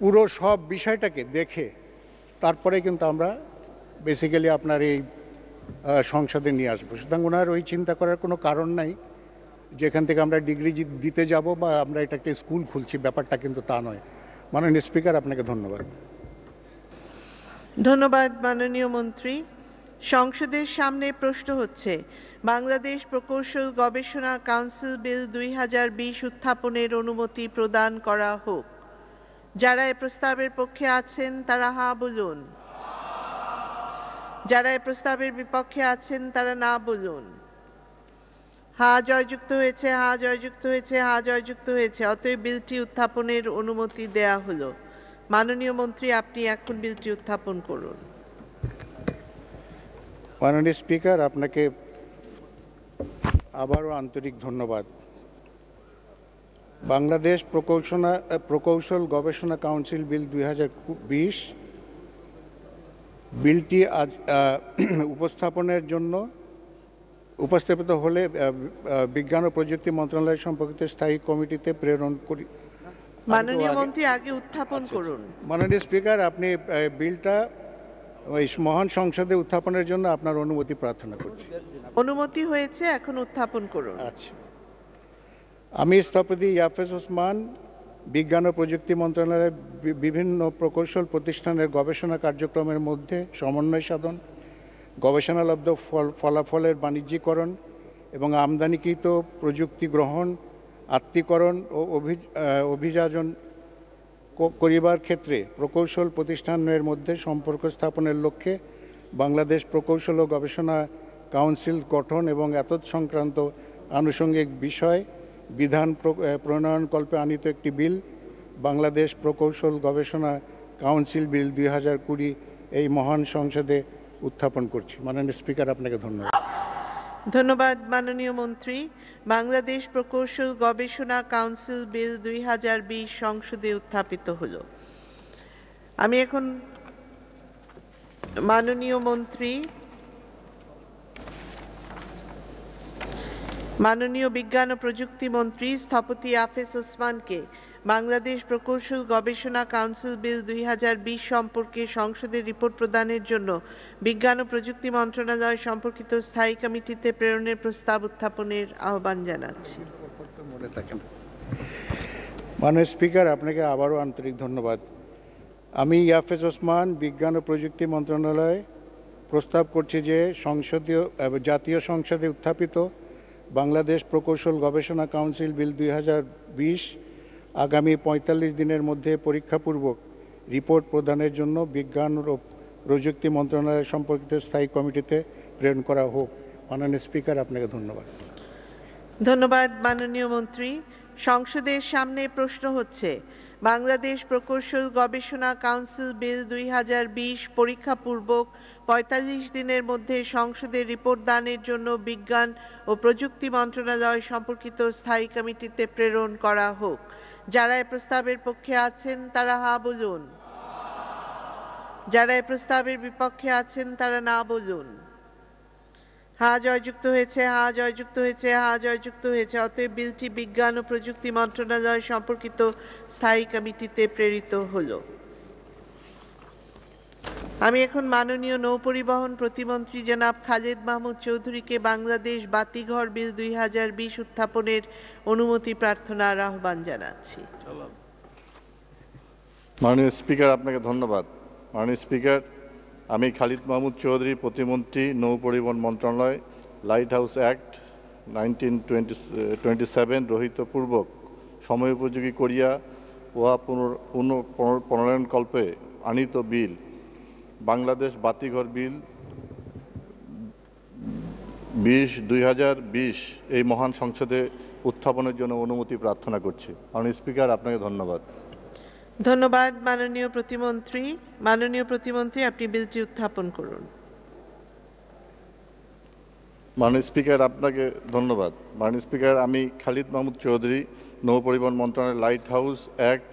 পুরো সব বিষয়টাকে দেখে তারপরে কিন্তু আমরা বেসিক্যালি আপনার এই সংসদে নিয়ে আসবো সুতরাং ওনার ওই চিন্তা করার কোনো কারণ নাই যেখান থেকে আমরা ডিগ্রি দিতে যাব বা আমরা এটা একটা স্কুল খুলছি ব্যাপারটা কিন্তু তা নয় মাননীয় স্পিকার আপনাকে ধন্যবাদ ধন্যবাদ মাননীয় মন্ত্রী সংসদের সামনে প্রশ্ন হচ্ছে বাংলাদেশ প্রকৌশল গবেষণা কাউন্সিল বিল দুই হাজার বিশ উত্থাপনের অনুমতি প্রদান করা হোক যারা এ প্রস্তাবের পক্ষে আছেন তারা হা বলুন যারা এ প্রস্তাবের বিপক্ষে আছেন তারা না বলুন হা জয়যুক্ত হয়েছে হা জয়যুক্ত হয়েছে হা জয়যুক্ত হয়েছে অতএব বিলটি উত্থাপনের অনুমতি দেয়া হলো মাননীয় মন্ত্রী আপনি এখন বিলটি উত্থাপন করুন মাননীয় স্পিকার আপনাকে আবারও আন্তরিক ধন্যবাদ বাংলাদেশ প্রকৌশনা প্রকৌশল গবেষণা কাউন্সিল বিল দুই বিলটি আজ উপস্থাপনের জন্য উপস্থাপিত হলে বিজ্ঞান ও প্রযুক্তি মন্ত্রণালয় সম্পর্কিত স্থায়ী কমিটিতে প্রেরণ করি মাননীয় মন্ত্রী আগে উত্থাপন আচ্ছা, আচ্ছা। করুন মাননীয় স্পিকার আপনি বিলটা ওই মহান সংসদে উত্থাপনের জন্য আপনার অনুমতি প্রার্থনা করছি অনুমতি হয়েছে এখন উত্থাপন করুন আচ্ছা আমি স্থপতি ইয়াফেজ ওসমান বিজ্ঞান ও প্রযুক্তি মন্ত্রণালয়ের বিভিন্ন প্রকৌশল প্রতিষ্ঠানের গবেষণা কার্যক্রমের মধ্যে সমন্বয় সাধন গবেষণালব্ধ ফল ফলাফলের বাণিজ্যিকরণ এবং আমদানিকৃত প্রযুক্তি গ্রহণ আত্মীকরণ ও অভিযাজন করিবার ক্ষেত্রে প্রকৌশল প্রতিষ্ঠানের মধ্যে সম্পর্ক স্থাপনের লক্ষ্যে বাংলাদেশ প্রকৌশল ও গবেষণা কাউন্সিল গঠন এবং এত সংক্রান্ত আনুষঙ্গিক বিষয় বিধান প্রণয়ন কল্পে আনিত একটি বিল বাংলাদেশ প্রকৌশল গবেষণা কাউন্সিল বিল দুই হাজার কুড়ি এই মহান সংসদে উত্থাপন করছি মাননীয় স্পিকার আপনাকে ধন্যবাদ ধন্যবাদ মাননীয় মন্ত্রী বাংলাদেশ প্রকৌশল গবেষণা কাউন্সিল বিল দুই হাজার বিশ সংসদে উত্থাপিত হল আমি এখন মাননীয় মন্ত্রী মাননীয় বিজ্ঞান ও প্রযুক্তি মন্ত্রী স্থপতি আফেস ওসমানকে বাংলাদেশ প্রকৌশল গবেষণা কাউন্সিল বিল দুই সম্পর্কে সংসদের রিপোর্ট প্রদানের জন্য বিজ্ঞান ও প্রযুক্তি মন্ত্রণালয় সম্পর্কিত স্থায়ী কমিটিতে প্রেরণের প্রস্তাব উত্থাপনের আহ্বান জানাচ্ছি মাননীয় স্পিকার আপনাকে আবারও আন্তরিক ধন্যবাদ আমি ইয়াফেজ ওসমান বিজ্ঞান ও প্রযুক্তি মন্ত্রণালয় প্রস্তাব করছি যে সংসদীয় জাতীয় সংসদে উত্থাপিত বাংলাদেশ প্রকৌশল গবেষণা কাউন্সিল বিল দুই আগামী ৪৫ দিনের মধ্যে পরীক্ষাপূর্বক রিপোর্ট প্রদানের জন্য বিজ্ঞান ও প্রযুক্তি মন্ত্রণালয় সম্পর্কিত স্থায়ী কমিটিতে প্রেরণ করা হোক মাননীয় স্পিকার আপনাকে ধন্যবাদ ধন্যবাদ মাননীয় মন্ত্রী সংসদের সামনে প্রশ্ন হচ্ছে বাংলাদেশ প্রকৌশল গবেষণা কাউন্সিল বিল দুই হাজার বিশ পরীক্ষাপূর্বক পঁয়তাল্লিশ দিনের মধ্যে সংসদের রিপোর্ট দানের জন্য বিজ্ঞান ও প্রযুক্তি মন্ত্রণালয় সম্পর্কিত স্থায়ী কমিটিতে প্রেরণ করা হোক যারা এই প্রস্তাবের পক্ষে আছেন তারা হা বলুন যারা এই প্রস্তাবের বিপক্ষে আছেন তারা না বলুন হা জয়যুক্ত হয়েছে হা জয়যুক্ত হয়েছে হা জয়যুক্ত হয়েছে অতএব বিলটি বিজ্ঞান ও প্রযুক্তি মন্ত্রণালয় সম্পর্কিত স্থায়ী কমিটিতে প্রেরিত হলো আমি এখন মাননীয় নৌপরিবহন প্রতিমন্ত্রী জনাব খাজেদ মাহমুদ চৌধুরীকে বাংলাদেশ বাতিঘর বিল দুই হাজার বিশ উত্থাপনের অনুমতি প্রার্থনার আহ্বান জানাচ্ছি মাননীয় স্পিকার আপনাকে ধন্যবাদ মাননীয় স্পিকার আমি খালিদ মাহমুদ চৌধুরী প্রতিমন্ত্রী নৌপরিবহন মন্ত্রণালয় lighthouse act nineteen twenty seven রহিতপূর্বক সময়োপযোগী করিয়া উহা পুনর পুনঃ প্রণয়নকল্পে আনিত বিল বাংলাদেশ বাতিঘর বিল বিশ দুই এই মহান সংসদে উত্থাপনের জন্য অনুমতি প্রার্থনা করছি মাননীয় স্পিকার আপনাকে ধন্যবাদ ধন্যবাদ মাননীয় প্রতিমন্ত্রী মাননীয় প্রতিমন্ত্রী আপনি বিলটি উত্থাপন করুন মাননীয় স্পিকার আপনাকে ধন্যবাদ মাননীয় স্পিকার আমি খালিদ মাহমুদ চৌধুরী নৌপরিবহন মন্ত্রণালয়ের lighthouse act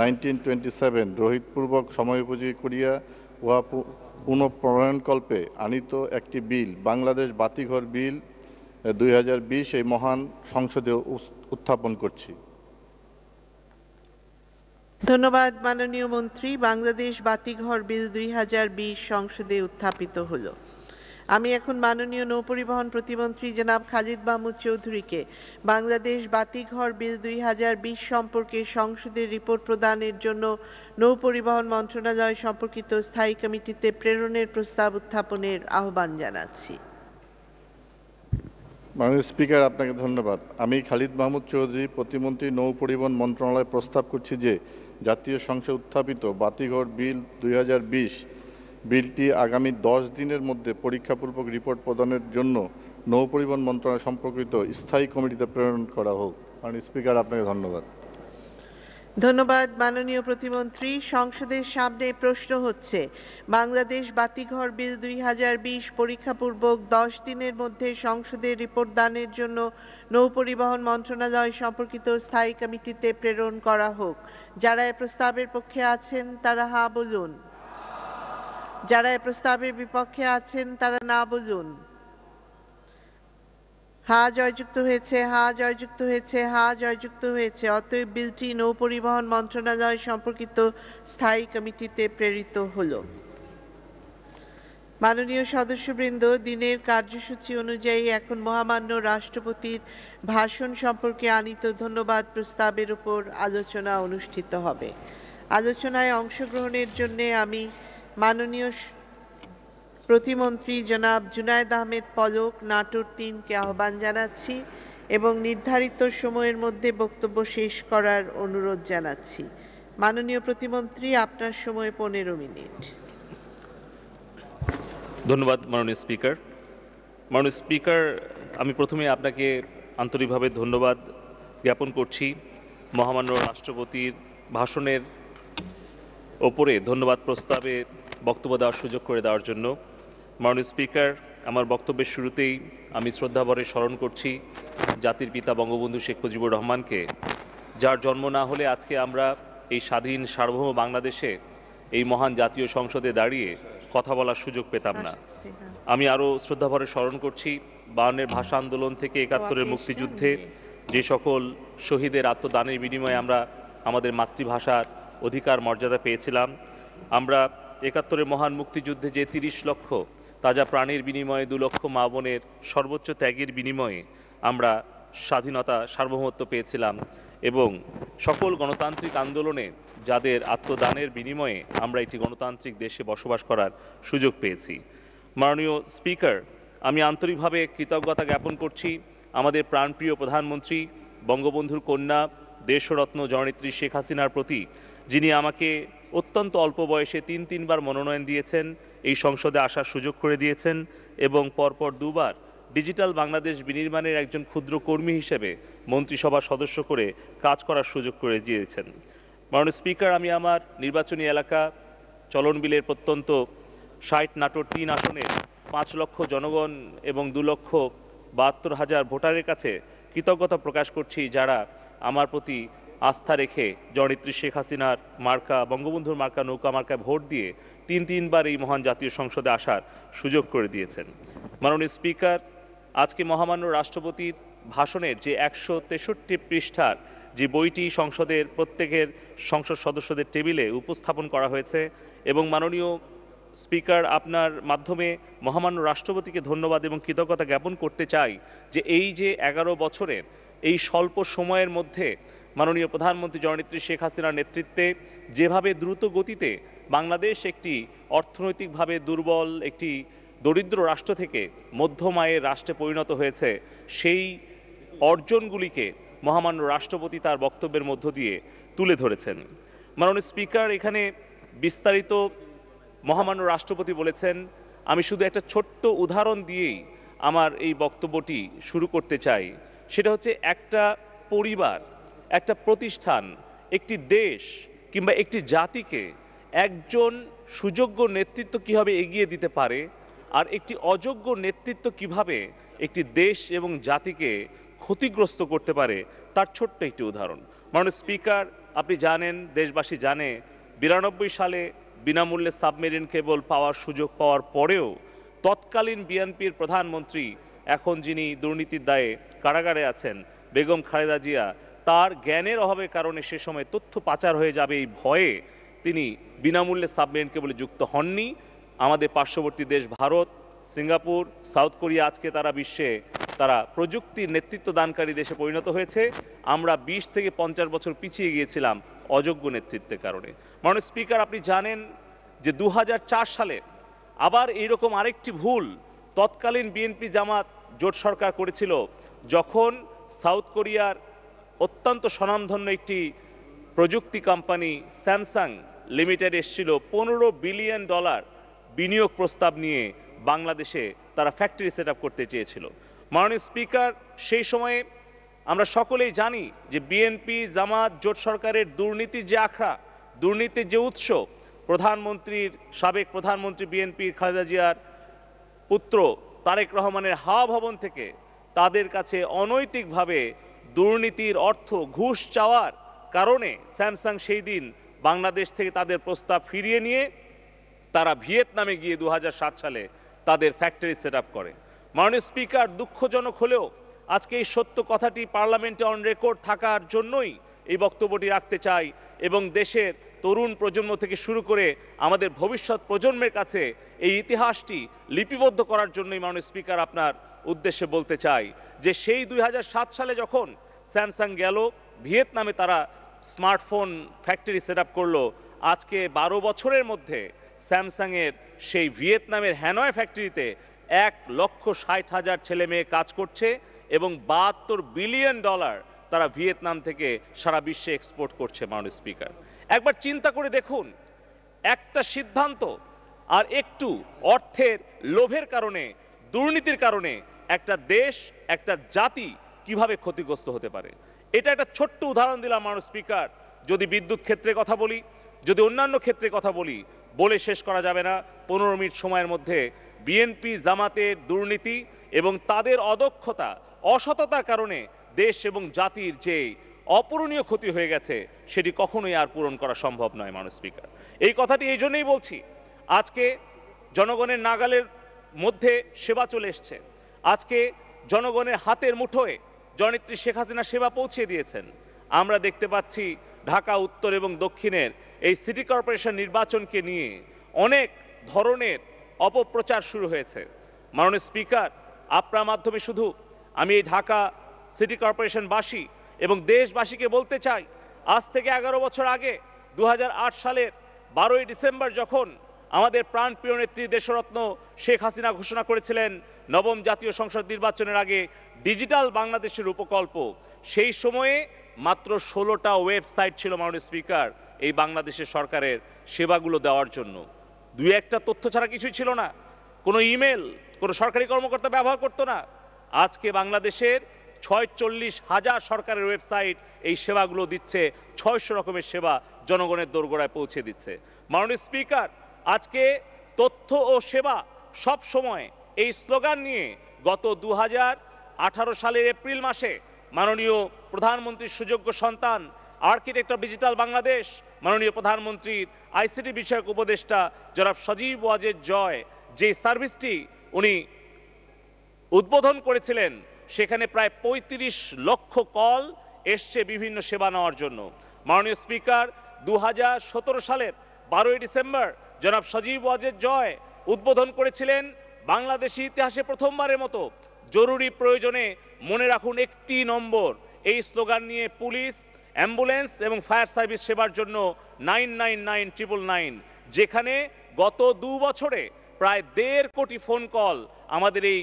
nineteen twenty seven রোহিতপূর্বক সময়োপযোগী করিয়া উহা পুনঃপ্রণয়নকল্পে আনিত একটি বিল বাংলাদেশ বাতিঘর বিল দুই এই মহান সংসদে উত্থাপন করছি ধন্যবাদ মাননীয় মন্ত্রী বাংলাদেশ বাতিঘর বিল দুই সংসদে উত্থাপিত হলো আমি এখন মাননীয় নৌপরিবহন প্রতিমন্ত্রী জনাব খালিদ মাহমুদ চৌধুরীকে বাংলাদেশ বাতিঘর বিল দুই হাজার বিশ সম্পর্কে সংসদের রিপোর্ট প্রদানের জন্য নৌপরিবহন মন্ত্রণালয় সম্পর্কিত স্থায়ী কমিটিতে প্রেরণের প্রস্তাব উত্থাপনের আহ্বান জানাচ্ছি মাননীয় স্পিকার আপনাকে ধন্যবাদ আমি খালিদ মাহমুদ চৌধুরী প্রতিমন্ত্রী নৌপরিবহন মন্ত্রণালয় প্রস্তাব করছি যে জাতীয় সংসদ উত্থাপিত বাতিঘর বিল দুই বিলটি আগামী দশ দিনের মধ্যে পরীক্ষাপূর্বক রিপোর্ট প্রদানের জন্য নৌপরিবহন মন্ত্রণালয় সম্পর্কিত স্থায়ী কমিটিতে প্রেরণ করা হোক মাননীয় স্পিকার আপনাকে ধন্যবাদ ধন্যবাদ মাননীয় প্রতিমন্ত্রী সংসদের সামনে প্রশ্ন হচ্ছে বাংলাদেশ বাতিঘর বিল দুই হাজার বিশ পরীক্ষাপূর্বক দশ দিনের মধ্যে সংসদের রিপোর্ট দানের জন্য নৌপরিবহন মন্ত্রণালয় সম্পর্কিত স্থায়ী কমিটিতে প্রেরণ করা হোক যারা এ প্রস্তাবের পক্ষে আছেন তারা হা বলুন যারা প্রস্তাবের বিপক্ষে আছেন তারা না বুঝুন হা জয়যুক্ত হয়েছে হা জয়যুক্ত হয়েছে হা জয়যুক্ত হয়েছে অতএব বিলটি নৌ পরিবহন মন্ত্রণালয় সম্পর্কিত স্থায়ী কমিটিতে প্রেরিত হল মাননীয় সদস্যবৃন্দ দিনের কার্যসূচি অনুযায়ী এখন মহামান্য রাষ্ট্রপতির ভাষণ সম্পর্কে আনিত ধন্যবাদ প্রস্তাবের উপর আলোচনা অনুষ্ঠিত হবে আলোচনায় অংশগ্রহণের জন্যে আমি মাননীয় প্রতিমন্ত্রী জনাব জুনায়দ আহমেদ পলক নাটোর তিনকে আহ্বান জানাচ্ছি এবং নির্ধারিত সময়ের মধ্যে বক্তব্য শেষ করার অনুরোধ জানাচ্ছি মাননীয় প্রতিমন্ত্রী আপনার সময় পনেরো মিনিট ধন্যবাদ মাননীয় স্পিকার মাননীয় স্পিকার আমি প্রথমে আপনাকে আন্তরিকভাবে ধন্যবাদ জ্ঞাপন করছি মহামান্য রাষ্ট্রপতির ভাষণের ওপরে ধন্যবাদ প্রস্তাবে বক্তব্য দেওয়ার সুযোগ করে দেওয়ার জন্য মাননীয় স্পিকার আমার বক্তব্যের শুরুতেই আমি শ্রদ্ধাভরে স্মরণ করছি জাতির পিতা বঙ্গবন্ধু শেখ মুজিবুর রহমানকে যার জন্ম না হলে আজকে আমরা এই স্বাধীন সার্বভৌম বাংলাদেশে এই মহান জাতীয় সংসদে দাঁড়িয়ে কথা বলার সুযোগ পেতাম না হ্যাঁ। আমি আরও শ্রদ্ধাভরে স্মরণ করছি বানের ভাষা আন্দোলন থেকে একাত্তরের মুক্তিযুদ্ধে যে সকল শহীদের আত্মদানের বিনিময়ে আমরা আমাদের মাতৃভাষার অধিকার মর্যাদা পেয়েছিলাম আমরা একাত্তরের মহান মুক্তিযুদ্ধে যে তিরিশ লক্ষ তাজা প্রাণের বিনিময়ে দু লক্ষ মা বোনের সর্বোচ্চ ত্যাগের বিনিময়ে আমরা স্বাধীনতা সার্বভৌমত্ব পেয়েছিলাম এবং সকল গণতান্ত্রিক আন্দোলনে যাদের আত্মদানের বিনিময়ে আমরা একটি গণতান্ত্রিক দেশে বসবাস করার সুযোগ পেয়েছি মাননীয় স্পিকার আমি আন্তরিকভাবে কৃতজ্ঞতা জ্ঞাপন করছি আমাদের প্রাণপ্রিয় প্রধানমন্ত্রী বঙ্গবন্ধুর কন্যা দেশরত্ন জননেত্রী শেখ হাসিনার প্রতি যিনি আমাকে অত্যন্ত অল্প বয়সে তিন তিনবার মনোনয়ন দিয়েছেন এই সংসদে আসার সুযোগ করে দিয়েছেন এবং পরপর দুবার ডিজিটাল বাংলাদেশ বিনির্মাণের একজন ক্ষুদ্র কর্মী হিসেবে মন্ত্রিসভা সদস্য করে কাজ করার সুযোগ করে দিয়েছেন মাননীয় স্পিকার আমি আমার নির্বাচনী এলাকা চলনবিলের প্রত্যন্ত ষাট নাটোর তিন আসনে পাঁচ লক্ষ জনগণ এবং দু লক্ষ বাহাত্তর হাজার ভোটারের কাছে কৃতজ্ঞতা প্রকাশ করছি যারা আমার প্রতি আস্থা রেখে জনিত্রী শেখ হাসিনার মার্কা বঙ্গবন্ধুর মার্কা নৌকা মার্কায় ভোট দিয়ে তিন তিনবার এই মহান জাতীয় সংসদে আসার সুযোগ করে দিয়েছেন মাননীয় স্পিকার আজকে মহামান্য রাষ্ট্রপতির ভাষণের যে একশো তেষট্টি পৃষ্ঠার যে বইটি সংসদের প্রত্যেকের সংসদ সদস্যদের টেবিলে উপস্থাপন করা হয়েছে এবং মাননীয় স্পিকার আপনার মাধ্যমে মহামান্য রাষ্ট্রপতিকে ধন্যবাদ এবং কৃতজ্ঞতা জ্ঞাপন করতে চাই যে এই যে এগারো বছরের এই স্বল্প সময়ের মধ্যে মাননীয় প্রধানমন্ত্রী জননেত্রী শেখ হাসিনার নেতৃত্বে যেভাবে দ্রুত গতিতে বাংলাদেশ একটি অর্থনৈতিকভাবে দুর্বল একটি দরিদ্র রাষ্ট্র থেকে মধ্যমায়ের রাষ্ট্রে পরিণত হয়েছে সেই অর্জনগুলিকে মহামান্য রাষ্ট্রপতি তার বক্তব্যের মধ্য দিয়ে তুলে ধরেছেন মাননীয় স্পিকার এখানে বিস্তারিত মহামান্য রাষ্ট্রপতি বলেছেন আমি শুধু একটা ছোট্ট উদাহরণ দিয়েই আমার এই বক্তব্যটি শুরু করতে চাই সেটা হচ্ছে একটা পরিবার একটা প্রতিষ্ঠান একটি দেশ কিংবা একটি জাতিকে একজন সুযোগ্য নেতৃত্ব কীভাবে এগিয়ে দিতে পারে আর একটি অযোগ্য নেতৃত্ব কিভাবে একটি দেশ এবং জাতিকে ক্ষতিগ্রস্ত করতে পারে তার ছোট্ট একটি উদাহরণ মাননীয় স্পিকার আপনি জানেন দেশবাসী জানে বিরানব্বই সালে বিনামূল্যে সাবমেরিন কেবল পাওয়ার সুযোগ পাওয়ার পরেও তৎকালীন বিএনপির প্রধানমন্ত্রী এখন যিনি দুর্নীতির দায়ে কারাগারে আছেন বেগম খালেদা জিয়া তার জ্ঞানের অভাবের কারণে সে সময় তথ্য পাচার হয়ে যাবে এই ভয়ে তিনি বিনামূল্যে সাবমেরিন কেবলে যুক্ত হননি আমাদের পার্শ্ববর্তী দেশ ভারত সিঙ্গাপুর সাউথ কোরিয়া আজকে তারা বিশ্বে তারা প্রযুক্তির নেতৃত্ব দানকারী দেশে পরিণত হয়েছে আমরা ২০ থেকে পঞ্চাশ বছর পিছিয়ে গিয়েছিলাম অযোগ্য নেতৃত্বের কারণে মাননীয় স্পিকার আপনি জানেন যে দু সালে আবার এইরকম আরেকটি ভুল তৎকালীন বিএনপি জামাত জোট সরকার করেছিল যখন সাউথ কোরিয়ার অত্যন্ত স্বনামধন্য একটি প্রযুক্তি কোম্পানি স্যামসাং লিমিটেড এসছিল পনেরো বিলিয়ন ডলার বিনিয়োগ প্রস্তাব নিয়ে বাংলাদেশে তারা ফ্যাক্টরি সেট করতে চেয়েছিল মাননীয় স্পিকার সেই সময়ে আমরা সকলেই জানি যে বিএনপি জামাত জোট সরকারের দুর্নীতির যে আখড়া দুর্নীতির যে উৎস প্রধানমন্ত্রীর সাবেক প্রধানমন্ত্রী বিএনপির খালেদা জিয়ার পুত্র তারেক রহমানের হাওয়া ভবন থেকে তাদের কাছে অনৈতিকভাবে দুর্নীতির অর্থ ঘুষ চাওয়ার কারণে স্যামসাং সেই দিন বাংলাদেশ থেকে তাদের প্রস্তাব ফিরিয়ে নিয়ে তারা ভিয়েতনামে গিয়ে দু সালে তাদের ফ্যাক্টরি সেট করে মাননীয় স্পিকার দুঃখজনক হলেও আজকে এই সত্য কথাটি পার্লামেন্টে অন রেকর্ড থাকার জন্যই এই বক্তব্যটি রাখতে চাই এবং দেশের তরুণ প্রজন্ম থেকে শুরু করে আমাদের ভবিষ্যৎ প্রজন্মের কাছে এই ইতিহাসটি লিপিবদ্ধ করার জন্যই মাননীয় স্পিকার আপনার উদ্দেশ্যে বলতে চাই যে সেই দুই সালে যখন স্যামসাং গেল ভিয়েতনামে তারা স্মার্টফোন ফ্যাক্টরি সেট আপ করলো আজকে বারো বছরের মধ্যে স্যামসাংয়ের সেই ভিয়েতনামের হ্যানয় ফ্যাক্টরিতে এক লক্ষ ষাট হাজার ছেলে মেয়ে কাজ করছে এবং বাহাত্তর বিলিয়ন ডলার তারা ভিয়েতনাম থেকে সারা বিশ্বে এক্সপোর্ট করছে মাউন্ট স্পিকার একবার চিন্তা করে দেখুন একটা সিদ্ধান্ত আর একটু অর্থের লোভের কারণে দুর্নীতির কারণে একটা দেশ একটা জাতি কিভাবে ক্ষতিগ্রস্ত হতে পারে এটা একটা ছোট্ট উদাহরণ দিলাম মানুষ স্পিকার যদি বিদ্যুৎ ক্ষেত্রে কথা বলি যদি অন্যান্য ক্ষেত্রে কথা বলি বলে শেষ করা যাবে না পনেরো মিনিট সময়ের মধ্যে বিএনপি জামাতের দুর্নীতি এবং তাদের অদক্ষতা অসততার কারণে দেশ এবং জাতির যে অপূরণীয় ক্ষতি হয়ে গেছে সেটি কখনোই আর পূরণ করা সম্ভব নয় মানুষ স্পিকার এই কথাটি এই জন্যই বলছি আজকে জনগণের নাগালের মধ্যে সেবা চলে এসছে আজকে জনগণের হাতের মুঠোয় জনেত্রী শেখ হাসিনা সেবা পৌঁছে দিয়েছেন আমরা দেখতে পাচ্ছি ঢাকা উত্তর এবং দক্ষিণের এই সিটি কর্পোরেশন নির্বাচনকে নিয়ে অনেক ধরনের অপপ্রচার শুরু হয়েছে মাননীয় স্পিকার আপনার মাধ্যমে শুধু আমি এই ঢাকা সিটি কর্পোরেশনবাসী এবং দেশবাসীকে বলতে চাই আজ থেকে এগারো বছর আগে দু সালের বারোই ডিসেম্বর যখন আমাদের প্রাণপ্রিয় নেত্রী দেশরত্ন শেখ হাসিনা ঘোষণা করেছিলেন নবম জাতীয় সংসদ নির্বাচনের আগে ডিজিটাল বাংলাদেশের উপকল্প সেই সময়ে মাত্র ষোলোটা ওয়েবসাইট ছিল মাননীয় স্পিকার এই বাংলাদেশের সরকারের সেবাগুলো দেওয়ার জন্য দুই একটা তথ্য ছাড়া কিছুই ছিল না কোনো ইমেল কোনো সরকারি কর্মকর্তা ব্যবহার করতো না আজকে বাংলাদেশের ছয়চল্লিশ হাজার সরকারের ওয়েবসাইট এই সেবাগুলো দিচ্ছে ছয়শো রকমের সেবা জনগণের দোরগোড়ায় পৌঁছে দিচ্ছে মাননীয় স্পিকার আজকে তথ্য ও সেবা সব সময় এই স্লোগান নিয়ে গত দু হাজার আঠারো সালের এপ্রিল মাসে মাননীয় প্রধানমন্ত্রীর সুযোগ্য সন্তান আর্কিটেক্ট অফ ডিজিটাল বাংলাদেশ মাননীয় প্রধানমন্ত্রীর আইসিটি বিষয়ক উপদেষ্টা জনাব সজীব ওয়াজের জয় যে সার্ভিসটি উনি উদ্বোধন করেছিলেন সেখানে প্রায় ৩৫ লক্ষ কল এসছে বিভিন্ন সেবা নেওয়ার জন্য মাননীয় স্পিকার দু সালের বারোই ডিসেম্বর জনাব সজীব ওয়াজের জয় উদ্বোধন করেছিলেন বাংলাদেশি ইতিহাসে প্রথমবারের মতো জরুরি প্রয়োজনে মনে রাখুন একটি নম্বর এই স্লোগান নিয়ে পুলিশ অ্যাম্বুলেন্স এবং ফায়ার সার্ভিস সেবার জন্য nine nine nine triple nine যেখানে গত দু বছরে প্রায় দেড় কোটি ফোন কল আমাদের এই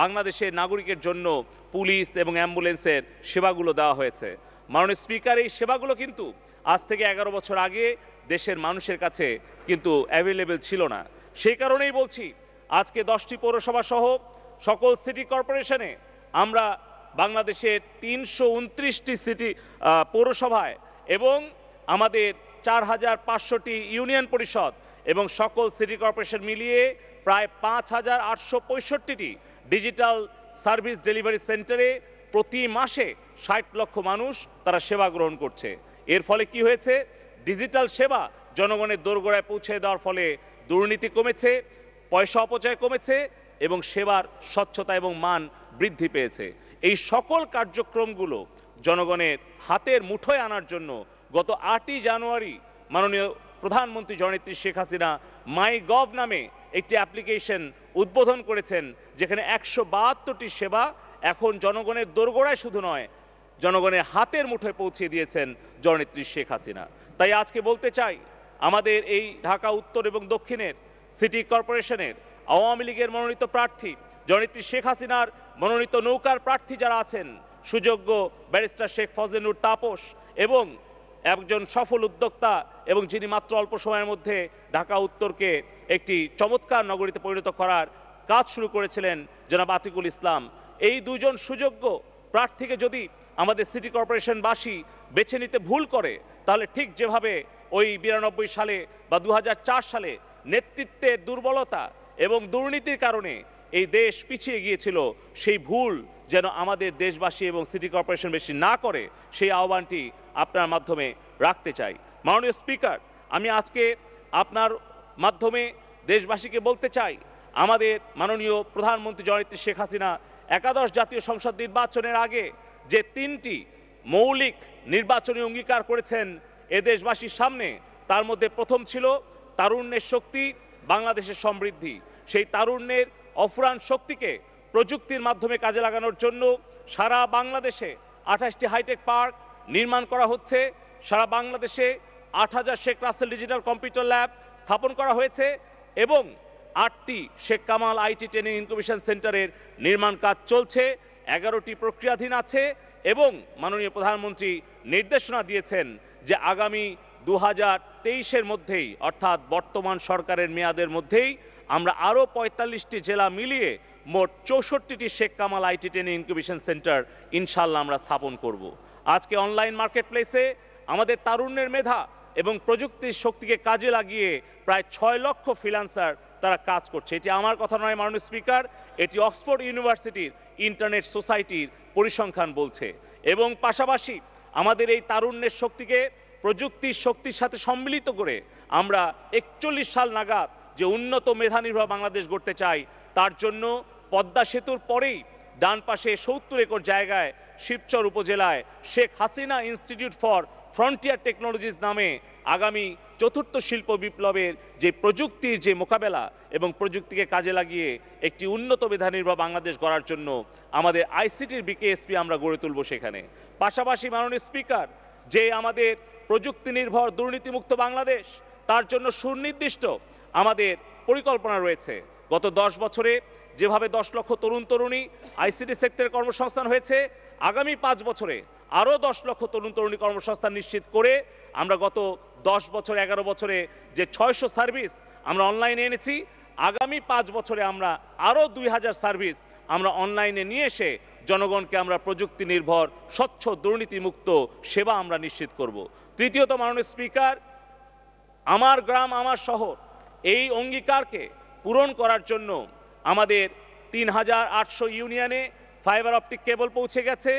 বাংলাদেশের নাগরিকের জন্য পুলিশ এবং অ্যাম্বুলেন্সের সেবাগুলো দেওয়া হয়েছে মাননীয় স্পিকার এই সেবাগুলো কিন্তু আজ থেকে এগারো বছর আগে দেশের মানুষের কাছে কিন্তু অ্যাভেলেবেল ছিল না সেই কারণেই বলছি আজকে দশটি পৌরসভা সহ সকল সিটি কর্পোরেশনে আমরা বাংলাদেশের তিনশো উনত্রিশটি সিটি পৌরসভায় এবং আমাদের চার হাজার পাঁচশোটি ইউনিয়ন পরিষদ এবং সকল সিটি কর্পোরেশন মিলিয়ে প্রায় পাঁচ হাজার আটশো পঁয়ষট্টিটি ডিজিটাল সার্ভিস ডেলিভারি সেন্টারে প্রতি মাসে ষাট লক্ষ মানুষ তারা সেবা গ্রহণ করছে এর ফলে কি হয়েছে ডিজিটাল সেবা জনগণের দোরগোড়ায় পৌঁছে দেওয়ার ফলে দুর্নীতি কমেছে পয়সা অপচয় কমেছে এবং সেবার স্বচ্ছতা এবং মান বৃদ্ধি পেয়েছে এই সকল কার্যক্রমগুলো জনগণের হাতের মুঠোয় আনার জন্য গত আটই জানুয়ারি মাননীয় প্রধানমন্ত্রী জননেত্রী শেখ হাসিনা মাই গভ নামে একটি অ্যাপ্লিকেশন উদ্বোধন করেছেন যেখানে একশো বাহাত্তরটি সেবা এখন জনগণের দোরগোড়ায় শুধু নয় জনগণের হাতের মুঠোয় পৌঁছে দিয়েছেন জননেত্রী শেখ হাসিনা তাই আজকে বলতে চাই আমাদের এই ঢাকা উত্তর এবং দক্ষিণের সিটি কর্পোরেশনের আওয়ামী লীগের মনোনীত প্রার্থী জনিত্রী শেখ হাসিনার মনোনীত নৌকার প্রার্থী যারা আছেন সুযোগ্য ব্যারিস্টার শেখ ফজলেনুর তাপস এবং একজন সফল উদ্যোক্তা এবং যিনি মাত্র অল্প সময়ের মধ্যে ঢাকা উত্তরকে একটি চমৎকার নগরীতে পরিণত করার কাজ শুরু করেছিলেন জনাব আতিকুল ইসলাম এই দুজন সুযোগ্য প্রার্থীকে যদি আমাদের সিটি কর্পোরেশনবাসী বেছে নিতে ভুল করে তাহলে ঠিক যেভাবে ওই বিরানব্বই সালে বা দু সালে নেতৃত্বের দুর্বলতা এবং দুর্নীতির কারণে এই দেশ পিছিয়ে গিয়েছিল সেই ভুল যেন আমাদের দেশবাসী এবং সিটি কর্পোরেশন বেশি না করে সেই আহ্বানটি আপনার মাধ্যমে রাখতে চাই মাননীয় স্পিকার আমি আজকে আপনার মাধ্যমে দেশবাসীকে বলতে চাই আমাদের মাননীয় প্রধানমন্ত্রী জয়নেত্রী শেখ হাসিনা একাদশ জাতীয় সংসদ নির্বাচনের আগে যে তিনটি মৌলিক নির্বাচনী অঙ্গীকার করেছেন এ দেশবাসীর সামনে তার মধ্যে প্রথম ছিল তারুণ্যের শক্তি বাংলাদেশের সমৃদ্ধি সেই তারুণ্যের অফুরান শক্তিকে প্রযুক্তির মাধ্যমে কাজে লাগানোর জন্য সারা বাংলাদেশে আঠাশটি হাইটেক পার্ক নির্মাণ করা হচ্ছে সারা বাংলাদেশে আট হাজার Sheikh Russel digital computer lab স্থাপন করা হয়েছে এবং আটটি Sheikh Kamal IT training incubation সেন্টারের নির্মাণ কাজ চলছে এগারোটি প্রক্রিয়াধীন আছে এবং মাননীয় প্রধানমন্ত্রী নির্দেশনা দিয়েছেন যে আগামী দু তেইশের মধ্যেই অর্থাৎ বর্তমান সরকারের মেয়াদের মধ্যেই আমরা আরও পঁয়তাল্লিশটি জেলা মিলিয়ে মোট চৌষট্টিটি Sheikh Kamal IT training incubation centre ইনশাল্লাহ আমরা স্থাপন করব। আজকে অনলাইন মার্কেট প্লেসে আমাদের তারুণ্যের মেধা এবং প্রযুক্তির শক্তিকে কাজে লাগিয়ে প্রায় ছয় লক্ষ ফ্রিলান্সার তারা কাজ করছে এটি আমার কথা নয় মাননীয় স্পিকার এটি অক্সফোর্ড ইউনিভার্সিটির ইন্টারনেট সোসাইটির পরিসংখ্যান বলছে এবং পাশাপাশি আমাদের এই তারুণ্যের শক্তিকে প্রযুক্তির শক্তির সাথে সম্মিলিত করে আমরা একচল্লিশ সাল নাগাদ যে উন্নত মেধানির্ভর বাংলাদেশ গড়তে চাই তার জন্য পদ্মা সেতুর পরেই ডান পাশে সত্তর একর জায়গায় শিবচর উপজেলায় Sheikh Hasina institute for frontier technologies নামে আগামী চতুর্থ শিল্প বিপ্লবের যে প্রযুক্তির যে মোকাবেলা এবং প্রযুক্তিকে কাজে লাগিয়ে একটি উন্নত মেধানির্ভর বাংলাদেশ গড়ার জন্য আমাদের আইসিটির বিকেএসপি আমরা গড়ে তুলব সেখানে পাশাপাশি মাননীয় স্পিকার যে আমাদের প্রযুক্তি নির্ভর দুর্নীতিমুক্ত বাংলাদেশ তার জন্য সুনির্দিষ্ট আমাদের পরিকল্পনা রয়েছে গত দশ বছরে যেভাবে দশ লক্ষ তরুণ তরুণী আইসিটি সেক্টরে কর্মসংস্থান হয়েছে আগামী পাঁচ বছরে আরও দশ লক্ষ তরুণ তরুণী কর্মসংস্থান নিশ্চিত করে আমরা গত দশ বছর এগারো বছরে যে ছয়শো সার্ভিস আমরা অনলাইনে এনেছি আগামী পাঁচ বছরে আমরা আরও দুই হাজার সার্ভিস আমরা অনলাইনে নিয়ে এসে জনগণকে আমরা প্রযুক্তি নির্ভর স্বচ্ছ দুর্নীতিমুক্ত সেবা আমরা নিশ্চিত করব। তৃতীয়ত মাননীয় স্পিকার আমার গ্রাম আমার শহর এই অঙ্গীকারকে পূরণ করার জন্য আমাদের তিন হাজার আটশো ইউনিয়নে ফাইবার অপটিক কেবল পৌঁছে গেছে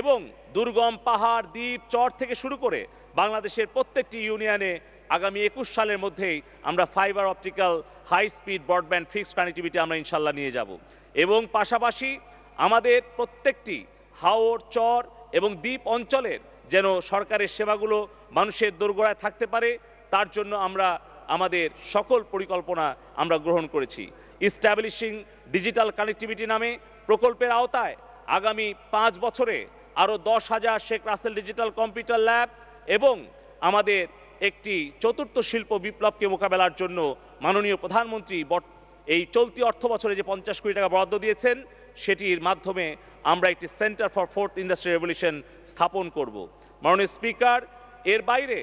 এবং দুর্গম পাহাড় দ্বীপ চর থেকে শুরু করে বাংলাদেশের প্রত্যেকটি ইউনিয়নে আগামী একুশ সালের মধ্যেই আমরা fibre optical high speed broadband fixed connectivity আমরা ইনশাল্লাহ নিয়ে যাব এবং পাশাপাশি আমাদের প্রত্যেকটি হাওর চর এবং দ্বীপ অঞ্চলের যেন সরকারের সেবাগুলো মানুষের দোরগোড়ায় থাকতে পারে তার জন্য আমরা আমাদের সকল পরিকল্পনা আমরা গ্রহণ করেছি ইস্টাবলিশিং ডিজিটাল কানেক্টিভিটি নামে প্রকল্পের আওতায় আগামী পাঁচ বছরে আরও দশ হাজার Sheikh Russel digital computer lab এবং আমাদের একটি চতুর্থ শিল্প বিপ্লবকে মোকাবেলার জন্য মাননীয় প্রধানমন্ত্রী এই চলতি অর্থ বছরে যে পঞ্চাশ কোটি টাকা বরাদ্দ দিয়েছেন সেটির মাধ্যমে আমরা একটি centre for fourth industry revolution স্থাপন করব মাননীয় স্পিকার এর বাইরে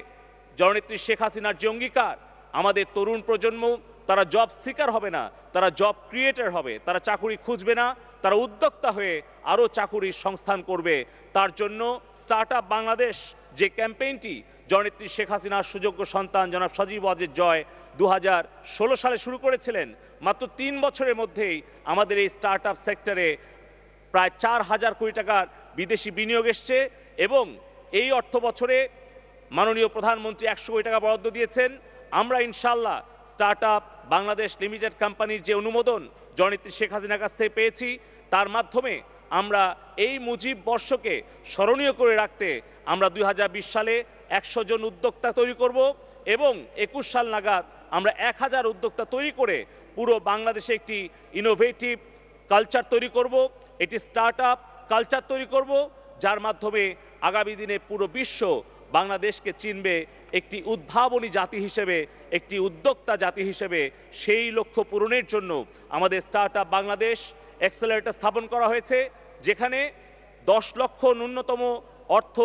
জননেত্রী শেখ হাসিনার যে অঙ্গীকার আমাদের তরুণ প্রজন্ম তারা জব সিকার হবে না তারা জব ক্রিয়েটার হবে তারা চাকুরি খুঁজবে না তারা উদ্যোক্তা হয়ে আরও চাকুরির সংস্থান করবে তার জন্য স্টার্ট বাংলাদেশ যে ক্যাম্পেইনটি জননেত্রী শেখ হাসিনার সুযোগ্য সন্তান জনাব সজীব ওয়াজের জয় দু সালে শুরু করেছিলেন মাত্র তিন বছরের মধ্যেই আমাদের এই স্টার্ট আপ সেক্টরে প্রায় চার হাজার কোটি টাকার বিদেশি বিনিয়োগ এসছে এবং এই অর্থ বছরে মাননীয় প্রধানমন্ত্রী একশো কোটি টাকা বরাদ্দ দিয়েছেন আমরা ইনশাল্লাহ স্টার্ট আপ বাংলাদেশ লিমিটেড কোম্পানির যে অনুমোদন জননেত্রী শেখ হাসিনার কাছ থেকে পেয়েছি তার মাধ্যমে আমরা এই মুজিব বর্ষকে স্মরণীয় করে রাখতে আমরা দুই হাজার বিশ সালে একশো জন উদ্যোক্তা তৈরি করব এবং একুশ সাল নাগাদ আমরা এক হাজার উদ্যোক্তা তৈরি করে পুরো বাংলাদেশে একটি ইনোভেটিভ কালচার তৈরি করব এটি স্টার্ট আপ কালচার তৈরি করব যার মাধ্যমে আগামী দিনে পুরো বিশ্ব বাংলাদেশকে চিনবে একটি উদ্ভাবনী জাতি হিসেবে একটি উদ্যোক্তা জাতি হিসেবে সেই লক্ষ্য পূরণের জন্য আমাদের স্টার্ট আপ বাংলাদেশ এক্সেলারেটার স্থাপন করা হয়েছে যেখানে দশ লক্ষ ন্যূনতম অর্থ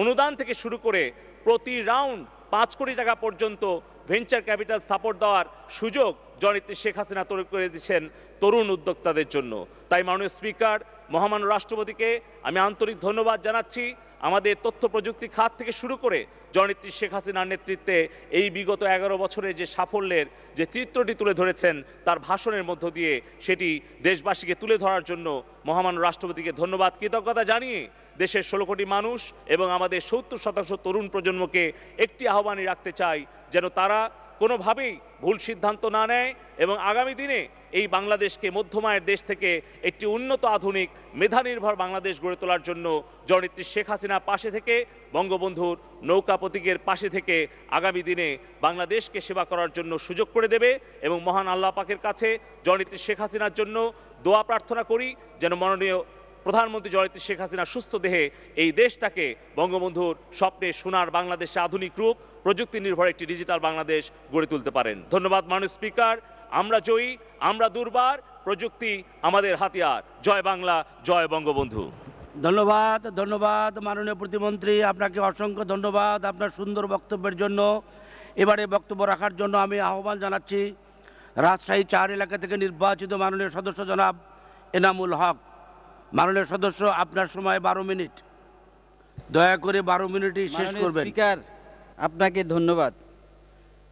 অনুদান থেকে শুরু করে প্রতি রাউন্ড পাঁচ কোটি টাকা পর্যন্ত ভেঞ্চার ক্যাপিটাল সাপোর্ট দেওয়ার সুযোগ জননেত্রী শেখ হাসিনা তৈরি করে দিচ্ছেন তরুণ উদ্যোক্তাদের জন্য তাই মাননীয় স্পিকার মহামান্য রাষ্ট্রপতিকে আমি আন্তরিক ধন্যবাদ জানাচ্ছি আমাদের তথ্য প্রযুক্তি খাত থেকে শুরু করে জননেত্রী শেখ হাসিনার নেতৃত্বে এই বিগত এগারো বছরে যে সাফল্যের যে চিত্রটি তুলে ধরেছেন তার ভাষণের মধ্য দিয়ে সেটি দেশবাসীকে তুলে ধরার জন্য মহামান্য রাষ্ট্রপতিকে ধন্যবাদ কৃতজ্ঞতা জানিয়ে দেশের ষোলো কোটি মানুষ এবং আমাদের সত্তর শতাংশ তরুণ প্রজন্মকে একটি আহ্বানই রাখতে চাই যেন তারা কোনোভাবেই ভুল সিদ্ধান্ত না নেয় এবং আগামী দিনে এই বাংলাদেশকে মধ্যমায়ের দেশ থেকে একটি উন্নত আধুনিক মেধানির্ভর বাংলাদেশ গড়ে তোলার জন্য জনিত্রী শেখ হাসিনা পাশে থেকে বঙ্গবন্ধুর নৌকা প্রতীকের পাশে থেকে আগামী দিনে বাংলাদেশকে সেবা করার জন্য সুযোগ করে দেবে এবং মহান আল্লাহ পাকের কাছে জনিত্রী শেখ হাসিনার জন্য দোয়া প্রার্থনা করি যেন মাননীয় প্রধানমন্ত্রী জয়তী শেখ হাসিনা সুস্থ দেহে এই দেশটাকে বঙ্গবন্ধুর স্বপ্নে সোনার বাংলাদেশে আধুনিক রূপ প্রযুক্তি নির্ভর একটি ডিজিটাল বাংলাদেশ গড়ে তুলতে পারেন ধন্যবাদ মাননীয় স্পিকার আমরা জয়ী আমরা দুর্বার প্রযুক্তি আমাদের হাতিয়ার জয় বাংলা জয় বঙ্গবন্ধু ধন্যবাদ ধন্যবাদ মাননীয় প্রতিমন্ত্রী আপনাকে অসংখ্য ধন্যবাদ আপনার সুন্দর বক্তব্যের জন্য এবারে বক্তব্য রাখার জন্য আমি আহ্বান জানাচ্ছি রাজশাহী চার এলাকা থেকে নির্বাচিত মাননীয় সদস্য জনাব এনামুল হক মাননীয় সদস্য আপনার সময় বারো মিনিট দয়া করে বারো মিনিটই শেষ করবেন স্পিকার আপনাকে ধন্যবাদ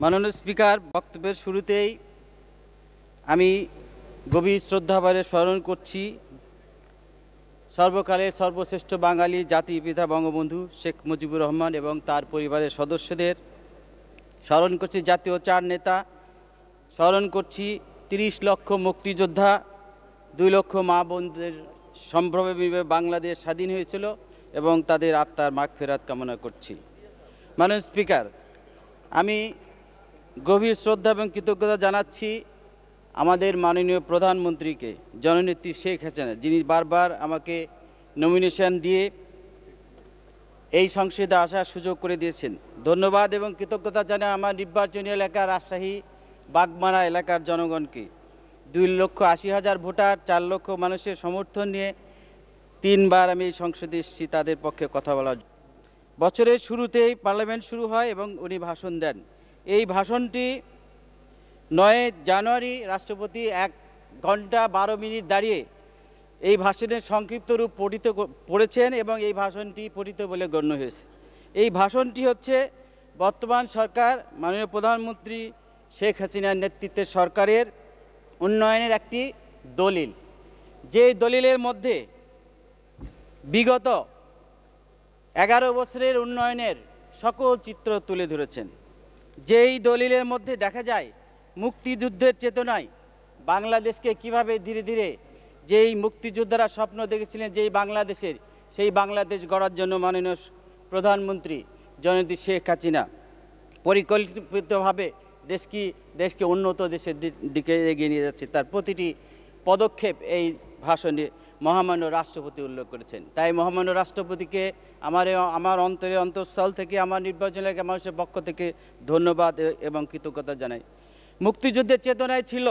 মাননীয় স্পিকার বক্তব্যের শুরুতেই আমি গভীর শ্রদ্ধাভারে স্মরণ করছি সর্বকালের সর্বশ্রেষ্ঠ বাঙালি জাতি পিতা বঙ্গবন্ধু শেখ মুজিবুর রহমান এবং তার পরিবারের সদস্যদের স্মরণ করছি জাতীয় চার নেতা স্মরণ করছি তিরিশ লক্ষ মুক্তিযোদ্ধা দুই লক্ষ মা বোনদের সম্ভ্রমে বাংলাদেশ স্বাধীন হয়েছিল এবং তাদের আত্মার মাগ ফেরাত কামনা করছি মাননীয় স্পিকার আমি গভীর শ্রদ্ধা এবং কৃতজ্ঞতা জানাচ্ছি আমাদের মাননীয় প্রধানমন্ত্রীকে জননেত্রী শেখ হাসিনা যিনি বারবার আমাকে নমিনেশন দিয়ে এই সংসদে আসার সুযোগ করে দিয়েছেন ধন্যবাদ এবং কৃতজ্ঞতা জানাই আমার নির্বাচনী এলাকা রাজশাহী বাগমারা এলাকার জনগণকে দুই লক্ষ আশি হাজার ভোটার চার লক্ষ মানুষের সমর্থন নিয়ে তিনবার আমি এই সংসদে এসেছি তাদের পক্ষে কথা বলার বছরের শুরুতেই পার্লামেন্ট শুরু হয় এবং উনি ভাষণ দেন এই ভাষণটি নয় জানুয়ারি রাষ্ট্রপতি এক ঘন্টা বারো মিনিট দাঁড়িয়ে এই ভাষণের সংক্ষিপ্ত রূপ পঠিত পড়েছেন এবং এই ভাষণটি পঠিত বলে গণ্য হয়েছে এই ভাষণটি হচ্ছে বর্তমান সরকার মাননীয় প্রধানমন্ত্রী শেখ হাসিনার নেতৃত্বে সরকারের উন্নয়নের একটি দলিল যে দলিলের মধ্যে বিগত এগারো বছরের উন্নয়নের সকল চিত্র তুলে ধরেছেন যেই দলিলের মধ্যে দেখা যায় মুক্তিযুদ্ধের চেতনায় বাংলাদেশকে কিভাবে ধীরে ধীরে যেই মুক্তিযোদ্ধারা স্বপ্ন দেখেছিলেন যেই বাংলাদেশের সেই বাংলাদেশ গড়ার জন্য মাননীয় প্রধানমন্ত্রী জনদী শেখ হাসিনা পরিকল্পিতভাবে দেশ কি দেশকে উন্নত দেশের দিকে এগিয়ে নিয়ে যাচ্ছে তার প্রতিটি পদক্ষেপ এই ভাষণে মহামান্য রাষ্ট্রপতি উল্লেখ করেছেন তাই মহামান্য রাষ্ট্রপতিকে আমার আমার অন্তরে অন্তঃস্থল থেকে আমার নির্বাচন এলাকা মানুষের পক্ষ থেকে ধন্যবাদ এবং কৃতজ্ঞতা জানাই মুক্তিযুদ্ধের চেতনায় ছিল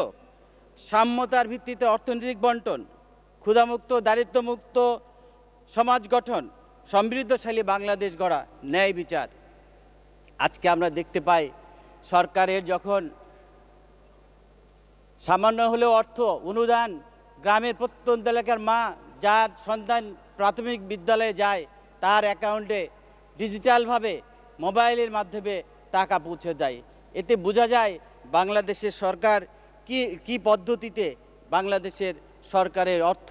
সাম্যতার ভিত্তিতে অর্থনৈতিক বন্টন ক্ষুধামুক্ত দারিদ্রমুক্ত সমাজ গঠন সমৃদ্ধশালী বাংলাদেশ গড়া ন্যায় বিচার আজকে আমরা দেখতে পাই সরকারের যখন সামান্য হলেও অর্থ অনুদান গ্রামের প্রত্যন্ত এলাকার মা যার সন্তান প্রাথমিক বিদ্যালয়ে যায় তার অ্যাকাউন্টে ডিজিটালভাবে মোবাইলের মাধ্যমে টাকা পৌঁছে দেয় এতে বোঝা যায় বাংলাদেশের সরকার কি কি পদ্ধতিতে বাংলাদেশের সরকারের অর্থ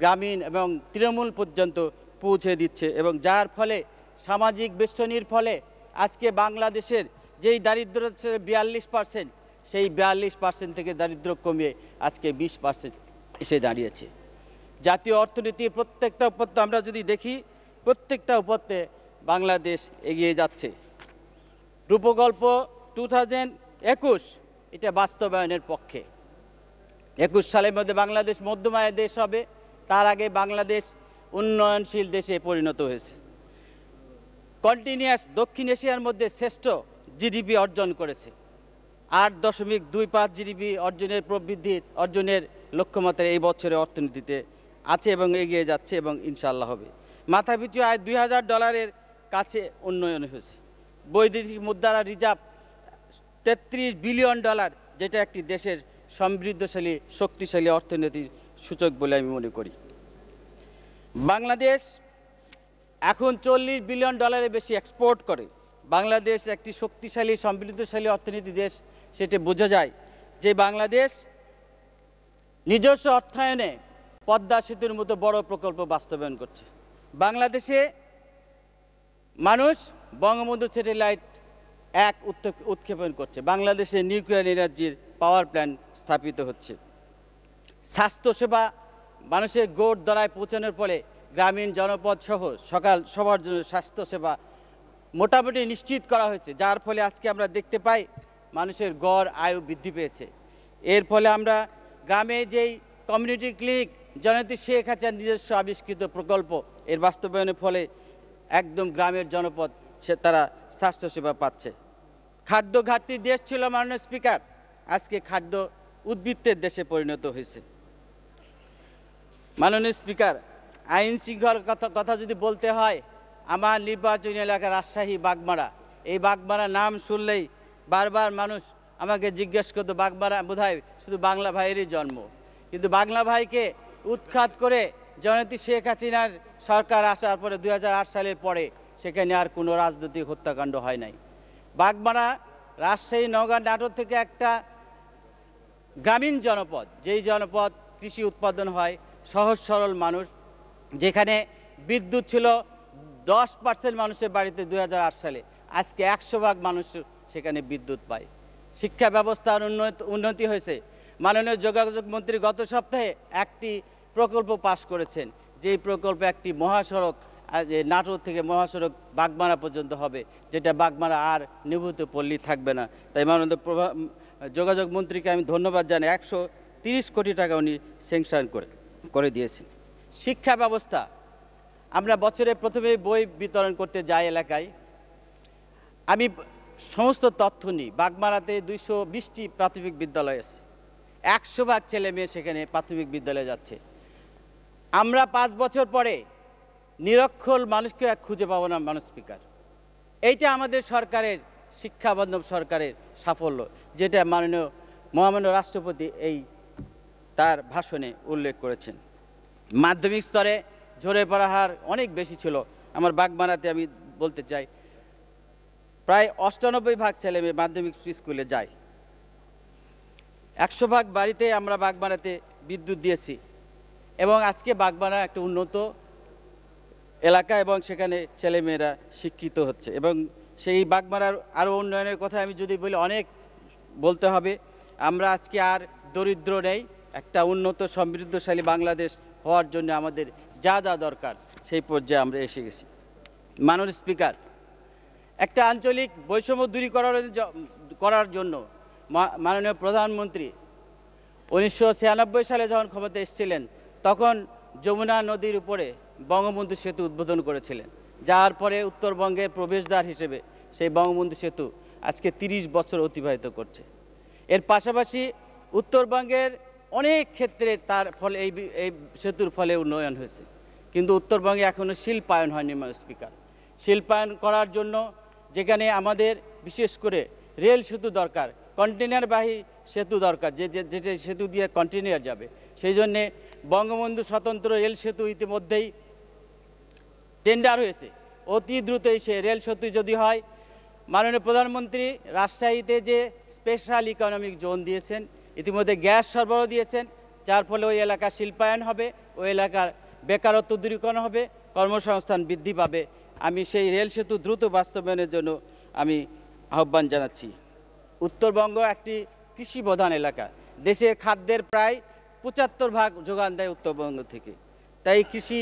গ্রামীণ এবং তৃণমূল পর্যন্ত পৌঁছে দিচ্ছে এবং যার ফলে সামাজিক বেষ্টনীর ফলে আজকে বাংলাদেশের যেই দারিদ্র বিয়াল্লিশ পার্সেন্ট সেই বিয়াল্লিশ পার্সেন্ট থেকে দারিদ্র কমিয়ে আজকে বিশ পার্সেন্ট এসে দাঁড়িয়েছে জাতীয় অর্থনীতির প্রত্যেকটা উপত্য আমরা যদি দেখি প্রত্যেকটা উপত্যে বাংলাদেশ এগিয়ে যাচ্ছে রূপকল্প টু থাউজেন্ড একুশ এটা বাস্তবায়নের পক্ষে একুশ সালের মধ্যে বাংলাদেশ মধ্যমায় দেশ হবে তার আগে বাংলাদেশ উন্নয়নশীল দেশে পরিণত হয়েছে কন্টিনিউয়াস দক্ষিণ এশিয়ার মধ্যে শ্রেষ্ঠ জিডিপি অর্জন করেছে আট দশমিক দুই পাঁচ জিডিপি অর্জনের প্রবৃদ্ধির অর্জনের লক্ষ্যমাত্রা এই বছরের অর্থনীতিতে আছে এবং এগিয়ে যাচ্ছে এবং ইনশাল্লাহ হবে মাথাপিছু আয় দুই হাজার ডলারের কাছে উন্নয়ন হয়েছে বৈদেশিক মুদ্রা রিজার্ভ তেত্রিশ বিলিয়ন ডলার যেটা একটি দেশের সমৃদ্ধশালী শক্তিশালী অর্থনীতির সূচক বলে আমি মনে করি বাংলাদেশ এখন চল্লিশ বিলিয়ন ডলারের বেশি এক্সপোর্ট করে বাংলাদেশ একটি শক্তিশালী সমৃদ্ধশালী অর্থনীতি দেশ সেটি বোঝা যায় যে বাংলাদেশ নিজস্ব অর্থায়নে পদ্মা সেতুর মতো বড় প্রকল্প বাস্তবায়ন করছে বাংলাদেশে মানুষ বঙ্গবন্ধু স্যাটেলাইট এক উৎক্ষেপণ করছে বাংলাদেশে নিউক্লিয়ার এনার্জির পাওয়ার প্ল্যান্ট স্থাপিত হচ্ছে স্বাস্থ্যসেবা মানুষের গোট দ্বারায় পৌঁছানোর ফলে গ্রামীণ জনপদ সহ সকাল সবার জন্য স্বাস্থ্যসেবা মোটামুটি নিশ্চিত করা হয়েছে যার ফলে আজকে আমরা দেখতে পাই মানুষের গড় আয়ু বৃদ্ধি পেয়েছে এর ফলে আমরা গ্রামে যেই কমিউনিটি ক্লিনিক জনতি শেখ হাসার নিজস্ব আবিষ্কৃত প্রকল্প এর বাস্তবায়নের ফলে একদম গ্রামের জনপদ সে তারা স্বাস্থ্যসেবা পাচ্ছে খাদ্য ঘাটতি দেশ ছিল মাননীয় স্পিকার আজকে খাদ্য উদ্বৃত্তের দেশে পরিণত হয়েছে মাননীয় স্পিকার আইন শৃঙ্খলার কথা কথা যদি বলতে হয় আমার নির্বাচনী এলাকা রাজশাহী বাগমারা এই বাগমারা নাম শুনলেই বারবার মানুষ আমাকে জিজ্ঞেস করতো বাগমারা বোধ শুধু বাংলা ভাইয়েরই জন্ম কিন্তু বাংলা ভাইকে উৎখাত করে জনতি শেখ হাসিনার সরকার আসার পরে দু সালের পরে সেখানে আর কোনো রাজনৈতিক হত্যাকাণ্ড হয় নাই বাগমারা রাজশাহী নওগাঁ নাটোর থেকে একটা গ্রামীণ জনপদ যেই জনপদ কৃষি উৎপাদন হয় সহজ সরল মানুষ যেখানে বিদ্যুৎ ছিল দশ পার্সেন্ট মানুষের বাড়িতে দু সালে আজকে একশো ভাগ মানুষ সেখানে বিদ্যুৎ পায় শিক্ষা ব্যবস্থার উন্নত উন্নতি হয়েছে মাননীয় যোগাযোগ মন্ত্রী গত সপ্তাহে একটি প্রকল্প পাশ করেছেন যেই প্রকল্পে একটি মহাসড়ক যে নাটোর থেকে মহাসড়ক বাগমারা পর্যন্ত হবে যেটা বাগমারা আর নিভূত পল্লী থাকবে না তাই মাননীয় প্রভা যোগাযোগ মন্ত্রীকে আমি ধন্যবাদ জানি একশো তিরিশ কোটি টাকা উনি স্যাংশন করে করে দিয়েছেন শিক্ষা ব্যবস্থা আমরা বছরে প্রথমে বই বিতরণ করতে যাই এলাকায় আমি সমস্ত তথ্য নিই বাগমারাতে দুইশো বিশটি প্রাথমিক বিদ্যালয় আছে একশো ভাগ ছেলে মেয়ে সেখানে প্রাথমিক বিদ্যালয়ে যাচ্ছে আমরা পাঁচ বছর পরে নিরক্ষর মানুষকে এক খুঁজে পাবো না মানুষ স্পিকার এইটা আমাদের সরকারের শিক্ষাবান্ধব সরকারের সাফল্য যেটা মাননীয় মহামান্য রাষ্ট্রপতি এই তার ভাষণে উল্লেখ করেছেন মাধ্যমিক স্তরে ঝরে পড়া হার অনেক বেশি ছিল আমার বাগমারাতে আমি বলতে চাই প্রায় অষ্টানব্বই ভাগ ছেলে মেয়ে মাধ্যমিক স্কুলে যায় একশো ভাগ বাড়িতে আমরা বাগমারাতে বিদ্যুৎ দিয়েছি এবং আজকে বাগমারা একটা উন্নত এলাকা এবং সেখানে ছেলেমেয়েরা শিক্ষিত হচ্ছে এবং সেই বাগমারার আরও উন্নয়নের কথা আমি যদি বলি অনেক বলতে হবে আমরা আজকে আর দরিদ্র নেই একটা উন্নত সমৃদ্ধশালী বাংলাদেশ হওয়ার জন্য আমাদের যা যা দরকার সেই পর্যায়ে আমরা এসে গেছি মানুষ স্পিকার একটা আঞ্চলিক বৈষম্য দূরীকরণ করার জন্য মাননীয় প্রধানমন্ত্রী উনিশশো সালে যখন ক্ষমতা এসেছিলেন তখন যমুনা নদীর উপরে বঙ্গবন্ধু সেতু উদ্বোধন করেছিলেন যার পরে উত্তরবঙ্গের প্রবেশদ্বার হিসেবে সেই বঙ্গবন্ধু সেতু আজকে ৩০ বছর অতিবাহিত করছে এর পাশাপাশি উত্তরবঙ্গের অনেক ক্ষেত্রে তার ফলে এই এই সেতুর ফলে উন্নয়ন হয়েছে কিন্তু উত্তরবঙ্গে এখনও শিল্পায়ন হয়নি স্পিকার শিল্পায়ন করার জন্য যেখানে আমাদের বিশেষ করে রেল সেতু দরকার কন্টেনারবাহী সেতু দরকার যে যে সেতু দিয়ে কন্টেনার যাবে সেই জন্যে বঙ্গবন্ধু স্বতন্ত্র রেল সেতু ইতিমধ্যেই টেন্ডার হয়েছে অতি দ্রুতই সে রেল সত্যি যদি হয় মাননীয় প্রধানমন্ত্রী রাজশাহীতে যে স্পেশাল ইকোনমিক জোন দিয়েছেন ইতিমধ্যে গ্যাস সরবরাহ দিয়েছেন যার ফলে ওই এলাকার শিল্পায়ন হবে ওই এলাকার বেকারত্ব দূরীকরণ হবে কর্মসংস্থান বৃদ্ধি পাবে আমি সেই রেল সেতু দ্রুত বাস্তবায়নের জন্য আমি আহ্বান জানাচ্ছি উত্তরবঙ্গ একটি কৃষি প্রধান এলাকা দেশের খাদ্যের প্রায় পঁচাত্তর ভাগ যোগান দেয় উত্তরবঙ্গ থেকে তাই কৃষি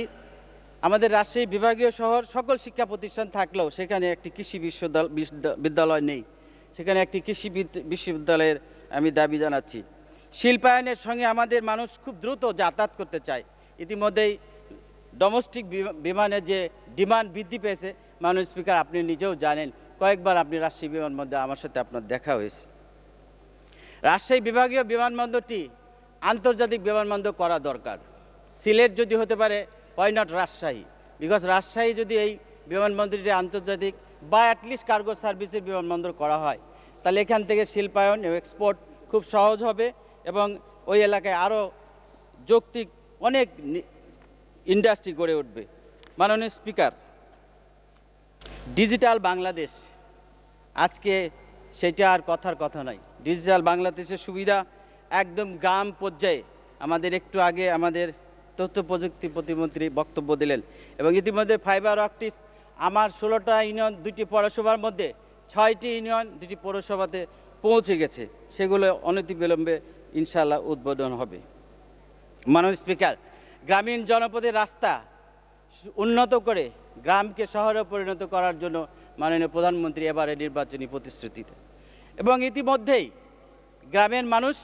আমাদের রাজশাহী বিভাগীয় শহর সকল শিক্ষা প্রতিষ্ঠান থাকলেও সেখানে একটি কৃষি বিশ্ববিদ্যালয় নেই সেখানে একটি কৃষি বিশ্ববিদ্যালয়ের আমি দাবি জানাচ্ছি শিল্পায়নের সঙ্গে আমাদের মানুষ খুব দ্রুত যাতায়াত করতে চায় ইতিমধ্যেই ডোমেস্টিক বিমানের যে ডিমান্ড বৃদ্ধি পেয়েছে মানুষ স্পিকার আপনি নিজেও জানেন কয়েকবার আপনি রাজশাহী বিমানবন্দর আমার সাথে আপনার দেখা হয়েছে রাজশাহী বিভাগীয় বিমানবন্দরটি আন্তর্জাতিক বিমানবন্দর করা দরকার সিলেট যদি হতে পারে why not Rajshahi because Rajshahi যদি এই বিমানবন্দরটি আন্তর্জাতিক বা অ্যাটলিস্ট কার্গো সার্ভিসের বিমানবন্দর করা হয় তাহলে এখান থেকে শিল্পায়ন এবং এক্সপোর্ট খুব সহজ হবে এবং ওই এলাকায় আরও যৌক্তিক অনেক ইন্ডাস্ট্রি গড়ে উঠবে মাননীয় স্পিকার ডিজিটাল বাংলাদেশ আজকে সেটা আর কথার কথা নয় ডিজিটাল বাংলাদেশের সুবিধা একদম গ্রাম পর্যায়ে আমাদের একটু আগে আমাদের তথ্য প্রযুক্তি প্রতিমন্ত্রী বক্তব্য দিলেন এবং ইতিমধ্যে ফাইবার অপটিক্স আমার ষোলোটা ইউনিয়ন দুটি পৌরসভার মধ্যে ছয়টি ইউনিয়ন দুটি পৌরসভাতে পৌঁছে গেছে সেগুলো অনতিবিলম্বে ইনশাল্লাহ উদ্বোধন হবে মাননীয় স্পিকার গ্রামীণ জনপদের রাস্তা উন্নত করে গ্রামকে শহরে পরিণত করার জন্য মাননীয় প্রধানমন্ত্রী এবারে নির্বাচনী প্রতিশ্রুতিতে এবং ইতিমধ্যেই গ্রামের মানুষ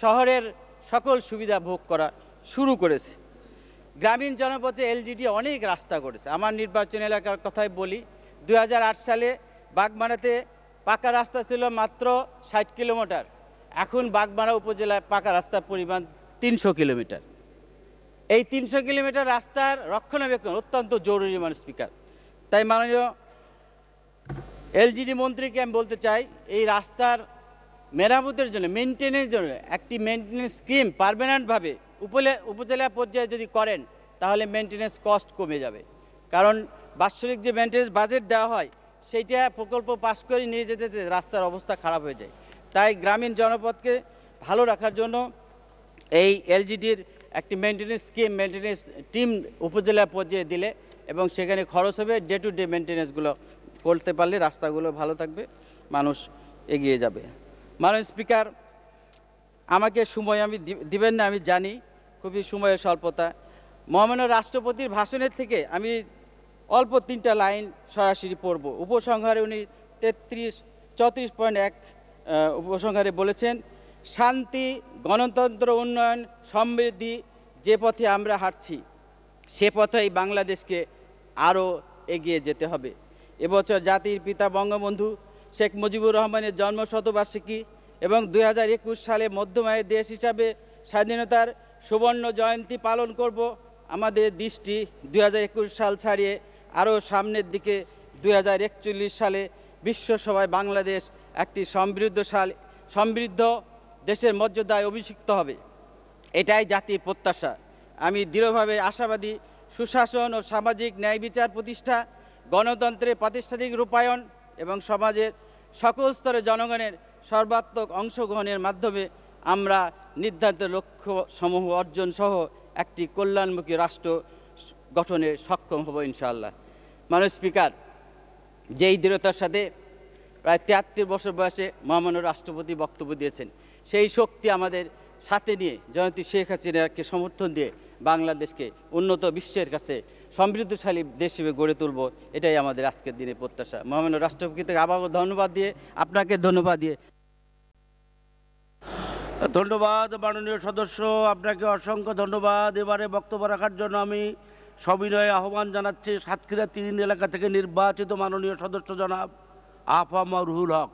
শহরের সকল সুবিধা ভোগ করা শুরু করেছে গ্রামীণ জনপথে এলজিডি অনেক রাস্তা করেছে আমার নির্বাচন এলাকার কথাই বলি দু সালে বাগমারাতে পাকা রাস্তা ছিল মাত্র ষাট কিলোমিটার এখন বাগমারা উপজেলায় পাকা রাস্তার পরিমাণ তিনশো কিলোমিটার এই তিনশো কিলোমিটার রাস্তার রক্ষণাবেক্ষণ অত্যন্ত জরুরি মানে স্পিকার তাই মাননীয় এলজিডি মন্ত্রীকে আমি বলতে চাই এই রাস্তার মেরামতের জন্য মেনটেনের জন্য একটি মেনটেনেন্স স্কিম পারমানেন্টভাবে উপজেলা পর্যায়ে যদি করেন তাহলে মেনটেন্যান্স কস্ট কমে যাবে কারণ বাৎসরিক যে মেনটেন্যান্স বাজেট দেওয়া হয় সেইটা প্রকল্প পাস করে নিয়ে যেতে রাস্তার অবস্থা খারাপ হয়ে যায় তাই গ্রামীণ জনপদকে ভালো রাখার জন্য এই এলজিডির একটি মেনটেন্যান্স স্কিম মেনটেন্যান্স টিম উপজেলা পর্যায়ে দিলে এবং সেখানে খরচ হবে ডে টু ডে মেনটেন্যান্সগুলো করতে পারলে রাস্তাগুলো ভালো থাকবে মানুষ এগিয়ে যাবে মাননীয় স্পিকার আমাকে সময় আমি দিবেন না আমি জানি খুবই সময়ের স্বল্পতা মহামান্য রাষ্ট্রপতির ভাষণের থেকে আমি অল্প তিনটা লাইন সরাসরি পড়ব উপসংহারে উনি তেত্রিশ চৌত্রিশ পয়েন্ট এক উপসংহারে বলেছেন শান্তি গণতন্ত্র উন্নয়ন সমৃদ্ধি যে পথে আমরা হাঁটছি সে পথেই বাংলাদেশকে আরও এগিয়ে যেতে হবে এবছর জাতির পিতা বঙ্গবন্ধু শেখ মুজিবুর রহমানের জন্মশতবার্ষিকী এবং দুই সালে মধ্যমায়ের দেশ হিসাবে স্বাধীনতার সুবর্ণ জয়ন্তী পালন করব আমাদের দৃষ্টি দুই সাল ছাড়িয়ে আরও সামনের দিকে দুই সালে বিশ্বসভায় বাংলাদেশ একটি সমৃদ্ধশাল সমৃদ্ধ দেশের মর্যাদায় অভিষিক্ত হবে এটাই জাতির প্রত্যাশা আমি দৃঢ়ভাবে আশাবাদী সুশাসন ও সামাজিক ন্যায় বিচার প্রতিষ্ঠা গণতন্ত্রের প্রাতিষ্ঠানিক রূপায়ণ এবং সমাজের সকল স্তরে জনগণের সর্বাত্মক অংশগ্রহণের মাধ্যমে আমরা নির্ধারিত লক্ষ্য সমূহ অর্জন সহ একটি কল্যাণমুখী রাষ্ট্র গঠনে সক্ষম হব ইনশাল্লাহ মাননীয় স্পিকার যেই দৃঢ়তার সাথে প্রায় তিয়াত্তর বছর বয়সে মহামান্য রাষ্ট্রপতি বক্তব্য দিয়েছেন সেই শক্তি আমাদের সাথে নিয়ে জয়ন্তী শেখ হাসিনাকে সমর্থন দিয়ে বাংলাদেশকে উন্নত বিশ্বের কাছে সমৃদ্ধশালী দেশ হিসেবে গড়ে তুলব এটাই আমাদের আজকের দিনে প্রত্যাশা মহামান্য রাষ্ট্রপতিকে আবারও ধন্যবাদ দিয়ে আপনাকে ধন্যবাদ দিয়ে ধন্যবাদ মাননীয় সদস্য আপনাকে অসংখ্য ধন্যবাদ এবারে বক্তব্য রাখার জন্য আমি সবিনয়ে আহ্বান জানাচ্ছি সাতক্ষীরা তিন এলাকা থেকে নির্বাচিত মাননীয় সদস্য জনাব আফামা রুহুল হক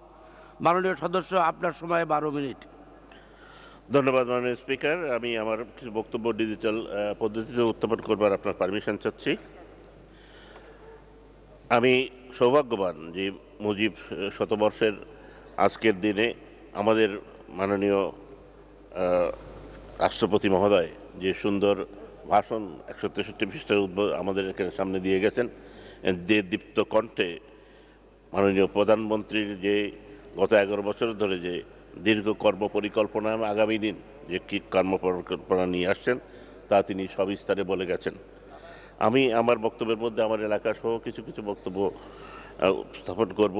মাননীয় সদস্য আপনার সময় বারো মিনিট ধন্যবাদ মাননীয় স্পিকার আমি আমার কিছু বক্তব্য ডিজিটাল পদ্ধতিতে উত্থাপন করবার আপনার পারমিশন চাচ্ছি আমি সৌভাগ্যবান যে মুজিব শতবর্ষের আজকের দিনে আমাদের মাননীয় রাষ্ট্রপতি মহোদয় যে সুন্দর ভাষণ একশো তেষট্টি পৃষ্ঠের উদ্বোধ আমাদের এখানে সামনে দিয়ে গেছেন যে দীপ্ত কণ্ঠে মাননীয় প্রধানমন্ত্রীর যে গত এগারো বছর ধরে যে দীর্ঘ কর্ম পরিকল্পনা আগামী দিন যে কী কর্ম পরিকল্পনা নিয়ে আসছেন তা তিনি সবিস্তারে বলে গেছেন আমি আমার বক্তব্যের মধ্যে আমার এলাকা সহ কিছু কিছু বক্তব্য স্থাপন করব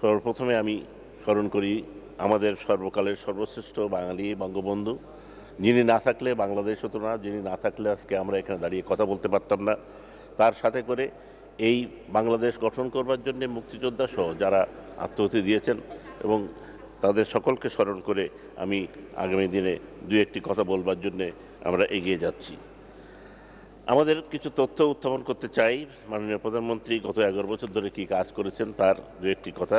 সর্বপ্রথমে আমি স্মরণ করি আমাদের সর্বকালের সর্বশ্রেষ্ঠ বাঙালি বঙ্গবন্ধু যিনি না থাকলে বাংলাদেশ হতো না যিনি না থাকলে আজকে আমরা এখানে দাঁড়িয়ে কথা বলতে পারতাম না তার সাথে করে এই বাংলাদেশ গঠন করবার জন্যে মুক্তিযোদ্ধা সহ যারা আত্মহতি দিয়েছেন এবং তাদের সকলকে স্মরণ করে আমি আগামী দিনে দু একটি কথা বলবার জন্যে আমরা এগিয়ে যাচ্ছি আমাদের কিছু তথ্য উত্থাপন করতে চাই মাননীয় প্রধানমন্ত্রী গত এগারো বছর ধরে কী কাজ করেছেন তার দু একটি কথা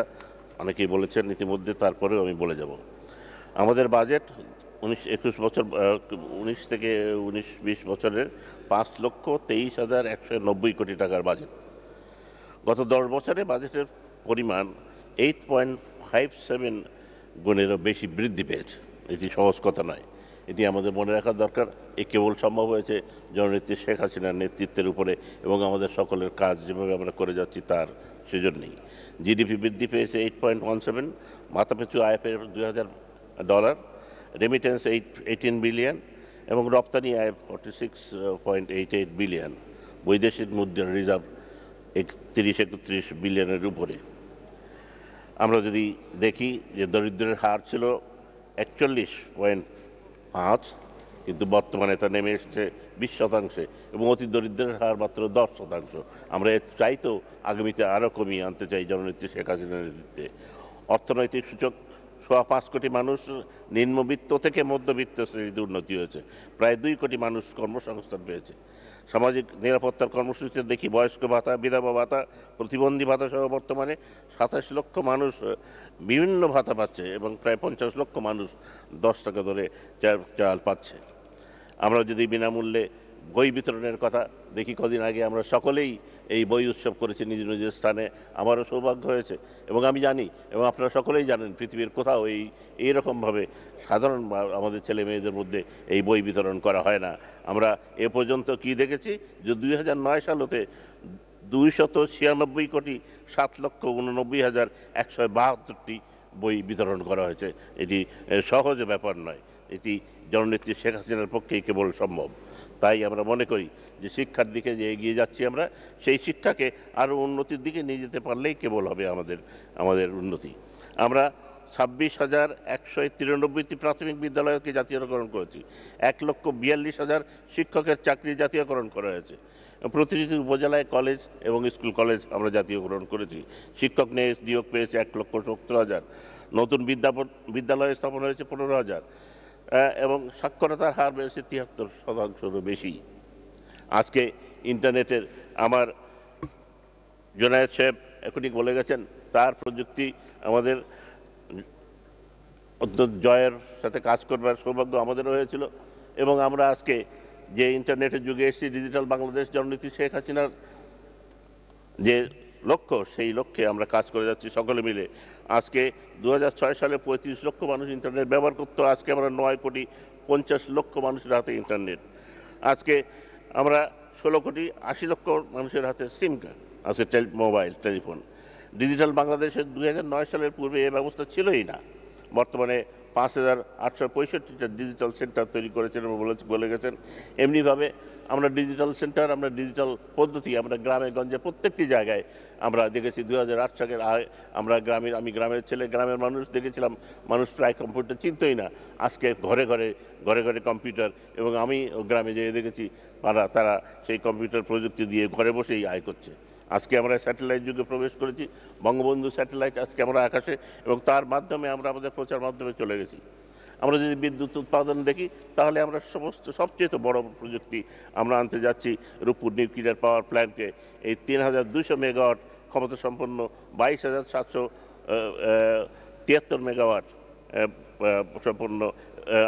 অনেকেই বলেছেন ইতিমধ্যে তারপরেও আমি বলে যাব আমাদের বাজেট উনিশ একুশ বছর উনিশ থেকে উনিশ বিশ বছরের পাঁচ লক্ষ তেইশ হাজার একশো নব্বই কোটি টাকার বাজেট গত দশ বছরে বাজেটের পরিমাণ এইট পয়েন্ট ফাইভ সেভেন গুণেরও বেশি বৃদ্ধি পেয়েছে এটি সহজ কথা নয় এটি আমাদের মনে রাখার দরকার এ কেবল সম্ভব হয়েছে জননেত্রী শেখ হাসিনার নেতৃত্বের উপরে এবং আমাদের সকলের কাজ যেভাবে আমরা করে যাচ্ছি তার সেজন্যই জিডিপি বৃদ্ধি পেয়েছে এইট পয়েন্ট ওয়ান সেভেন মাথাপিছু আয় পেয়ে দুই হাজার dollar remittance eight eighteen billion এবং রপ্তানি আয় forty six point eight eight billion বৈদেশিক মুদ্রার রিজার্ভ একত্রিশ একত্রিশ বিলিয়নের উপরে আমরা যদি দেখি যে দরিদ্রের হার ছিল একচল্লিশ পয়েন্ট পাঁচ কিন্তু বর্তমানে তা নেমে এসছে বিশ শতাংশে এবং অতি দরিদ্রের হার মাত্র দশ শতাংশ আমরা তো আগামীতে আরও কমিয়ে আনতে চাই জননেত্রী শেখ হাসিনার নেতৃত্বে অর্থনৈতিক সূচক সোয়া পাঁচ কোটি মানুষ নিম্নবিত্ত থেকে মধ্যবিত্ত শ্রেণীতে উন্নতি হয়েছে প্রায় দুই কোটি মানুষ কর্মসংস্থান পেয়েছে সামাজিক নিরাপত্তার কর্মসূচিতে দেখি বয়স্ক ভাতা বিধবা ভাতা প্রতিবন্ধী ভাতা সহ বর্তমানে সাতাশ লক্ষ মানুষ বিভিন্ন ভাতা পাচ্ছে এবং প্রায় পঞ্চাশ লক্ষ মানুষ দশ টাকা ধরে চাল পাচ্ছে আমরা যদি বিনামূল্যে বই বিতরণের কথা দেখি কদিন আগে আমরা সকলেই এই বই উৎসব করেছি নিজ নিজের স্থানে আমারও সৌভাগ্য হয়েছে এবং আমি জানি এবং আপনারা সকলেই জানেন পৃথিবীর কোথাও এই এইরকমভাবে সাধারণ আমাদের ছেলে মেয়েদের মধ্যে এই বই বিতরণ করা হয় না আমরা এ পর্যন্ত কি দেখেছি যে দুই হাজার নয় সালতে দুইশত ছিয়ানব্বই কোটি সাত লক্ষ উননব্বই হাজার একশো বাহাত্তরটি বই বিতরণ করা হয়েছে এটি সহজ ব্যাপার নয় এটি জননেত্রী শেখ হাসিনার পক্ষেই কেবল সম্ভব তাই আমরা মনে করি যে শিক্ষার দিকে যে এগিয়ে যাচ্ছি আমরা সেই শিক্ষাকে আরও উন্নতির দিকে নিয়ে যেতে পারলেই কেবল হবে আমাদের আমাদের উন্নতি আমরা ছাব্বিশ হাজার একশো তিরানব্বইটি প্রাথমিক বিদ্যালয়কে জাতীয়করণ করেছি এক লক্ষ বিয়াল্লিশ হাজার শিক্ষকের চাকরি জাতীয়করণ করা হয়েছে প্রতিটি উপজেলায় কলেজ এবং স্কুল কলেজ আমরা জাতীয়করণ করেছি শিক্ষক নিয়ে নিয়োগ পেয়েছে এক লক্ষ সত্তর হাজার নতুন বিদ্যাপন বিদ্যালয় স্থাপন হয়েছে পনেরো হাজার এবং সাক্ষরতার হার বেড়েছে তিয়াত্তর শতাংশেরও বেশি আজকে ইন্টারনেটের আমার জোনায়েদ সাহেব এখনই বলে গেছেন তার প্রযুক্তি আমাদের অত্যন্ত জয়ের সাথে কাজ করবার সৌভাগ্য আমাদেরও হয়েছিল এবং আমরা আজকে যে ইন্টারনেটের যুগে এসেছি ডিজিটাল বাংলাদেশ জননীতি শেখ হাসিনার যে লক্ষ্য সেই লক্ষ্যে আমরা কাজ করে যাচ্ছি সকলে মিলে আজকে দু সালে পঁয়ত্রিশ লক্ষ মানুষ ইন্টারনেট ব্যবহার করতো আজকে আমরা নয় কোটি পঞ্চাশ লক্ষ মানুষের হাতে ইন্টারনেট আজকে আমরা ষোলো কোটি আশি লক্ষ মানুষের হাতে সিম কার্ড আছে টেলি মোবাইল টেলিফোন ডিজিটাল বাংলাদেশের দু সালের পূর্বে এ ব্যবস্থা ছিলই না বর্তমানে পাঁচ হাজার আটশো পঁয়ষট্টিটা ডিজিটাল সেন্টার তৈরি করেছেন এবং বলে বলে গেছেন এমনিভাবে আমরা ডিজিটাল সেন্টার আমরা ডিজিটাল পদ্ধতি আমরা গ্রামে গঞ্জে প্রত্যেকটি জায়গায় আমরা দেখেছি দু হাজার আট সালের আমরা গ্রামের আমি গ্রামের ছেলে গ্রামের মানুষ দেখেছিলাম মানুষ প্রায় কম্পিউটার চিনতই না আজকে ঘরে ঘরে ঘরে ঘরে কম্পিউটার এবং আমি গ্রামে যেয়ে দেখেছি তারা তারা সেই কম্পিউটার প্রযুক্তি দিয়ে ঘরে বসেই আয় করছে আজকে আমরা স্যাটেলাইট যুগে প্রবেশ করেছি বঙ্গবন্ধু স্যাটেলাইট আজকে আমরা আকাশে এবং তার মাধ্যমে আমরা আমাদের প্রচার মাধ্যমে চলে গেছি আমরা যদি বিদ্যুৎ উৎপাদন দেখি তাহলে আমরা সমস্ত সবচেয়ে বড় প্রযুক্তি আমরা আনতে যাচ্ছি রূপপুর নিউক্লিয়ার পাওয়ার প্ল্যান্টে এই তিন হাজার দুশো মেগাওয়াট ক্ষমতা সম্পন্ন বাইশ হাজার সাতশো তিয়াত্তর মেগাওয়াট সম্পন্ন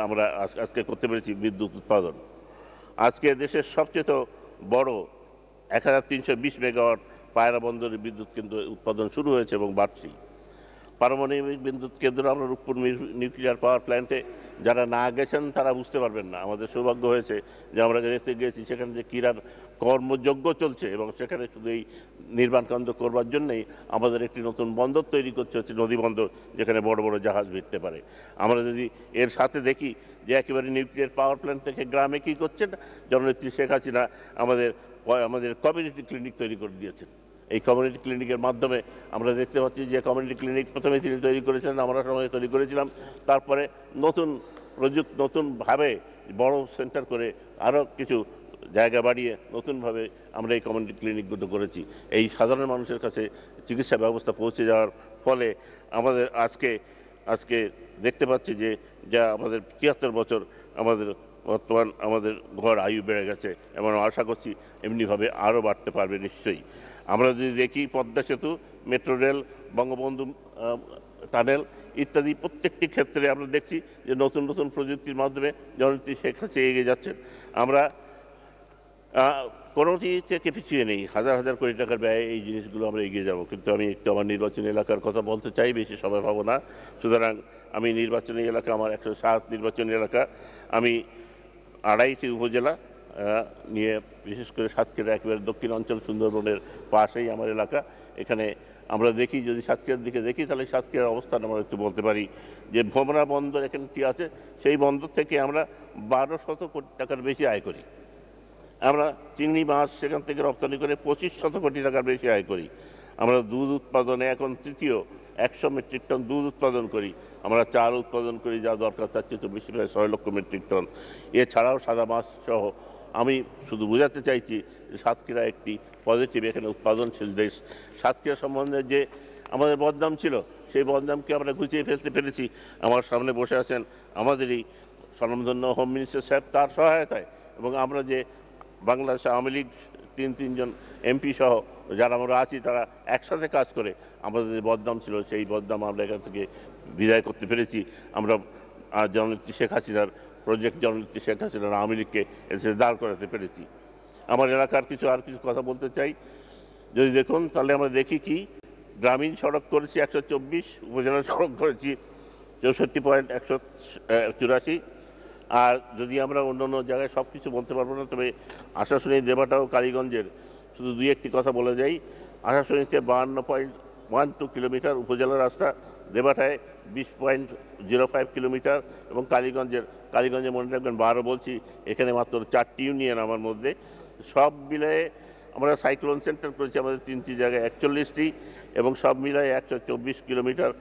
আমরা আজকে করতে পেরেছি বিদ্যুৎ উৎপাদন আজকে দেশের সবচেয়ে বড় এক হাজার তিনশো বিশ মেগাওয়াট পায়রা বন্দরের বিদ্যুৎ কেন্দ্র উৎপাদন শুরু হয়েছে এবং বাড়ছি পারমাণবিক বিদ্যুৎ কেন্দ্র আমরা রূপপুর নিউক্লিয়ার পাওয়ার প্ল্যান্টে যারা না গেছেন তারা বুঝতে পারবেন না আমাদের সৌভাগ্য হয়েছে যে আমরা দেখতে গিয়েছি সেখানে যে ক্রীড়ার কর্মযজ্ঞ চলছে এবং সেখানে শুধু এই নির্মাণ কেন্দ্র করবার জন্যেই আমাদের একটি নতুন বন্দর তৈরি করছে হচ্ছে নদী বন্দর যেখানে বড় বড় জাহাজ ভিড়তে পারে আমরা যদি এর সাথে দেখি যে একেবারে নিউক্লিয়ার পাওয়ার প্ল্যান্ট থেকে গ্রামে কী করছেন জননেত্রী শেখ হাসিনা আমাদের আমাদের কমিউনিটি ক্লিনিক তৈরি করে দিয়েছেন এই কমিউনিটি ক্লিনিকের মাধ্যমে আমরা দেখতে পাচ্ছি যে কমিউনিটি ক্লিনিক প্রথমে তিনি তৈরি করেছিলেন আমরা সময় তৈরি করেছিলাম তারপরে নতুন প্রযুক্তি নতুনভাবে বড় সেন্টার করে আরও কিছু জায়গা বাড়িয়ে নতুনভাবে আমরা এই কমিউনিটি ক্লিনিকগুলো করেছি এই সাধারণ মানুষের কাছে চিকিৎসা ব্যবস্থা পৌঁছে যাওয়ার ফলে আমাদের আজকে আজকে দেখতে পাচ্ছি যে যা আমাদের তিয়াত্তর বছর আমাদের বর্তমান আমাদের ঘর আয়ু বেড়ে গেছে এবং আশা করছি এমনিভাবে আরও বাড়তে পারবে নিশ্চয়ই আমরা যদি দেখি পদ্মা সেতু মেট্রো রেল বঙ্গবন্ধু টানেল ইত্যাদি প্রত্যেকটি ক্ষেত্রে আমরা দেখছি যে নতুন নতুন প্রযুক্তির মাধ্যমে জনতি শেখ হাসিনা এগিয়ে যাচ্ছেন আমরা কোনোটি থেকে পিছিয়ে নেই হাজার হাজার কোটি টাকার ব্যয়ে এই জিনিসগুলো আমরা এগিয়ে যাব কিন্তু আমি একটু আমার নির্বাচনী এলাকার কথা বলতে চাই বেশি সময় পাবো না সুতরাং আমি নির্বাচনী এলাকা আমার একশো সাত নির্বাচনী এলাকা আমি আড়াইটি উপজেলা নিয়ে বিশেষ করে সাতক্ষীরা একেবারে দক্ষিণ অঞ্চল সুন্দরবনের পাশেই আমার এলাকা এখানে আমরা দেখি যদি সাতক্ষীরার দিকে দেখি তাহলে সাতক্ষীরার অবস্থান আমরা একটু বলতে পারি যে ভোমরা বন্দর এখানটি আছে সেই বন্দর থেকে আমরা বারো শত কোটি টাকার বেশি আয় করি আমরা চিংড়ি মাছ সেখান থেকে রপ্তানি করে পঁচিশ শত কোটি টাকার বেশি আয় করি আমরা দুধ উৎপাদনে এখন তৃতীয় একশো মেট্রিক টন দুধ উৎপাদন করি আমরা চাল উৎপাদন করি যা দরকার তার চেয়ে তো বেশি প্রায় ছয় লক্ষ মেট্রিক টন এছাড়াও সাদা মাছ সহ আমি শুধু বোঝাতে চাইছি যে সাতক্ষীরা একটি পজিটিভ এখানে উৎপাদনশীল দেশ সাতক্ষীরা সম্বন্ধে যে আমাদের বদনাম ছিল সেই বদনামকে আমরা গুছিয়ে ফেলতে পেরেছি আমার সামনে বসে আছেন আমাদেরই স্বনামধন্য হোম মিনিস্টার সাহেব তার সহায়তায় এবং আমরা যে বাংলাদেশ আওয়ামী লীগ তিন তিনজন এমপি সহ যারা আমরা আছি তারা একসাথে কাজ করে আমাদের যে বদনাম ছিল সেই বদনাম আমরা এখান থেকে বিদায় করতে পেরেছি আমরা জননেত্রী শেখ হাসিনার প্রজেক্ট জননেত্রী শেখ হাসিনার আওয়ামী লীগকে এসে দাঁড় করাতে পেরেছি আমার এলাকার কিছু আর কিছু কথা বলতে চাই যদি দেখুন তাহলে আমরা দেখি কি গ্রামীণ সড়ক করেছি একশো চব্বিশ উপজেলা সড়ক করেছি চৌষট্টি পয়েন্ট একশো চুরাশি আর যদি আমরা অন্য অন্য জায়গায় সব কিছু বলতে পারবো না তবে আশাশুনি দেবাটাও কালীগঞ্জের শুধু দুই একটি কথা বলে যাই আসানসোল নিচে বাহান্ন পয়েন্ট ওয়ান টু কিলোমিটার উপজেলা রাস্তা দেবাটায় বিশ পয়েন্ট জিরো ফাইভ কিলোমিটার এবং কালীগঞ্জের কালীগঞ্জে মনে রাখবেন বারো বলছি এখানে মাত্র চারটি ইউনিয়ন আমার মধ্যে সব মিলিয়ে আমরা সাইক্লোন সেন্টার করেছি আমাদের তিনটি জায়গায় একচল্লিশটি এবং সব মিলিয়ে একশো চব্বিশ কিলোমিটার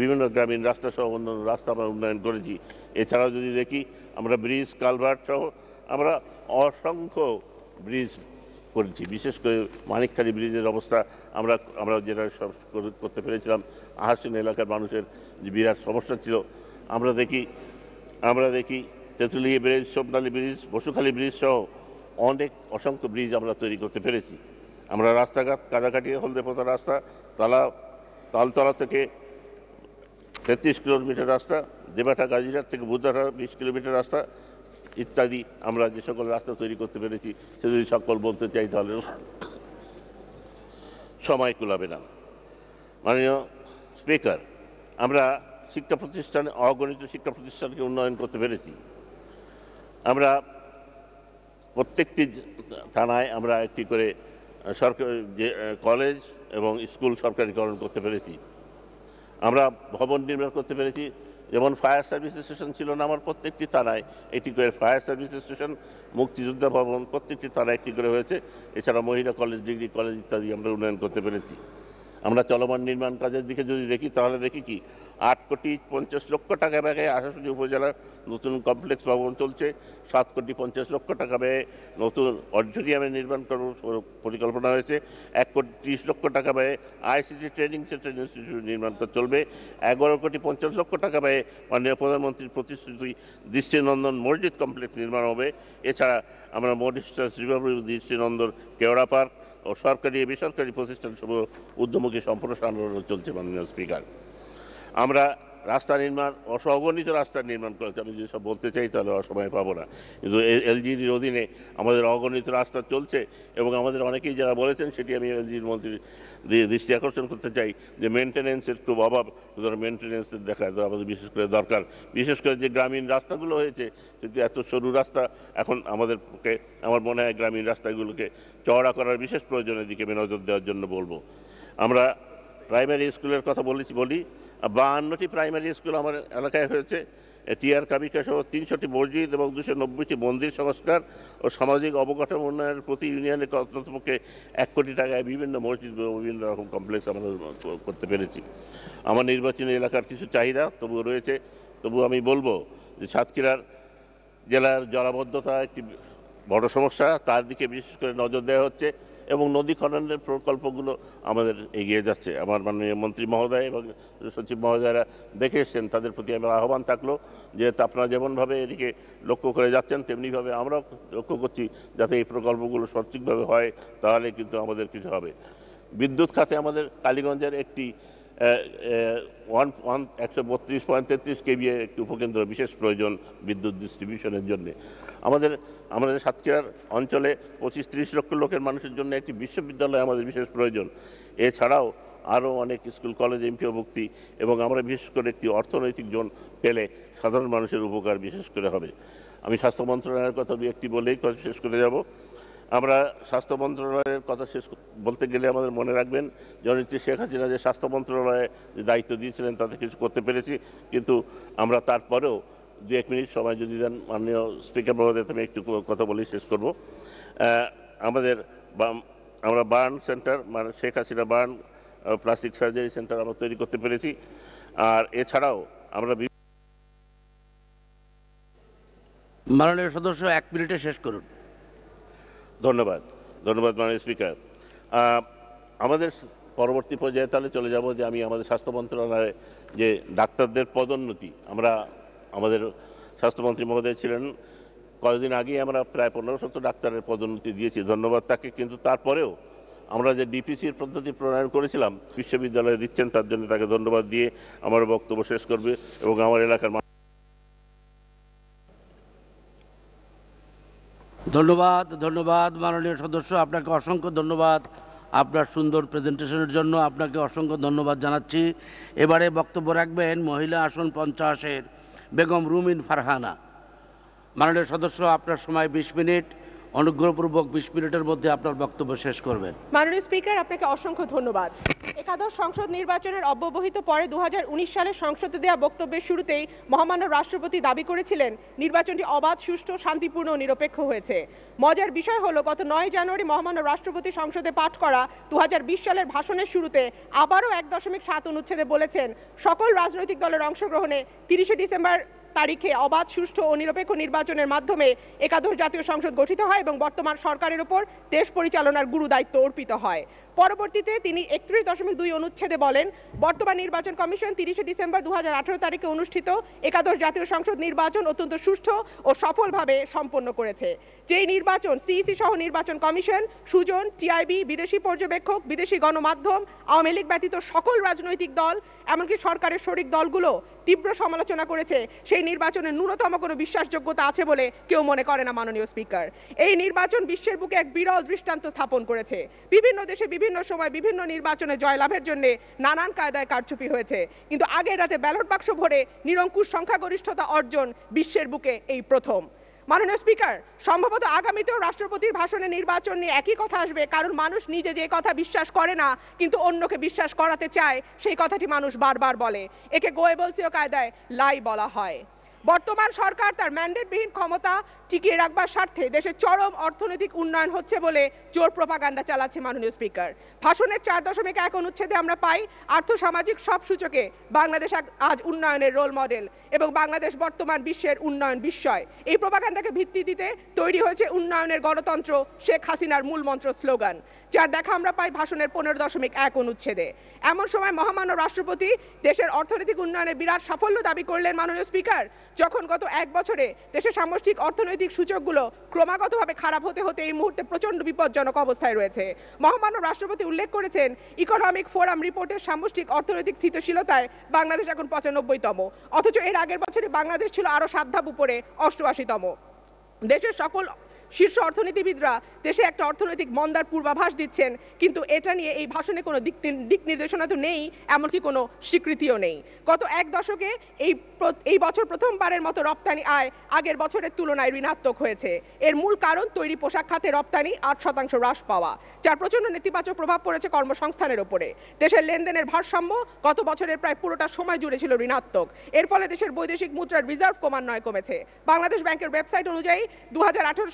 বিভিন্ন গ্রামীণ রাস্তা সহ অন্যান্য রাস্তা আমরা উন্নয়ন করেছি এছাড়াও যদি দেখি আমরা ব্রিজ কালভার্ট সহ আমরা অসংখ্য ব্রিজ করেছি বিশেষ করে মানিকখালী ব্রিজের অবস্থা আমরা আমরা যেটা করতে পেরেছিলাম আহাসিন এলাকার মানুষের যে বিরাট সমস্যা ছিল আমরা দেখি আমরা দেখি Tentulia bridge Somnali bridge Basukhali bridge সহ অনেক অসংখ্য ব্রিজ আমরা তৈরি করতে পেরেছি আমরা রাস্তাঘাট কাদাকাটি হলদেপোতা রাস্তা তালা তালতলা থেকে তেত্রিশ কিলোমিটার রাস্তা দেবাটা গাজিরাট থেকে বুধারা বিশ কিলোমিটার রাস্তা ইত্যাদি আমরা যে সকল রাস্তা তৈরি করতে পেরেছি সে যদি সকল বলতে চাই তাহলে সময় কুলাবে না মাননীয় স্পিকার আমরা শিক্ষা প্রতিষ্ঠানে অগণিত শিক্ষা প্রতিষ্ঠানকে উন্নয়ন করতে পেরেছি আমরা প্রত্যেকটি থানায় আমরা একটি করে সরকারি যে কলেজ এবং স্কুল সরকারিকরণ করতে পেরেছি আমরা ভবন নির্মাণ করতে পেরেছি যেমন ফায়ার সার্ভিস স্টেশন ছিল না আমার প্রত্যেকটি থানায় এটি করে ফায়ার সার্ভিস স্টেশন মুক্তিযোদ্ধা ভবন প্রত্যেকটি থানায় একটি করে হয়েছে এছাড়া মহিলা কলেজ ডিগ্রি কলেজ ইত্যাদি আমরা উন্নয়ন করতে পেরেছি আমরা চলমান নির্মাণ কাজের দিকে যদি দেখি তাহলে দেখি কি আট কোটি পঞ্চাশ লক্ষ টাকা ব্যয়ে আশাশুনি উপজেলার নতুন কমপ্লেক্স ভবন চলছে সাত কোটি পঞ্চাশ লক্ষ টাকা ব্যয়ে নতুন অডিটোরিয়ামের নির্মাণ করার পরিকল্পনা হয়েছে এক কোটি ত্রিশ লক্ষ টাকা ব্যয়ে আইসিটি ট্রেনিং সেন্টার ইনস্টিটিউট নির্মাণ করা চলবে এগারো কোটি পঞ্চাশ লক্ষ টাকা ব্যয়ে মাননীয় প্রধানমন্ত্রীর প্রতিশ্রুতি দৃষ্টিনন্দন মসজিদ কমপ্লেক্স নির্মাণ হবে এছাড়া আমরা মডিস্টার শ্রীবাবু দৃষ্টিনন্দন কেওড়া পার্ক সরকারি বেসরকারি প্রতিষ্ঠানসমূহ উদ্যমকে সম্প্রসারণ চলছে মাননীয় স্পিকার আমরা রাস্তা নির্মাণ অসহগণিত রাস্তা নির্মাণ করেছে আমি যেসব বলতে চাই তাহলে সময় পাবো না কিন্তু এলজিডির অধীনে আমাদের অগণিত রাস্তা চলছে এবং আমাদের অনেকেই যারা বলেছেন সেটি আমি এলজির মন্ত্রীর দৃষ্টি আকর্ষণ করতে চাই যে মেনটেন্যান্সের খুব অভাব সুতরাং মেনটেন্যান্সের দেখা আমাদের বিশেষ করে দরকার বিশেষ করে যে গ্রামীণ রাস্তাগুলো হয়েছে সেটি এত সরু রাস্তা এখন আমাদের পক্ষে আমার মনে হয় গ্রামীণ রাস্তাগুলোকে চওড়া করার বিশেষ প্রয়োজনের দিকে আমি নজর দেওয়ার জন্য বলবো আমরা প্রাইমারি স্কুলের কথা বলেছি বলি বাহান্নটি প্রাইমারি স্কুল আমার এলাকায় হয়েছে টিআর কাবিকা সহ তিনশোটি মসজিদ এবং দুশো নব্বইটি মন্দির সংস্কার ও সামাজিক অবকাঠামো উন্নয়নের প্রতি ইউনিয়নে কর্তৃপক্ষে এক কোটি টাকায় বিভিন্ন মসজিদ বিভিন্ন রকম কমপ্লেক্স আমরা করতে পেরেছি আমার নির্বাচনী এলাকার কিছু চাহিদা তবুও রয়েছে তবু আমি বলবো যে সাতক্ষীরার জেলার জলাবদ্ধতা একটি বড় সমস্যা তার দিকে বিশেষ করে নজর দেওয়া হচ্ছে এবং নদী খননের প্রকল্পগুলো আমাদের এগিয়ে যাচ্ছে আমার মাননীয় মন্ত্রী মহোদয় এবং সচিব মহোদয়রা দেখে এসছেন তাদের প্রতি আমার আহ্বান থাকলো যে আপনারা যেমনভাবে এদিকে লক্ষ্য করে যাচ্ছেন তেমনিভাবে আমরাও লক্ষ্য করছি যাতে এই প্রকল্পগুলো সঠিকভাবে হয় তাহলে কিন্তু আমাদের কিছু হবে বিদ্যুৎ খাতে আমাদের কালীগঞ্জের একটি ওয়ান ওয়ান একশো বত্রিশ পয়েন্ট তেত্রিশ কেবিএ একটি উপকেন্দ্র বিশেষ প্রয়োজন বিদ্যুৎ ডিস্ট্রিবিউশনের জন্যে আমাদের আমাদের সাতক্ষীরার অঞ্চলে পঁচিশ তিরিশ লক্ষ লোকের মানুষের জন্য একটি বিশ্ববিদ্যালয় আমাদের বিশেষ প্রয়োজন এছাড়াও আরও অনেক স্কুল কলেজ ভুক্তি এবং আমরা বিশেষ করে একটি অর্থনৈতিক জোন পেলে সাধারণ মানুষের উপকার বিশেষ করে হবে আমি স্বাস্থ্য মন্ত্রণালয়ের কথা দু একটি বলেই শেষ করে যাব আমরা স্বাস্থ্য মন্ত্রণালয়ের কথা শেষ বলতে গেলে আমাদের মনে রাখবেন জননেত্রী শেখ হাসিনা যে স্বাস্থ্য মন্ত্রণালয়ে যে দায়িত্ব দিয়েছিলেন তাতে কিছু করতে পেরেছি কিন্তু আমরা তারপরেও দু এক মিনিট সময় যদি দেন মাননীয় স্পিকার মহোদয় আমি একটু কথা বলি শেষ করব আমাদের আমরা বার্ন সেন্টার মানে Sheikh Hasina burn plastic surgery centre আমরা তৈরি করতে পেরেছি আর এছাড়াও আমরা মাননীয় সদস্য এক মিনিটে শেষ করুন ধন্যবাদ ধন্যবাদ মাননীয় স্পিকার আমাদের পরবর্তী পর্যায়ে তাহলে চলে যাব যে আমি আমাদের স্বাস্থ্য মন্ত্রণালয়ে যে ডাক্তারদের পদোন্নতি আমরা আমাদের স্বাস্থ্যমন্ত্রী মহোদয় ছিলেন কয়েকদিন আগেই আমরা প্রায় পনেরো শত ডাক্তারের পদোন্নতি দিয়েছি ধন্যবাদ তাকে কিন্তু তারপরেও আমরা যে ডিপিসির পদ্ধতি প্রণয়ন করেছিলাম বিশ্ববিদ্যালয়ে দিচ্ছেন তার জন্য তাকে ধন্যবাদ দিয়ে আমার বক্তব্য শেষ করবে এবং আমার এলাকার ধন্যবাদ ধন্যবাদ মাননীয় সদস্য আপনাকে অসংখ্য ধন্যবাদ আপনার সুন্দর প্রেজেন্টেশনের জন্য আপনাকে অসংখ্য ধন্যবাদ জানাচ্ছি এবারে বক্তব্য রাখবেন মহিলা আসন পঞ্চাশের বেগম রুমিন ফারহানা মাননীয় সদস্য আপনার সময় ২০ মিনিট অনুগ্রহপূর্বক বিশ মিনিটের মধ্যে আপনার বক্তব্য শেষ করবেন মাননীয় স্পিকার আপনাকে অসংখ্য ধন্যবাদ একাদশ সংসদ নির্বাচনের অব্যবহিত পরে দু সালে সংসদে দেওয়া বক্তব্যের শুরুতেই মহামান্য রাষ্ট্রপতি দাবি করেছিলেন নির্বাচনটি অবাধ সুষ্ঠু শান্তিপূর্ণ ও নিরপেক্ষ হয়েছে মজার বিষয় হলো গত নয় জানুয়ারি মহামান্য রাষ্ট্রপতি সংসদে পাঠ করা দু সালের ভাষণের শুরুতে আবারও এক দশমিক সাত অনুচ্ছেদে বলেছেন সকল রাজনৈতিক দলের অংশগ্রহণে তিরিশে ডিসেম্বর তারিখে অবাধ সুষ্ঠু ও নিরপেক্ষ নির্বাচনের মাধ্যমে একাদশ জাতীয় সংসদ গঠিত হয় এবং বর্তমান সরকারের উপর দেশ পরিচালনার গুরু দায়িত্ব অর্পিত হয় পরবর্তীতে তিনি একত্রিশ দশমিক দুই অনুচ্ছেদে বলেন বর্তমান নির্বাচন কমিশন তিরিশে ডিসেম্বর দু তারিখে অনুষ্ঠিত একাদশ জাতীয় সংসদ নির্বাচন অত্যন্ত সুষ্ঠু ও সফলভাবে সম্পন্ন করেছে যেই নির্বাচন সিইসি সহ নির্বাচন কমিশন সুজন টিআইবি বিদেশি পর্যবেক্ষক বিদেশি গণমাধ্যম আওয়ামী লীগ ব্যতীত সকল রাজনৈতিক দল এমনকি সরকারের শরিক দলগুলো তীব্র সমালোচনা করেছে সেই নির্বাচনের ন্যূনতম কোনো বিশ্বাসযোগ্যতা আছে বলে কেউ মনে করে না মাননীয় স্পিকার এই নির্বাচন বিশ্বের বুকে এক বিরল দৃষ্টান্ত স্থাপন করেছে বিভিন্ন দেশে বিভিন্ন বিভিন্ন সময় বিভিন্ন নির্বাচনে জয়লাভের জন্য নানান কায়দায় কারচুপি হয়েছে কিন্তু আগের রাতে ব্যালট বাক্স ভরে নিরঙ্কুশ সংখ্যাগরিষ্ঠতা অর্জন বিশ্বের বুকে এই প্রথম মাননীয় স্পিকার সম্ভবত আগামীতেও রাষ্ট্রপতির ভাষণে নির্বাচন নিয়ে একই কথা আসবে কারণ মানুষ নিজে যে কথা বিশ্বাস করে না কিন্তু অন্যকে বিশ্বাস করাতে চায় সেই কথাটি মানুষ বারবার বলে একে গোয়েবলসীয় কায়দায় লাই বলা হয় বর্তমান সরকার তার ম্যান্ডেটবিহীন ক্ষমতা টিকিয়ে রাখবার স্বার্থে দেশের চরম অর্থনৈতিক উন্নয়ন হচ্ছে বলে জোর প্রপাগান্ডা চালাচ্ছে মাননীয় স্পিকার ভাষণের চার দশমিক এক অনুচ্ছেদে আমরা পাই আর্থসামাজিক সব সূচকে বাংলাদেশ আজ উন্নয়নের রোল মডেল এবং বাংলাদেশ বর্তমান বিশ্বের উন্নয়ন বিস্ময় এই প্রপাগান্ডাকে ভিত্তি দিতে তৈরি হয়েছে উন্নয়নের গণতন্ত্র শেখ হাসিনার মূল মন্ত্র স্লোগান যার দেখা আমরা পাই ভাষণের পনেরো দশমিক এক অনুচ্ছেদে এমন সময় মহামান্য রাষ্ট্রপতি দেশের অর্থনৈতিক উন্নয়নে বিরাট সাফল্য দাবি করলেন মাননীয় স্পিকার যখন গত এক বছরে দেশের সামষ্টিক অর্থনৈতিক সূচকগুলো ক্রমাগতভাবে খারাপ হতে হতে এই মুহূর্তে প্রচণ্ড বিপজ্জনক অবস্থায় রয়েছে মহামান্য রাষ্ট্রপতি উল্লেখ করেছেন ইকোনমিক ফোরাম রিপোর্টের সামষ্টিক অর্থনৈতিক স্থিতিশীলতায় বাংলাদেশ এখন পঁচানব্বইতম অথচ এর আগের বছরে বাংলাদেশ ছিল আরও সাত উপরে অষ্টআশিতম দেশের সকল শীর্ষ অর্থনীতিবিদরা দেশে একটা অর্থনৈতিক মন্দার পূর্বাভাস দিচ্ছেন কিন্তু এটা নিয়ে এই ভাষণে কোনো দিক দিক নির্দেশনা তো নেই এমনকি কোনো স্বীকৃতিও নেই গত এক দশকে এই এই বছর প্রথমবারের মতো রপ্তানি আয় আগের বছরের তুলনায় ঋণাত্মক হয়েছে এর মূল কারণ তৈরি পোশাক খাতে রপ্তানি আট শতাংশ হ্রাস পাওয়া যার প্রচণ্ড নেতিবাচক প্রভাব পড়েছে কর্মসংস্থানের ওপরে দেশের লেনদেনের ভারসাম্য গত বছরের প্রায় পুরোটা সময় জুড়ে ছিল ঋণাত্মক এর ফলে দেশের বৈদেশিক মুদ্রার রিজার্ভ ক্রমান্বয়ে কমেছে বাংলাদেশ ব্যাংকের ওয়েবসাইট অনুযায়ী দু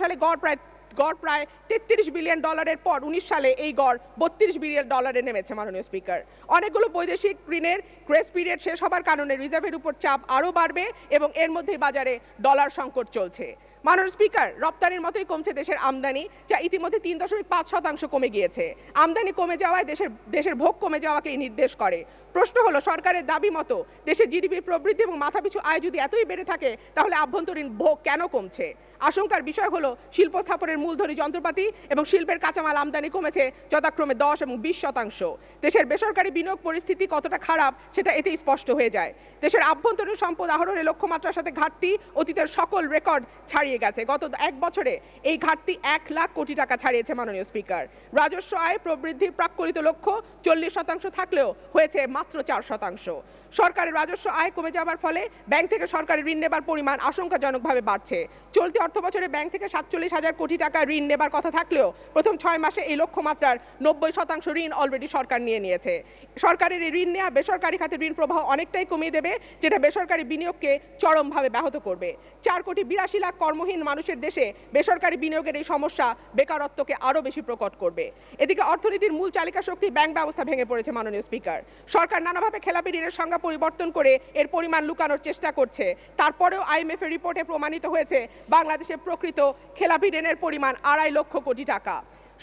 সালে গড় প্রায় গড় প্রায় তেত্রিশ বিলিয়ন ডলারের পর উনিশ সালে এই গড় বত্রিশ বিলিয়ন ডলারে নেমেছে মাননীয় স্পিকার অনেকগুলো বৈদেশিক ঋণের গ্রেস পিরিয়ড শেষ হবার কারণে রিজার্ভের উপর চাপ আরও বাড়বে এবং এর মধ্যেই বাজারে ডলার সংকট চলছে মাননীয় স্পিকার রপ্তানির মতোই কমছে দেশের আমদানি যা ইতিমধ্যে তিন দশমিক পাঁচ শতাংশ কমে গিয়েছে আমদানি কমে যাওয়ায় দেশের দেশের ভোগ কমে যাওয়াকে নির্দেশ করে প্রশ্ন হলো সরকারের দাবি মতো দেশের জিডিপির প্রবৃদ্ধি এবং মাথাপিছু আয় যদি এতই বেড়ে থাকে তাহলে আভ্যন্তরীণ ভোগ কেন কমছে আশঙ্কার বিষয় হলো শিল্প স্থাপনের মূলধনী যন্ত্রপাতি এবং শিল্পের কাঁচামাল আমদানি কমেছে যথাক্রমে দশ এবং বিশ শতাংশ দেশের বেসরকারি বিনিয়োগ পরিস্থিতি কতটা খারাপ সেটা এতেই স্পষ্ট হয়ে যায় দেশের আভ্যন্তরীণ সম্পদ আহরণের লক্ষ্যমাত্রার সাথে ঘাটতি অতীতের সকল রেকর্ড ছাড়িয়ে ছাড়িয়ে গেছে গত এক বছরে এই ঘাটতি এক লাখ কোটি টাকা ছাড়িয়েছে মাননীয় স্পিকার রাজস্ব আয় প্রবৃদ্ধির প্রাক্ষরিত লক্ষ্য চল্লিশ শতাংশ থাকলেও হয়েছে মাত্র চার শতাংশ সরকারের রাজস্ব আয় কমে যাওয়ার ফলে ব্যাংক থেকে সরকারি ঋণ নেবার পরিমাণ আশঙ্কাজনকভাবে বাড়ছে চলতি অর্থ বছরে ব্যাংক থেকে সাতচল্লিশ হাজার কোটি টাকা ঋণ নেবার কথা থাকলেও প্রথম ছয় মাসে এই লক্ষ্যমাত্রার নব্বই শতাংশ ঋণ অলরেডি সরকার নিয়ে নিয়েছে সরকারের এই ঋণ নেওয়া বেসরকারি খাতে ঋণ প্রবাহ অনেকটাই কমিয়ে দেবে যেটা বেসরকারি বিনিয়োগকে চরমভাবে ব্যাহত করবে চার কোটি বিরাশি লাখ কর্ম কর্মহীন মানুষের দেশে বেসরকারি বিনিয়োগের এই সমস্যা বেকারত্বকে আরও বেশি প্রকট করবে এদিকে অর্থনীতির মূল চালিকা শক্তি ব্যাংক ব্যবস্থা ভেঙে পড়েছে মাননীয় স্পিকার সরকার নানাভাবে খেলাপি ঋণের সংজ্ঞা পরিবর্তন করে এর পরিমাণ লুকানোর চেষ্টা করছে তারপরেও আইএমএফ এর রিপোর্টে প্রমাণিত হয়েছে বাংলাদেশে প্রকৃত খেলাপি ঋণের পরিমাণ আড়াই লক্ষ কোটি টাকা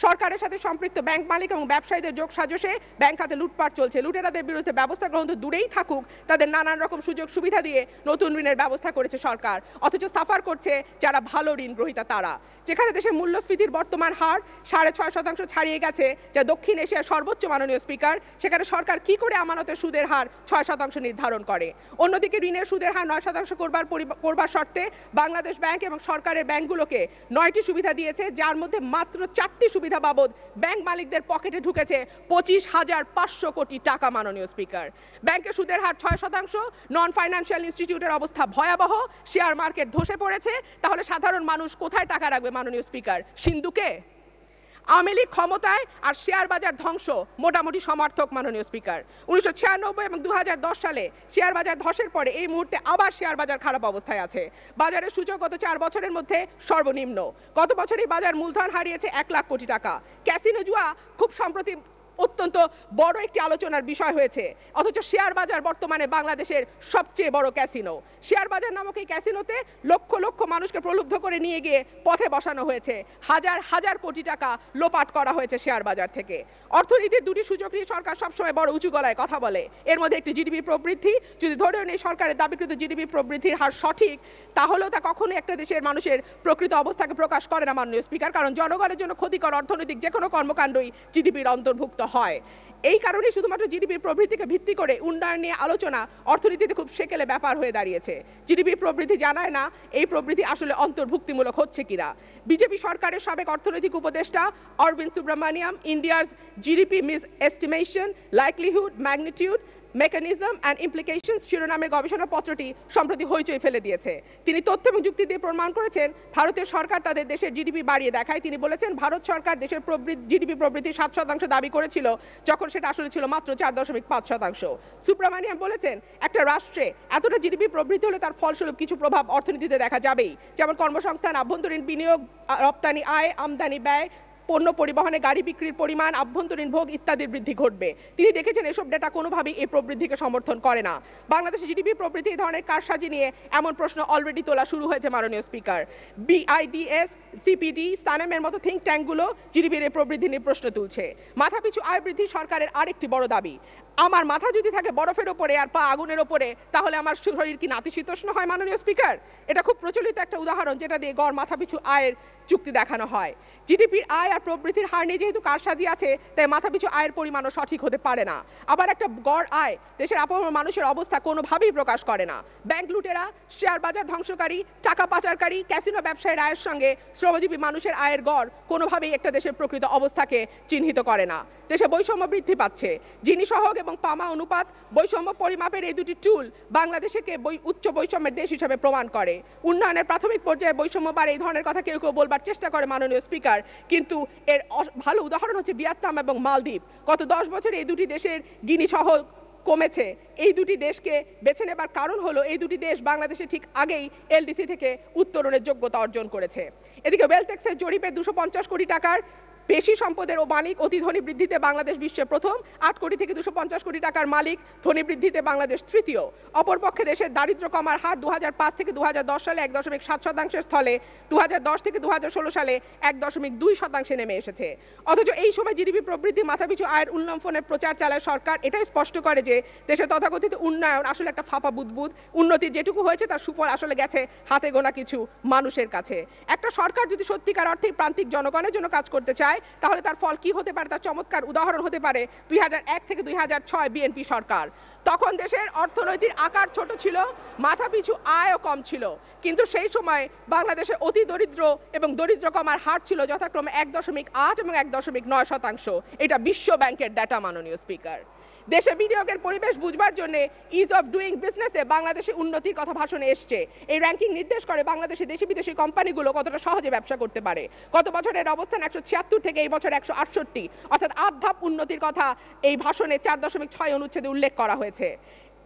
সরকারের সাথে সম্পৃক্ত ব্যাংক মালিক এবং ব্যবসায়ীদের যোগ সাজসে ব্যাংক খাতে লুটপাট চলছে লুটেরাদের বিরুদ্ধে ব্যবস্থা গ্রহণ তো দূরেই থাকুক তাদের নানান রকম সুযোগ সুবিধা দিয়ে নতুন ঋণের ব্যবস্থা করেছে সরকার অথচ সাফার করছে যারা ভালো ঋণ গ্রহীতা তারা যেখানে দেশে মূল্যস্ফীতির বর্তমান হার সাড়ে ছয় শতাংশ ছাড়িয়ে গেছে যা দক্ষিণ এশিয়ার সর্বোচ্চ মাননীয় স্পিকার সেখানে সরকার কি করে আমানতের সুদের হার ছয় শতাংশ নির্ধারণ করে অন্যদিকে ঋণের সুদের হার নয় শতাংশ করবার করবার শর্তে বাংলাদেশ ব্যাংক এবং সরকারের ব্যাংকগুলোকে নয়টি সুবিধা দিয়েছে যার মধ্যে মাত্র চারটি সুবিধা বাবদ ব্যাংক মালিকদের পকেটে ঢুকেছে পঁচিশ হাজার পাঁচশো কোটি টাকা মাননীয় স্পিকার ব্যাংকের সুদের হার ছয় শতাংশ নন ফাইন্যান্সিয়াল ইনস্টিটিউটের অবস্থা ভয়াবহ শেয়ার মার্কেট ধসে পড়েছে তাহলে সাধারণ মানুষ কোথায় টাকা রাখবে মাননীয় স্পিকার সিন্ধুকে আওয়ামী লীগ ক্ষমতায় আর শেয়ার বাজার ধ্বংস মোটামুটি সমর্থক মাননীয় স্পিকার উনিশশো ছিয়ানব্বই এবং দু সালে শেয়ার বাজার ধসের পরে এই মুহূর্তে আবার শেয়ার বাজার খারাপ অবস্থায় আছে বাজারের সূচক গত চার বছরের মধ্যে সর্বনিম্ন গত বছরই বাজার মূলধন হারিয়েছে এক লাখ কোটি টাকা ক্যাসিনো জুয়া খুব সম্প্রতি অত্যন্ত বড় একটি আলোচনার বিষয় হয়েছে অথচ শেয়ার বাজার বর্তমানে বাংলাদেশের সবচেয়ে বড় ক্যাসিনো শেয়ার বাজার নামক এই ক্যাসিনোতে লক্ষ লক্ষ মানুষকে প্রলুব্ধ করে নিয়ে গিয়ে পথে বসানো হয়েছে হাজার হাজার কোটি টাকা লোপাট করা হয়েছে শেয়ার বাজার থেকে অর্থনীতির দুটি সুযোগ নিয়ে সরকার সবসময় বড় উঁচু গলায় কথা বলে এর মধ্যে একটি জিডিপি প্রবৃদ্ধি যদি ধরেও নেই সরকারের দাবিকৃত জিডিপি প্রবৃদ্ধির হার সঠিক তাহলেও তা কখনো একটা দেশের মানুষের প্রকৃত অবস্থাকে প্রকাশ করে না মাননীয় স্পিকার কারণ জনগণের জন্য ক্ষতিকর অর্থনৈতিক যে কোনো কর্মকাণ্ডই জিডিপির অন্তর্ভুক্ত হয় এই কারণে শুধুমাত্র জিডিপি প্রবৃতিকে ভিত্তি করে উন্নয়ন নিয়ে আলোচনা অর্থনীতিতে খুব সেকেলে ব্যাপার হয়ে দাঁড়িয়েছে জিডিপি প্রবৃদ্ধি জানায় না এই প্রবৃদ্ধি আসলে অন্তর্ভুক্তিমূলক হচ্ছে কিনা বিজেপি সরকারের সাবেক অর্থনৈতিক উপদেষ্টা অরবিন্দ সুব্রহ্মণ্যম ইন্ডিয়ার GDP misestimation likelihood magnitude mechanism and implications শিরোনামে গবেষণাপত্রটি সম্প্রতি হইচই ফেলে দিয়েছে তিনি তথ্য এবং যুক্তি দিয়ে প্রমাণ করেছেন ভারতের সরকার তাদের দেশের জিডিপি বাড়িয়ে দেখায় তিনি বলেছেন ভারত সরকার দেশের প্রবৃদ্ধি জিডিপি প্রবৃত্তি সাত শতাংশ দাবি করেছিল যখন সেটা আসলে ছিল মাত্র চার দশমিক পাঁচ শতাংশ সুব্রমানিয়াম বলেছেন একটা রাষ্ট্রে এতটা জিডিপি প্রবৃদ্ধি হলে তার ফলস্বরূপ কিছু প্রভাব অর্থনীতিতে দেখা যাবেই যেমন কর্মসংস্থান আভ্যন্তরীণ বিনিয়োগ রপ্তানি আয় আমদানি ব্যয় পণ্য পরিবহনে গাড়ি বিক্রির পরিমাণ আভ্যন্তরীণ ভোগ ইত্যাদির বৃদ্ধি ঘটবে তিনি দেখেছেন এসব ডেটা কোনোভাবেই এই প্রবৃদ্ধিকে সমর্থন করে না বাংলাদেশের জিডিপি প্রবৃদ্ধি এই ধরনের কারসাজি নিয়ে এমন প্রশ্ন অলরেডি তোলা শুরু হয়েছে মাননীয় স্পিকার বিআইডিএস সিপিডি সানেমের মতো থিঙ্ক ট্যাঙ্কগুলো জিডিপির এই প্রবৃদ্ধি নিয়ে প্রশ্ন তুলছে মাথাপিছু আয় বৃদ্ধি সরকারের আরেকটি বড় দাবি আমার মাথা যদি থাকে বরফের ওপরে আর পা আগুনের ওপরে তাহলে আমার শরীর কি নাতিশীতোষ্ণ হয় মাননীয় স্পিকার এটা খুব প্রচলিত একটা উদাহরণ যেটা দিয়ে গড় মাথাপিছু আয়ের চুক্তি দেখানো হয় জিডিপির আয় আর প্রবৃত্তির হার নিয়ে যেহেতু কারসাজি আছে তাই মাথাপিছু আয়ের পরিমাণও সঠিক হতে পারে না আবার একটা গড় আয় দেশের আপামর মানুষের অবস্থা কোনোভাবেই প্রকাশ করে না ব্যাংক লুটেরা শেয়ার বাজার ধ্বংসকারী টাকা পাচারকারী ক্যাসিনো ব্যবসায়ীর আয়ের সঙ্গে শ্রমজীবী মানুষের আয়ের গড় কোনোভাবেই একটা দেশের প্রকৃত অবস্থাকে চিহ্নিত করে না দেশে বৈষম্য বৃদ্ধি পাচ্ছে যিনি সহগ এবং পামা অনুপাত বৈষম্য পরিমাপের এই দুটি টুল বাংলাদেশকে উচ্চ বৈষম্যের দেশ হিসাবে প্রমাণ করে উন্নয়নের প্রাথমিক পর্যায়ে বৈষম্যবার এই ধরনের কথা কেউ কেউ বলবার চেষ্টা করে মাননীয় স্পিকার কিন্তু এর ভালো উদাহরণ হচ্ছে ভিয়েতনাম এবং মালদ্বীপ গত দশ বছরে এই দুটি দেশের গিনি সহ কমেছে এই দুটি দেশকে বেছে নেবার কারণ হলো এই দুটি দেশ বাংলাদেশে ঠিক আগেই এলডিসি থেকে উত্তরণের যোগ্যতা অর্জন করেছে এদিকে ওয়েলটেক্সের জরিপে দুশো কোটি টাকার পেশি সম্পদের ও বাণিক অতি ধনী বৃদ্ধিতে বাংলাদেশ বিশ্বে প্রথম আট কোটি থেকে দুশো পঞ্চাশ কোটি টাকার মালিক ধনী বৃদ্ধিতে বাংলাদেশ তৃতীয় অপরপক্ষে দেশের দারিদ্র কমার হার দু থেকে দু সালে এক দশমিক সাত শতাংশের স্থলে দু থেকে দু সালে এক দশমিক দুই শতাংশে নেমে এসেছে অথচ এই সময় জিডিপি প্রবৃদ্ধি মাথাপিছু আয়ের উল্লম্ফনের প্রচার চালায় সরকার এটাই স্পষ্ট করে যে দেশের তথাকথিত উন্নয়ন আসলে একটা ফাঁপা বুদবুদ উন্নতির যেটুকু হয়েছে তার সুফল আসলে গেছে হাতে গোনা কিছু মানুষের কাছে একটা সরকার যদি সত্যিকার অর্থে প্রান্তিক জনগণের জন্য কাজ করতে চায় হয় তাহলে তার ফল কি হতে পারে তার চমৎকার উদাহরণ হতে পারে দুই থেকে দুই বিএনপি সরকার তখন দেশের অর্থনৈতিক আকার ছোট ছিল মাথাপিছু আয়ও কম ছিল কিন্তু সেই সময় বাংলাদেশে অতি দরিদ্র এবং দরিদ্র কমার হার ছিল যথাক্রমে এক দশমিক আট এবং এক দশমিক নয় শতাংশ এটা বিশ্ব ব্যাংকের ডাটা মাননীয় স্পিকার দেশে বিনিয়োগের পরিবেশ বুঝবার জন্য ইজ অফ ডুইং বিজনেসে বাংলাদেশে উন্নতির কথা ভাষণে এসছে এই র্যাঙ্কিং নির্দেশ করে বাংলাদেশে দেশি বিদেশি কোম্পানিগুলো কতটা সহজে ব্যবসা করতে পারে গত বছরের অবস্থান একশো ছিয়াত্তর থেকে এই বছর একশো আটষট্টি অর্থাৎ আধ ধাপ উন্নতির কথা এই ভাষণে চার দশমিক ছয় অনুচ্ছেদে উল্লেখ করা হয়েছে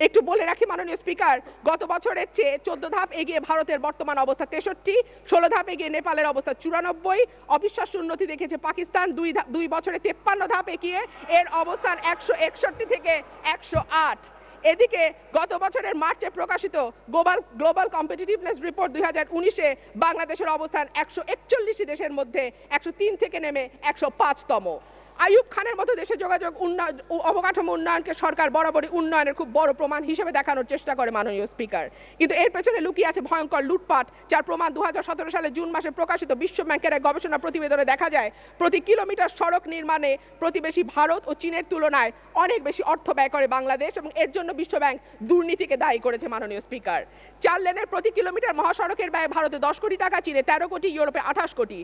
একটু বলে রাখি মাননীয় স্পিকার গত বছরের চেয়ে চোদ্দ ধাপ এগিয়ে ভারতের বর্তমান অবস্থা তেষট্টি ষোলো ধাপ এগিয়ে নেপালের অবস্থা চুরানব্বই অবিশ্বাস্য উন্নতি দেখেছে পাকিস্তান দুই দুই বছরে তেপ্পান্ন ধাপ এগিয়ে এর অবস্থান একশো একষট্টি থেকে একশো আট এদিকে গত বছরের মার্চে প্রকাশিত গ্লোবাল গ্লোবাল কম্পিটিটিভনেস রিপোর্ট দুই হাজার উনিশে বাংলাদেশের অবস্থান একশো একচল্লিশটি দেশের মধ্যে একশো তিন থেকে নেমে একশো পাঁচতম আইয়ুব খানের মতো দেশে যোগাযোগ উন্নয়ন অবকাঠামো উন্নয়নকে সরকার বরাবরই উন্নয়নের খুব বড় প্রমাণ হিসেবে দেখানোর চেষ্টা করে মাননীয় স্পিকার কিন্তু এর পেছনে লুকিয়ে আছে ভয়ঙ্কর লুটপাট যার প্রমাণ দু সালে জুন মাসে প্রকাশিত বিশ্বব্যাংকের এক গবেষণা প্রতিবেদনে দেখা যায় প্রতি কিলোমিটার সড়ক নির্মাণে প্রতিবেশী ভারত ও চীনের তুলনায় অনেক বেশি অর্থ ব্যয় করে বাংলাদেশ এবং এর জন্য বিশ্বব্যাংক দুর্নীতিকে দায়ী করেছে মাননীয় স্পিকার চার লেনের প্রতি কিলোমিটার মহাসড়কের ব্যয় ভারতে দশ কোটি টাকা চীনে তেরো কোটি ইউরোপে আঠাশ কোটি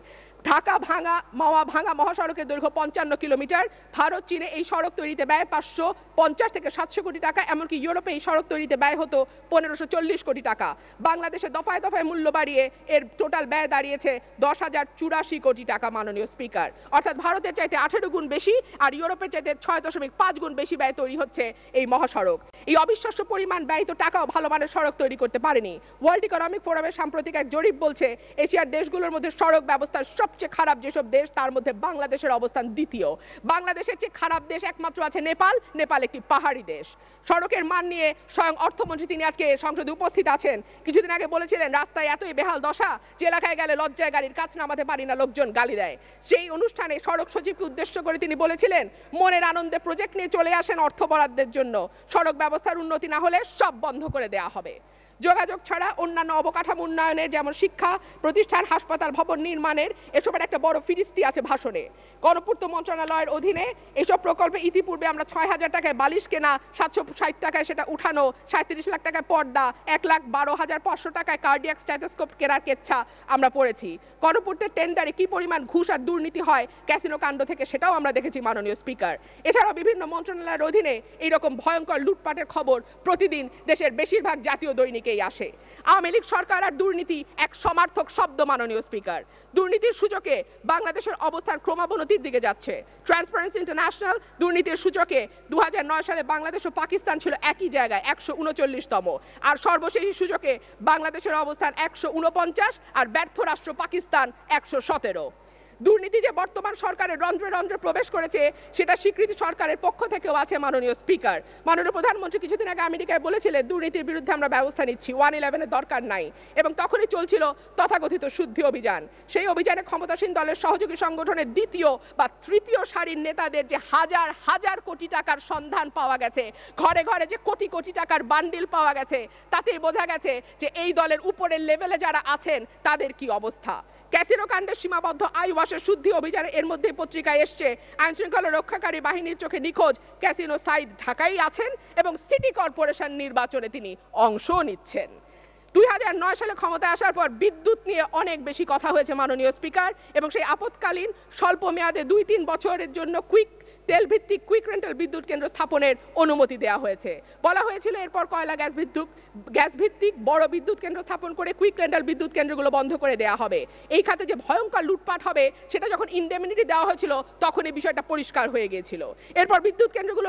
ঢাকা ভাঙা মাওয়া ভাঙা মহাসড়কের দৈর্ঘ্য পঞ্চান্ন কিলোমিটার ভারত চীনে এই সড়ক তৈরিতে ব্যয় পাঁচশো পঞ্চাশ থেকে সাতশো কোটি টাকা এমনকি ইউরোপে এই সড়ক তৈরিতে ব্যয় হতো পনেরোশো চল্লিশ কোটি টাকা বাংলাদেশে দফায় দফায় মূল্য বাড়িয়ে এর টোটাল ব্যয় দাঁড়িয়েছে দশ হাজার চুরাশি কোটি টাকা মাননীয় স্পিকার অর্থাৎ ভারতের চাইতে আঠেরো গুণ বেশি আর ইউরোপের চাইতে ছয় দশমিক পাঁচ গুণ বেশি ব্যয় তৈরি হচ্ছে এই মহাসড়ক এই অবিশ্বাস্য পরিমাণ ব্যয়িত টাকাও ভালো মানের সড়ক তৈরি করতে পারেনি ওয়ার্ল্ড ইকোনমিক ফোরামের সাম্প্রতিক এক জরিপ বলছে এশিয়ার দেশগুলোর মধ্যে সড়ক ব্যবস্থার সবচেয়ে খারাপ যেসব দেশ তার মধ্যে বাংলাদেশের অবস্থান দ্বিতীয় বাংলাদেশের চেয়ে খারাপ দেশ একমাত্র আছে নেপাল নেপাল একটি পাহাড়ি দেশ সড়কের মান নিয়ে স্বয়ং অর্থমন্ত্রী তিনি আজকে সংসদে উপস্থিত আছেন কিছুদিন আগে বলেছিলেন রাস্তায় এতই বেহাল দশা যে এলাকায় গেলে লজ্জায় গাড়ির কাজ নামাতে পারি না লোকজন গালি দেয় সেই অনুষ্ঠানে সড়ক সচিবকে উদ্দেশ্য করে তিনি বলেছিলেন মনের আনন্দে প্রজেক্ট নিয়ে চলে আসেন অর্থ বরাদ্দের জন্য সড়ক ব্যবস্থার উন্নতি না হলে সব বন্ধ করে দেয়া হবে যোগাযোগ ছাড়া অন্যান্য অবকাঠামো উন্নয়নের যেমন শিক্ষা প্রতিষ্ঠান হাসপাতাল ভবন নির্মাণের এসবের একটা বড় ফিরিস্তি আছে ভাষণে গণপূর্ত মন্ত্রণালয়ের অধীনে এসব প্রকল্পে ইতিপূর্বে আমরা ছয় হাজার টাকায় বালিশ কেনা সাতশো ষাট টাকায় সেটা উঠানো সাঁত্রিশ লাখ টাকায় পর্দা এক লাখ বারো হাজার পাঁচশো টাকায় কার্ডিয়াক স্ট্যাথোস্কোপ কেনার কেচ্ছা আমরা পড়েছি গণপূর্তের টেন্ডারে কি পরিমাণ ঘুষ আর দুর্নীতি হয় ক্যাসিনো কাণ্ড থেকে সেটাও আমরা দেখেছি মাননীয় স্পিকার এছাড়াও বিভিন্ন মন্ত্রণালয়ের অধীনে এইরকম ভয়ঙ্কর লুটপাটের খবর প্রতিদিন দেশের বেশিরভাগ জাতীয় দৈনিকে থেকেই আসে আওয়ামী লীগ সরকার আর দুর্নীতি এক সমার্থক শব্দ মাননীয় স্পিকার দুর্নীতির সূচকে বাংলাদেশের অবস্থান ক্রমাবনতির দিকে যাচ্ছে ট্রান্সপারেন্সি ইন্টারন্যাশনাল দুর্নীতির সূচকে দু সালে বাংলাদেশ ও পাকিস্তান ছিল একই জায়গায় একশো উনচল্লিশতম আর সর্বশেষ সূচকে বাংলাদেশের অবস্থান একশো উনপঞ্চাশ আর ব্যর্থ রাষ্ট্র পাকিস্তান একশো সতেরো দুর্নীতি যে বর্তমান সরকারের রন্ধ্রে রন্ধ্রে প্রবেশ করেছে সেটা স্বীকৃতি সরকারের পক্ষ থেকেও আছে মাননীয় স্পিকার মাননীয় প্রধানমন্ত্রী কিছুদিন আগে আমেরিকায় বলেছিলেন দুর্নীতির বিরুদ্ধে আমরা ব্যবস্থা নিচ্ছি ওয়ান ইলেভেনের দরকার নাই এবং তখনই চলছিল তথাকথিত শুদ্ধি অভিযান সেই অভিযানে ক্ষমতাসীন দলের সহযোগী সংগঠনের দ্বিতীয় বা তৃতীয় সারির নেতাদের যে হাজার হাজার কোটি টাকার সন্ধান পাওয়া গেছে ঘরে ঘরে যে কোটি কোটি টাকার বান্ডিল পাওয়া গেছে তাতেই বোঝা গেছে যে এই দলের উপরের লেভেলে যারা আছেন তাদের কি অবস্থা ক্যাসিনো কাণ্ডের সীমাবদ্ধ আই মাসের শুদ্ধি অভিযানে এর মধ্যে পত্রিকায় এসছে আইন শৃঙ্খলা রক্ষাকারী বাহিনীর চোখে নিখোঁজ ক্যাসিনো সাইদ ঢাকায় আছেন এবং সিটি কর্পোরেশন নির্বাচনে তিনি অংশ নিচ্ছেন দুই সালে ক্ষমতা আসার পর বিদ্যুৎ নিয়ে অনেক বেশি কথা হয়েছে মাননীয় স্পিকার এবং সেই আপৎকালীন স্বল্প মেয়াদে দুই তিন বছরের জন্য কুইক তেলভিত্তিক কুইক রেন্টাল বিদ্যুৎ কেন্দ্র স্থাপনের অনুমতি দেওয়া হয়েছে বলা হয়েছিল এরপর কয়লা গ্যাস বিদ্যুৎ গ্যাস ভিত্তিক বড় বিদ্যুৎ কেন্দ্র স্থাপন করে কুইক রেন্টাল বিদ্যুৎ কেন্দ্রগুলো বন্ধ করে দেওয়া হবে এই খাতে যে ভয়ঙ্কর লুটপাট হবে সেটা যখন ইন্ডেমিনিটি দেওয়া হয়েছিল তখন এই বিষয়টা পরিষ্কার হয়ে গিয়েছিল এরপর বিদ্যুৎ কেন্দ্রগুলো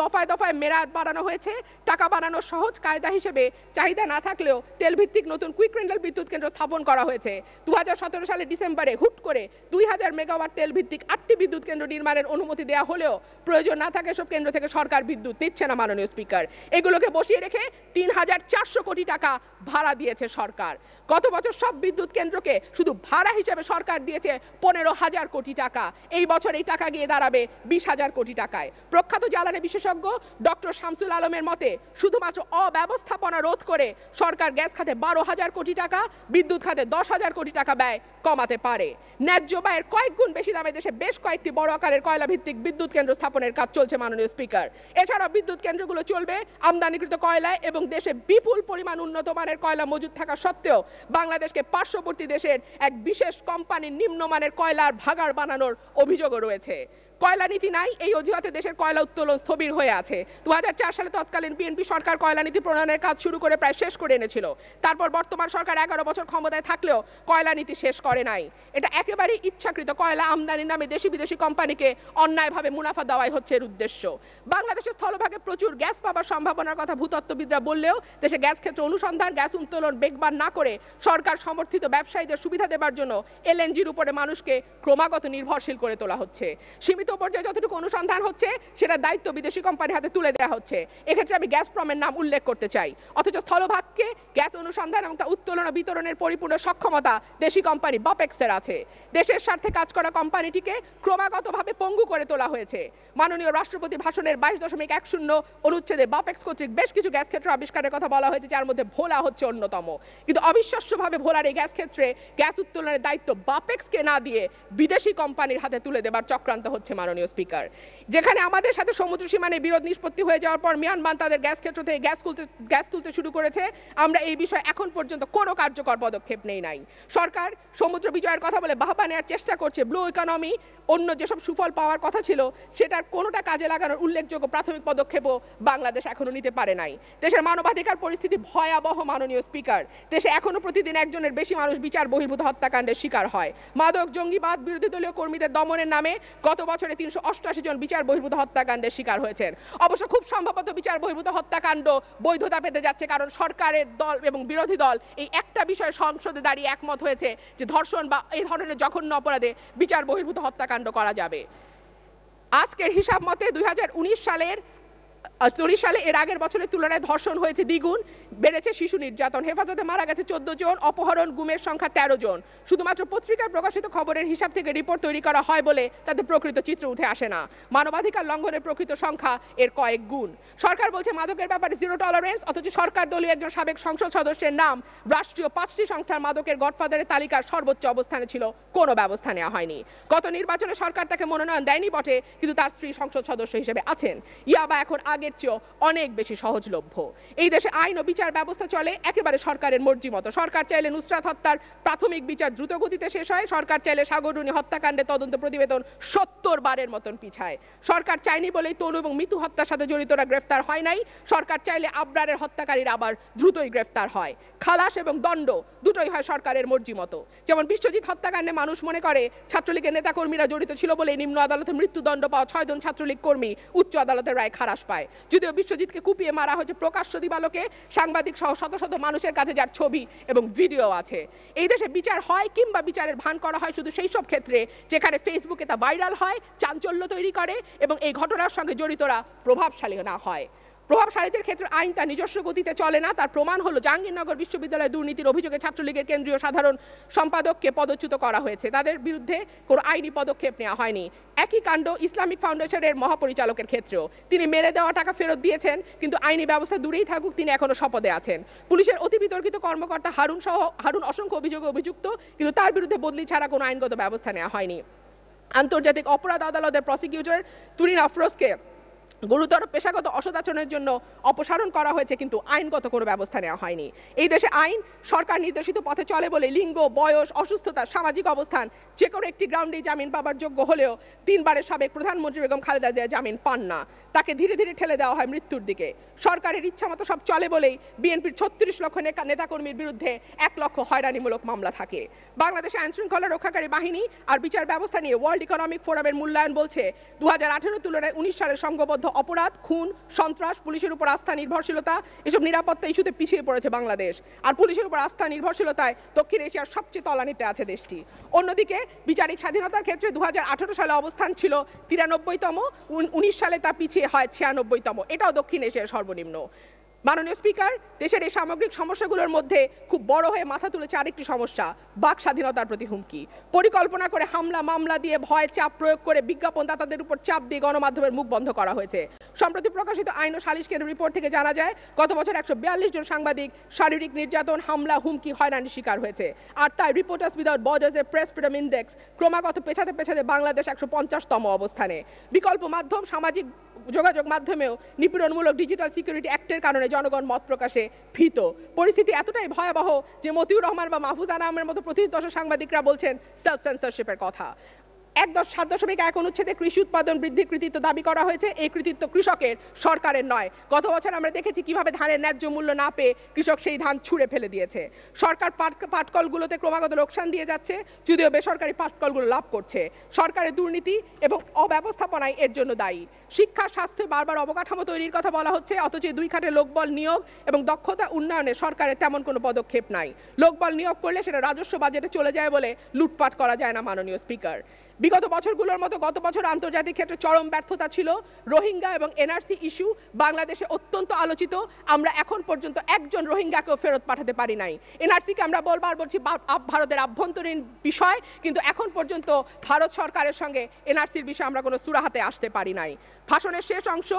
দফায় দফায় মেরাদ বাড়ানো হয়েছে টাকা বাড়ানোর সহজ কায়দা হিসেবে চাহিদা না থাকলেও তেলভিত্তিক নতুন কুইক রেন্টাল বিদ্যুৎ কেন্দ্র স্থাপন করা হয়েছে দু সালের ডিসেম্বরে হুট করে দুই হাজার মেগাওয়াট তেলভিত্তিক আটটি বিদ্যুৎ কেন্দ্র নির্মাণের অনুমতি দেওয়া হলেও প্রয়োজন না থাকে সব কেন্দ্র থেকে সরকার বিদ্যুৎ দিচ্ছে না মাননীয় স্পিকার এগুলোকে বসিয়ে রেখে তিন হাজার চারশো কোটি টাকা ভাড়া দিয়েছে সরকার গত বছর সব বিদ্যুৎ কেন্দ্রকে শুধু ভাড়া হিসেবে সরকার দিয়েছে পনেরো হাজার কোটি টাকা এই বছর এই টাকা গিয়ে দাঁড়াবে বিশ হাজার কোটি টাকায় প্রখ্যাত জ্বালানি বিশেষজ্ঞ ডক্টর শামসুল আলমের মতে শুধুমাত্র অব্যবস্থাপনা রোধ করে সরকার গ্যাস খাতে বারো হাজার কোটি টাকা বিদ্যুৎ খাতে দশ হাজার কোটি টাকা ব্যয় কমাতে পারে ন্যায্য ব্যয়ের কয়েক গুণ বেশি দামে দেশে বেশ কয়েকটি বড় আকারের কয়লাভিত্তিক বিদ্যুৎ বিদ্যুৎ কেন্দ্র স্থাপনের কাজ চলছে মাননীয় স্পিকার এছাড়া বিদ্যুৎ কেন্দ্রগুলো চলবে আমদানিকৃত কয়লায় এবং দেশে বিপুল পরিমাণ উন্নত মানের কয়লা মজুদ থাকা সত্ত্বেও বাংলাদেশকে পার্শ্ববর্তী দেশের এক বিশেষ কোম্পানির নিম্নমানের কয়লার ভাগাড় বানানোর অভিযোগও রয়েছে কয়লা নীতি নাই এই অজুহাতে দেশের কয়লা উত্তোলন স্থবির হয়ে আছে দু সালে তৎকালীন বিএনপি সরকার কয়লা নীতি প্রণয়নের কাজ শুরু করে প্রায় শেষ করে এনেছিল তারপর বর্তমান সরকার এগারো বছর ক্ষমতায় থাকলেও কয়লা নীতি শেষ করে নাই এটা একেবারেই ইচ্ছাকৃত কয়লা আমদানির নামে দেশি বিদেশি কোম্পানিকে অন্যায়ভাবে মুনাফা দেওয়াই হচ্ছে এর উদ্দেশ্য বাংলাদেশের স্থলভাগে প্রচুর গ্যাস পাওয়ার সম্ভাবনার কথা ভূতত্ত্ববিদরা বললেও দেশে গ্যাস ক্ষেত্রে অনুসন্ধান গ্যাস উত্তোলন বেগবান না করে সরকার সমর্থিত ব্যবসায়ীদের সুবিধা দেবার জন্য এলএনজির উপরে মানুষকে ক্রমাগত নির্ভরশীল করে তোলা হচ্ছে সীমিত পর্যায়ে যতটুকু অনুসন্ধান হচ্ছে সেটা দায়িত্ব বিদেশি কোম্পানির হাতে তুলে দেওয়া হচ্ছে এক্ষেত্রে আমি গ্যাসপ্রমের নাম উল্লেখ করতে চাই অথচ স্থলভাগকে গ্যাস অনুসন্ধান এবং তা উত্তোলন ও বিতরণের পরিপূর্ণ সক্ষমতা দেশি কোম্পানি বপেক্সের আছে দেশের স্বার্থে কাজ করা কোম্পানিটিকে ক্রমাগতভাবে পঙ্গু করে তোলা হয়েছে মাননীয় রাষ্ট্রপতি ভাষণের বাইশ দশমিক এক শূন্য অনুচ্ছেদে বপেক্স কর্তৃক বেশ কিছু গ্যাস ক্ষেত্র আবিষ্কারের কথা বলা হয়েছে যার মধ্যে ভোলা হচ্ছে অন্যতম কিন্তু অবিশ্বাস্যভাবে ভোলার এই গ্যাস ক্ষেত্রে গ্যাস উত্তোলনের দায়িত্ব বাপেক্সকে না দিয়ে বিদেশি কোম্পানির হাতে তুলে দেবার চক্রান্ত হচ্ছে মাননীয় স্পিকার যেখানে আমাদের সাথে সমুদ্র সীমানে বিরোধ নিষ্পত্তি হয়ে যাওয়ার পর মিয়ানমার তাদের গ্যাস ক্ষেত্র থেকে গ্যাস তুলতে গ্যাস তুলতে শুরু করেছে আমরা এই বিষয়ে এখন পর্যন্ত কোনো কার্যকর পদক্ষেপ নেই নাই সরকার সমুদ্র বিজয়ের কথা বলে বাহবা নেওয়ার চেষ্টা করছে ব্লু ইকোনমি অন্য যেসব সুফল পাওয়ার কথা ছিল সেটার কোনোটা কাজে লাগানোর উল্লেখযোগ্য প্রাথমিক পদক্ষেপও বাংলাদেশ এখনও নিতে পারে নাই দেশের মানবাধিকার পরিস্থিতি ভয়াবহ মাননীয় স্পিকার দেশে এখনও প্রতিদিন একজনের বেশি মানুষ বিচার বহির্ভূত হত্যাকাণ্ডের শিকার হয় মাদক জঙ্গিবাদ বিরোধী দলীয় কর্মীদের দমনের নামে গত বছর বছরে তিনশো অষ্টাশি জন বিচার বহির্ভূত হত্যাকাণ্ডের শিকার হয়েছেন অবশ্য খুব সম্ভবত বিচার বহির্ভূত হত্যাকাণ্ড বৈধতা পেতে যাচ্ছে কারণ সরকারের দল এবং বিরোধী দল এই একটা বিষয়ে সংসদে দাঁড়িয়ে একমত হয়েছে যে ধর্ষণ বা এই ধরনের জঘন্য অপরাধে বিচার বহির্ভূত হত্যাকাণ্ড করা যাবে আজকের হিসাব মতে দুই সালের চল্লিশ সালে এর আগের বছরের তুলনায় ধর্ষণ হয়েছে দ্বিগুণ বেড়েছে শিশু নির্যাতন হেফাজতে মারা গেছে চোদ্দ জন অপহরণ গুমের সংখ্যা তেরো জন শুধুমাত্র পত্রিকায় প্রকাশিত খবরের হিসাব থেকে রিপোর্ট তৈরি করা হয় বলে তাতে প্রকৃত চিত্র উঠে আসে না মানবাধিকার লঙ্ঘনের প্রকৃত সংখ্যা এর কয়েক গুণ সরকার বলছে মাদকের ব্যাপারে জিরো টলারেন্স অথচ সরকার দলীয় একজন সাবেক সংসদ সদস্যের নাম রাষ্ট্রীয় পাঁচটি সংস্থার মাদকের গডফাদারের তালিকার সর্বোচ্চ অবস্থানে ছিল কোনো ব্যবস্থা নেওয়া হয়নি গত নির্বাচনে সরকার তাকে মনোনয়ন দেয়নি বটে কিন্তু তার স্ত্রী সংসদ সদস্য হিসেবে আছেন ইয়াবা এখন আগে আগের চেয়েও অনেক বেশি সহজলভ্য এই দেশে আইন ও বিচার ব্যবস্থা চলে একেবারে সরকারের মর্জি মতো সরকার চাইলে নুসরাত হত্যার প্রাথমিক বিচার দ্রুত গতিতে শেষ হয় সরকার চাইলে সাগররুনি হত্যাকাণ্ডে তদন্ত প্রতিবেদন সত্তর বারের মতন পিছায় সরকার চাইনি বলেই তরু এবং মিতু হত্যার সাথে জড়িতরা গ্রেফতার হয় নাই সরকার চাইলে আবরারের হত্যাকারীরা আবার দ্রুতই গ্রেফতার হয় খালাস এবং দণ্ড দুটোই হয় সরকারের মর্জি মতো যেমন বিশ্বজিৎ হত্যাকাণ্ডে মানুষ মনে করে ছাত্রলীগের নেতাকর্মীরা জড়িত ছিল বলে নিম্ন আদালতে মৃত্যুদণ্ড পাওয়া ছয়জন ছাত্রলীগ কর্মী উচ্চ আদালতের রায় খারাস পায় যদিও বিশ্বজিৎকে কুপিয়ে মারা হয়েছে প্রকাশ্য দিবালোকে সাংবাদিক সহ শত শত মানুষের কাছে যার ছবি এবং ভিডিও আছে এই দেশে বিচার হয় কিংবা বিচারের ভান করা হয় শুধু সেই সব ক্ষেত্রে যেখানে ফেসবুকে তা ভাইরাল হয় চাঞ্চল্য তৈরি করে এবং এই ঘটনার সঙ্গে জড়িতরা প্রভাবশালী না হয় প্রভাবশালীদের ক্ষেত্রে আইন তার নিজস্ব গতিতে চলে না তার প্রমাণ হলো জাহাঙ্গীরনগর বিশ্ববিদ্যালয়ে দুর্নীতির অভিযোগে ছাত্রলীগের কেন্দ্রীয় সাধারণ সম্পাদককে পদচ্যুত করা হয়েছে তাদের বিরুদ্ধে কোনো আইনি পদক্ষেপ নেওয়া হয়নি একই কাণ্ড ইসলামিক ফাউন্ডেশনের মহাপরিচালকের ক্ষেত্রেও তিনি মেরে দেওয়া টাকা ফেরত দিয়েছেন কিন্তু আইনি ব্যবস্থা দূরেই থাকুক তিনি এখনও শপথে আছেন পুলিশের অতি বিতর্কিত কর্মকর্তা হারুন সহ হারুন অসংখ্য অভিযোগে অভিযুক্ত কিন্তু তার বিরুদ্ধে বদলি ছাড়া কোনো আইনগত ব্যবস্থা নেওয়া হয়নি আন্তর্জাতিক অপরাধ আদালতের প্রসিকিউটর তুরিন আফরোজকে গুরুতর পেশাগত অসদাচরণের জন্য অপসারণ করা হয়েছে কিন্তু আইনগত কোনো ব্যবস্থা নেওয়া হয়নি এই দেশে আইন সরকার নির্দেশিত পথে চলে বলে লিঙ্গ বয়স অসুস্থতা সামাজিক অবস্থান যে কোনো একটি গ্রাউন্ডেই জামিন পাবার যোগ্য হলেও তিনবারের সাবেক প্রধানমন্ত্রী বেগম খালেদা জিয়া জামিন পান না তাকে ধীরে ধীরে ঠেলে দেওয়া হয় মৃত্যুর দিকে সরকারের ইচ্ছামতো সব চলে বলেই বিএনপির ছত্রিশ লক্ষ নেতাকর্মীর বিরুদ্ধে এক লক্ষ হয়রানিমূলক মামলা থাকে বাংলাদেশে আইন শৃঙ্খলা রক্ষাকারী বাহিনী আর বিচার ব্যবস্থা নিয়ে ওয়ার্ল্ড ইকোনমিক ফোরামের মূল্যায়ন বলছে দু তুলনায় উনিশ সালে সংঘবদ্ধ অপরাধ খুন সন্ত্রাস পুলিশের উপর আস্থা নির্ভরশীলতা এসব নিরাপত্তা ইস্যুতে পিছিয়ে পড়েছে বাংলাদেশ আর পুলিশের উপর আস্থা নির্ভরশীলতায় দক্ষিণ এশিয়ার সবচেয়ে তলানিতে আছে দেশটি অন্যদিকে বিচারিক স্বাধীনতার ক্ষেত্রে দু সালে অবস্থান ছিল তিরানব্বইতম উনিশ সালে তা পিছিয়ে হয় ছিয়ানব্বইতম এটাও দক্ষিণ এশিয়ার সর্বনিম্ন মাননীয় স্পিকার দেশের এই সামগ্রিক সমস্যাগুলোর মধ্যে খুব বড় হয়ে মাথা তুলেছে আরেকটি সমস্যা বাক স্বাধীনতার প্রতি হুমকি পরিকল্পনা করে হামলা মামলা দিয়ে ভয় চাপ প্রয়োগ করে বিজ্ঞাপনদাতাদের উপর চাপ দিয়ে গণমাধ্যমের মুখ বন্ধ করা হয়েছে সম্প্রতি প্রকাশিত আইন ও সালিশ কেন্দ্র রিপোর্ট থেকে জানা যায় গত বছর একশো জন সাংবাদিক শারীরিক নির্যাতন হামলা হুমকি হয়রানির শিকার হয়েছে আর তাই রিপোর্টার্স উইদাউট এর প্রেস ফ্রিডম ইন্ডেক্স ক্রমাগত পেছাতে পেছাতে বাংলাদেশ একশো পঞ্চাশতম অবস্থানে বিকল্প মাধ্যম সামাজিক যোগাযোগ মাধ্যমেও নিপীড়নমূলক ডিজিটাল সিকিউরিটি অ্যাক্টের কারণে জনগণ মত প্রকাশে ভীত পরিস্থিতি এতটাই ভয়াবহ যে মতিউর রহমান বা মাহফুজ আনামের মতো প্রতিদশ সাংবাদিকরা বলছেন সেলফ সেন্সরশিপের কথা এক দশ সাত দশমিক এক অনুচ্ছেদে কৃষি উৎপাদন বৃদ্ধির কৃতিত্ব দাবি করা হয়েছে এই কৃতিত্ব কৃষকের সরকারের নয় গত বছর আমরা দেখেছি কিভাবে ধানের ন্যায্য মূল্য না পেয়ে কৃষক সেই ধান ছুঁড়ে ফেলে দিয়েছে সরকার পাটকলগুলোতে ক্রমাগত লোকসান দিয়ে যাচ্ছে যদিও বেসরকারি পাটকলগুলো লাভ করছে সরকারের দুর্নীতি এবং অব্যবস্থাপনায় এর জন্য দায়ী শিক্ষা স্বাস্থ্যে বারবার অবকাঠামো তৈরির কথা বলা হচ্ছে অথচ দুই খাটে লোকবল নিয়োগ এবং দক্ষতা উন্নয়নে সরকারের তেমন কোনো পদক্ষেপ নাই লোকবল নিয়োগ করলে সেটা রাজস্ব বাজেটে চলে যায় বলে লুটপাট করা যায় না মাননীয় স্পিকার বিগত বছরগুলোর মতো গত বছর আন্তর্জাতিক ক্ষেত্রে চরম ব্যর্থতা ছিল রোহিঙ্গা এবং এনআরসি ইস্যু বাংলাদেশে অত্যন্ত আলোচিত আমরা এখন পর্যন্ত একজন রোহিঙ্গাকেও ফেরত পাঠাতে পারি নাই এনআরসিকে আমরা বলবার বলছি ভারতের আভ্যন্তরীণ বিষয় কিন্তু এখন পর্যন্ত ভারত সরকারের সঙ্গে এনআরসির বিষয়ে আমরা কোনো সুরাহাতে আসতে পারি নাই ভাষণের শেষ অংশ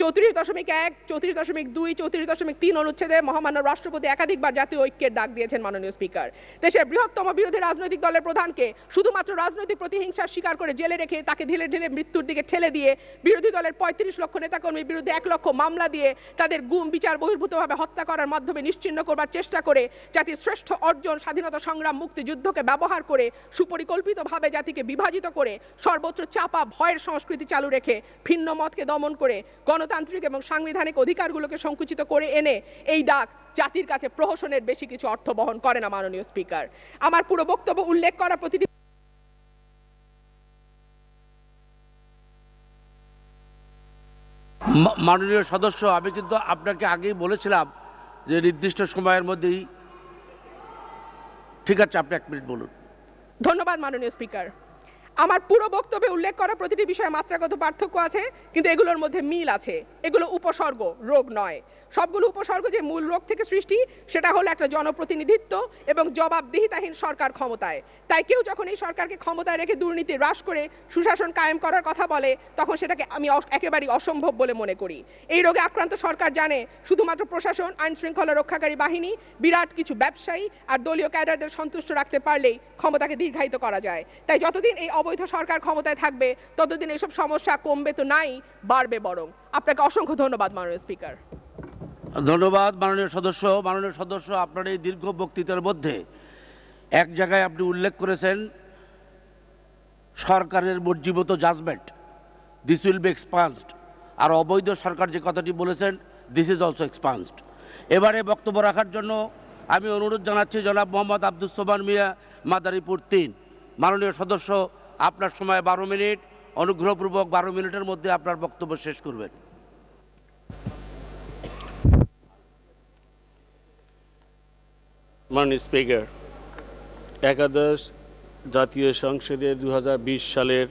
চৌত্রিশ দশমিক এক চৌত্রিশ দশমিক দুই চৌত্রিশ দশমিক তিন অনুচ্ছেদে মহামান্য রাষ্ট্রপতি একাধিকবার জাতীয় ঐক্যের ডাক দিয়েছেন মাননীয় স্পিকার দেশের বৃহত্তম বিরোধী রাজনৈতিক দলের প্রধানকে শুধুমাত্র রাজনৈতিক প্রতিহিংসা আত্মবিশ্বাস স্বীকার করে জেলে রেখে তাকে ঢেলে ঢেলে মৃত্যুর দিকে ঠেলে দিয়ে বিরোধী দলের পঁয়ত্রিশ লক্ষ নেতাকর্মীর বিরুদ্ধে এক লক্ষ মামলা দিয়ে তাদের গুম বিচার বহির্ভূতভাবে হত্যা করার মাধ্যমে নিশ্চিন্ন করবার চেষ্টা করে জাতির শ্রেষ্ঠ অর্জন স্বাধীনতা সংগ্রাম মুক্তিযুদ্ধকে ব্যবহার করে সুপরিকল্পিতভাবে জাতিকে বিভাজিত করে সর্বোচ্চ চাপা ভয়ের সংস্কৃতি চালু রেখে ভিন্ন মতকে দমন করে গণতান্ত্রিক এবং সাংবিধানিক অধিকারগুলোকে সংকুচিত করে এনে এই ডাক জাতির কাছে প্রহসনের বেশি কিছু অর্থ বহন করে না মাননীয় স্পিকার আমার পুরো বক্তব্য উল্লেখ করা প্রতিটি মাননীয় সদস্য আমি কিন্তু আপনাকে আগেই বলেছিলাম যে নির্দিষ্ট সময়ের মধ্যেই ঠিক আছে আপনি এক মিনিট বলুন ধন্যবাদ মাননীয় স্পিকার আমার পুরো বক্তব্যে উল্লেখ করা প্রতিটি বিষয়ে মাত্রাগত পার্থক্য আছে কিন্তু এগুলোর মধ্যে মিল আছে এগুলো উপসর্গ রোগ নয় সবগুলো উপসর্গ যে মূল রোগ থেকে সৃষ্টি সেটা হলো একটা জনপ্রতিনিধিত্ব এবং জবাবদিহিতাহীন সরকার ক্ষমতায় তাই কেউ যখন এই সরকারকে ক্ষমতায় রেখে দুর্নীতি হ্রাস করে সুশাসন কায়েম করার কথা বলে তখন সেটাকে আমি একেবারেই অসম্ভব বলে মনে করি এই রোগে আক্রান্ত সরকার জানে শুধুমাত্র প্রশাসন আইন শৃঙ্খলা রক্ষাকারী বাহিনী বিরাট কিছু ব্যবসায়ী আর দলীয় ক্যাডারদের সন্তুষ্ট রাখতে পারলেই ক্ষমতাকে দীর্ঘায়িত করা যায় তাই যতদিন এই অবৈধ সরকার ক্ষমতায় থাকবে ততদিন এসব সমস্যা কমবে তো নাই বাড়বে বরং আপনাকে অসংখ্য ধন্যবাদ মাননীয় স্পিকার ধন্যবাদ মাননীয় সদস্য মাননীয় সদস্য আপনার এই দীর্ঘ বক্তৃতার মধ্যে এক জায়গায় আপনি উল্লেখ করেছেন সরকারের মর্জিবত judgment this will be expanded আর অবৈধ সরকার যে কথাটি বলেছেন দিস ইজ অলসো এক্সপান্সড এবারে বক্তব্য রাখার জন্য আমি অনুরোধ জানাচ্ছি জনাব মোহাম্মদ আব্দুস সোমান মিয়া মাদারীপুর তিন মাননীয় সদস্য আপনার সময় বারো মিনিট অনুগ্রহপূর্বক বারো মিনিটের মধ্যে আপনার বক্তব্য শেষ করবেন মাননীয় স্পিকার একাদশ জাতীয় সংসদে দু সালের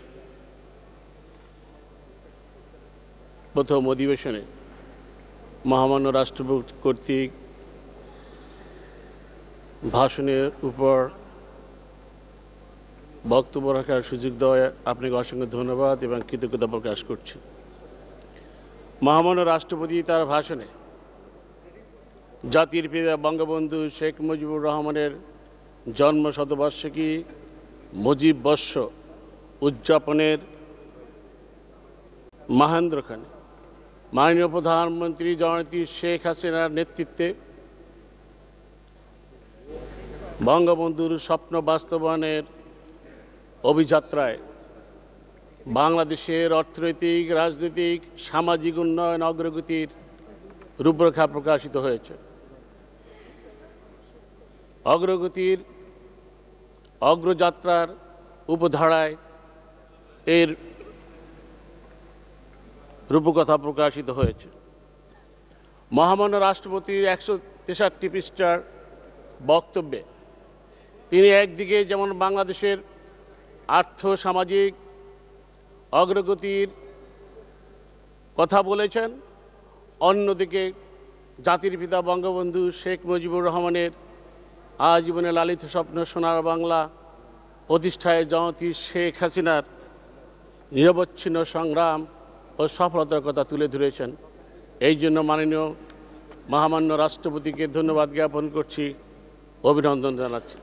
প্রথম অধিবেশনে মহামান্য রাষ্ট্রপতি কর্তৃক ভাষণের উপর বক্তব্য রাখার সুযোগ দেওয়ায় আপনাকে অসংখ্য ধন্যবাদ এবং কৃতজ্ঞতা প্রকাশ করছি মহামান্য রাষ্ট্রপতি তার ভাষণে জাতির পিতা বঙ্গবন্ধু শেখ মুজিবুর রহমানের জন্ম শতবার্ষিকী মুজিব বর্ষ উদযাপনের মাহেন্দ্র খান মাননীয় প্রধানমন্ত্রী জননেত্রী শেখ হাসিনার নেতৃত্বে বঙ্গবন্ধুর স্বপ্ন বাস্তবায়নের অভিযাত্রায় বাংলাদেশের অর্থনৈতিক রাজনৈতিক সামাজিক উন্নয়ন অগ্রগতির রূপরেখা প্রকাশিত হয়েছে অগ্রগতির অগ্রযাত্রার উপধারায় এর রূপকথা প্রকাশিত হয়েছে মহামান্য রাষ্ট্রপতির একশো তেষট্টি পৃষ্ঠার বক্তব্যে তিনি একদিকে যেমন বাংলাদেশের আর্থ সামাজিক অগ্রগতির কথা বলেছেন অন্যদিকে জাতির পিতা বঙ্গবন্ধু শেখ মুজিবুর রহমানের আজীবনে লালিত স্বপ্ন সোনার বাংলা প্রতিষ্ঠায় জয়ন্তী শেখ হাসিনার নিরবচ্ছিন্ন সংগ্রাম ও সফলতার কথা তুলে ধরেছেন এই জন্য মাননীয় মহামান্য রাষ্ট্রপতিকে ধন্যবাদ জ্ঞাপন করছি অভিনন্দন জানাচ্ছি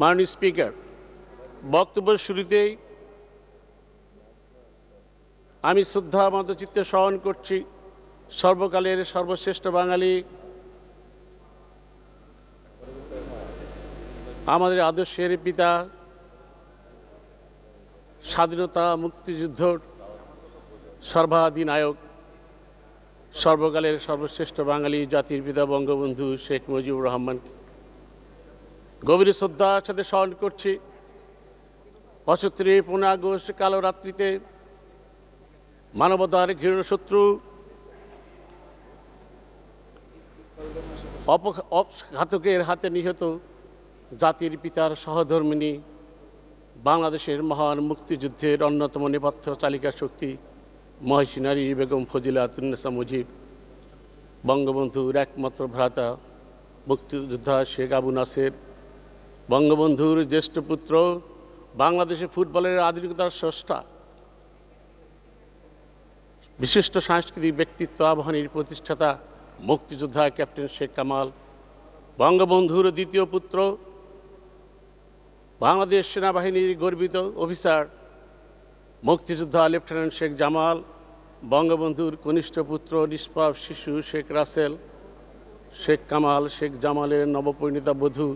মাননীয় স্পিকার বক্তব্যের শুরুতেই আমি শ্রদ্ধা চিত্তে স্মরণ করছি সর্বকালের সর্বশ্রেষ্ঠ বাঙালি আমাদের আদর্শের পিতা স্বাধীনতা মুক্তিযুদ্ধর সর্বাধিনায়ক সর্বকালের সর্বশ্রেষ্ঠ বাঙালি জাতির পিতা বঙ্গবন্ধু শেখ মুজিবুর রহমানকে গভীর শ্রদ্ধার সাথে স্মরণ করছি পঁচাত্তরে পনেরো আগস্ট কালো রাত্রিতে মানবতার ঘৃণ শত্রু অপঘাতকের হাতে নিহত জাতির পিতার সহধর্মিনী বাংলাদেশের মহান মুক্তিযুদ্ধের অন্যতম নেপথ্য চালিকা শক্তি মহেশী নারী বেগম তুন্নেসা মুজিব বঙ্গবন্ধুর একমাত্র ভ্রাতা মুক্তিযোদ্ধা শেখ আবু নাসের বঙ্গবন্ধুর জ্যেষ্ঠ পুত্র বাংলাদেশে ফুটবলের আধুনিকতার স্রষ্টা বিশিষ্ট সাংস্কৃতিক ব্যক্তিত্ব আবাহনীর প্রতিষ্ঠাতা মুক্তিযোদ্ধা ক্যাপ্টেন শেখ কামাল বঙ্গবন্ধুর দ্বিতীয় পুত্র বাংলাদেশ সেনাবাহিনীর গর্বিত অফিসার মুক্তিযোদ্ধা লেফটেন্যান্ট শেখ জামাল বঙ্গবন্ধুর কনিষ্ঠ পুত্র নিষ্পাপ শিশু শেখ রাসেল শেখ কামাল শেখ জামালের নবপরিণীতা বধূ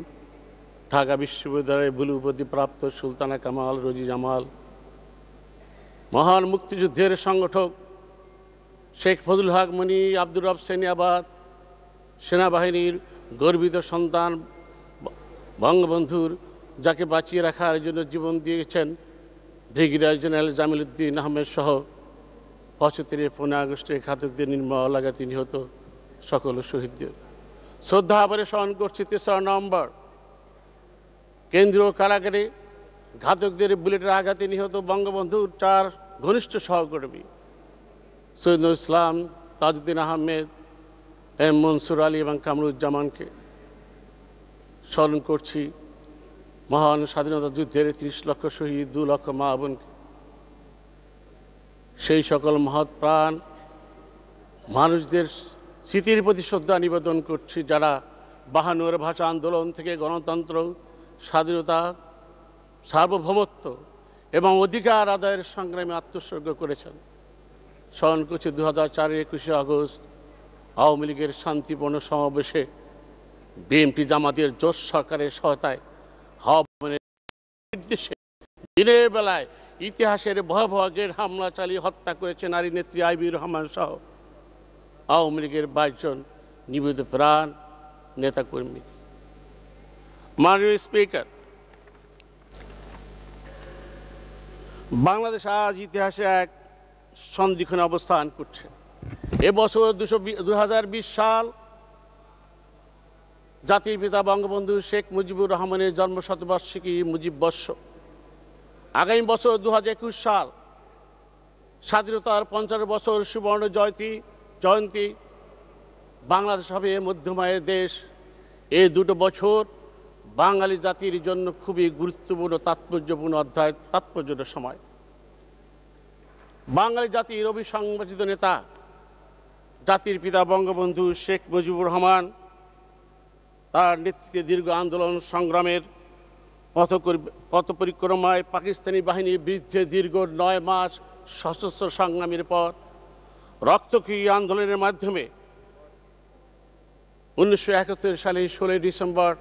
ঢাকা বিশ্ববিদ্যালয়ের ভুল উপাধিপ্রাপ্ত সুলতানা কামাল রোজি জামাল মহান মুক্তিযুদ্ধের সংগঠক শেখ ফজুল হক মনি আব্দুর রব সেনিয়াবাদ সেনাবাহিনীর গর্বিত সন্তান বঙ্গবন্ধুর যাকে বাঁচিয়ে রাখার জন্য জীবন দিয়েছেন ব্রিগেডিয়ার জেনারেল জামিল উদ্দিন আহমেদ সহ পঁচাত্তরের পনেরো আগস্টে ঘাতকদের নির্মল আঘাতে নিহত সকল শহীদদের শ্রদ্ধা আবারে স্মরণ করছি তেসরা নভেম্বর কেন্দ্রীয় কারাগারে ঘাতকদের বুলেটের আঘাতে নিহত বঙ্গবন্ধুর চার ঘনিষ্ঠ সহকর্মী সৈয়দুল ইসলাম তাজউদ্দিন আহমেদ এম মনসুর আলী এবং কামরুজ্জামানকে স্মরণ করছি মহান স্বাধীনতা যুদ্ধের ত্রিশ লক্ষ শহীদ দু লক্ষ মা বোনকে সেই সকল মহৎ প্রাণ মানুষদের স্মৃতির প্রতি শ্রদ্ধা নিবেদন করছি যারা বাহানুর ভাষা আন্দোলন থেকে গণতন্ত্র স্বাধীনতা সার্বভৌমত্ব এবং অধিকার আদায়ের সংগ্রামে আত্মসর্গ করেছেন করছি দু হাজার চারের একুশে আগস্ট আওয়ামী লীগের শান্তিপূর্ণ সমাবেশে বিএনপি জামাতের জোশ সরকারের সহায়তায় হাওয়ানের নির্দেশে দিনের বেলায় ইতিহাসের ভয়াবহ গেট হামলা চালিয়ে হত্যা করেছে নারী নেত্রী আইবির রহমান সহ আওয়ামী লীগের বাইশজন নিবেদিত প্রাণ নেতাকর্মী মাননীয় স্পিকার বাংলাদেশ আজ ইতিহাসে এক সন্দিক্ষণে অবস্থান করছে এবছর দুশো দু সাল জাতির পিতা বঙ্গবন্ধু শেখ মুজিবুর রহমানের জন্ম শতবার্ষিকী মুজিব বর্ষ আগামী বছর দু হাজার সাল স্বাধীনতার পঞ্চাশ বছর সুবর্ণ জয়ন্তী জয়ন্তী বাংলাদেশ হবে মধ্যমায়ের দেশ এই দুটো বছর বাঙালি জাতির জন্য খুবই গুরুত্বপূর্ণ তাৎপর্যপূর্ণ অধ্যায় তাৎপর্যের সময় বাঙালি জাতির অভিসংবাদিত নেতা জাতির পিতা বঙ্গবন্ধু শেখ মুজিবুর রহমান তার নেতৃত্বে দীর্ঘ আন্দোলন সংগ্রামের পথ পথ পরিক্রমায় পাকিস্তানি বাহিনীর বিরুদ্ধে দীর্ঘ নয় মাস সশস্ত্র সংগ্রামের পর রক্তক্ষয়ী আন্দোলনের মাধ্যমে উনিশশো সালে ষোলোই ডিসেম্বর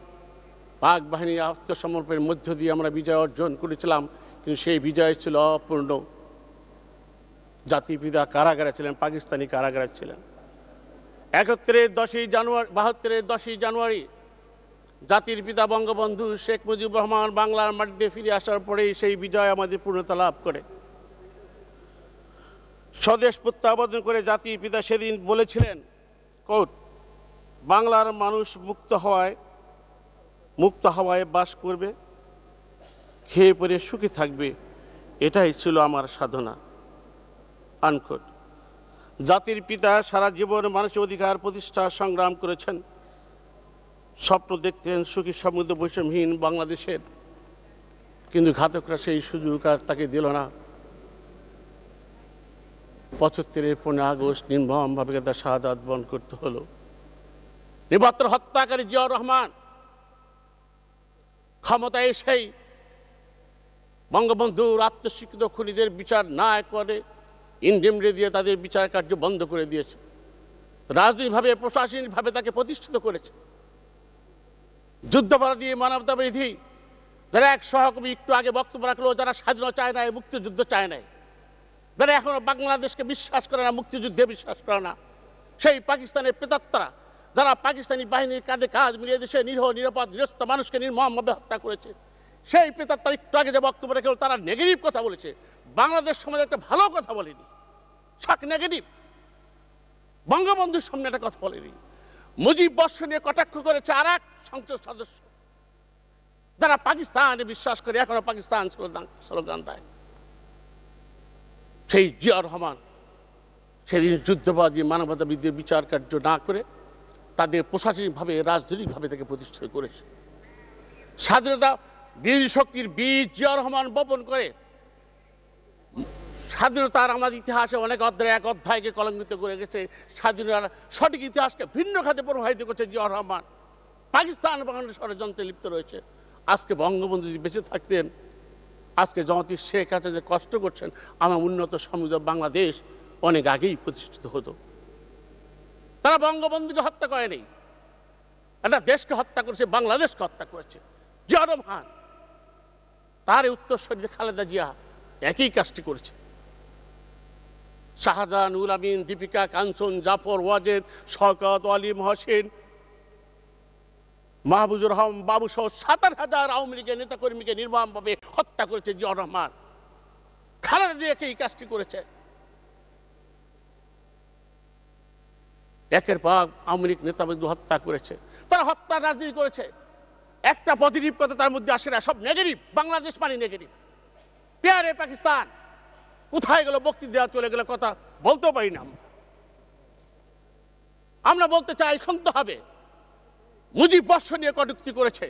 পাক বাহিনীর আত্মসমর্পণের মধ্য দিয়ে আমরা বিজয় অর্জন করেছিলাম কিন্তু সেই বিজয় ছিল অপূর্ণ জাতিপিতা কারাগারে ছিলেন পাকিস্তানি কারাগারে ছিলেন একত্রে দশই জানুয়ারি বাহাত্তরের দশই জানুয়ারি জাতির পিতা বঙ্গবন্ধু শেখ মুজিবুর রহমান বাংলার মাটিতে ফিরে আসার পরেই সেই বিজয় আমাদের পূর্ণতা লাভ করে স্বদেশ প্রত্যাবর্তন করে জাতির পিতা সেদিন বলেছিলেন কোট বাংলার মানুষ মুক্ত হওয়ায় মুক্ত হাওয়ায় বাস করবে খেয়ে পরে সুখে থাকবে এটাই ছিল আমার সাধনা আনকোট জাতির পিতা সারা জীবন মানুষের অধিকার প্রতিষ্ঠা সংগ্রাম করেছেন স্বপ্ন দেখতেন সুখী সমৃদ্ধ বৈষম্যহীন বাংলাদেশের কিন্তু ঘাতকরা সেই সুযোগ আর তাকে দিল না পঁচাত্তরের পনেরো আগস্ট নির্মমভাবে তার শাহাদ বরণ করতে হলো নিবাত্র হত্যাকারী জিয়াউর রহমান ক্ষমতায় এসেই বঙ্গবন্ধুর আত্মস্বীকৃত খুনিদের বিচার না করে ইন্ডিমরে দিয়ে তাদের বিচার কার্য বন্ধ করে দিয়েছে রাজনৈতিকভাবে প্রশাসনিকভাবে তাকে প্রতিষ্ঠিত করেছে যুদ্ধপরাধী মানবতা বিধি যারা এক সহকর্মী একটু আগে বক্তব্য রাখলো যারা স্বাধীনতা চায় না মুক্তিযুদ্ধ চায় নাই যারা এখনও বাংলাদেশকে বিশ্বাস করে না মুক্তিযুদ্ধে বিশ্বাস করে না সেই পাকিস্তানের প্রেতাত্মারা যারা পাকিস্তানি বাহিনীর কাঁধে কাজ মিলিয়ে দেশে নিরহ নিরাপদ নিরস্ত মানুষকে নির্মমভাবে হত্যা করেছে সেই পেতার তার একটু আগে যে বক্তব্য রেখে তারা নেগেটিভ কথা বলেছে বাংলাদেশ সমাজে একটা ভালো কথা বলেনি শাক নেগেটিভ বঙ্গবন্ধুর সামনে একটা কথা বলেনি মুজিব বর্ষ নিয়ে কটাক্ষ করেছে আর এক সংসদ সদস্য যারা পাকিস্তানে বিশ্বাস করে এখনো পাকিস্তান স্লোগান দেয় সেই জিয়া রহমান সেদিন যুদ্ধবাদী মানবতা বিদ্যুৎ বিচার কার্য না করে তাদের প্রশাসনিকভাবে রাজনৈতিকভাবে তাকে প্রতিষ্ঠিত করেছে স্বাধীনতা বীর শক্তির বীজ জিয়া রহমান বপন করে স্বাধীনতার আমাদের ইতিহাসে অনেক অধ্যায় এক অধ্যায়কে কলঙ্কিত করে গেছে স্বাধীনতার সঠিক ইতিহাসকে ভিন্ন খাতে প্রবাহিত করছে জিয়া রহমান পাকিস্তান বাংলাদেশ ষড়যন্ত্রে লিপ্ত রয়েছে আজকে বঙ্গবন্ধু যদি বেঁচে থাকতেন আজকে জমাতি শেখ হাসিনা যে কষ্ট করছেন আমার উন্নত সমৃদ্ধ বাংলাদেশ অনেক আগেই প্রতিষ্ঠিত হতো তারা বঙ্গবন্ধুকে হত্যা করেনি একটা দেশকে হত্যা করেছে বাংলাদেশকে হত্যা করেছে জিয়া রহমান তার উত্তরস্বরী খালেদা জিয়া একই কাজটি করেছে শাহজাহান উল আমিন দীপিকা কাঞ্চন জাফর ওয়াজেদ শকত আলী মহসেন মাহবুজুর রহম বাবু সহ সাতার হাজার আওয়ামী লীগের নেতাকর্মীকে নির্মমভাবে হত্যা করেছে জিয়া রহমান খালেদা জিয়াকে এই কাজটি করেছে একের আমরিক নেতা বন্ধু হত্যা করেছে তারা হত্যার রাজনীতি করেছে একটা পজিটিভ কথা তার মধ্যে আসে না সব নেগেটিভ বাংলাদেশ মানে নেগেটিভ পেয়ারে পাকিস্তান কোথায় গেল বক্তি দেওয়া চলে গেলে কথা বলতেও পারি না আমরা বলতে চাই শুনতে হবে মুজিব বর্ষ নিয়ে কটুক্তি করেছে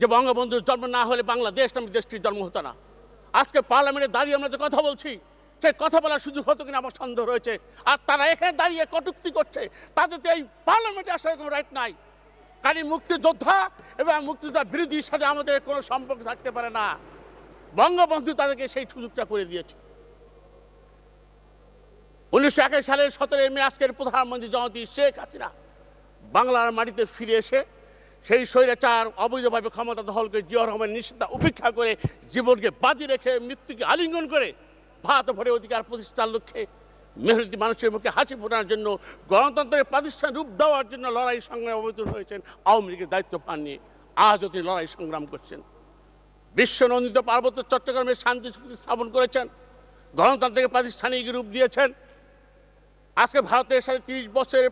যে বঙ্গবন্ধুর জন্ম না হলে বাংলাদেশ নামে দেশটির জন্ম হতো না আজকে পার্লামেন্টে দাঁড়িয়ে আমরা যে কথা বলছি সে কথা বলার সুযোগ হতো কিনা আমার সন্দেহ রয়েছে আর তারা এখানে দাঁড়িয়ে কটুক্তি করছে তাদের তো এই পার্লামেন্টে আসার কোনো রাইট নাই কারি মুক্তিযোদ্ধা এবং মুক্তিযোদ্ধা বিরোধীর সাথে আমাদের কোনো সম্পর্ক থাকতে পারে না বঙ্গবন্ধু তাদেরকে সেই সুযোগটা করে দিয়েছে উনিশশো একাশ সালের সতেরোই মে আজকের প্রধানমন্ত্রী জয়ন্তী শেখ হাসিনা বাংলার মাটিতে ফিরে এসে সেই স্বৈরাচার অবৈধভাবে ক্ষমতা দখলকে জিয়া রহমানের নিষেধা উপেক্ষা করে জীবনকে বাজি রেখে মৃত্যুকে আলিঙ্গন করে ভাত ভরে অধিকার প্রতিষ্ঠার লক্ষ্যে মেহনতি মানুষের মুখে হাসি ফোটানোর জন্য গণতন্ত্রের প্রতিষ্ঠান রূপ দেওয়ার জন্য লড়াই সংগ্রামে অবতীর্ণ হয়েছেন আওয়ামী লীগের দায়িত্ব পাননি আজও তিনি লড়াই সংগ্রাম করছেন বিশ্ব নন্দিত পার্বত্য চট্টগ্রামে শান্তি স্থাপন করেছেন গণতান্ত্রিক প্রাতিষ্ঠানিক রূপ দিয়েছেন আজকে ভারতের সাথে তিরিশ বছরের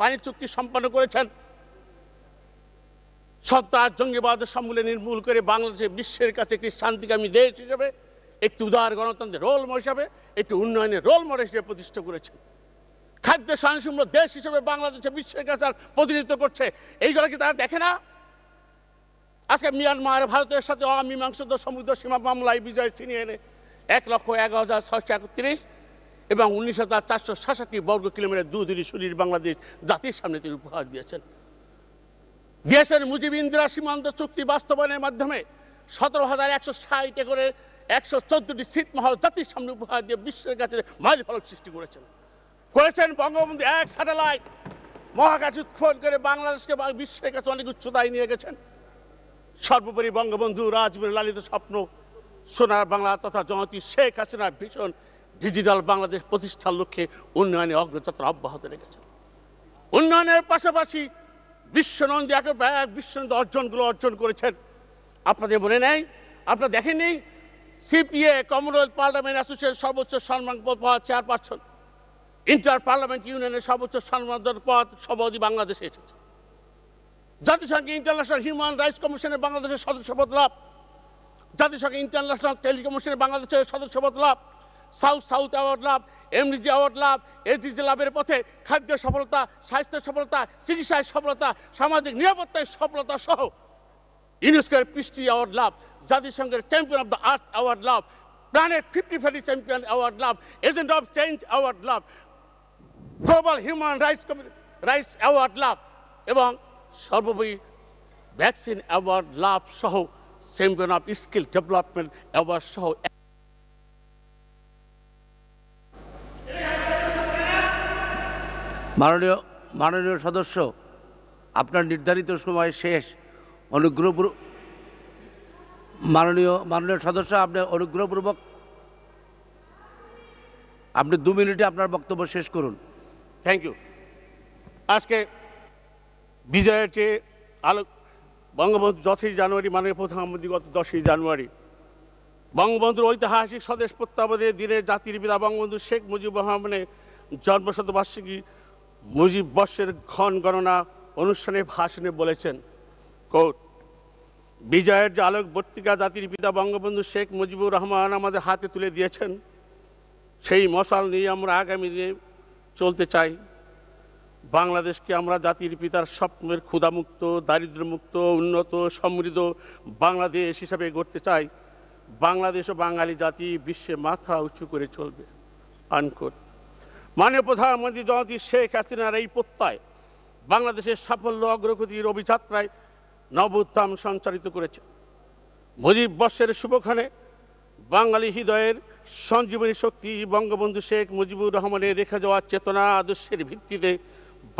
পানি চুক্তি সম্পন্ন করেছেন সন্ত্রাস জঙ্গিবাদ সমূলে নির্মূল করে বাংলাদেশে বিশ্বের কাছে একটি শান্তিকামী দেশ হিসেবে একটি উদার গণতন্ত্রের রোল হিসাবে একটি উন্নয়নের রোল মডেল হিসেবে প্রতিষ্ঠা করেছে খাদ্য স্বয়ংসম্ভ দেশ হিসেবে বাংলাদেশে বিশ্বের কাছে প্রতিনিধিত্ব করছে এইগুলো কি তারা দেখে না আজকে মিয়ানমার ভারতের সাথে অমীমাংসিত সমুদ্র সীমা মামলায় বিজয় ছিনিয়ে এনে এক লক্ষ এগারো হাজার ছয়শো একত্রিশ এবং উনিশ হাজার চারশো সাতষট্টি বর্গ কিলোমিটার দুদিনই সুনীল বাংলাদেশ জাতির সামনে তিনি উপহার দিয়েছেন দিয়েছেন মুজিব ইন্দিরা সীমান্ত চুক্তি বাস্তবায়নের মাধ্যমে সতেরো হাজার একশো ষাট একরের একশো চোদ্দটি সিট মহল জাতির সামনে উপহার দিয়ে বিশ্বের কাছে মাইল ফলক সৃষ্টি করেছেন করেছেন বঙ্গবন্ধু এক স্যাটেলাইট মহাকাশ উৎক্ষণ করে বাংলাদেশকে বিশ্বের কাছে অনেক উচ্চতায় নিয়ে গেছেন সর্বোপরি বঙ্গবন্ধু রাজবীর লালিত স্বপ্ন সোনার বাংলা তথা জনতি শেখ হাসিনার ভীষণ ডিজিটাল বাংলাদেশ প্রতিষ্ঠার লক্ষ্যে উন্নয়নে অগ্রযাত্রা অব্যাহত রেখেছেন উন্নয়নের পাশাপাশি বিশ্বনন্দী একের এক বিশ্বনন্দী অর্জনগুলো অর্জন করেছেন আপনাদের মনে নেই আপনারা দেখেনি সিপিএ কমনওয়েলথ পার্লামেন্ট অ্যাসোসিয়েশন সর্বোচ্চ সম্মান পাওয়া চেয়ারপারসন ইন্টার পার্লামেন্ট ইউনিয়নের সর্বোচ্চ সম্মান পদ সভাপতি বাংলাদেশে এসেছে জাতিসংঘে ইন্টারন্যাশনাল হিউম্যান রাইটস কমিশনের বাংলাদেশের পদ লাভ জাতিসংঘে ইন্টারন্যাশনাল টেলিকমিশনের বাংলাদেশের পদ লাভ সাউথ সাউথ অ্যাওয়ার্ড লাভ এমডিজি অ্যাওয়ার্ড লাভ এডিজি লাভের পথে খাদ্য সফলতা স্বাস্থ্য সফলতা চিকিৎসায় সফলতা সামাজিক নিরাপত্তায় সফলতা সহ ইউনেস্কোর পৃষ্টি অ্যাওয়ার্ড লাভ জাতিসংঘের champion of the earth award লাভ planet fifty five champion award লাভ এজেন্ট অফ চেঞ্জ অ্যাওয়ার্ড লাভ global human rights rights award লাভ এবং সর্বোপরি ভ্যাকসিন অ্যাওয়ার্ড লাভ সহ champion of skill development award সহ মাননীয় মাননীয় সদস্য আপনার নির্ধারিত সময় শেষ অনুগ্রহ মাননীয় মাননীয় সদস্য আপনি অনুগ্রহপূর্বক আপনি দু মিনিটে আপনার বক্তব্য শেষ করুন থ্যাংক ইউ আজকে বিজয়ের চেয়ে আলোক বঙ্গবন্ধু দশই জানুয়ারি মাননীয় প্রধানমন্ত্রী গত দশই জানুয়ারি বঙ্গবন্ধুর ঐতিহাসিক স্বদেশ প্রত্যাবর্তনের দিনে জাতির পিতা বঙ্গবন্ধু শেখ মুজিব রহমানের জন্মশতবার্ষিকী মুজিব বর্ষের ঘন গণনা অনুষ্ঠানে ভাষণে বলেছেন কোর্ট বিজয়ের যে আলোক বর্তিকা জাতির পিতা বঙ্গবন্ধু শেখ মুজিবুর রহমান আমাদের হাতে তুলে দিয়েছেন সেই মশাল নিয়ে আমরা আগামী দিনে চলতে চাই বাংলাদেশকে আমরা জাতির পিতার স্বপ্নের ক্ষুধামুক্ত দারিদ্র্যমুক্ত উন্নত সমৃদ্ধ বাংলাদেশ হিসাবে গড়তে চাই বাংলাদেশ ও বাঙালি জাতি বিশ্বে মাথা উঁচু করে চলবে আনকোট মাননীয় প্রধানমন্ত্রী জনতি শেখ হাসিনার এই প্রত্যয় বাংলাদেশের সাফল্য অগ্রগতির অভিযাত্রায় নব সঞ্চারিত করেছে মুজিব বর্ষের শুভক্ষণে বাঙালি হৃদয়ের সঞ্জীবনী শক্তি বঙ্গবন্ধু শেখ মুজিবুর রহমানের রেখে যাওয়া চেতনা আদর্শের ভিত্তিতে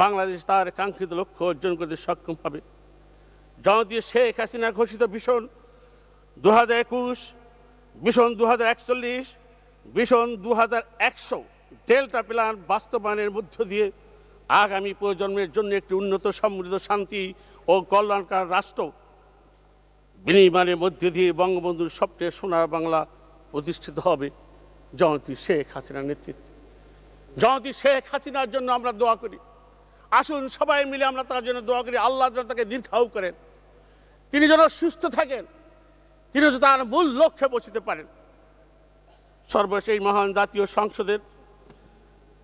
বাংলাদেশ তার কাঙ্ক্ষিত লক্ষ্য অর্জন করতে সক্ষম হবে জনতীয় শেখ হাসিনা ঘোষিত ভীষণ দু হাজার একুশ ভীষণ দু হাজার একচল্লিশ ভীষণ দু হাজার একশো ডেল্টা প্ল্যান বাস্তবায়নের মধ্য দিয়ে আগামী প্রজন্মের জন্য একটি উন্নত সমৃদ্ধ শান্তি ও কল্যাণকার রাষ্ট্র বিনির্মাণের মধ্যে দিয়ে বঙ্গবন্ধুর সবচেয়ে সোনার বাংলা প্রতিষ্ঠিত হবে জয়ন্তী শেখ হাসিনার নেতৃত্বে জয়ন্তী শেখ হাসিনার জন্য আমরা দোয়া করি আসুন সবাই মিলে আমরা তার জন্য দোয়া করি আল্লাহ যেন তাকে দীর্ঘাউ করেন তিনি যেন সুস্থ থাকেন তিনি যেন তার মূল লক্ষ্যে পৌঁছতে পারেন সর্বশেষ মহান জাতীয় সংসদের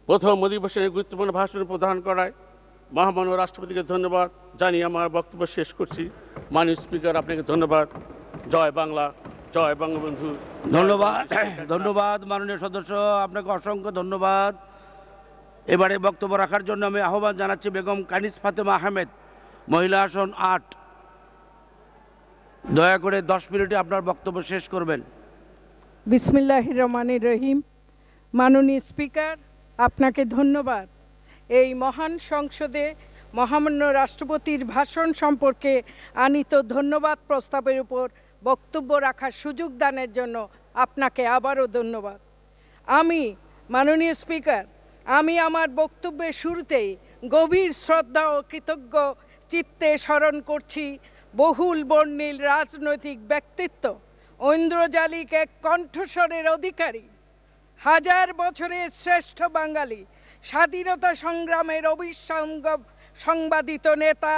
প্রথম অধিবেশনে গুরুত্বপূর্ণ ভাষণ প্রদান করায় মহামান্য রাষ্ট্রপতিকে ধন্যবাদ জানিয়ে আমার বক্তব্য শেষ করছি মাননীয় স্পিকার আপনাকে ধন্যবাদ জয় বাংলা জয় বঙ্গবন্ধু ধন্যবাদ ধন্যবাদ মাননীয় সদস্য আপনাকে অসংখ্য ধন্যবাদ এবারে বক্তব্য রাখার জন্য আমি আহ্বান জানাচ্ছি বেগম কানিস ফাতেমা আহমেদ মহিলা আসন আট দয়া করে দশ মিনিটে আপনার বক্তব্য শেষ করবেন বিসমিল্লাহ রহমান রহিম মাননীয় স্পিকার আপনাকে ধন্যবাদ এই মহান সংসদে মহামান্য রাষ্ট্রপতির ভাষণ সম্পর্কে আনিত ধন্যবাদ প্রস্তাবের উপর বক্তব্য রাখার সুযোগ দানের জন্য আপনাকে আবারও ধন্যবাদ আমি মাননীয় স্পিকার আমি আমার বক্তব্যের শুরুতেই গভীর শ্রদ্ধা ও কৃতজ্ঞ চিত্তে স্মরণ করছি বহুল বর্ণিল রাজনৈতিক ব্যক্তিত্ব ঐন্দ্রজালিক এক কণ্ঠস্বরের অধিকারী হাজার বছরের শ্রেষ্ঠ বাঙালি স্বাধীনতা সংগ্রামের অবিসঙ্গ সংবাদিত নেতা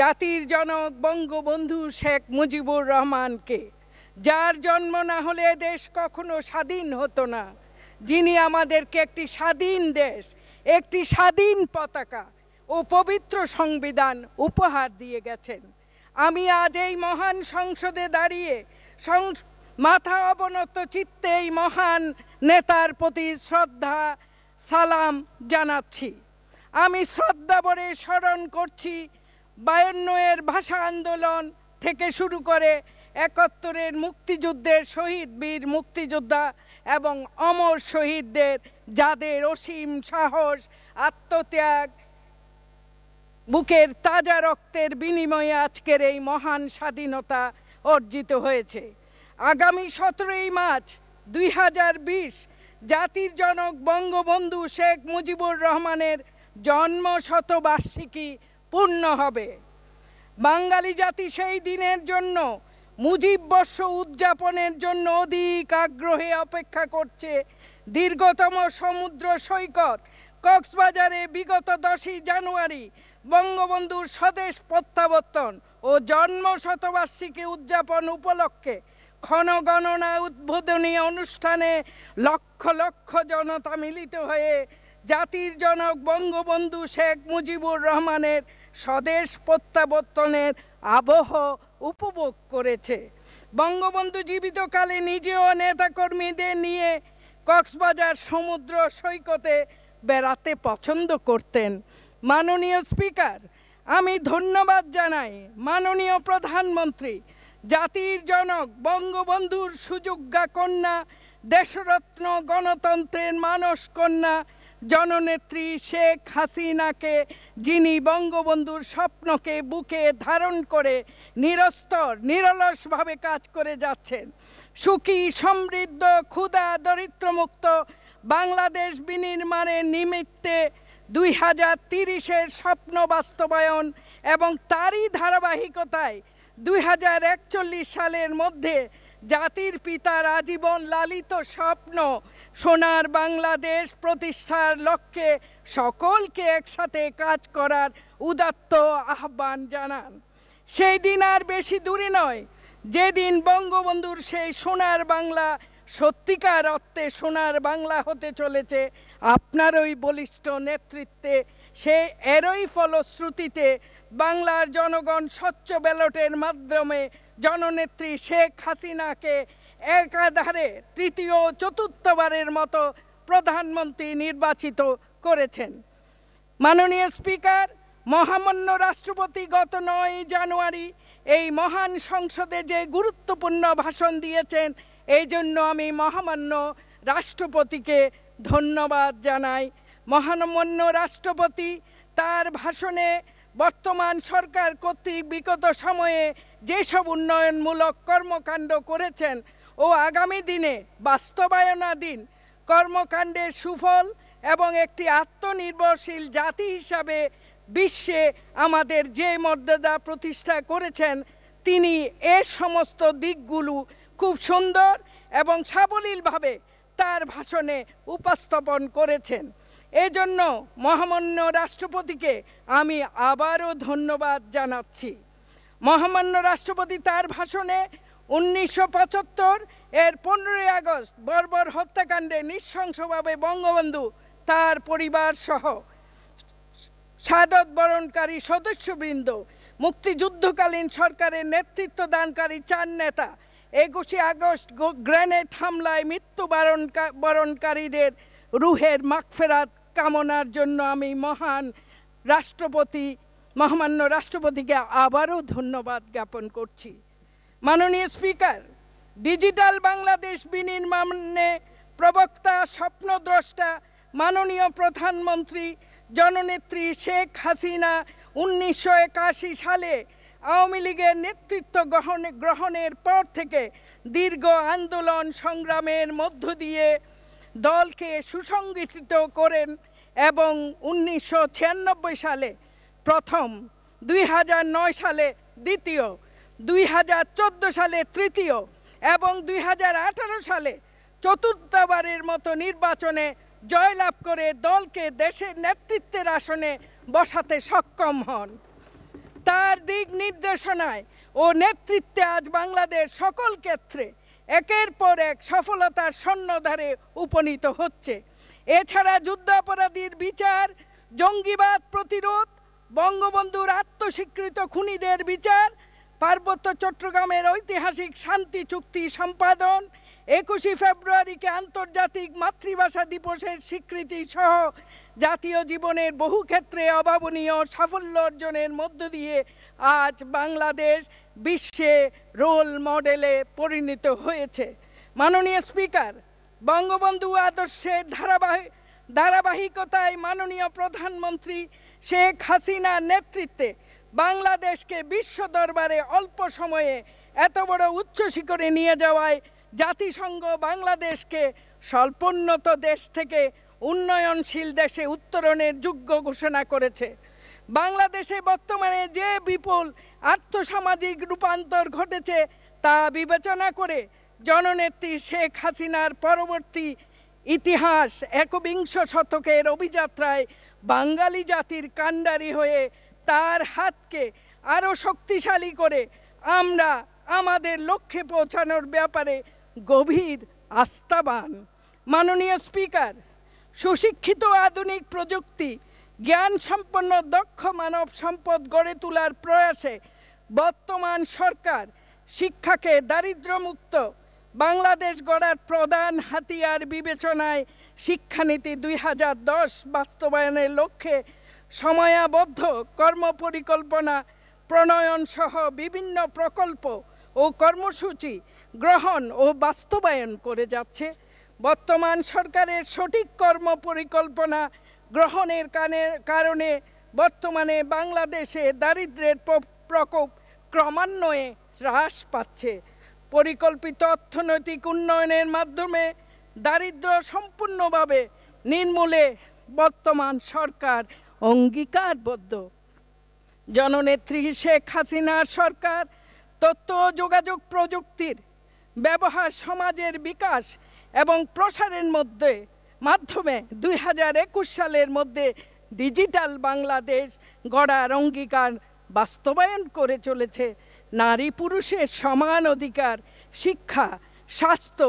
জাতির জনক বঙ্গবন্ধু শেখ মুজিবুর রহমানকে যার জন্ম না হলে দেশ কখনো স্বাধীন হতো না যিনি আমাদেরকে একটি স্বাধীন দেশ একটি স্বাধীন পতাকা ও পবিত্র সংবিধান উপহার দিয়ে গেছেন আমি আজ এই মহান সংসদে দাঁড়িয়ে মাথা অবনত চিত্তে এই মহান নেতার প্রতি শ্রদ্ধা সালাম জানাচ্ছি আমি ভরে স্মরণ করছি বায়ান্নয়ের ভাষা আন্দোলন থেকে শুরু করে একাত্তরের মুক্তিযুদ্ধের শহীদ বীর মুক্তিযোদ্ধা এবং অমর শহীদদের যাদের অসীম সাহস আত্মত্যাগ বুকের তাজা রক্তের বিনিময়ে আজকের এই মহান স্বাধীনতা অর্জিত হয়েছে আগামী সতেরোই মার্চ দুই হাজার বিশ জাতির জনক বঙ্গবন্ধু শেখ মুজিবুর রহমানের জন্ম শতবার্ষিকী পূর্ণ হবে বাঙালি জাতি সেই দিনের জন্য মুজিব বর্ষ উদযাপনের জন্য অধিক আগ্রহে অপেক্ষা করছে দীর্ঘতম সমুদ্র সৈকত কক্সবাজারে বিগত দশই জানুয়ারি বঙ্গবন্ধুর স্বদেশ প্রত্যাবর্তন ও জন্ম শতবার্ষিকী উদযাপন উপলক্ষে ক্ষণগণনা উদ্বোধনী অনুষ্ঠানে লক্ষ লক্ষ জনতা মিলিত হয়ে জাতির জনক বঙ্গবন্ধু শেখ মুজিবুর রহমানের স্বদেশ প্রত্যাবর্তনের আবহ উপভোগ করেছে বঙ্গবন্ধু জীবিতকালে নিজেও নেতাকর্মীদের নিয়ে কক্সবাজার সমুদ্র সৈকতে বেড়াতে পছন্দ করতেন মাননীয় স্পিকার আমি ধন্যবাদ জানাই মাননীয় প্রধানমন্ত্রী জাতির জনক বঙ্গবন্ধুর সুযোগ্যা কন্যা দেশরত্ন গণতন্ত্রের মানস কন্যা জননেত্রী শেখ হাসিনাকে যিনি বঙ্গবন্ধুর স্বপ্নকে বুকে ধারণ করে নিরস্তর নিরলসভাবে কাজ করে যাচ্ছেন সুখী সমৃদ্ধ ক্ষুধা দরিদ্রমুক্ত বাংলাদেশ বিনির্মাণের নিমিত্তে দুই হাজার তিরিশের স্বপ্ন বাস্তবায়ন এবং তারই ধারাবাহিকতায় দুই সালের মধ্যে জাতির পিতার আজীবন লালিত স্বপ্ন সোনার বাংলাদেশ প্রতিষ্ঠার লক্ষ্যে সকলকে একসাথে কাজ করার উদাত্ত আহ্বান জানান সেই দিন আর বেশি দূরে নয় যেদিন বঙ্গবন্ধুর সেই সোনার বাংলা সত্যিকার অর্থে সোনার বাংলা হতে চলেছে আপনারই বলিষ্ঠ নেতৃত্বে সেই এরই ফলশ্রুতিতে বাংলার জনগণ স্বচ্ছ ব্যালটের মাধ্যমে জননেত্রী শেখ হাসিনাকে একাধারে তৃতীয় চতুর্থবারের মতো প্রধানমন্ত্রী নির্বাচিত করেছেন মাননীয় স্পিকার মহামান্য রাষ্ট্রপতি গত নয় জানুয়ারি এই মহান সংসদে যে গুরুত্বপূর্ণ ভাষণ দিয়েছেন এই জন্য আমি মহামান্য রাষ্ট্রপতিকে ধন্যবাদ জানাই মহামান্য রাষ্ট্রপতি তার ভাষণে বর্তমান সরকার কর্তৃক বিগত সময়ে যেসব উন্নয়নমূলক কর্মকাণ্ড করেছেন ও আগামী দিনে বাস্তবায়নাধীন কর্মকাণ্ডের সুফল এবং একটি আত্মনির্ভরশীল জাতি হিসাবে বিশ্বে আমাদের যে মর্যাদা প্রতিষ্ঠা করেছেন তিনি এ সমস্ত দিকগুলো খুব সুন্দর এবং সাবলীলভাবে তার ভাষণে উপস্থাপন করেছেন এজন্য মহামান্য রাষ্ট্রপতিকে আমি আবারও ধন্যবাদ জানাচ্ছি মহামান্য রাষ্ট্রপতি তার ভাষণে উনিশশো এর পনেরোই আগস্ট বর্বর হত্যাকাণ্ডে নৃশংসভাবে বঙ্গবন্ধু তার পরিবার সহ সাদত বরণকারী সদস্যবৃন্দ মুক্তিযুদ্ধকালীন সরকারের নেতৃত্ব দানকারী চার নেতা একুশে আগস্ট গ্রেনেড হামলায় মৃত্যু বরণকারীদের রুহের মাকফেরাত কামনার জন্য আমি মহান রাষ্ট্রপতি মহামান্য রাষ্ট্রপতিকে আবারও ধন্যবাদ জ্ঞাপন করছি মাননীয় স্পিকার ডিজিটাল বাংলাদেশ বিনির্মাণে প্রবক্তা স্বপ্নদ্রষ্টা মাননীয় প্রধানমন্ত্রী জননেত্রী শেখ হাসিনা উনিশশো সালে আওয়ামী লীগের নেতৃত্ব গ্রহণ গ্রহণের পর থেকে দীর্ঘ আন্দোলন সংগ্রামের মধ্য দিয়ে দলকে সুসংগঠিত করেন এবং উনিশশো সালে প্রথম দুই সালে দ্বিতীয় দুই সালে তৃতীয় এবং দুই সালে চতুর্থবারের মতো নির্বাচনে জয়লাভ করে দলকে দেশের নেতৃত্বের আসনে বসাতে সক্ষম হন তার দিক নির্দেশনায় ও নেতৃত্বে আজ বাংলাদেশ সকল ক্ষেত্রে একের পর এক সফলতার স্বর্ণধারে উপনীত হচ্ছে এছাড়া যুদ্ধাপরাধীর বিচার জঙ্গিবাদ প্রতিরোধ বঙ্গবন্ধুর আত্মস্বীকৃত খুনিদের বিচার পার্বত্য চট্টগ্রামের ঐতিহাসিক শান্তি চুক্তি সম্পাদন একুশে ফেব্রুয়ারিকে আন্তর্জাতিক মাতৃভাষা দিবসের স্বীকৃতি সহ জাতীয় জীবনের বহু ক্ষেত্রে অভাবনীয় সাফল্য অর্জনের মধ্য দিয়ে আজ বাংলাদেশ বিশ্বে রোল মডেলে পরিণত হয়েছে মাননীয় স্পিকার বঙ্গবন্ধু আদর্শের ধারাবাহিক ধারাবাহিকতায় মাননীয় প্রধানমন্ত্রী শেখ হাসিনার নেতৃত্বে বাংলাদেশকে বিশ্ব দরবারে অল্প সময়ে এত বড় উচ্চ শিখরে নিয়ে যাওয়ায় জাতিসংঘ বাংলাদেশকে স্বল্পোন্নত দেশ থেকে উন্নয়নশীল দেশে উত্তরণের যোগ্য ঘোষণা করেছে বাংলাদেশে বর্তমানে যে বিপুল আর্থসামাজিক রূপান্তর ঘটেছে তা বিবেচনা করে জননেত্রী শেখ হাসিনার পরবর্তী ইতিহাস একবিংশ শতকের অভিযাত্রায় বাঙালি জাতির কাণ্ডারি হয়ে তার হাতকে আরও শক্তিশালী করে আমরা আমাদের লক্ষ্যে পৌঁছানোর ব্যাপারে গভীর আস্থাবান মাননীয় স্পিকার সুশিক্ষিত আধুনিক প্রযুক্তি জ্ঞান সম্পন্ন দক্ষ মানব সম্পদ গড়ে তোলার প্রয়াসে বর্তমান সরকার শিক্ষাকে দারিদ্র্যমুক্ত বাংলাদেশ গড়ার প্রধান হাতিয়ার বিবেচনায় শিক্ষানীতি দুই হাজার দশ বাস্তবায়নের লক্ষ্যে সময়াবদ্ধ কর্মপরিকল্পনা প্রণয়ন সহ বিভিন্ন প্রকল্প ও কর্মসূচি গ্রহণ ও বাস্তবায়ন করে যাচ্ছে বর্তমান সরকারের সঠিক কর্ম পরিকল্পনা গ্রহণের কারণে বর্তমানে বাংলাদেশে দারিদ্রের প্রকোপ ক্রমান্বয়ে হ্রাস পাচ্ছে পরিকল্পিত অর্থনৈতিক উন্নয়নের মাধ্যমে দারিদ্র সম্পূর্ণভাবে নির্মূলে বর্তমান সরকার অঙ্গীকারবদ্ধ জননেত্রী শেখ হাসিনার সরকার তথ্য যোগাযোগ প্রযুক্তির ব্যবহার সমাজের বিকাশ এবং প্রসারের মধ্যে মাধ্যমে দুই হাজার একুশ সালের মধ্যে ডিজিটাল বাংলাদেশ গড়ার অঙ্গীকার বাস্তবায়ন করে চলেছে নারী পুরুষের সমান অধিকার শিক্ষা স্বাস্থ্য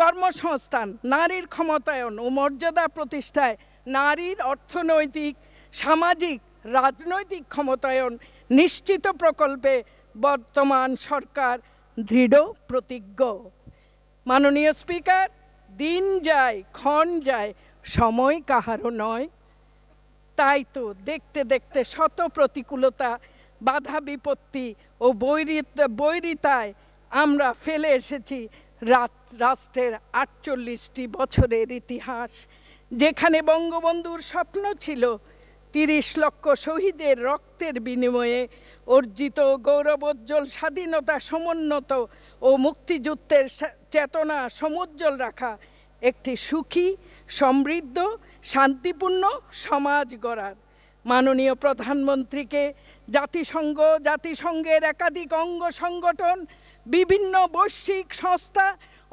কর্মসংস্থান নারীর ক্ষমতায়ন ও মর্যাদা প্রতিষ্ঠায় নারীর অর্থনৈতিক সামাজিক রাজনৈতিক ক্ষমতায়ন নিশ্চিত প্রকল্পে বর্তমান সরকার দৃঢ় প্রতিজ্ঞ মাননীয় স্পিকার দিন যায় ক্ষণ যায় সময় কাহারও নয় তাই তো দেখতে দেখতে শত প্রতিকূলতা বাধা বিপত্তি ও বৈরিতায় আমরা ফেলে এসেছি রাষ্ট্রের আটচল্লিশটি বছরের ইতিহাস যেখানে বঙ্গবন্ধুর স্বপ্ন ছিল তিরিশ লক্ষ শহীদের রক্তের বিনিময়ে অর্জিত গৌরবোজ্জ্বল স্বাধীনতা সমুন্নত ও মুক্তিযুদ্ধের চেতনা সমুজ্জ্বল রাখা একটি সুখী সমৃদ্ধ শান্তিপূর্ণ সমাজ গড়ার মাননীয় প্রধানমন্ত্রীকে জাতিসংঘ জাতিসংঘের একাধিক অঙ্গ সংগঠন বিভিন্ন বৈশ্বিক সংস্থা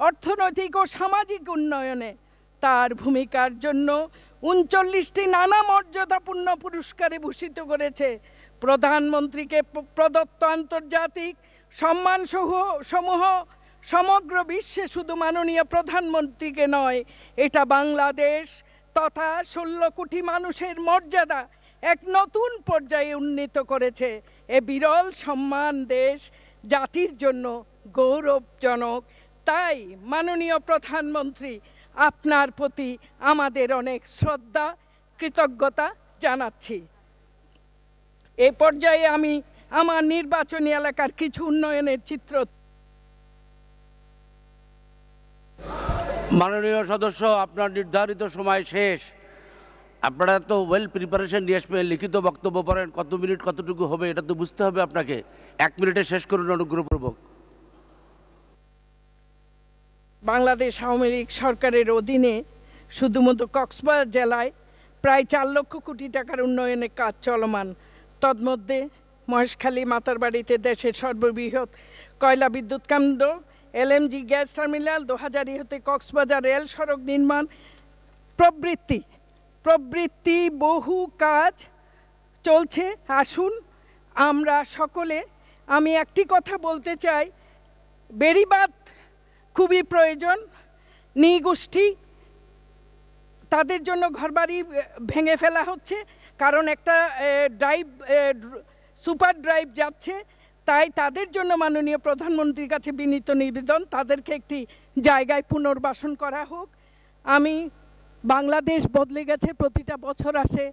অর্থনৈতিক ও সামাজিক উন্নয়নে তার ভূমিকার জন্য উনচল্লিশটি নানা মর্যাদাপূর্ণ পুরস্কারে ভূষিত করেছে প্রধানমন্ত্রীকে প্রদত্ত আন্তর্জাতিক সম্মানসহ সমূহ সমগ্র বিশ্বে শুধু মাননীয় প্রধানমন্ত্রীকে নয় এটা বাংলাদেশ তথা ষোলো কোটি মানুষের মর্যাদা এক নতুন পর্যায়ে উন্নীত করেছে এ বিরল সম্মান দেশ জাতির জন্য গৌরবজনক তাই মাননীয় প্রধানমন্ত্রী আপনার প্রতি আমাদের অনেক শ্রদ্ধা কৃতজ্ঞতা জানাচ্ছি এ পর্যায়ে আমি আমার নির্বাচনী এলাকার কিছু উন্নয়নের চিত্র মাননীয় সদস্য আপনার নির্ধারিত সময় শেষ আপনারা তো ওয়েল প্রিপারেশন নিয়ে আসবেন লিখিত বক্তব্য পড়েন কত মিনিট কতটুকু হবে এটা তো বুঝতে হবে আপনাকে এক মিনিটে শেষ করুন অনুগ্রহপূর্বক বাংলাদেশ আওয়ামী লীগ সরকারের অধীনে শুধুমাত্র কক্সবাজার জেলায় প্রায় চার লক্ষ কোটি টাকার উন্নয়নের কাজ চলমান তদমধ্যে মহেশখালী মাতারবাড়িতে দেশের সর্ববৃহৎ কয়লা বিদ্যুৎ কেন্দ্র এলএমজি গ্যাস টার্মিনাল হাজার হতে কক্সবাজার রেল সড়ক নির্মাণ প্রবৃত্তি প্রবৃত্তি বহু কাজ চলছে আসুন আমরা সকলে আমি একটি কথা বলতে চাই বেরিবাদ খুবই প্রয়োজন নিগোষ্ঠী তাদের জন্য ঘরবাড়ি ভেঙে ফেলা হচ্ছে কারণ একটা ড্রাইভ সুপার ড্রাইভ যাচ্ছে তাই তাদের জন্য মাননীয় প্রধানমন্ত্রীর কাছে বিনীত নিবেদন তাদেরকে একটি জায়গায় পুনর্বাসন করা হোক আমি বাংলাদেশ বদলে গেছে প্রতিটা বছর আসে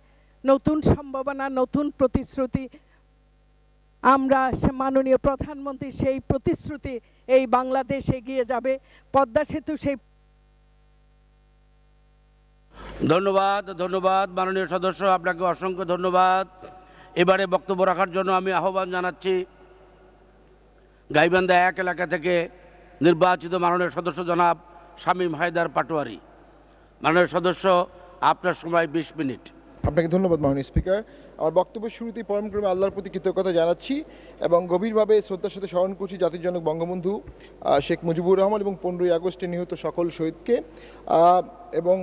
নতুন সম্ভাবনা নতুন প্রতিশ্রুতি আমরা মাননীয় প্রধানমন্ত্রী সেই প্রতিশ্রুতি এই বাংলাদেশ এগিয়ে যাবে পদ্মা সেতু সেই ধন্যবাদ ধন্যবাদ মাননীয় সদস্য আপনাকে অসংখ্য ধন্যবাদ এবারে বক্তব্য রাখার জন্য আমি আহ্বান জানাচ্ছি গাইবান্ধা এক এলাকা থেকে নির্বাচিত মাননীয় সদস্য জনাব শামীম হায়দার পাটোয়ারি মাননীয় সদস্য আপনার সময় বিশ মিনিট আপনাকে ধন্যবাদ মাননীয় স্পিকার আমার বক্তব্যের শুরুতেই পরমক্রমে আল্লাহর প্রতি কৃতজ্ঞতা জানাচ্ছি এবং গভীরভাবে শ্রদ্ধার সাথে স্মরণ করছি জাতির জনক বঙ্গবন্ধু শেখ মুজিবুর রহমান এবং পনেরোই আগস্টে নিহত সকল শহীদকে এবং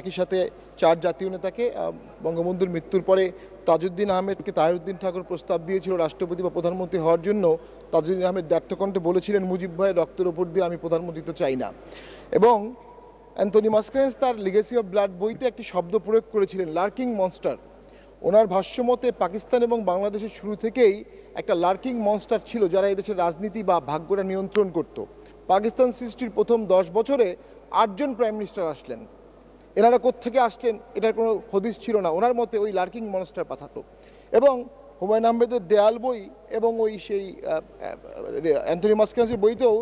একই সাথে চার জাতীয় নেতাকে বঙ্গবন্ধুর মৃত্যুর পরে তাজউদ্দিন আহমেদকে তাহিরুদ্দিন ঠাকুর প্রস্তাব দিয়েছিল রাষ্ট্রপতি বা প্রধানমন্ত্রী হওয়ার জন্য তাজউদ্দিন আহমেদ ব্যর্থকণ্ঠে বলেছিলেন মুজিব ভাই রক্তের ওপর দিয়ে আমি প্রধানমন্ত্রী তো চাই না এবং অ্যান্থনি মাস্কারেন্স তার লিগেসি অফ ব্লাড বইতে একটি শব্দ প্রয়োগ করেছিলেন লার্কিং মনস্টার ওনার ভাষ্যমতে পাকিস্তান এবং বাংলাদেশের শুরু থেকেই একটা লার্কিং মনস্টার ছিল যারা এদেশের রাজনীতি বা ভাগ্যটা নিয়ন্ত্রণ করত পাকিস্তান সৃষ্টির প্রথম দশ বছরে আটজন প্রাইম মিনিস্টার আসলেন এনারা কোত্থেকে আসলেন এটার কোনো হদিস ছিল না ওনার মতে ওই লার্কিং মনস্টার পাঠাতো এবং হুমায়ুন আহমেদের দেয়াল বই এবং ওই সেই অ্যান্থনি মাস্কানসির বইতেও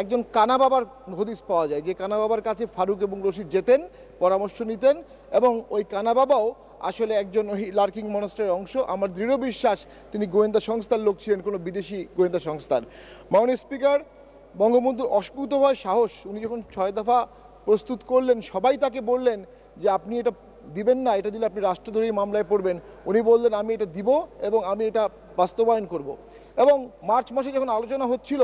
একজন কানা বাবার হদিস পাওয়া যায় যে কানা বাবার কাছে ফারুক এবং রশিদ যেতেন পরামর্শ নিতেন এবং ওই কানা বাবাও আসলে একজন লার্কিং মনস্টের অংশ আমার দৃঢ় বিশ্বাস তিনি গোয়েন্দা সংস্থার লোক ছিলেন কোনো বিদেশি গোয়েন্দা সংস্থার মাননীয় স্পিকার বঙ্গবন্ধুর হয় সাহস উনি যখন ছয় দফা প্রস্তুত করলেন সবাই তাকে বললেন যে আপনি এটা দিবেন না এটা দিলে আপনি রাষ্ট্রদ্রোহী মামলায় পড়বেন উনি বললেন আমি এটা দিব এবং আমি এটা বাস্তবায়ন করব। এবং মার্চ মাসে যখন আলোচনা হচ্ছিল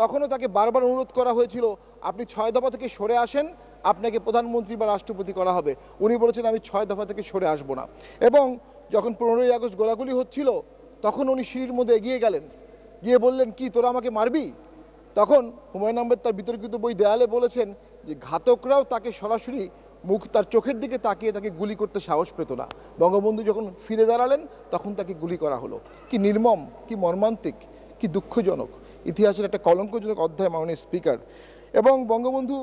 তখনও তাকে বারবার অনুরোধ করা হয়েছিল আপনি ছয় দফা থেকে সরে আসেন আপনাকে প্রধানমন্ত্রী বা রাষ্ট্রপতি করা হবে উনি বলেছেন আমি ছয় দফা থেকে সরে আসবো না এবং যখন পনেরোই আগস্ট গোলাগুলি হচ্ছিল তখন উনি সিঁড়ির মধ্যে এগিয়ে গেলেন গিয়ে বললেন কি তোরা আমাকে মারবি তখন হুমায়ুন আহমেদ তার বিতর্কিত বই দেয়ালে বলেছেন যে ঘাতকরাও তাকে সরাসরি মুখ তার চোখের দিকে তাকিয়ে তাকে গুলি করতে সাহস পেত না বঙ্গবন্ধু যখন ফিরে দাঁড়ালেন তখন তাকে গুলি করা হলো কি নির্মম কি মর্মান্তিক কি দুঃখজনক ইতিহাসের একটা কলঙ্কজনক অধ্যায় মাননীয় স্পিকার এবং বঙ্গবন্ধু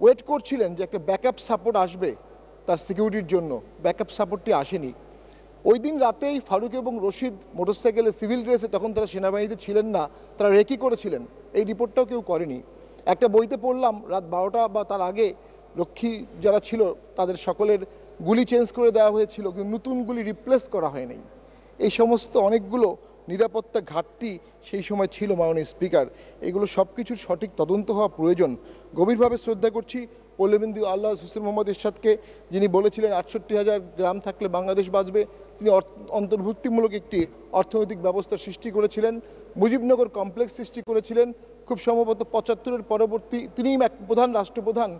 ওয়েট করছিলেন যে একটা ব্যাকআপ সাপোর্ট আসবে তার সিকিউরিটির জন্য ব্যাকআপ সাপোর্টটি আসেনি ওই দিন রাতেই ফারুক এবং রশিদ মোটরসাইকেলে সিভিল ড্রেসে তখন তারা সেনাবাহিনীতে ছিলেন না তারা রেকি করেছিলেন এই রিপোর্টটাও কেউ করেনি একটা বইতে পড়লাম রাত বারোটা বা তার আগে রক্ষী যারা ছিল তাদের সকলের গুলি চেঞ্জ করে দেওয়া হয়েছিল কিন্তু নতুন গুলি রিপ্লেস করা হয়নি এই সমস্ত অনেকগুলো নিরাপত্তা ঘাটতি সেই সময় ছিল মাননীয় স্পিকার এগুলো সব কিছুর সঠিক তদন্ত হওয়া প্রয়োজন গভীরভাবে শ্রদ্ধা করছি পল্লবিন্দু আল্লাহ হুসেন মোহাম্মদ এরশাদকে যিনি বলেছিলেন আটষট্টি হাজার গ্রাম থাকলে বাংলাদেশ বাঁচবে তিনি অন্তর্ভুক্তিমূলক একটি অর্থনৈতিক ব্যবস্থা সৃষ্টি করেছিলেন মুজিবনগর কমপ্লেক্স সৃষ্টি করেছিলেন খুব সম্ভবত পঁচাত্তরের পরবর্তী তিনিই এক প্রধান রাষ্ট্রপ্রধান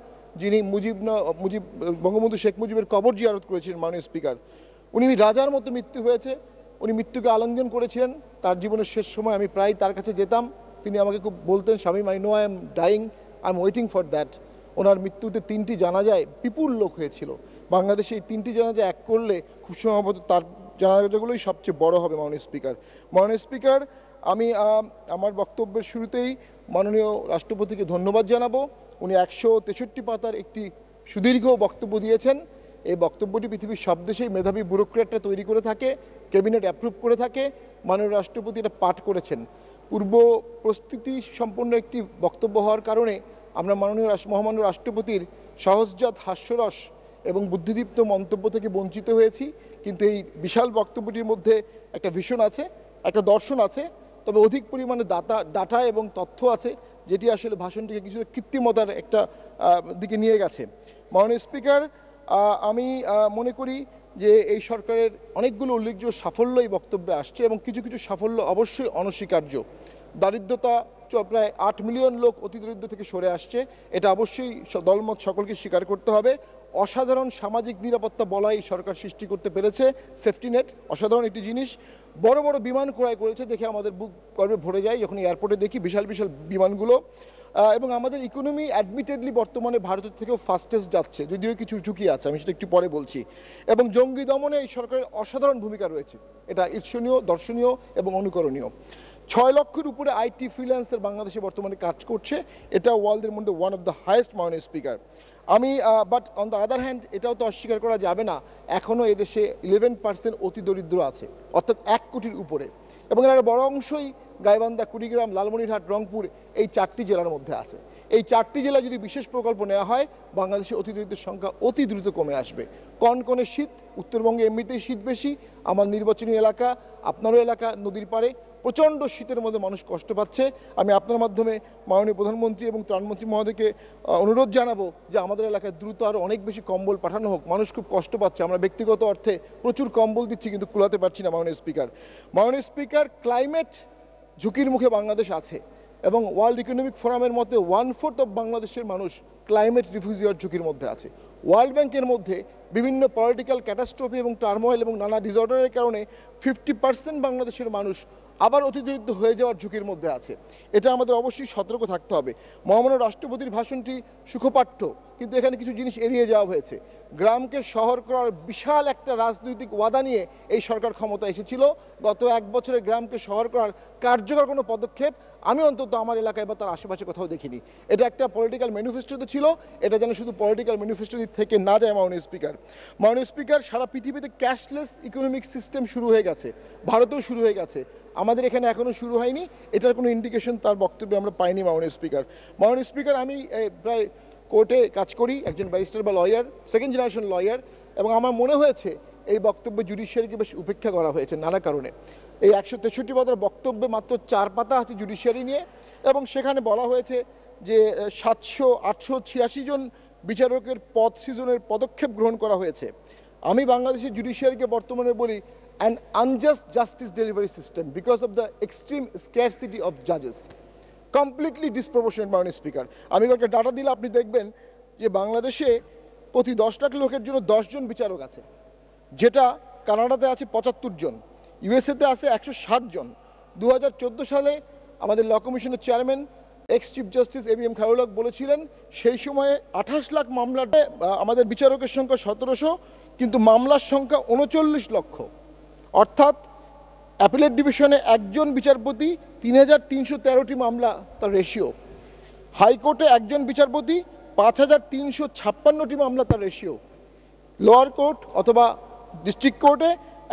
যিনি মুজিব মুজিব বঙ্গবন্ধু শেখ মুজিবের কবর জিয়ারত করেছিলেন মাননীয় স্পিকার উনি রাজার মতো মৃত্যু হয়েছে উনি মৃত্যুকে আলঙ্গন করেছিলেন তার জীবনের শেষ সময় আমি প্রায় তার কাছে যেতাম তিনি আমাকে খুব বলতেন স্বামী my no I am dying I am waiting for that ওনার মৃত্যুতে তিনটি জানাজায় বিপুল লোক হয়েছিল বাংলাদেশে এই তিনটি জানাজা এক করলে খুব সম্ভবত তার জানাজাগুলোই সবচেয়ে বড় হবে মাননীয় স্পিকার মাননীয় স্পিকার আমি আমার বক্তব্যের শুরুতেই মাননীয় রাষ্ট্রপতিকে ধন্যবাদ জানাবো উনি একশো তেষট্টি পাতার একটি সুদীর্ঘ বক্তব্য দিয়েছেন এই বক্তব্যটি পৃথিবীর সব দেশেই মেধাবী ব্যুরোক্র্যাটরা তৈরি করে থাকে ক্যাবিনেট অ্যাপ্রুভ করে থাকে মাননীয় রাষ্ট্রপতি এটা পাঠ করেছেন পূর্ব প্রস্তুতি সম্পন্ন একটি বক্তব্য হওয়ার কারণে আমরা মাননীয় মহামান্য রাষ্ট্রপতির সহজজাত হাস্যরস এবং বুদ্ধিদীপ্ত মন্তব্য থেকে বঞ্চিত হয়েছি কিন্তু এই বিশাল বক্তব্যটির মধ্যে একটা ভীষণ আছে একটা দর্শন আছে তবে অধিক পরিমাণে দাতা ডাটা এবং তথ্য আছে যেটি আসলে ভাষণটিকে কিছুটা কৃত্রিমতার একটা দিকে নিয়ে গেছে মাননীয় স্পিকার আমি মনে করি যে এই সরকারের অনেকগুলো উল্লেখযোগ্য সাফল্য এই বক্তব্যে আসছে এবং কিছু কিছু সাফল্য অবশ্যই অনস্বীকার্য দারিদ্রতা প্রায় আট মিলিয়ন লোক অতিদরিদ্র থেকে সরে আসছে এটা অবশ্যই দলমত সকলকে স্বীকার করতে হবে অসাধারণ সামাজিক নিরাপত্তা বলাই সরকার সৃষ্টি করতে পেরেছে সেফটি নেট অসাধারণ একটি জিনিস বড় বড় বিমান ক্রয় করেছে দেখে আমাদের বুক গর্বে ভরে যায় যখন এয়ারপোর্টে দেখি বিশাল বিশাল বিমানগুলো এবং আমাদের ইকোনমি অ্যাডমিটেডলি বর্তমানে ভারতের থেকেও ফাস্টেস্ট যাচ্ছে যদিও কিছু ঝুঁকি আছে আমি সেটা একটু পরে বলছি এবং জঙ্গি দমনে এই সরকারের অসাধারণ ভূমিকা রয়েছে এটা ঈর্ষণীয় দর্শনীয় এবং অনুকরণীয় ছয় লক্ষের উপরে আইটি ফ্রিল্যান্সার বাংলাদেশে বর্তমানে কাজ করছে এটা ওয়ার্ল্ডের মধ্যে one of the highest mount speaker আমি but on the other hand এটাও তো অস্বীকার করা যাবে না এখনও এদেশে ইলেভেন পার্সেন্ট অতি দরিদ্র আছে অর্থাৎ এক কোটির উপরে এবং এর বড় অংশই গাইবান্ধা কুড়িগ্রাম লালমনিরহাট রংপুর এই চারটি জেলার মধ্যে আছে এই চারটি জেলা যদি বিশেষ প্রকল্প নেওয়া হয় বাংলাদেশে অতি দরিদ্রের সংখ্যা অতি দ্রুত কমে আসবে কনকনে শীত উত্তরবঙ্গে এমনিতেই শীত বেশি আমার নির্বাচনী এলাকা আপনারও এলাকা নদীর পাড়ে প্রচণ্ড শীতের মধ্যে মানুষ কষ্ট পাচ্ছে আমি আপনার মাধ্যমে মাননীয় প্রধানমন্ত্রী এবং ত্রাণমন্ত্রী মহোদয়কে অনুরোধ জানাবো যে আমাদের এলাকায় দ্রুত আরও অনেক বেশি কম্বল পাঠানো হোক মানুষ খুব কষ্ট পাচ্ছে আমরা ব্যক্তিগত অর্থে প্রচুর কম্বল দিচ্ছি কিন্তু কুলাতে পারছি না মাননীয় স্পিকার মাননীয় স্পিকার ক্লাইমেট ঝুঁকির মুখে বাংলাদেশ আছে এবং ওয়ার্ল্ড ইকোনমিক ফোরামের মতে ওয়ান ফোর্থ অফ বাংলাদেশের মানুষ ক্লাইমেট রিফিউজিয়ার ঝুঁকির মধ্যে আছে ওয়ার্ল্ড ব্যাংকের মধ্যে বিভিন্ন পলিটিক্যাল ক্যাটাস্ট্রফি এবং টার্মোয়েল এবং নানা ডিসঅর্ডারের কারণে ফিফটি পার্সেন্ট বাংলাদেশের মানুষ আবার অতিদরিদ্র হয়ে যাওয়ার ঝুঁকির মধ্যে আছে এটা আমাদের অবশ্যই সতর্ক থাকতে হবে মহামান্য রাষ্ট্রপতির ভাষণটি সুখপাঠ্য কিন্তু এখানে কিছু জিনিস এড়িয়ে যাওয়া হয়েছে গ্রামকে শহর করার বিশাল একটা রাজনৈতিক ওয়াদা নিয়ে এই সরকার ক্ষমতা এসেছিল গত এক বছরে গ্রামকে শহর করার কার্যকর কোনো পদক্ষেপ আমি অন্তত আমার এলাকায় বা তার আশেপাশে কোথাও দেখিনি এটা একটা পলিটিক্যাল ম্যানিফেস্টোতে ছিল এটা যেন শুধু পলিটিক্যাল ম্যানিফেস্টো থেকে না যায় মাননীয় স্পিকার মাননীয় স্পিকার সারা পৃথিবীতে ক্যাশলেস ইকোনমিক সিস্টেম শুরু হয়ে গেছে ভারতেও শুরু হয়ে গেছে আমাদের এখানে এখনও শুরু হয়নি এটার কোনো ইন্ডিকেশন তার বক্তব্যে আমরা পাইনি মাউন স্পিকার মাউন স্পিকার আমি প্রায় কোর্টে কাজ করি একজন ব্যারিস্টার বা লয়ার সেকেন্ড জেনারেশন লয়ার এবং আমার মনে হয়েছে এই বক্তব্য জুডিশিয়ারিকে বেশ উপেক্ষা করা হয়েছে নানা কারণে এই একশো তেষট্টি পাতার বক্তব্যে মাত্র চার পাতা আছে জুডিশিয়ারি নিয়ে এবং সেখানে বলা হয়েছে যে সাতশো আটশো ছিয়াশি জন বিচারকের পদ সৃজনের পদক্ষেপ গ্রহণ করা হয়েছে আমি বাংলাদেশের জুডিশিয়ারিকে বর্তমানে বলি an unjust justice delivery system because of the extreme scarcity of judges. Completely disproportionate, Madam Speaker. আমি একটা ডাটা দিলে আপনি দেখবেন যে বাংলাদেশে প্রতি দশ লাখ লোকের জন্য জন বিচারক আছে যেটা কানাডাতে আছে পঁচাত্তর জন ইউএসএতে আছে একশো জন দু সালে আমাদের ল কমিশনের chairman ex chief justice A B M খায়ুলক বলেছিলেন সেই সময়ে আঠাশ লাখ মামলাতে আমাদের বিচারকের সংখ্যা সতেরোশো কিন্তু মামলার সংখ্যা উনচল্লিশ লক্ষ অর্থাৎ অ্যাপিলেট ডিভিশনে একজন বিচারপতি তিন হাজার তিনশো তেরোটি মামলা তার রেশিও হাইকোর্টে একজন বিচারপতি পাঁচ হাজার তিনশো ছাপ্পান্নটি মামলা তার রেশিও লোয়ার কোর্ট অথবা ডিস্ট্রিক্ট কোর্টে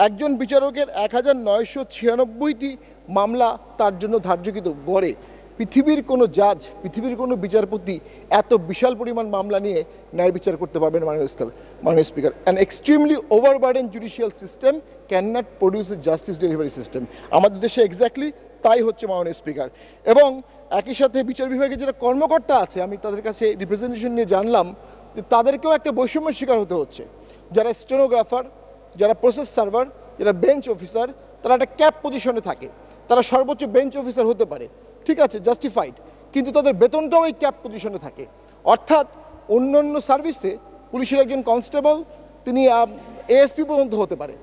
একজন বিচারকের এক হাজার নয়শো ছিয়ানব্বইটি মামলা তার জন্য ধার্যকৃত গড়ে পৃথিবীর কোনো জাজ পৃথিবীর কোনো বিচারপতি এত বিশাল পরিমাণ মামলা নিয়ে ন্যায় বিচার করতে পারবেন মাননীয় স্কাল মাননীয় speaker and extremely overburden judicial system can not produce a justice delivery system আমাদের দেশে এক্স্যাক্টলি তাই হচ্ছে মাননীয় স্পিকার এবং একই সাথে বিচার বিভাগে যারা কর্মকর্তা আছে আমি তাদের কাছে রিপ্রেজেন্টেশন নিয়ে জানলাম যে তাদেরকেও একটা বৈষম্যের শিকার হতে হচ্ছে যারা স্টেনোগ্রাফার যারা প্রসেস সার্ভার যারা বেঞ্চ অফিসার তারা একটা ক্যাপ পজিশনে থাকে তারা সর্বোচ্চ বেঞ্চ অফিসার হতে পারে ঠিক আছে জাস্টিফাইড কিন্তু তাদের বেতনটাও এই ক্যাপ পজিশনে থাকে অর্থাৎ অন্য অন্য সার্ভিসে পুলিশের একজন কনস্টেবল তিনি এএসপি পর্যন্ত হতে পারে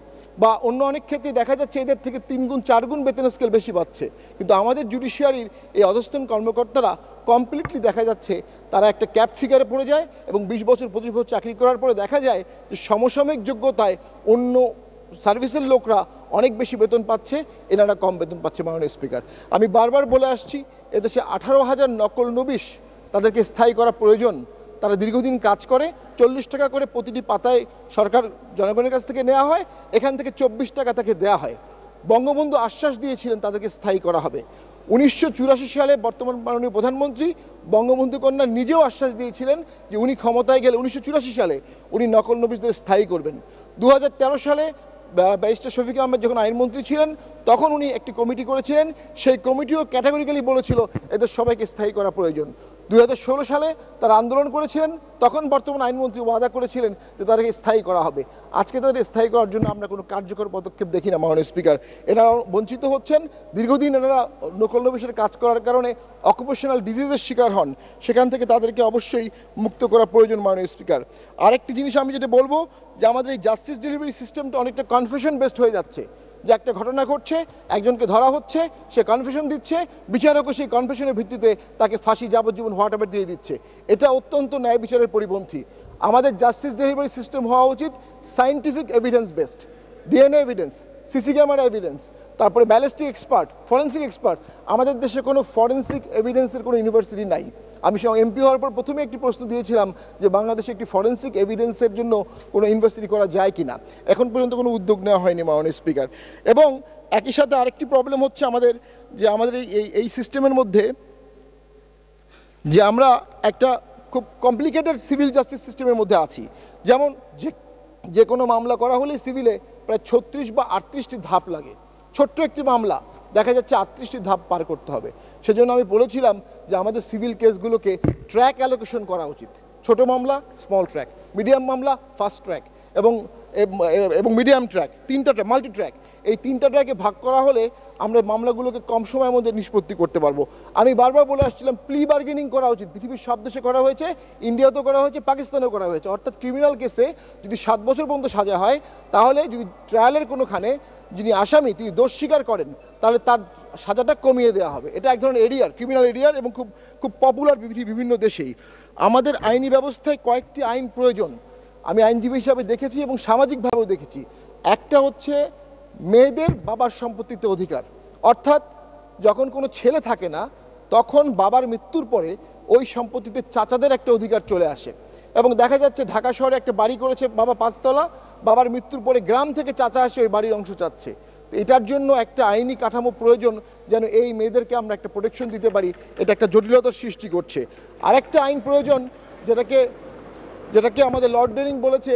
বা অন্য অনেক ক্ষেত্রে দেখা যাচ্ছে এদের থেকে তিন গুণ চার গুণ বেতন স্কেল বেশি পাচ্ছে কিন্তু আমাদের জুডিশিয়ারির এই অধস্থন কর্মকর্তারা কমপ্লিটলি দেখা যাচ্ছে তারা একটা ক্যাপ ফিগারে পড়ে যায় এবং বিশ বছর পঁচিশ বছর চাকরি করার পরে দেখা যায় যে সমসাময়িক যোগ্যতায় অন্য সার্ভিসের লোকরা অনেক বেশি বেতন পাচ্ছে এনারা কম বেতন পাচ্ছে মাননীয় স্পিকার আমি বারবার বলে আসছি এদেশে আঠারো হাজার নকল নবিশ তাদেরকে স্থায়ী করা প্রয়োজন তারা দীর্ঘদিন কাজ করে চল্লিশ টাকা করে প্রতিটি পাতায় সরকার জনগণের কাছ থেকে নেওয়া হয় এখান থেকে চব্বিশ টাকা তাকে দেয়া হয় বঙ্গবন্ধু আশ্বাস দিয়েছিলেন তাদেরকে স্থায়ী করা হবে উনিশশো সালে বর্তমান মাননীয় প্রধানমন্ত্রী বঙ্গবন্ধু কন্যা নিজেও আশ্বাস দিয়েছিলেন যে উনি ক্ষমতায় গেলে উনিশশো সালে উনি নকল নবিশদের স্থায়ী করবেন দু সালে ব্যারিস্টার শফিক আহমেদ যখন আইনমন্ত্রী ছিলেন তখন উনি একটি কমিটি করেছিলেন সেই কমিটিও ক্যাটাগরিক্যালি বলেছিল এদের সবাইকে স্থায়ী করা প্রয়োজন দুই সালে তারা আন্দোলন করেছিলেন তখন বর্তমান আইনমন্ত্রী ওয়াদা করেছিলেন যে তাদেরকে স্থায়ী করা হবে আজকে তাদের স্থায়ী করার জন্য আমরা কোনো কার্যকর পদক্ষেপ দেখি না মাননীয় স্পিকার এরা বঞ্চিত হচ্ছেন দীর্ঘদিন এনারা নকলনবিশের কাজ করার কারণে অকুপেশনাল ডিজিজের শিকার হন সেখান থেকে তাদেরকে অবশ্যই মুক্ত করা প্রয়োজন মাননীয় স্পিকার আরেকটি জিনিস আমি যেটা বলবো যে আমাদের এই জাস্টিস ডেলিভারি সিস্টেমটা অনেকটা কনফেশন বেসড হয়ে যাচ্ছে যে একটা ঘটনা ঘটছে একজনকে ধরা হচ্ছে সে কনফেশন দিচ্ছে বিচারকও সেই কনফেশনের ভিত্তিতে তাকে ফাঁসি যাবজ্জীবন হোয়াটাবেট দিয়ে দিচ্ছে এটা অত্যন্ত ন্যায় বিচারের পরিপন্থী আমাদের জাস্টিস ডেলিভারি সিস্টেম হওয়া উচিত scientific evidence based DNA evidence CC camera evidence তারপরে ব্যালিস্টিক এক্সপার্ট ফরেন্সিক এক্সপার্ট আমাদের দেশে কোনো ফরেন্সিক এভিডেন্সের কোনো ইউনিভার্সিটি নাই আমি সব এমপি হওয়ার পর প্রথমে একটি প্রশ্ন দিয়েছিলাম যে বাংলাদেশে একটি ফরেন্সিক এভিডেন্সের জন্য কোনো ইউনিভার্সিটি করা যায় কি না এখন পর্যন্ত কোনো উদ্যোগ নেওয়া হয়নি মাননীয় স্পিকার এবং একই সাথে আরেকটি প্রবলেম হচ্ছে আমাদের যে আমাদের এই এই সিস্টেমের মধ্যে যে আমরা একটা খুব কমপ্লিকেটেড সিভিল জাস্টিস সিস্টেমের মধ্যে আছি যেমন যে যে কোনো মামলা করা হলে সিভিলে প্রায় ছত্রিশ বা আটত্রিশটি ধাপ লাগে ছোট্ট একটি মামলা দেখা যাচ্ছে আটত্রিশটি ধাপ পার করতে হবে সেজন্য আমি বলেছিলাম যে আমাদের সিভিল কেসগুলোকে ট্র্যাক অ্যালোকেশন করা উচিত ছোট মামলা স্মল ট্র্যাক মিডিয়াম মামলা ফার্স্ট ট্র্যাক এবং এবং মিডিয়াম ট্র্যাক তিনটা ট্র্যাক মাল্টি ট্র্যাক এই তিনটা ট্র্যাকে ভাগ করা হলে আমরা মামলাগুলোকে কম সময়ের মধ্যে নিষ্পত্তি করতে পারবো আমি বারবার বলে আসছিলাম প্লি বার্গেনিং করা উচিত পৃথিবীর সব দেশে করা হয়েছে ইন্ডিয়াতেও করা হয়েছে পাকিস্তানেও করা হয়েছে অর্থাৎ ক্রিমিনাল কেসে যদি সাত বছর পর্যন্ত সাজা হয় তাহলে যদি ট্রায়ালের কোনোখানে যিনি আসামি তিনি দোষ স্বীকার করেন তাহলে তার সাজাটা কমিয়ে দেওয়া হবে এটা এক ধরনের এরিয়ার ক্রিমিনাল এরিয়ার এবং খুব খুব পপুলার বিভিন্ন দেশেই আমাদের আইনি ব্যবস্থায় কয়েকটি আইন প্রয়োজন আমি আইনজীবী হিসাবে দেখেছি এবং সামাজিকভাবেও দেখেছি একটা হচ্ছে মেয়েদের বাবার সম্পত্তিতে অধিকার অর্থাৎ যখন কোনো ছেলে থাকে না তখন বাবার মৃত্যুর পরে ওই সম্পত্তিতে চাচাদের একটা অধিকার চলে আসে এবং দেখা যাচ্ছে ঢাকা শহরে একটা বাড়ি করেছে বাবা পাঁচতলা বাবার মৃত্যুর পরে গ্রাম থেকে চাচা আসে ওই বাড়ির অংশ চাচ্ছে তো এটার জন্য একটা আইনি কাঠামো প্রয়োজন যেন এই মেয়েদেরকে আমরা একটা প্রোটেকশন দিতে পারি এটা একটা জটিলতার সৃষ্টি করছে আরেকটা আইন প্রয়োজন যেটাকে যেটাকে আমাদের লর্ড ডেনিং বলেছে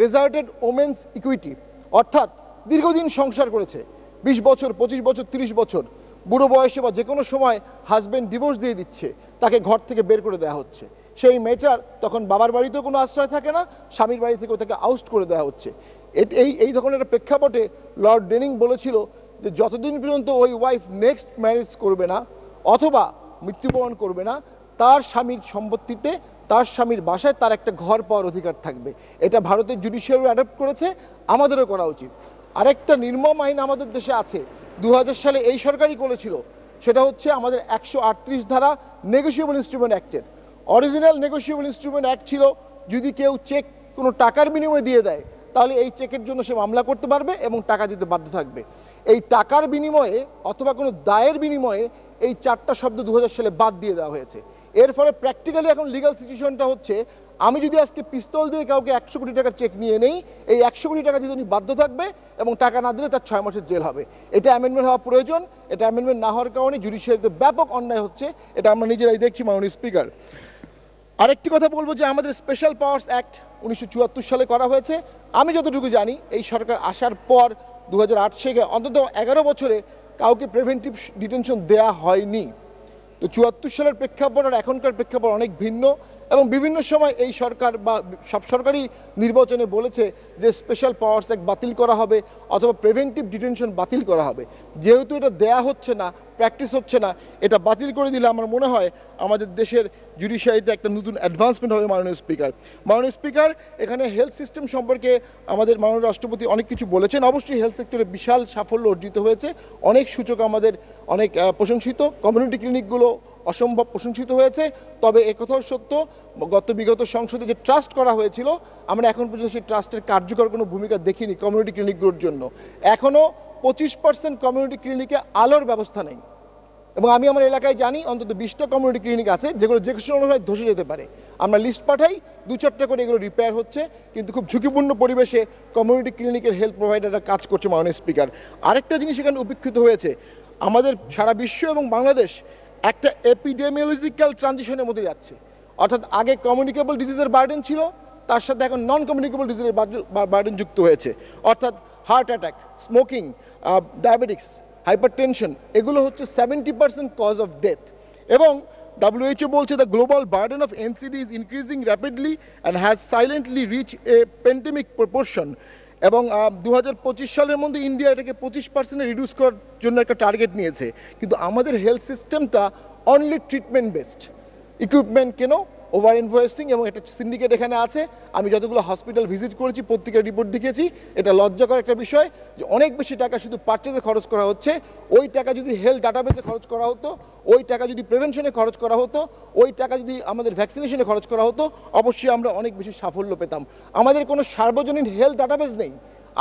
ডেজার্টেড ওমেন্স ইকুইটি অর্থাৎ দীর্ঘদিন সংসার করেছে ২০ বছর ২৫ বছর ৩০ বছর বুড়ো বয়সে বা যে কোনো সময় হাজব্যান্ড ডিভোর্স দিয়ে দিচ্ছে তাকে ঘর থেকে বের করে দেওয়া হচ্ছে সেই মেয়েটার তখন বাবার বাড়িতেও কোনো আশ্রয় থাকে না স্বামীর বাড়ি থেকেও তাকে আউট করে দেওয়া হচ্ছে এই এই ধরনের প্রেক্ষাপটে লর্ড ডেনিং বলেছিল যে যতদিন পর্যন্ত ওই ওয়াইফ নেক্সট ম্যারেজ করবে না অথবা মৃত্যুবরণ করবে না তার স্বামীর সম্পত্তিতে তার স্বামীর বাসায় তার একটা ঘর পাওয়ার অধিকার থাকবে এটা ভারতের জুডিশিয়ারি অ্যাডাপ্ট করেছে আমাদেরও করা উচিত আরেকটা নির্মম আইন আমাদের দেশে আছে দু সালে এই সরকারই করেছিল সেটা হচ্ছে আমাদের একশো ধারা নেগোসিয়েবল ইনস্ট্রুমেন্ট অ্যাক্টের অরিজিনাল নেগোসিয়েবল ইনস্ট্রুমেন্ট অ্যাক্ট ছিল যদি কেউ চেক কোনো টাকার বিনিময়ে দিয়ে দেয় তাহলে এই চেকের জন্য সে মামলা করতে পারবে এবং টাকা দিতে বাধ্য থাকবে এই টাকার বিনিময়ে অথবা কোনো দায়ের বিনিময়ে এই চারটা শব্দ দু সালে বাদ দিয়ে দেওয়া হয়েছে এর ফলে প্র্যাকটিক্যালি এখন লিগাল সিচুয়েশনটা হচ্ছে আমি যদি আজকে পিস্তল দিয়ে কাউকে একশো কোটি টাকার চেক নিয়ে নেই এই একশো কোটি টাকা যদি উনি বাধ্য থাকবে এবং টাকা না দিলে তার ছয় মাসের জেল হবে এটা অ্যামেন্ডমেন্ট হওয়া প্রয়োজন এটা অ্যামেন্ডমেন্ট না হওয়ার কারণে জুডিশিয়ারিতে ব্যাপক অন্যায় হচ্ছে এটা আমরা নিজেরাই দেখছি মাননীয় স্পিকার আরেকটি কথা বলবো যে আমাদের স্পেশাল পাওয়ার্স অ্যাক্ট উনিশশো সালে করা হয়েছে আমি যতটুকু জানি এই সরকার আসার পর দু হাজার অন্তত এগারো বছরে কাউকে প্রিভেন্টিভ ডিটেনশন দেয়া হয়নি তো চুয়াত্তর সালের প্রেক্ষাপট আর এখনকার প্রেক্ষাপট অনেক ভিন্ন এবং বিভিন্ন সময় এই সরকার বা সব সরকারই নির্বাচনে বলেছে যে স্পেশাল পাওয়ার্স অ্যাক্ট বাতিল করা হবে অথবা প্রিভেন্টিভ ডিটেনশন বাতিল করা হবে যেহেতু এটা দেয়া হচ্ছে না প্র্যাকটিস হচ্ছে না এটা বাতিল করে দিলে আমার মনে হয় আমাদের দেশের জুডিশিয়ারিতে একটা নতুন অ্যাডভান্সমেন্ট হবে মাননীয় স্পিকার মাননীয় স্পিকার এখানে হেলথ সিস্টেম সম্পর্কে আমাদের মাননীয় রাষ্ট্রপতি অনেক কিছু বলেছেন অবশ্যই হেলথ সেক্টরে বিশাল সাফল্য অর্জিত হয়েছে অনেক সূচক আমাদের অনেক প্রশংসিত কমিউনিটি ক্লিনিকগুলো অসম্ভব প্রশংসিত হয়েছে তবে একথাও সত্য গত বিগত সংসদে যে ট্রাস্ট করা হয়েছিল আমরা এখন পর্যন্ত সেই ট্রাস্টের কার্যকর কোনো ভূমিকা দেখিনি কমিউনিটি ক্লিনিকগুলোর জন্য এখনও পঁচিশ পার্সেন্ট কমিউনিটি ক্লিনিকে আলোর ব্যবস্থা নেই এবং আমি আমার এলাকায় জানি অন্তত বিশটা কমিউনিটি ক্লিনিক আছে যেগুলো যে কোনো সময় ধসে যেতে পারে আমরা লিস্ট পাঠাই দু চারটা করে এগুলো রিপেয়ার হচ্ছে কিন্তু খুব ঝুঁকিপূর্ণ পরিবেশে কমিউনিটি ক্লিনিকের হেলথ প্রোভাইডাররা কাজ করছে মাননীয় স্পিকার আরেকটা জিনিস এখানে উপেক্ষিত হয়েছে আমাদের সারা বিশ্ব এবং বাংলাদেশ একটা এপিডেমিওলজিক্যাল ট্রানজিশনের মধ্যে যাচ্ছে অর্থাৎ আগে কমিউনিকেবল ডিজিজের বার্ডেন ছিল তার সাথে এখন নন কমিউনিকেবল ডিজিজের বার্ডেন যুক্ত হয়েছে অর্থাৎ heart attack smoking diabetics hypertension এগুলো হচ্ছে seventy percent cause of death এবং ডাব্লিউএইচও বলছে the global burden of NCD is increasing rapidly and has silently reach a pandemic proportion এবং দু সালের মধ্যে ইন্ডিয়া এটাকে পঁচিশ পার্সেন্টে রিডিউস করার জন্য একটা টার্গেট নিয়েছে কিন্তু আমাদের হেলথ সিস্টেমটা অনলি ট্রিটমেন্ট বেসড ইকুইপমেন্ট কেন ওভার ইনভয়েসিং এবং একটা সিন্ডিকেট এখানে আছে আমি যতগুলো হসপিটাল ভিজিট করেছি প্রত্যেকের রিপোর্ট দেখেছি এটা লজ্জাকর একটা বিষয় যে অনেক বেশি টাকা শুধু পার্চেজে খরচ করা হচ্ছে ওই টাকা যদি হেলথ ডাটাবেসে খরচ করা হতো ওই টাকা যদি প্রিভেনশনে খরচ করা হতো ওই টাকা যদি আমাদের ভ্যাকসিনেশনে খরচ করা হতো অবশ্যই আমরা অনেক বেশি সাফল্য পেতাম আমাদের কোনো সার্বজনীন হেলথ ডাটাবেস নেই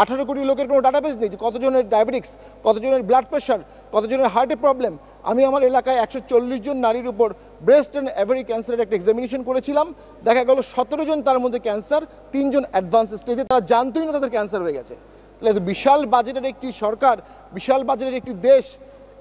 আঠারো কোটি লোকের কোনো ডাটাবেস নেই যে কতজনের ডায়াবেটিক্স কতজনের ব্লাড প্রেশার কতজনের হার্টের প্রবলেম আমি আমার এলাকায় একশো জন নারীর উপর ব্রেস্ট অ্যান্ড অ্যাভারি ক্যান্সারের একটা এক্সামিনেশন করেছিলাম দেখা গেল সতেরো জন তার মধ্যে ক্যান্সার তিনজন অ্যাডভান্স স্টেজে তারা জানতোই না তাদের ক্যান্সার হয়ে গেছে তাহলে বিশাল বাজেটের একটি সরকার বিশাল বাজেটের একটি দেশ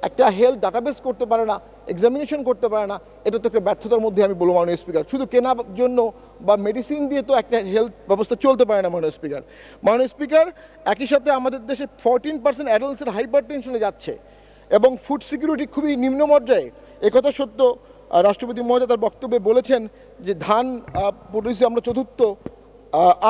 একটা হেলথ ডাটাবেস করতে পারে না এক্সামিনেশন করতে পারে না এটা তো একটা ব্যর্থতার মধ্যে আমি বলবো মাননীয় স্পিকার শুধু কেনার জন্য বা মেডিসিন দিয়ে তো একটা হেলথ ব্যবস্থা চলতে পারে না মাননীয় স্পিকার মাননীয় স্পিকার একই সাথে আমাদের দেশে ফরটিন পার্সেন্ট অ্যাডাল্টসের হাইপার টেনশনে যাচ্ছে এবং ফুড সিকিউরিটি খুবই নিম্ন পর্যায়ে একথা সত্য রাষ্ট্রপতি মহোদয় তার বক্তব্যে বলেছেন যে ধান প্রডিউসে আমরা চতুর্থ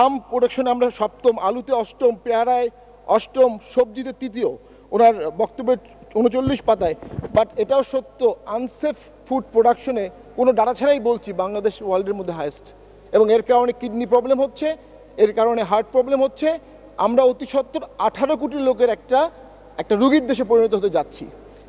আম প্রোডাকশনে আমরা সপ্তম আলুতে অষ্টম পেয়ারায় অষ্টম সবজিতে তৃতীয় ওনার বক্তব্যের উনচল্লিশ পাতায় বাট এটাও সত্য আনসেফ ফুড প্রোডাকশনে কোনো ডাটা ছাড়াই বলছি বাংলাদেশ ওয়ার্ল্ডের মধ্যে হায়েস্ট এবং এর কারণে কিডনি প্রবলেম হচ্ছে এর কারণে হার্ট প্রবলেম হচ্ছে আমরা অতি সত্তর আঠারো কোটি লোকের একটা একটা রুগীর দেশে পরিণত হতে যাচ্ছি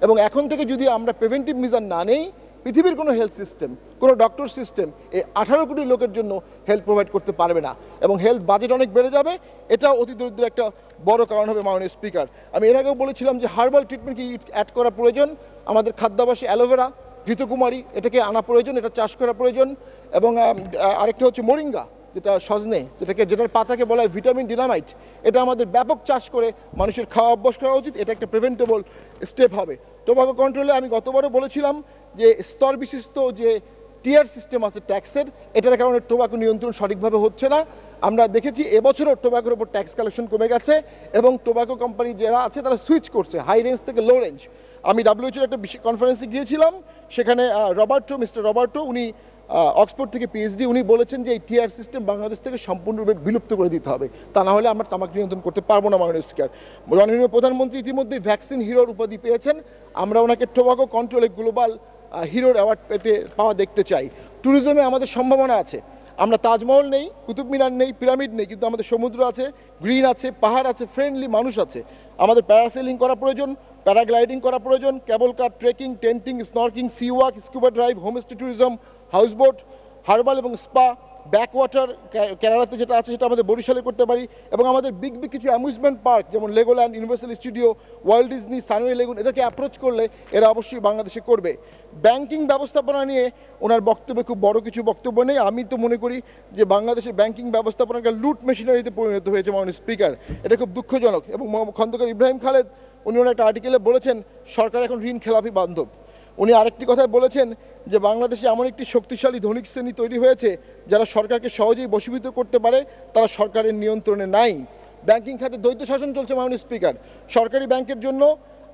এবং এখন থেকে যদি আমরা প্রিভেন্টিভ মিজার না নেই পৃথিবীর কোনো হেলথ সিস্টেম কোনো ডক্টর সিস্টেম এই আঠারো কোটি লোকের জন্য হেলথ প্রোভাইড করতে পারবে না এবং হেলথ বাজেট অনেক বেড়ে যাবে এটা অতি দরিদ্র একটা বড় কারণ হবে মাননীয় স্পিকার আমি এর আগেও বলেছিলাম যে হার্বাল ট্রিটমেন্ট কি অ্যাড করা প্রয়োজন আমাদের খাদ্যাভাসে অ্যালোভেরা ঘৃতকুমারী এটাকে আনা প্রয়োজন এটা চাষ করা প্রয়োজন এবং আরেকটা হচ্ছে মোরিঙ্গা যেটা সজনে যেটাকে যেটার পাতাকে বলা হয় ভিটামিন ডিনামাইট এটা আমাদের ব্যাপক চাষ করে মানুষের খাওয়া অভ্যাস করা উচিত এটা একটা প্রিভেন্টেবল স্টেপ হবে টোবাকো কন্ট্রোলে আমি গতবারও বলেছিলাম যে স্তর বিশিষ্ট যে টিয়ার সিস্টেম আছে ট্যাক্সের এটার কারণে টোবাকো নিয়ন্ত্রণ সঠিকভাবে হচ্ছে না আমরা দেখেছি এবছরও টোবাকোর ওপর ট্যাক্স কালেকশন কমে গেছে এবং টোবাকো কোম্পানি যারা আছে তারা সুইচ করছে হাই রেঞ্জ থেকে লো রেঞ্জ আমি ডাব্লিউএচের একটা কনফারেন্সে গিয়েছিলাম সেখানে রবার্টো মিস্টার রবার্টো উনি অক্সফোর্ড থেকে পিএইচডি উনি বলেছেন যে এই টিআর সিস্টেম বাংলাদেশ থেকে সম্পূর্ণরূপে বিলুপ্ত করে দিতে হবে তা না হলে আমরা তামাক নিয়ন্ত্রণ করতে পারবো না মাননীয় স্পিকার মাননীয় প্রধানমন্ত্রী ইতিমধ্যে ভ্যাকসিন হিরোর উপাধি পেয়েছেন আমরা ওনাকে টোবাকো কন্ট্রোলে গ্লোবাল হিরোর অ্যাওয়ার্ড পেতে পাওয়া দেখতে চাই ট্যুরিজমে আমাদের সম্ভাবনা আছে আমরা তাজমহল নেই কুতুব মিনার নেই পিরামিড নেই কিন্তু আমাদের সমুদ্র আছে গ্রিন আছে পাহাড় আছে ফ্রেন্ডলি মানুষ আছে আমাদের প্যারাসেলিং করা প্রয়োজন पैराग्लाइडिंग করা প্রয়োজন cable car trekking tenting snorkelling sea walk scuba drive home stay tourism houseboat herbal এবং স্পা ব্যাকওয়াটার কেরালাতে যেটা আছে সেটা আমাদের বরিশালে করতে পারি এবং আমাদের বিগ বিগ কিছু অ্যামিউজমেন্ট পার্ক যেমন Legoland universal studio world Disney Sunway lagoon এদেরকে অ্যাপ্রোচ করলে এরা অবশ্যই বাংলাদেশে করবে ব্যাংকিং ব্যবস্থাপনা নিয়ে ওনার বক্তব্যে খুব বড় কিছু বক্তব্য নেই আমি তো মনে করি যে বাংলাদেশের ব্যাংকিং ব্যবস্থাপনা একটা লুট মেশিনারিতে পরিণত হয়েছে মাননীয় স্পিকার এটা খুব দুঃখজনক এবং খন্দকার ইব্রাহিম খালেদ উনি ওনার একটা আর্টিকেলে বলেছেন সরকার এখন ঋণ খেলাপি বান্ধব উনি আরেকটি কথায় বলেছেন যে বাংলাদেশে এমন একটি শক্তিশালী ধনিক শ্রেণী তৈরি হয়েছে যারা সরকারকে সহজেই বশীভূত করতে পারে তারা সরকারের নিয়ন্ত্রণে নাই ব্যাংকিং খাতে দ্বৈত শাসন চলছে মাননীয় স্পিকার সরকারি ব্যাংকের জন্য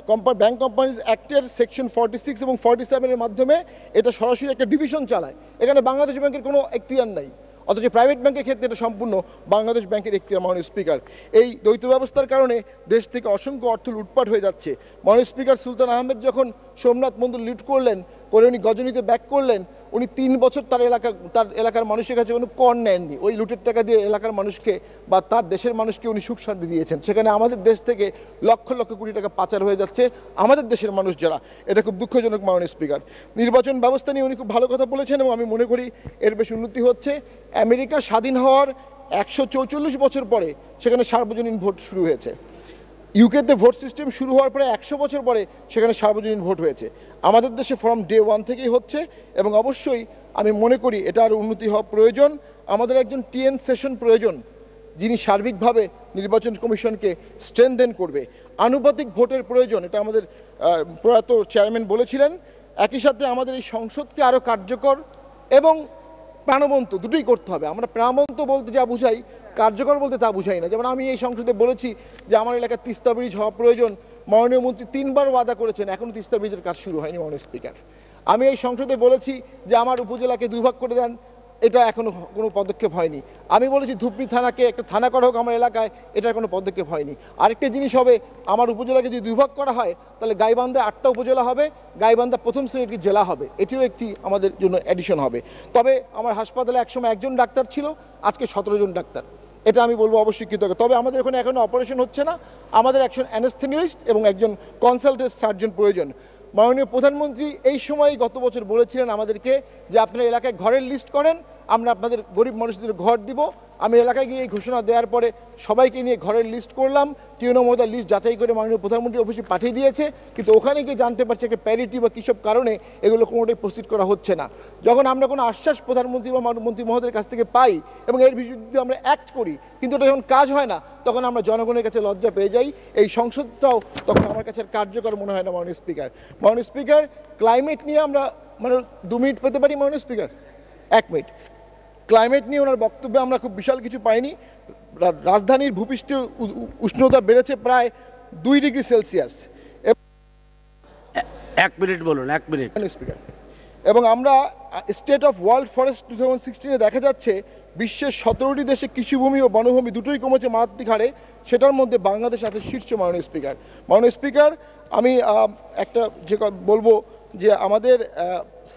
কোম্পানি ব্যাংক কোম্পানিজ অ্যাক্টের সেকশন ফর্টি সিক্স এবং ফর্টি সেভেনের মাধ্যমে এটা সরাসরি একটা ডিভিশন চালায় এখানে বাংলাদেশ ব্যাংকের কোনো এখতিয়ার নাই অথচ প্রাইভেট ব্যাংকের ক্ষেত্রে এটা সম্পূর্ণ বাংলাদেশ ব্যাংকের একটি মহান স্পিকার এই দ্বৈত ব্যবস্থার কারণে দেশ থেকে অসংখ্য অর্থ লুটপাট হয়ে যাচ্ছে মহান স্পিকার সুলতান আহমেদ যখন সোমনাথ মন্দির লুট করলেন করে উনি গজনীতে ব্যাক করলেন উনি তিন বছর তার এলাকা তার এলাকার মানুষের কাছে কোনো কর নেননি ওই লুটের টাকা দিয়ে এলাকার মানুষকে বা তার দেশের মানুষকে উনি সুখ শান্তি দিয়েছেন সেখানে আমাদের দেশ থেকে লক্ষ লক্ষ কোটি টাকা পাচার হয়ে যাচ্ছে আমাদের দেশের মানুষ যারা এটা খুব দুঃখজনক মাননীয় স্পিকার নির্বাচন ব্যবস্থা নিয়ে উনি খুব ভালো কথা বলেছেন এবং আমি মনে করি এর বেশ উন্নতি হচ্ছে আমেরিকা স্বাধীন হওয়ার একশো বছর পরে সেখানে সার্বজনীন ভোট শুরু হয়েছে ইউকেতে ভোট সিস্টেম শুরু হওয়ার পরে একশো বছর পরে সেখানে সার্বজনীন ভোট হয়েছে আমাদের দেশে ফর্ম ডে ওয়ান থেকেই হচ্ছে এবং অবশ্যই আমি মনে করি এটা আর উন্নতি হওয়া প্রয়োজন আমাদের একজন টিএন সেশন প্রয়োজন যিনি সার্বিকভাবে নির্বাচন কমিশনকে স্ট্রেনদেন করবে আনুপাতিক ভোটের প্রয়োজন এটা আমাদের প্রয়াত চেয়ারম্যান বলেছিলেন একই সাথে আমাদের এই সংসদকে আরও কার্যকর এবং প্রাণবন্ত দুটোই করতে হবে আমরা প্রাণবন্ত বলতে যা বুঝাই কার্যকর বলতে তা বুঝাই না যেমন আমি এই সংসদে বলেছি যে আমার এলাকার তিস্তা ব্রিজ হওয়া প্রয়োজন মাননীয় মন্ত্রী তিনবার ওয়াদা করেছেন এখনও তিস্তা ব্রিজের কাজ শুরু হয়নি মাননীয় স্পিকার আমি এই সংসদে বলেছি যে আমার উপজেলাকে দুভাগ করে দেন এটা এখনও কোনো পদক্ষেপ হয়নি আমি বলেছি ধুপড়ি থানাকে একটা থানা করা হোক আমার এলাকায় এটার কোনো পদক্ষেপ হয়নি আরেকটা জিনিস হবে আমার উপজেলাকে যদি দুভাগ করা হয় তাহলে গাইবান্ধা আটটা উপজেলা হবে গাইবান্ধা প্রথম শ্রেণীর একটি জেলা হবে এটিও একটি আমাদের জন্য অ্যাডিশন হবে তবে আমার হাসপাতালে একসময় একজন ডাক্তার ছিল আজকে সতেরো জন ডাক্তার এটা আমি বলবো অবশ্যই কৃতজ্ঞ তবে আমাদের এখানে এখনও অপারেশন হচ্ছে না আমাদের একজন অ্যানেস্থেনিস্ট এবং একজন কনসালটেন্ট সার্জন প্রয়োজন মাননীয় প্রধানমন্ত্রী এই সময় গত বছর বলেছিলেন আমাদেরকে যে আপনার এলাকায় ঘরের লিস্ট করেন আমরা আপনাদের গরিব মানুষদের ঘর দিব আমি এলাকায় গিয়ে এই ঘোষণা দেওয়ার পরে সবাইকে নিয়ে ঘরের লিস্ট করলাম তৃণমূলতার লিস্ট যাচাই করে মাননীয় প্রধানমন্ত্রী অফিসে পাঠিয়ে দিয়েছে কিন্তু ওখানে গিয়ে জানতে পারছি একটা প্যারিটি বা কিসব কারণে এগুলো কোনোটাই প্রস্তুত করা হচ্ছে না যখন আমরা কোনো আশ্বাস প্রধানমন্ত্রী বা মন্ত্রী মহোদয়ের কাছ থেকে পাই এবং এর বিরুদ্ধে আমরা অ্যাক্ট করি কিন্তু ওটা যখন কাজ হয় না তখন আমরা জনগণের কাছে লজ্জা পেয়ে যাই এই সংসদটাও তখন আমার কাছে কার্যকর মনে হয় না মাননীয় স্পিকার মাননীয় স্পিকার ক্লাইমেট নিয়ে আমরা মানে দু মিনিট পেতে পারি মাননীয় স্পিকার এক মিনিট ক্লাইমেট নিয়ে ওনার বক্তব্যে আমরা খুব বিশাল কিছু পাইনি রাজধানীর ভূপৃষ্ঠ উষ্ণতা বেড়েছে প্রায় দুই ডিগ্রি সেলসিয়াস এক মিনিট বলুন এক মিনিট স্পিকার এবং আমরা state of world forest two thousand সিক্সটিনে দেখা যাচ্ছে বিশ্বের সতেরোটি দেশে কৃষিভূমি ও বনভূমি দুটোই কমেছে মারাত্মিক হারে সেটার মধ্যে বাংলাদেশ আছে শীর্ষ মাননীয় স্পিকার মাননীয় স্পিকার আমি একটা যে বলবো যে আমাদের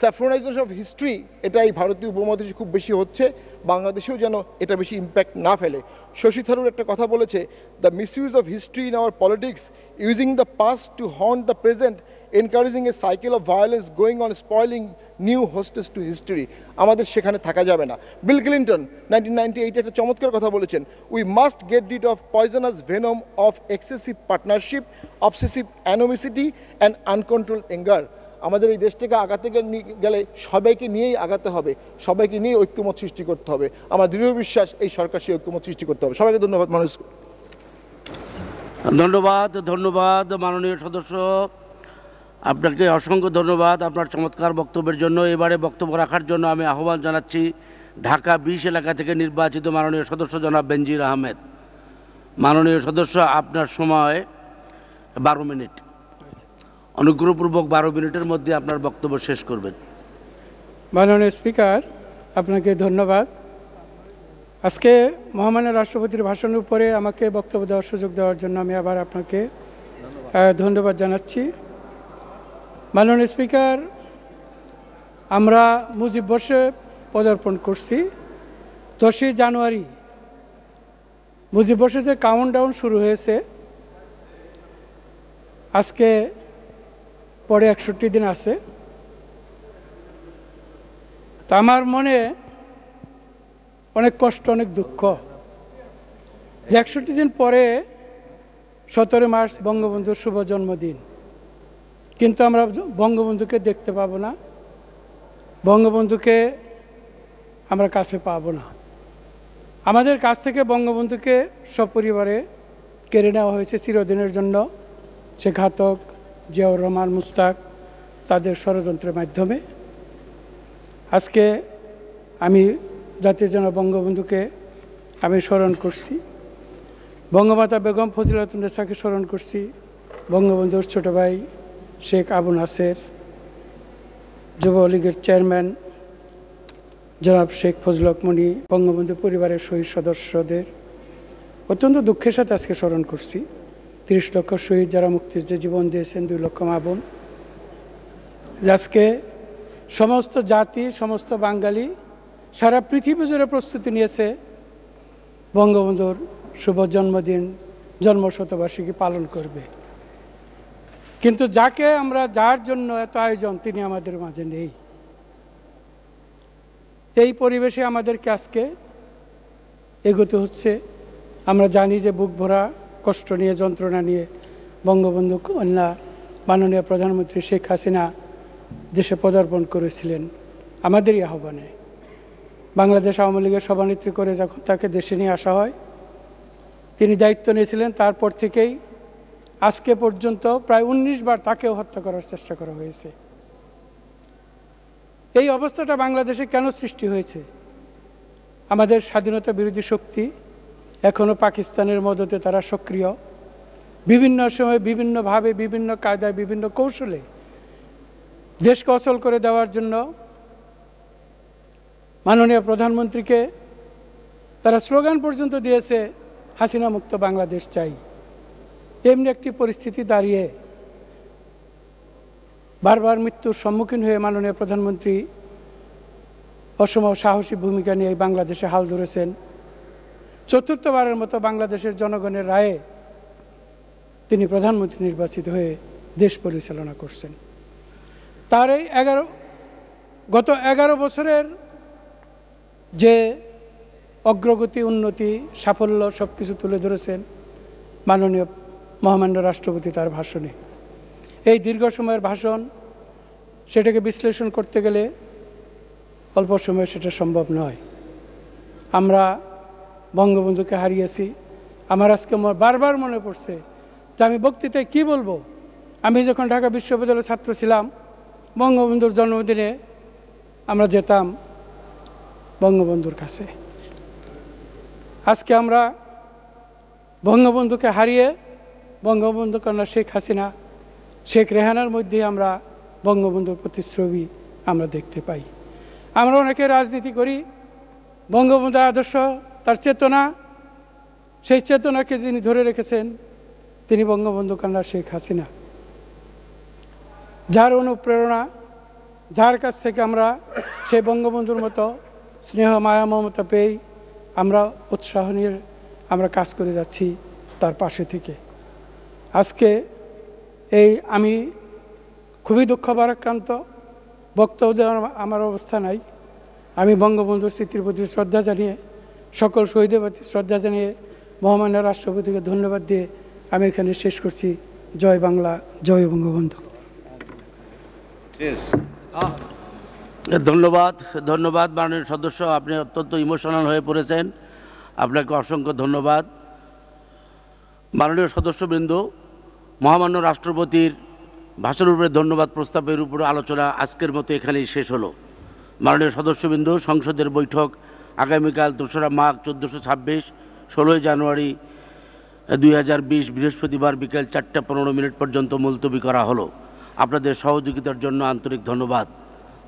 স্যাফ্রোনাইজেশন অফ হিস্ট্রি এটাই ভারতীয় উপমহাদেশে খুব বেশি হচ্ছে বাংলাদেশেও যেন এটা বেশি ইম্প্যাক্ট না ফেলে শশী থারুর একটা কথা বলেছে the use of history in our politics using the past to horn the present encouraging a cycle of violence going on spoiling new hostess to history আমাদের সেখানে থাকা যাবে না বিল ক্লিন্টন নাইনটিন নাইনটি এইটে একটা চমৎকার কথা বলেছেন we must get rid of poisonous venom of excessive partnership obsessive animosity and uncontrol anger আমাদের এই দেশটাকে আগাতে গেলে সবাইকে নিয়েই আগাতে হবে সবাইকে নিয়ে ঐক্যমত সৃষ্টি করতে হবে আমার দৃঢ় বিশ্বাস এই সরকার সেই ঐক্যমত সৃষ্টি করতে হবে সবাইকে ধন্যবাদ মানুষ ধন্যবাদ ধন্যবাদ মাননীয় সদস্য আপনাকে অসংখ্য ধন্যবাদ আপনার চমৎকার বক্তব্যের জন্য এবারে বক্তব্য রাখার জন্য আমি আহ্বান জানাচ্ছি ঢাকা বিশ এলাকা থেকে নির্বাচিত মাননীয় সদস্য জনাব বেনজির আহমেদ মাননীয় সদস্য আপনার সময় বারো মিনিট অনুগ্রহপূর্বক বারো মিনিটের মধ্যে আপনার বক্তব্য শেষ করবেন মাননীয় স্পিকার আপনাকে ধন্যবাদ আজকে মহামান্য রাষ্ট্রপতির ভাষণের উপরে আমাকে বক্তব্য দেওয়ার সুযোগ দেওয়ার জন্য আমি আবার আপনাকে ধন্যবাদ জানাচ্ছি মাননীয় স্পিকার আমরা মুজিব বর্ষে পদার্পণ করছি দশই জানুয়ারি মুজিব বর্ষে যে কাউন্ট ডাউন শুরু হয়েছে আজকে পরে একষট্টি দিন আছে তা আমার মনে অনেক কষ্ট অনেক দুঃখ যে একষট্টি দিন পরে সতেরো মার্চ বঙ্গবন্ধুর শুভ জন্মদিন কিন্তু আমরা বঙ্গবন্ধুকে দেখতে পাবো না বঙ্গবন্ধুকে আমরা কাছে পাবো না আমাদের কাছ থেকে বঙ্গবন্ধুকে সপরিবারে কেড়ে নেওয়া হয়েছে চিরদিনের জন্য সে ঘাতক জিয়াউর রহমান মুস্তাক তাদের ষড়যন্ত্রের মাধ্যমে আজকে আমি জাতীয় জন বঙ্গবন্ধুকে আমি স্মরণ করছি বঙ্গমাতা বেগম ফজিলাতুন্নেসাকে স্মরণ করছি বঙ্গবন্ধুর ছোট ভাই শেখ আবু নাসের যুবলীগের চেয়ারম্যান জনাব শেখ ফজলকমণি বঙ্গবন্ধু পরিবারের শহীদ সদস্যদের অত্যন্ত দুঃখের সাথে আজকে স্মরণ করছি তিরিশ লক্ষ শহীদ যারা মুক্তিযুদ্ধে জীবন দিয়েছেন দুই লক্ষ মা বোন আজকে সমস্ত জাতি সমস্ত বাঙালি সারা পৃথিবী জুড়ে প্রস্তুতি নিয়েছে বঙ্গবন্ধুর শুভ জন্মদিন জন্মশতবার্ষিকী পালন করবে কিন্তু যাকে আমরা যার জন্য এত আয়োজন তিনি আমাদের মাঝে নেই এই পরিবেশে আমাদেরকে আজকে এগোতে হচ্ছে আমরা জানি যে বুক ভরা কষ্ট নিয়ে যন্ত্রণা নিয়ে বঙ্গবন্ধু কন্যা মাননীয় প্রধানমন্ত্রী শেখ হাসিনা দেশে পদার্পণ করেছিলেন আমাদেরই আহ্বানে বাংলাদেশ আওয়ামী লীগের সভানেত্রী করে যখন তাকে দেশে নিয়ে আসা হয় তিনি দায়িত্ব নিয়েছিলেন তারপর থেকেই আজকে পর্যন্ত প্রায় ১৯ বার তাকেও হত্যা করার চেষ্টা করা হয়েছে এই অবস্থাটা বাংলাদেশে কেন সৃষ্টি হয়েছে আমাদের স্বাধীনতা বিরোধী শক্তি এখনও পাকিস্তানের মদতে তারা সক্রিয় বিভিন্ন সময় বিভিন্নভাবে বিভিন্ন কায়দায় বিভিন্ন কৌশলে দেশকে অচল করে দেওয়ার জন্য মাননীয় প্রধানমন্ত্রীকে তারা স্লোগান পর্যন্ত দিয়েছে হাসিনা মুক্ত বাংলাদেশ চাই এমনি একটি পরিস্থিতি দাঁড়িয়ে বারবার মৃত্যুর সম্মুখীন হয়ে মাননীয় প্রধানমন্ত্রী অসম সাহসী ভূমিকা নিয়ে বাংলাদেশে হাল ধরেছেন চতুর্থবারের মতো বাংলাদেশের জনগণের রায়ে তিনি প্রধানমন্ত্রী নির্বাচিত হয়ে দেশ পরিচালনা করছেন তার এই এগারো গত এগারো বছরের যে অগ্রগতি উন্নতি সাফল্য সব কিছু তুলে ধরেছেন মাননীয় মহামান্য রাষ্ট্রপতি তার ভাষণে এই দীর্ঘ সময়ের ভাষণ সেটাকে বিশ্লেষণ করতে গেলে অল্প সময়ে সেটা সম্ভব নয় আমরা বঙ্গবন্ধুকে হারিয়েছি আমার আজকে বারবার মনে পড়ছে যে আমি বক্তৃতায় কি বলবো আমি যখন ঢাকা বিশ্ববিদ্যালয়ের ছাত্র ছিলাম বঙ্গবন্ধুর জন্মদিনে আমরা যেতাম বঙ্গবন্ধুর কাছে আজকে আমরা বঙ্গবন্ধুকে হারিয়ে বঙ্গবন্ধু কন্যা শেখ হাসিনা শেখ রেহানার মধ্যে আমরা বঙ্গবন্ধুর প্রতিচ্ছবি আমরা দেখতে পাই আমরা অনেকে রাজনীতি করি বঙ্গবন্ধু আদর্শ তার চেতনা সেই চেতনাকে যিনি ধরে রেখেছেন তিনি বঙ্গবন্ধু কান্না শেখ হাসিনা যার অনুপ্রেরণা যার কাছ থেকে আমরা সেই বঙ্গবন্ধুর মতো স্নেহ মায়া মমতা পেয়ে আমরা উৎসাহ নিয়ে আমরা কাজ করে যাচ্ছি তার পাশে থেকে আজকে এই আমি খুবই দুঃখ ভারাক্রান্ত বক্তব্য দেওয়ার আমার অবস্থা নাই আমি বঙ্গবন্ধুর স্মৃতির প্রতি শ্রদ্ধা জানিয়ে সকল শহীদের প্রতি শ্রদ্ধা জানিয়ে মহামান্য রাষ্ট্রপতিকে ধন্যবাদ দিয়ে আমি এখানে শেষ করছি জয় বাংলা জয় বঙ্গবন্ধু ধন্যবাদ ধন্যবাদ মাননীয় সদস্য আপনি অত্যন্ত ইমোশনাল হয়ে পড়েছেন আপনাকে অসংখ্য ধন্যবাদ মাননীয় সদস্যবৃন্দ মহামান্য রাষ্ট্রপতির ভাষণ উপরে ধন্যবাদ প্রস্তাবের উপর আলোচনা আজকের মতো এখানেই শেষ হলো মাননীয় সদস্যবৃন্দ সংসদের বৈঠক আগামীকাল দোসরা মাঘ চোদ্দোশো ছাব্বিশ ষোলোই জানুয়ারি দুই বৃহস্পতিবার বিকেল চারটা পনেরো মিনিট পর্যন্ত মুলতবি করা হলো আপনাদের সহযোগিতার জন্য আন্তরিক ধন্যবাদ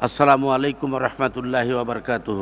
আসসালামু আলাইকুম রহমতুল্লাহ আবরকাতহ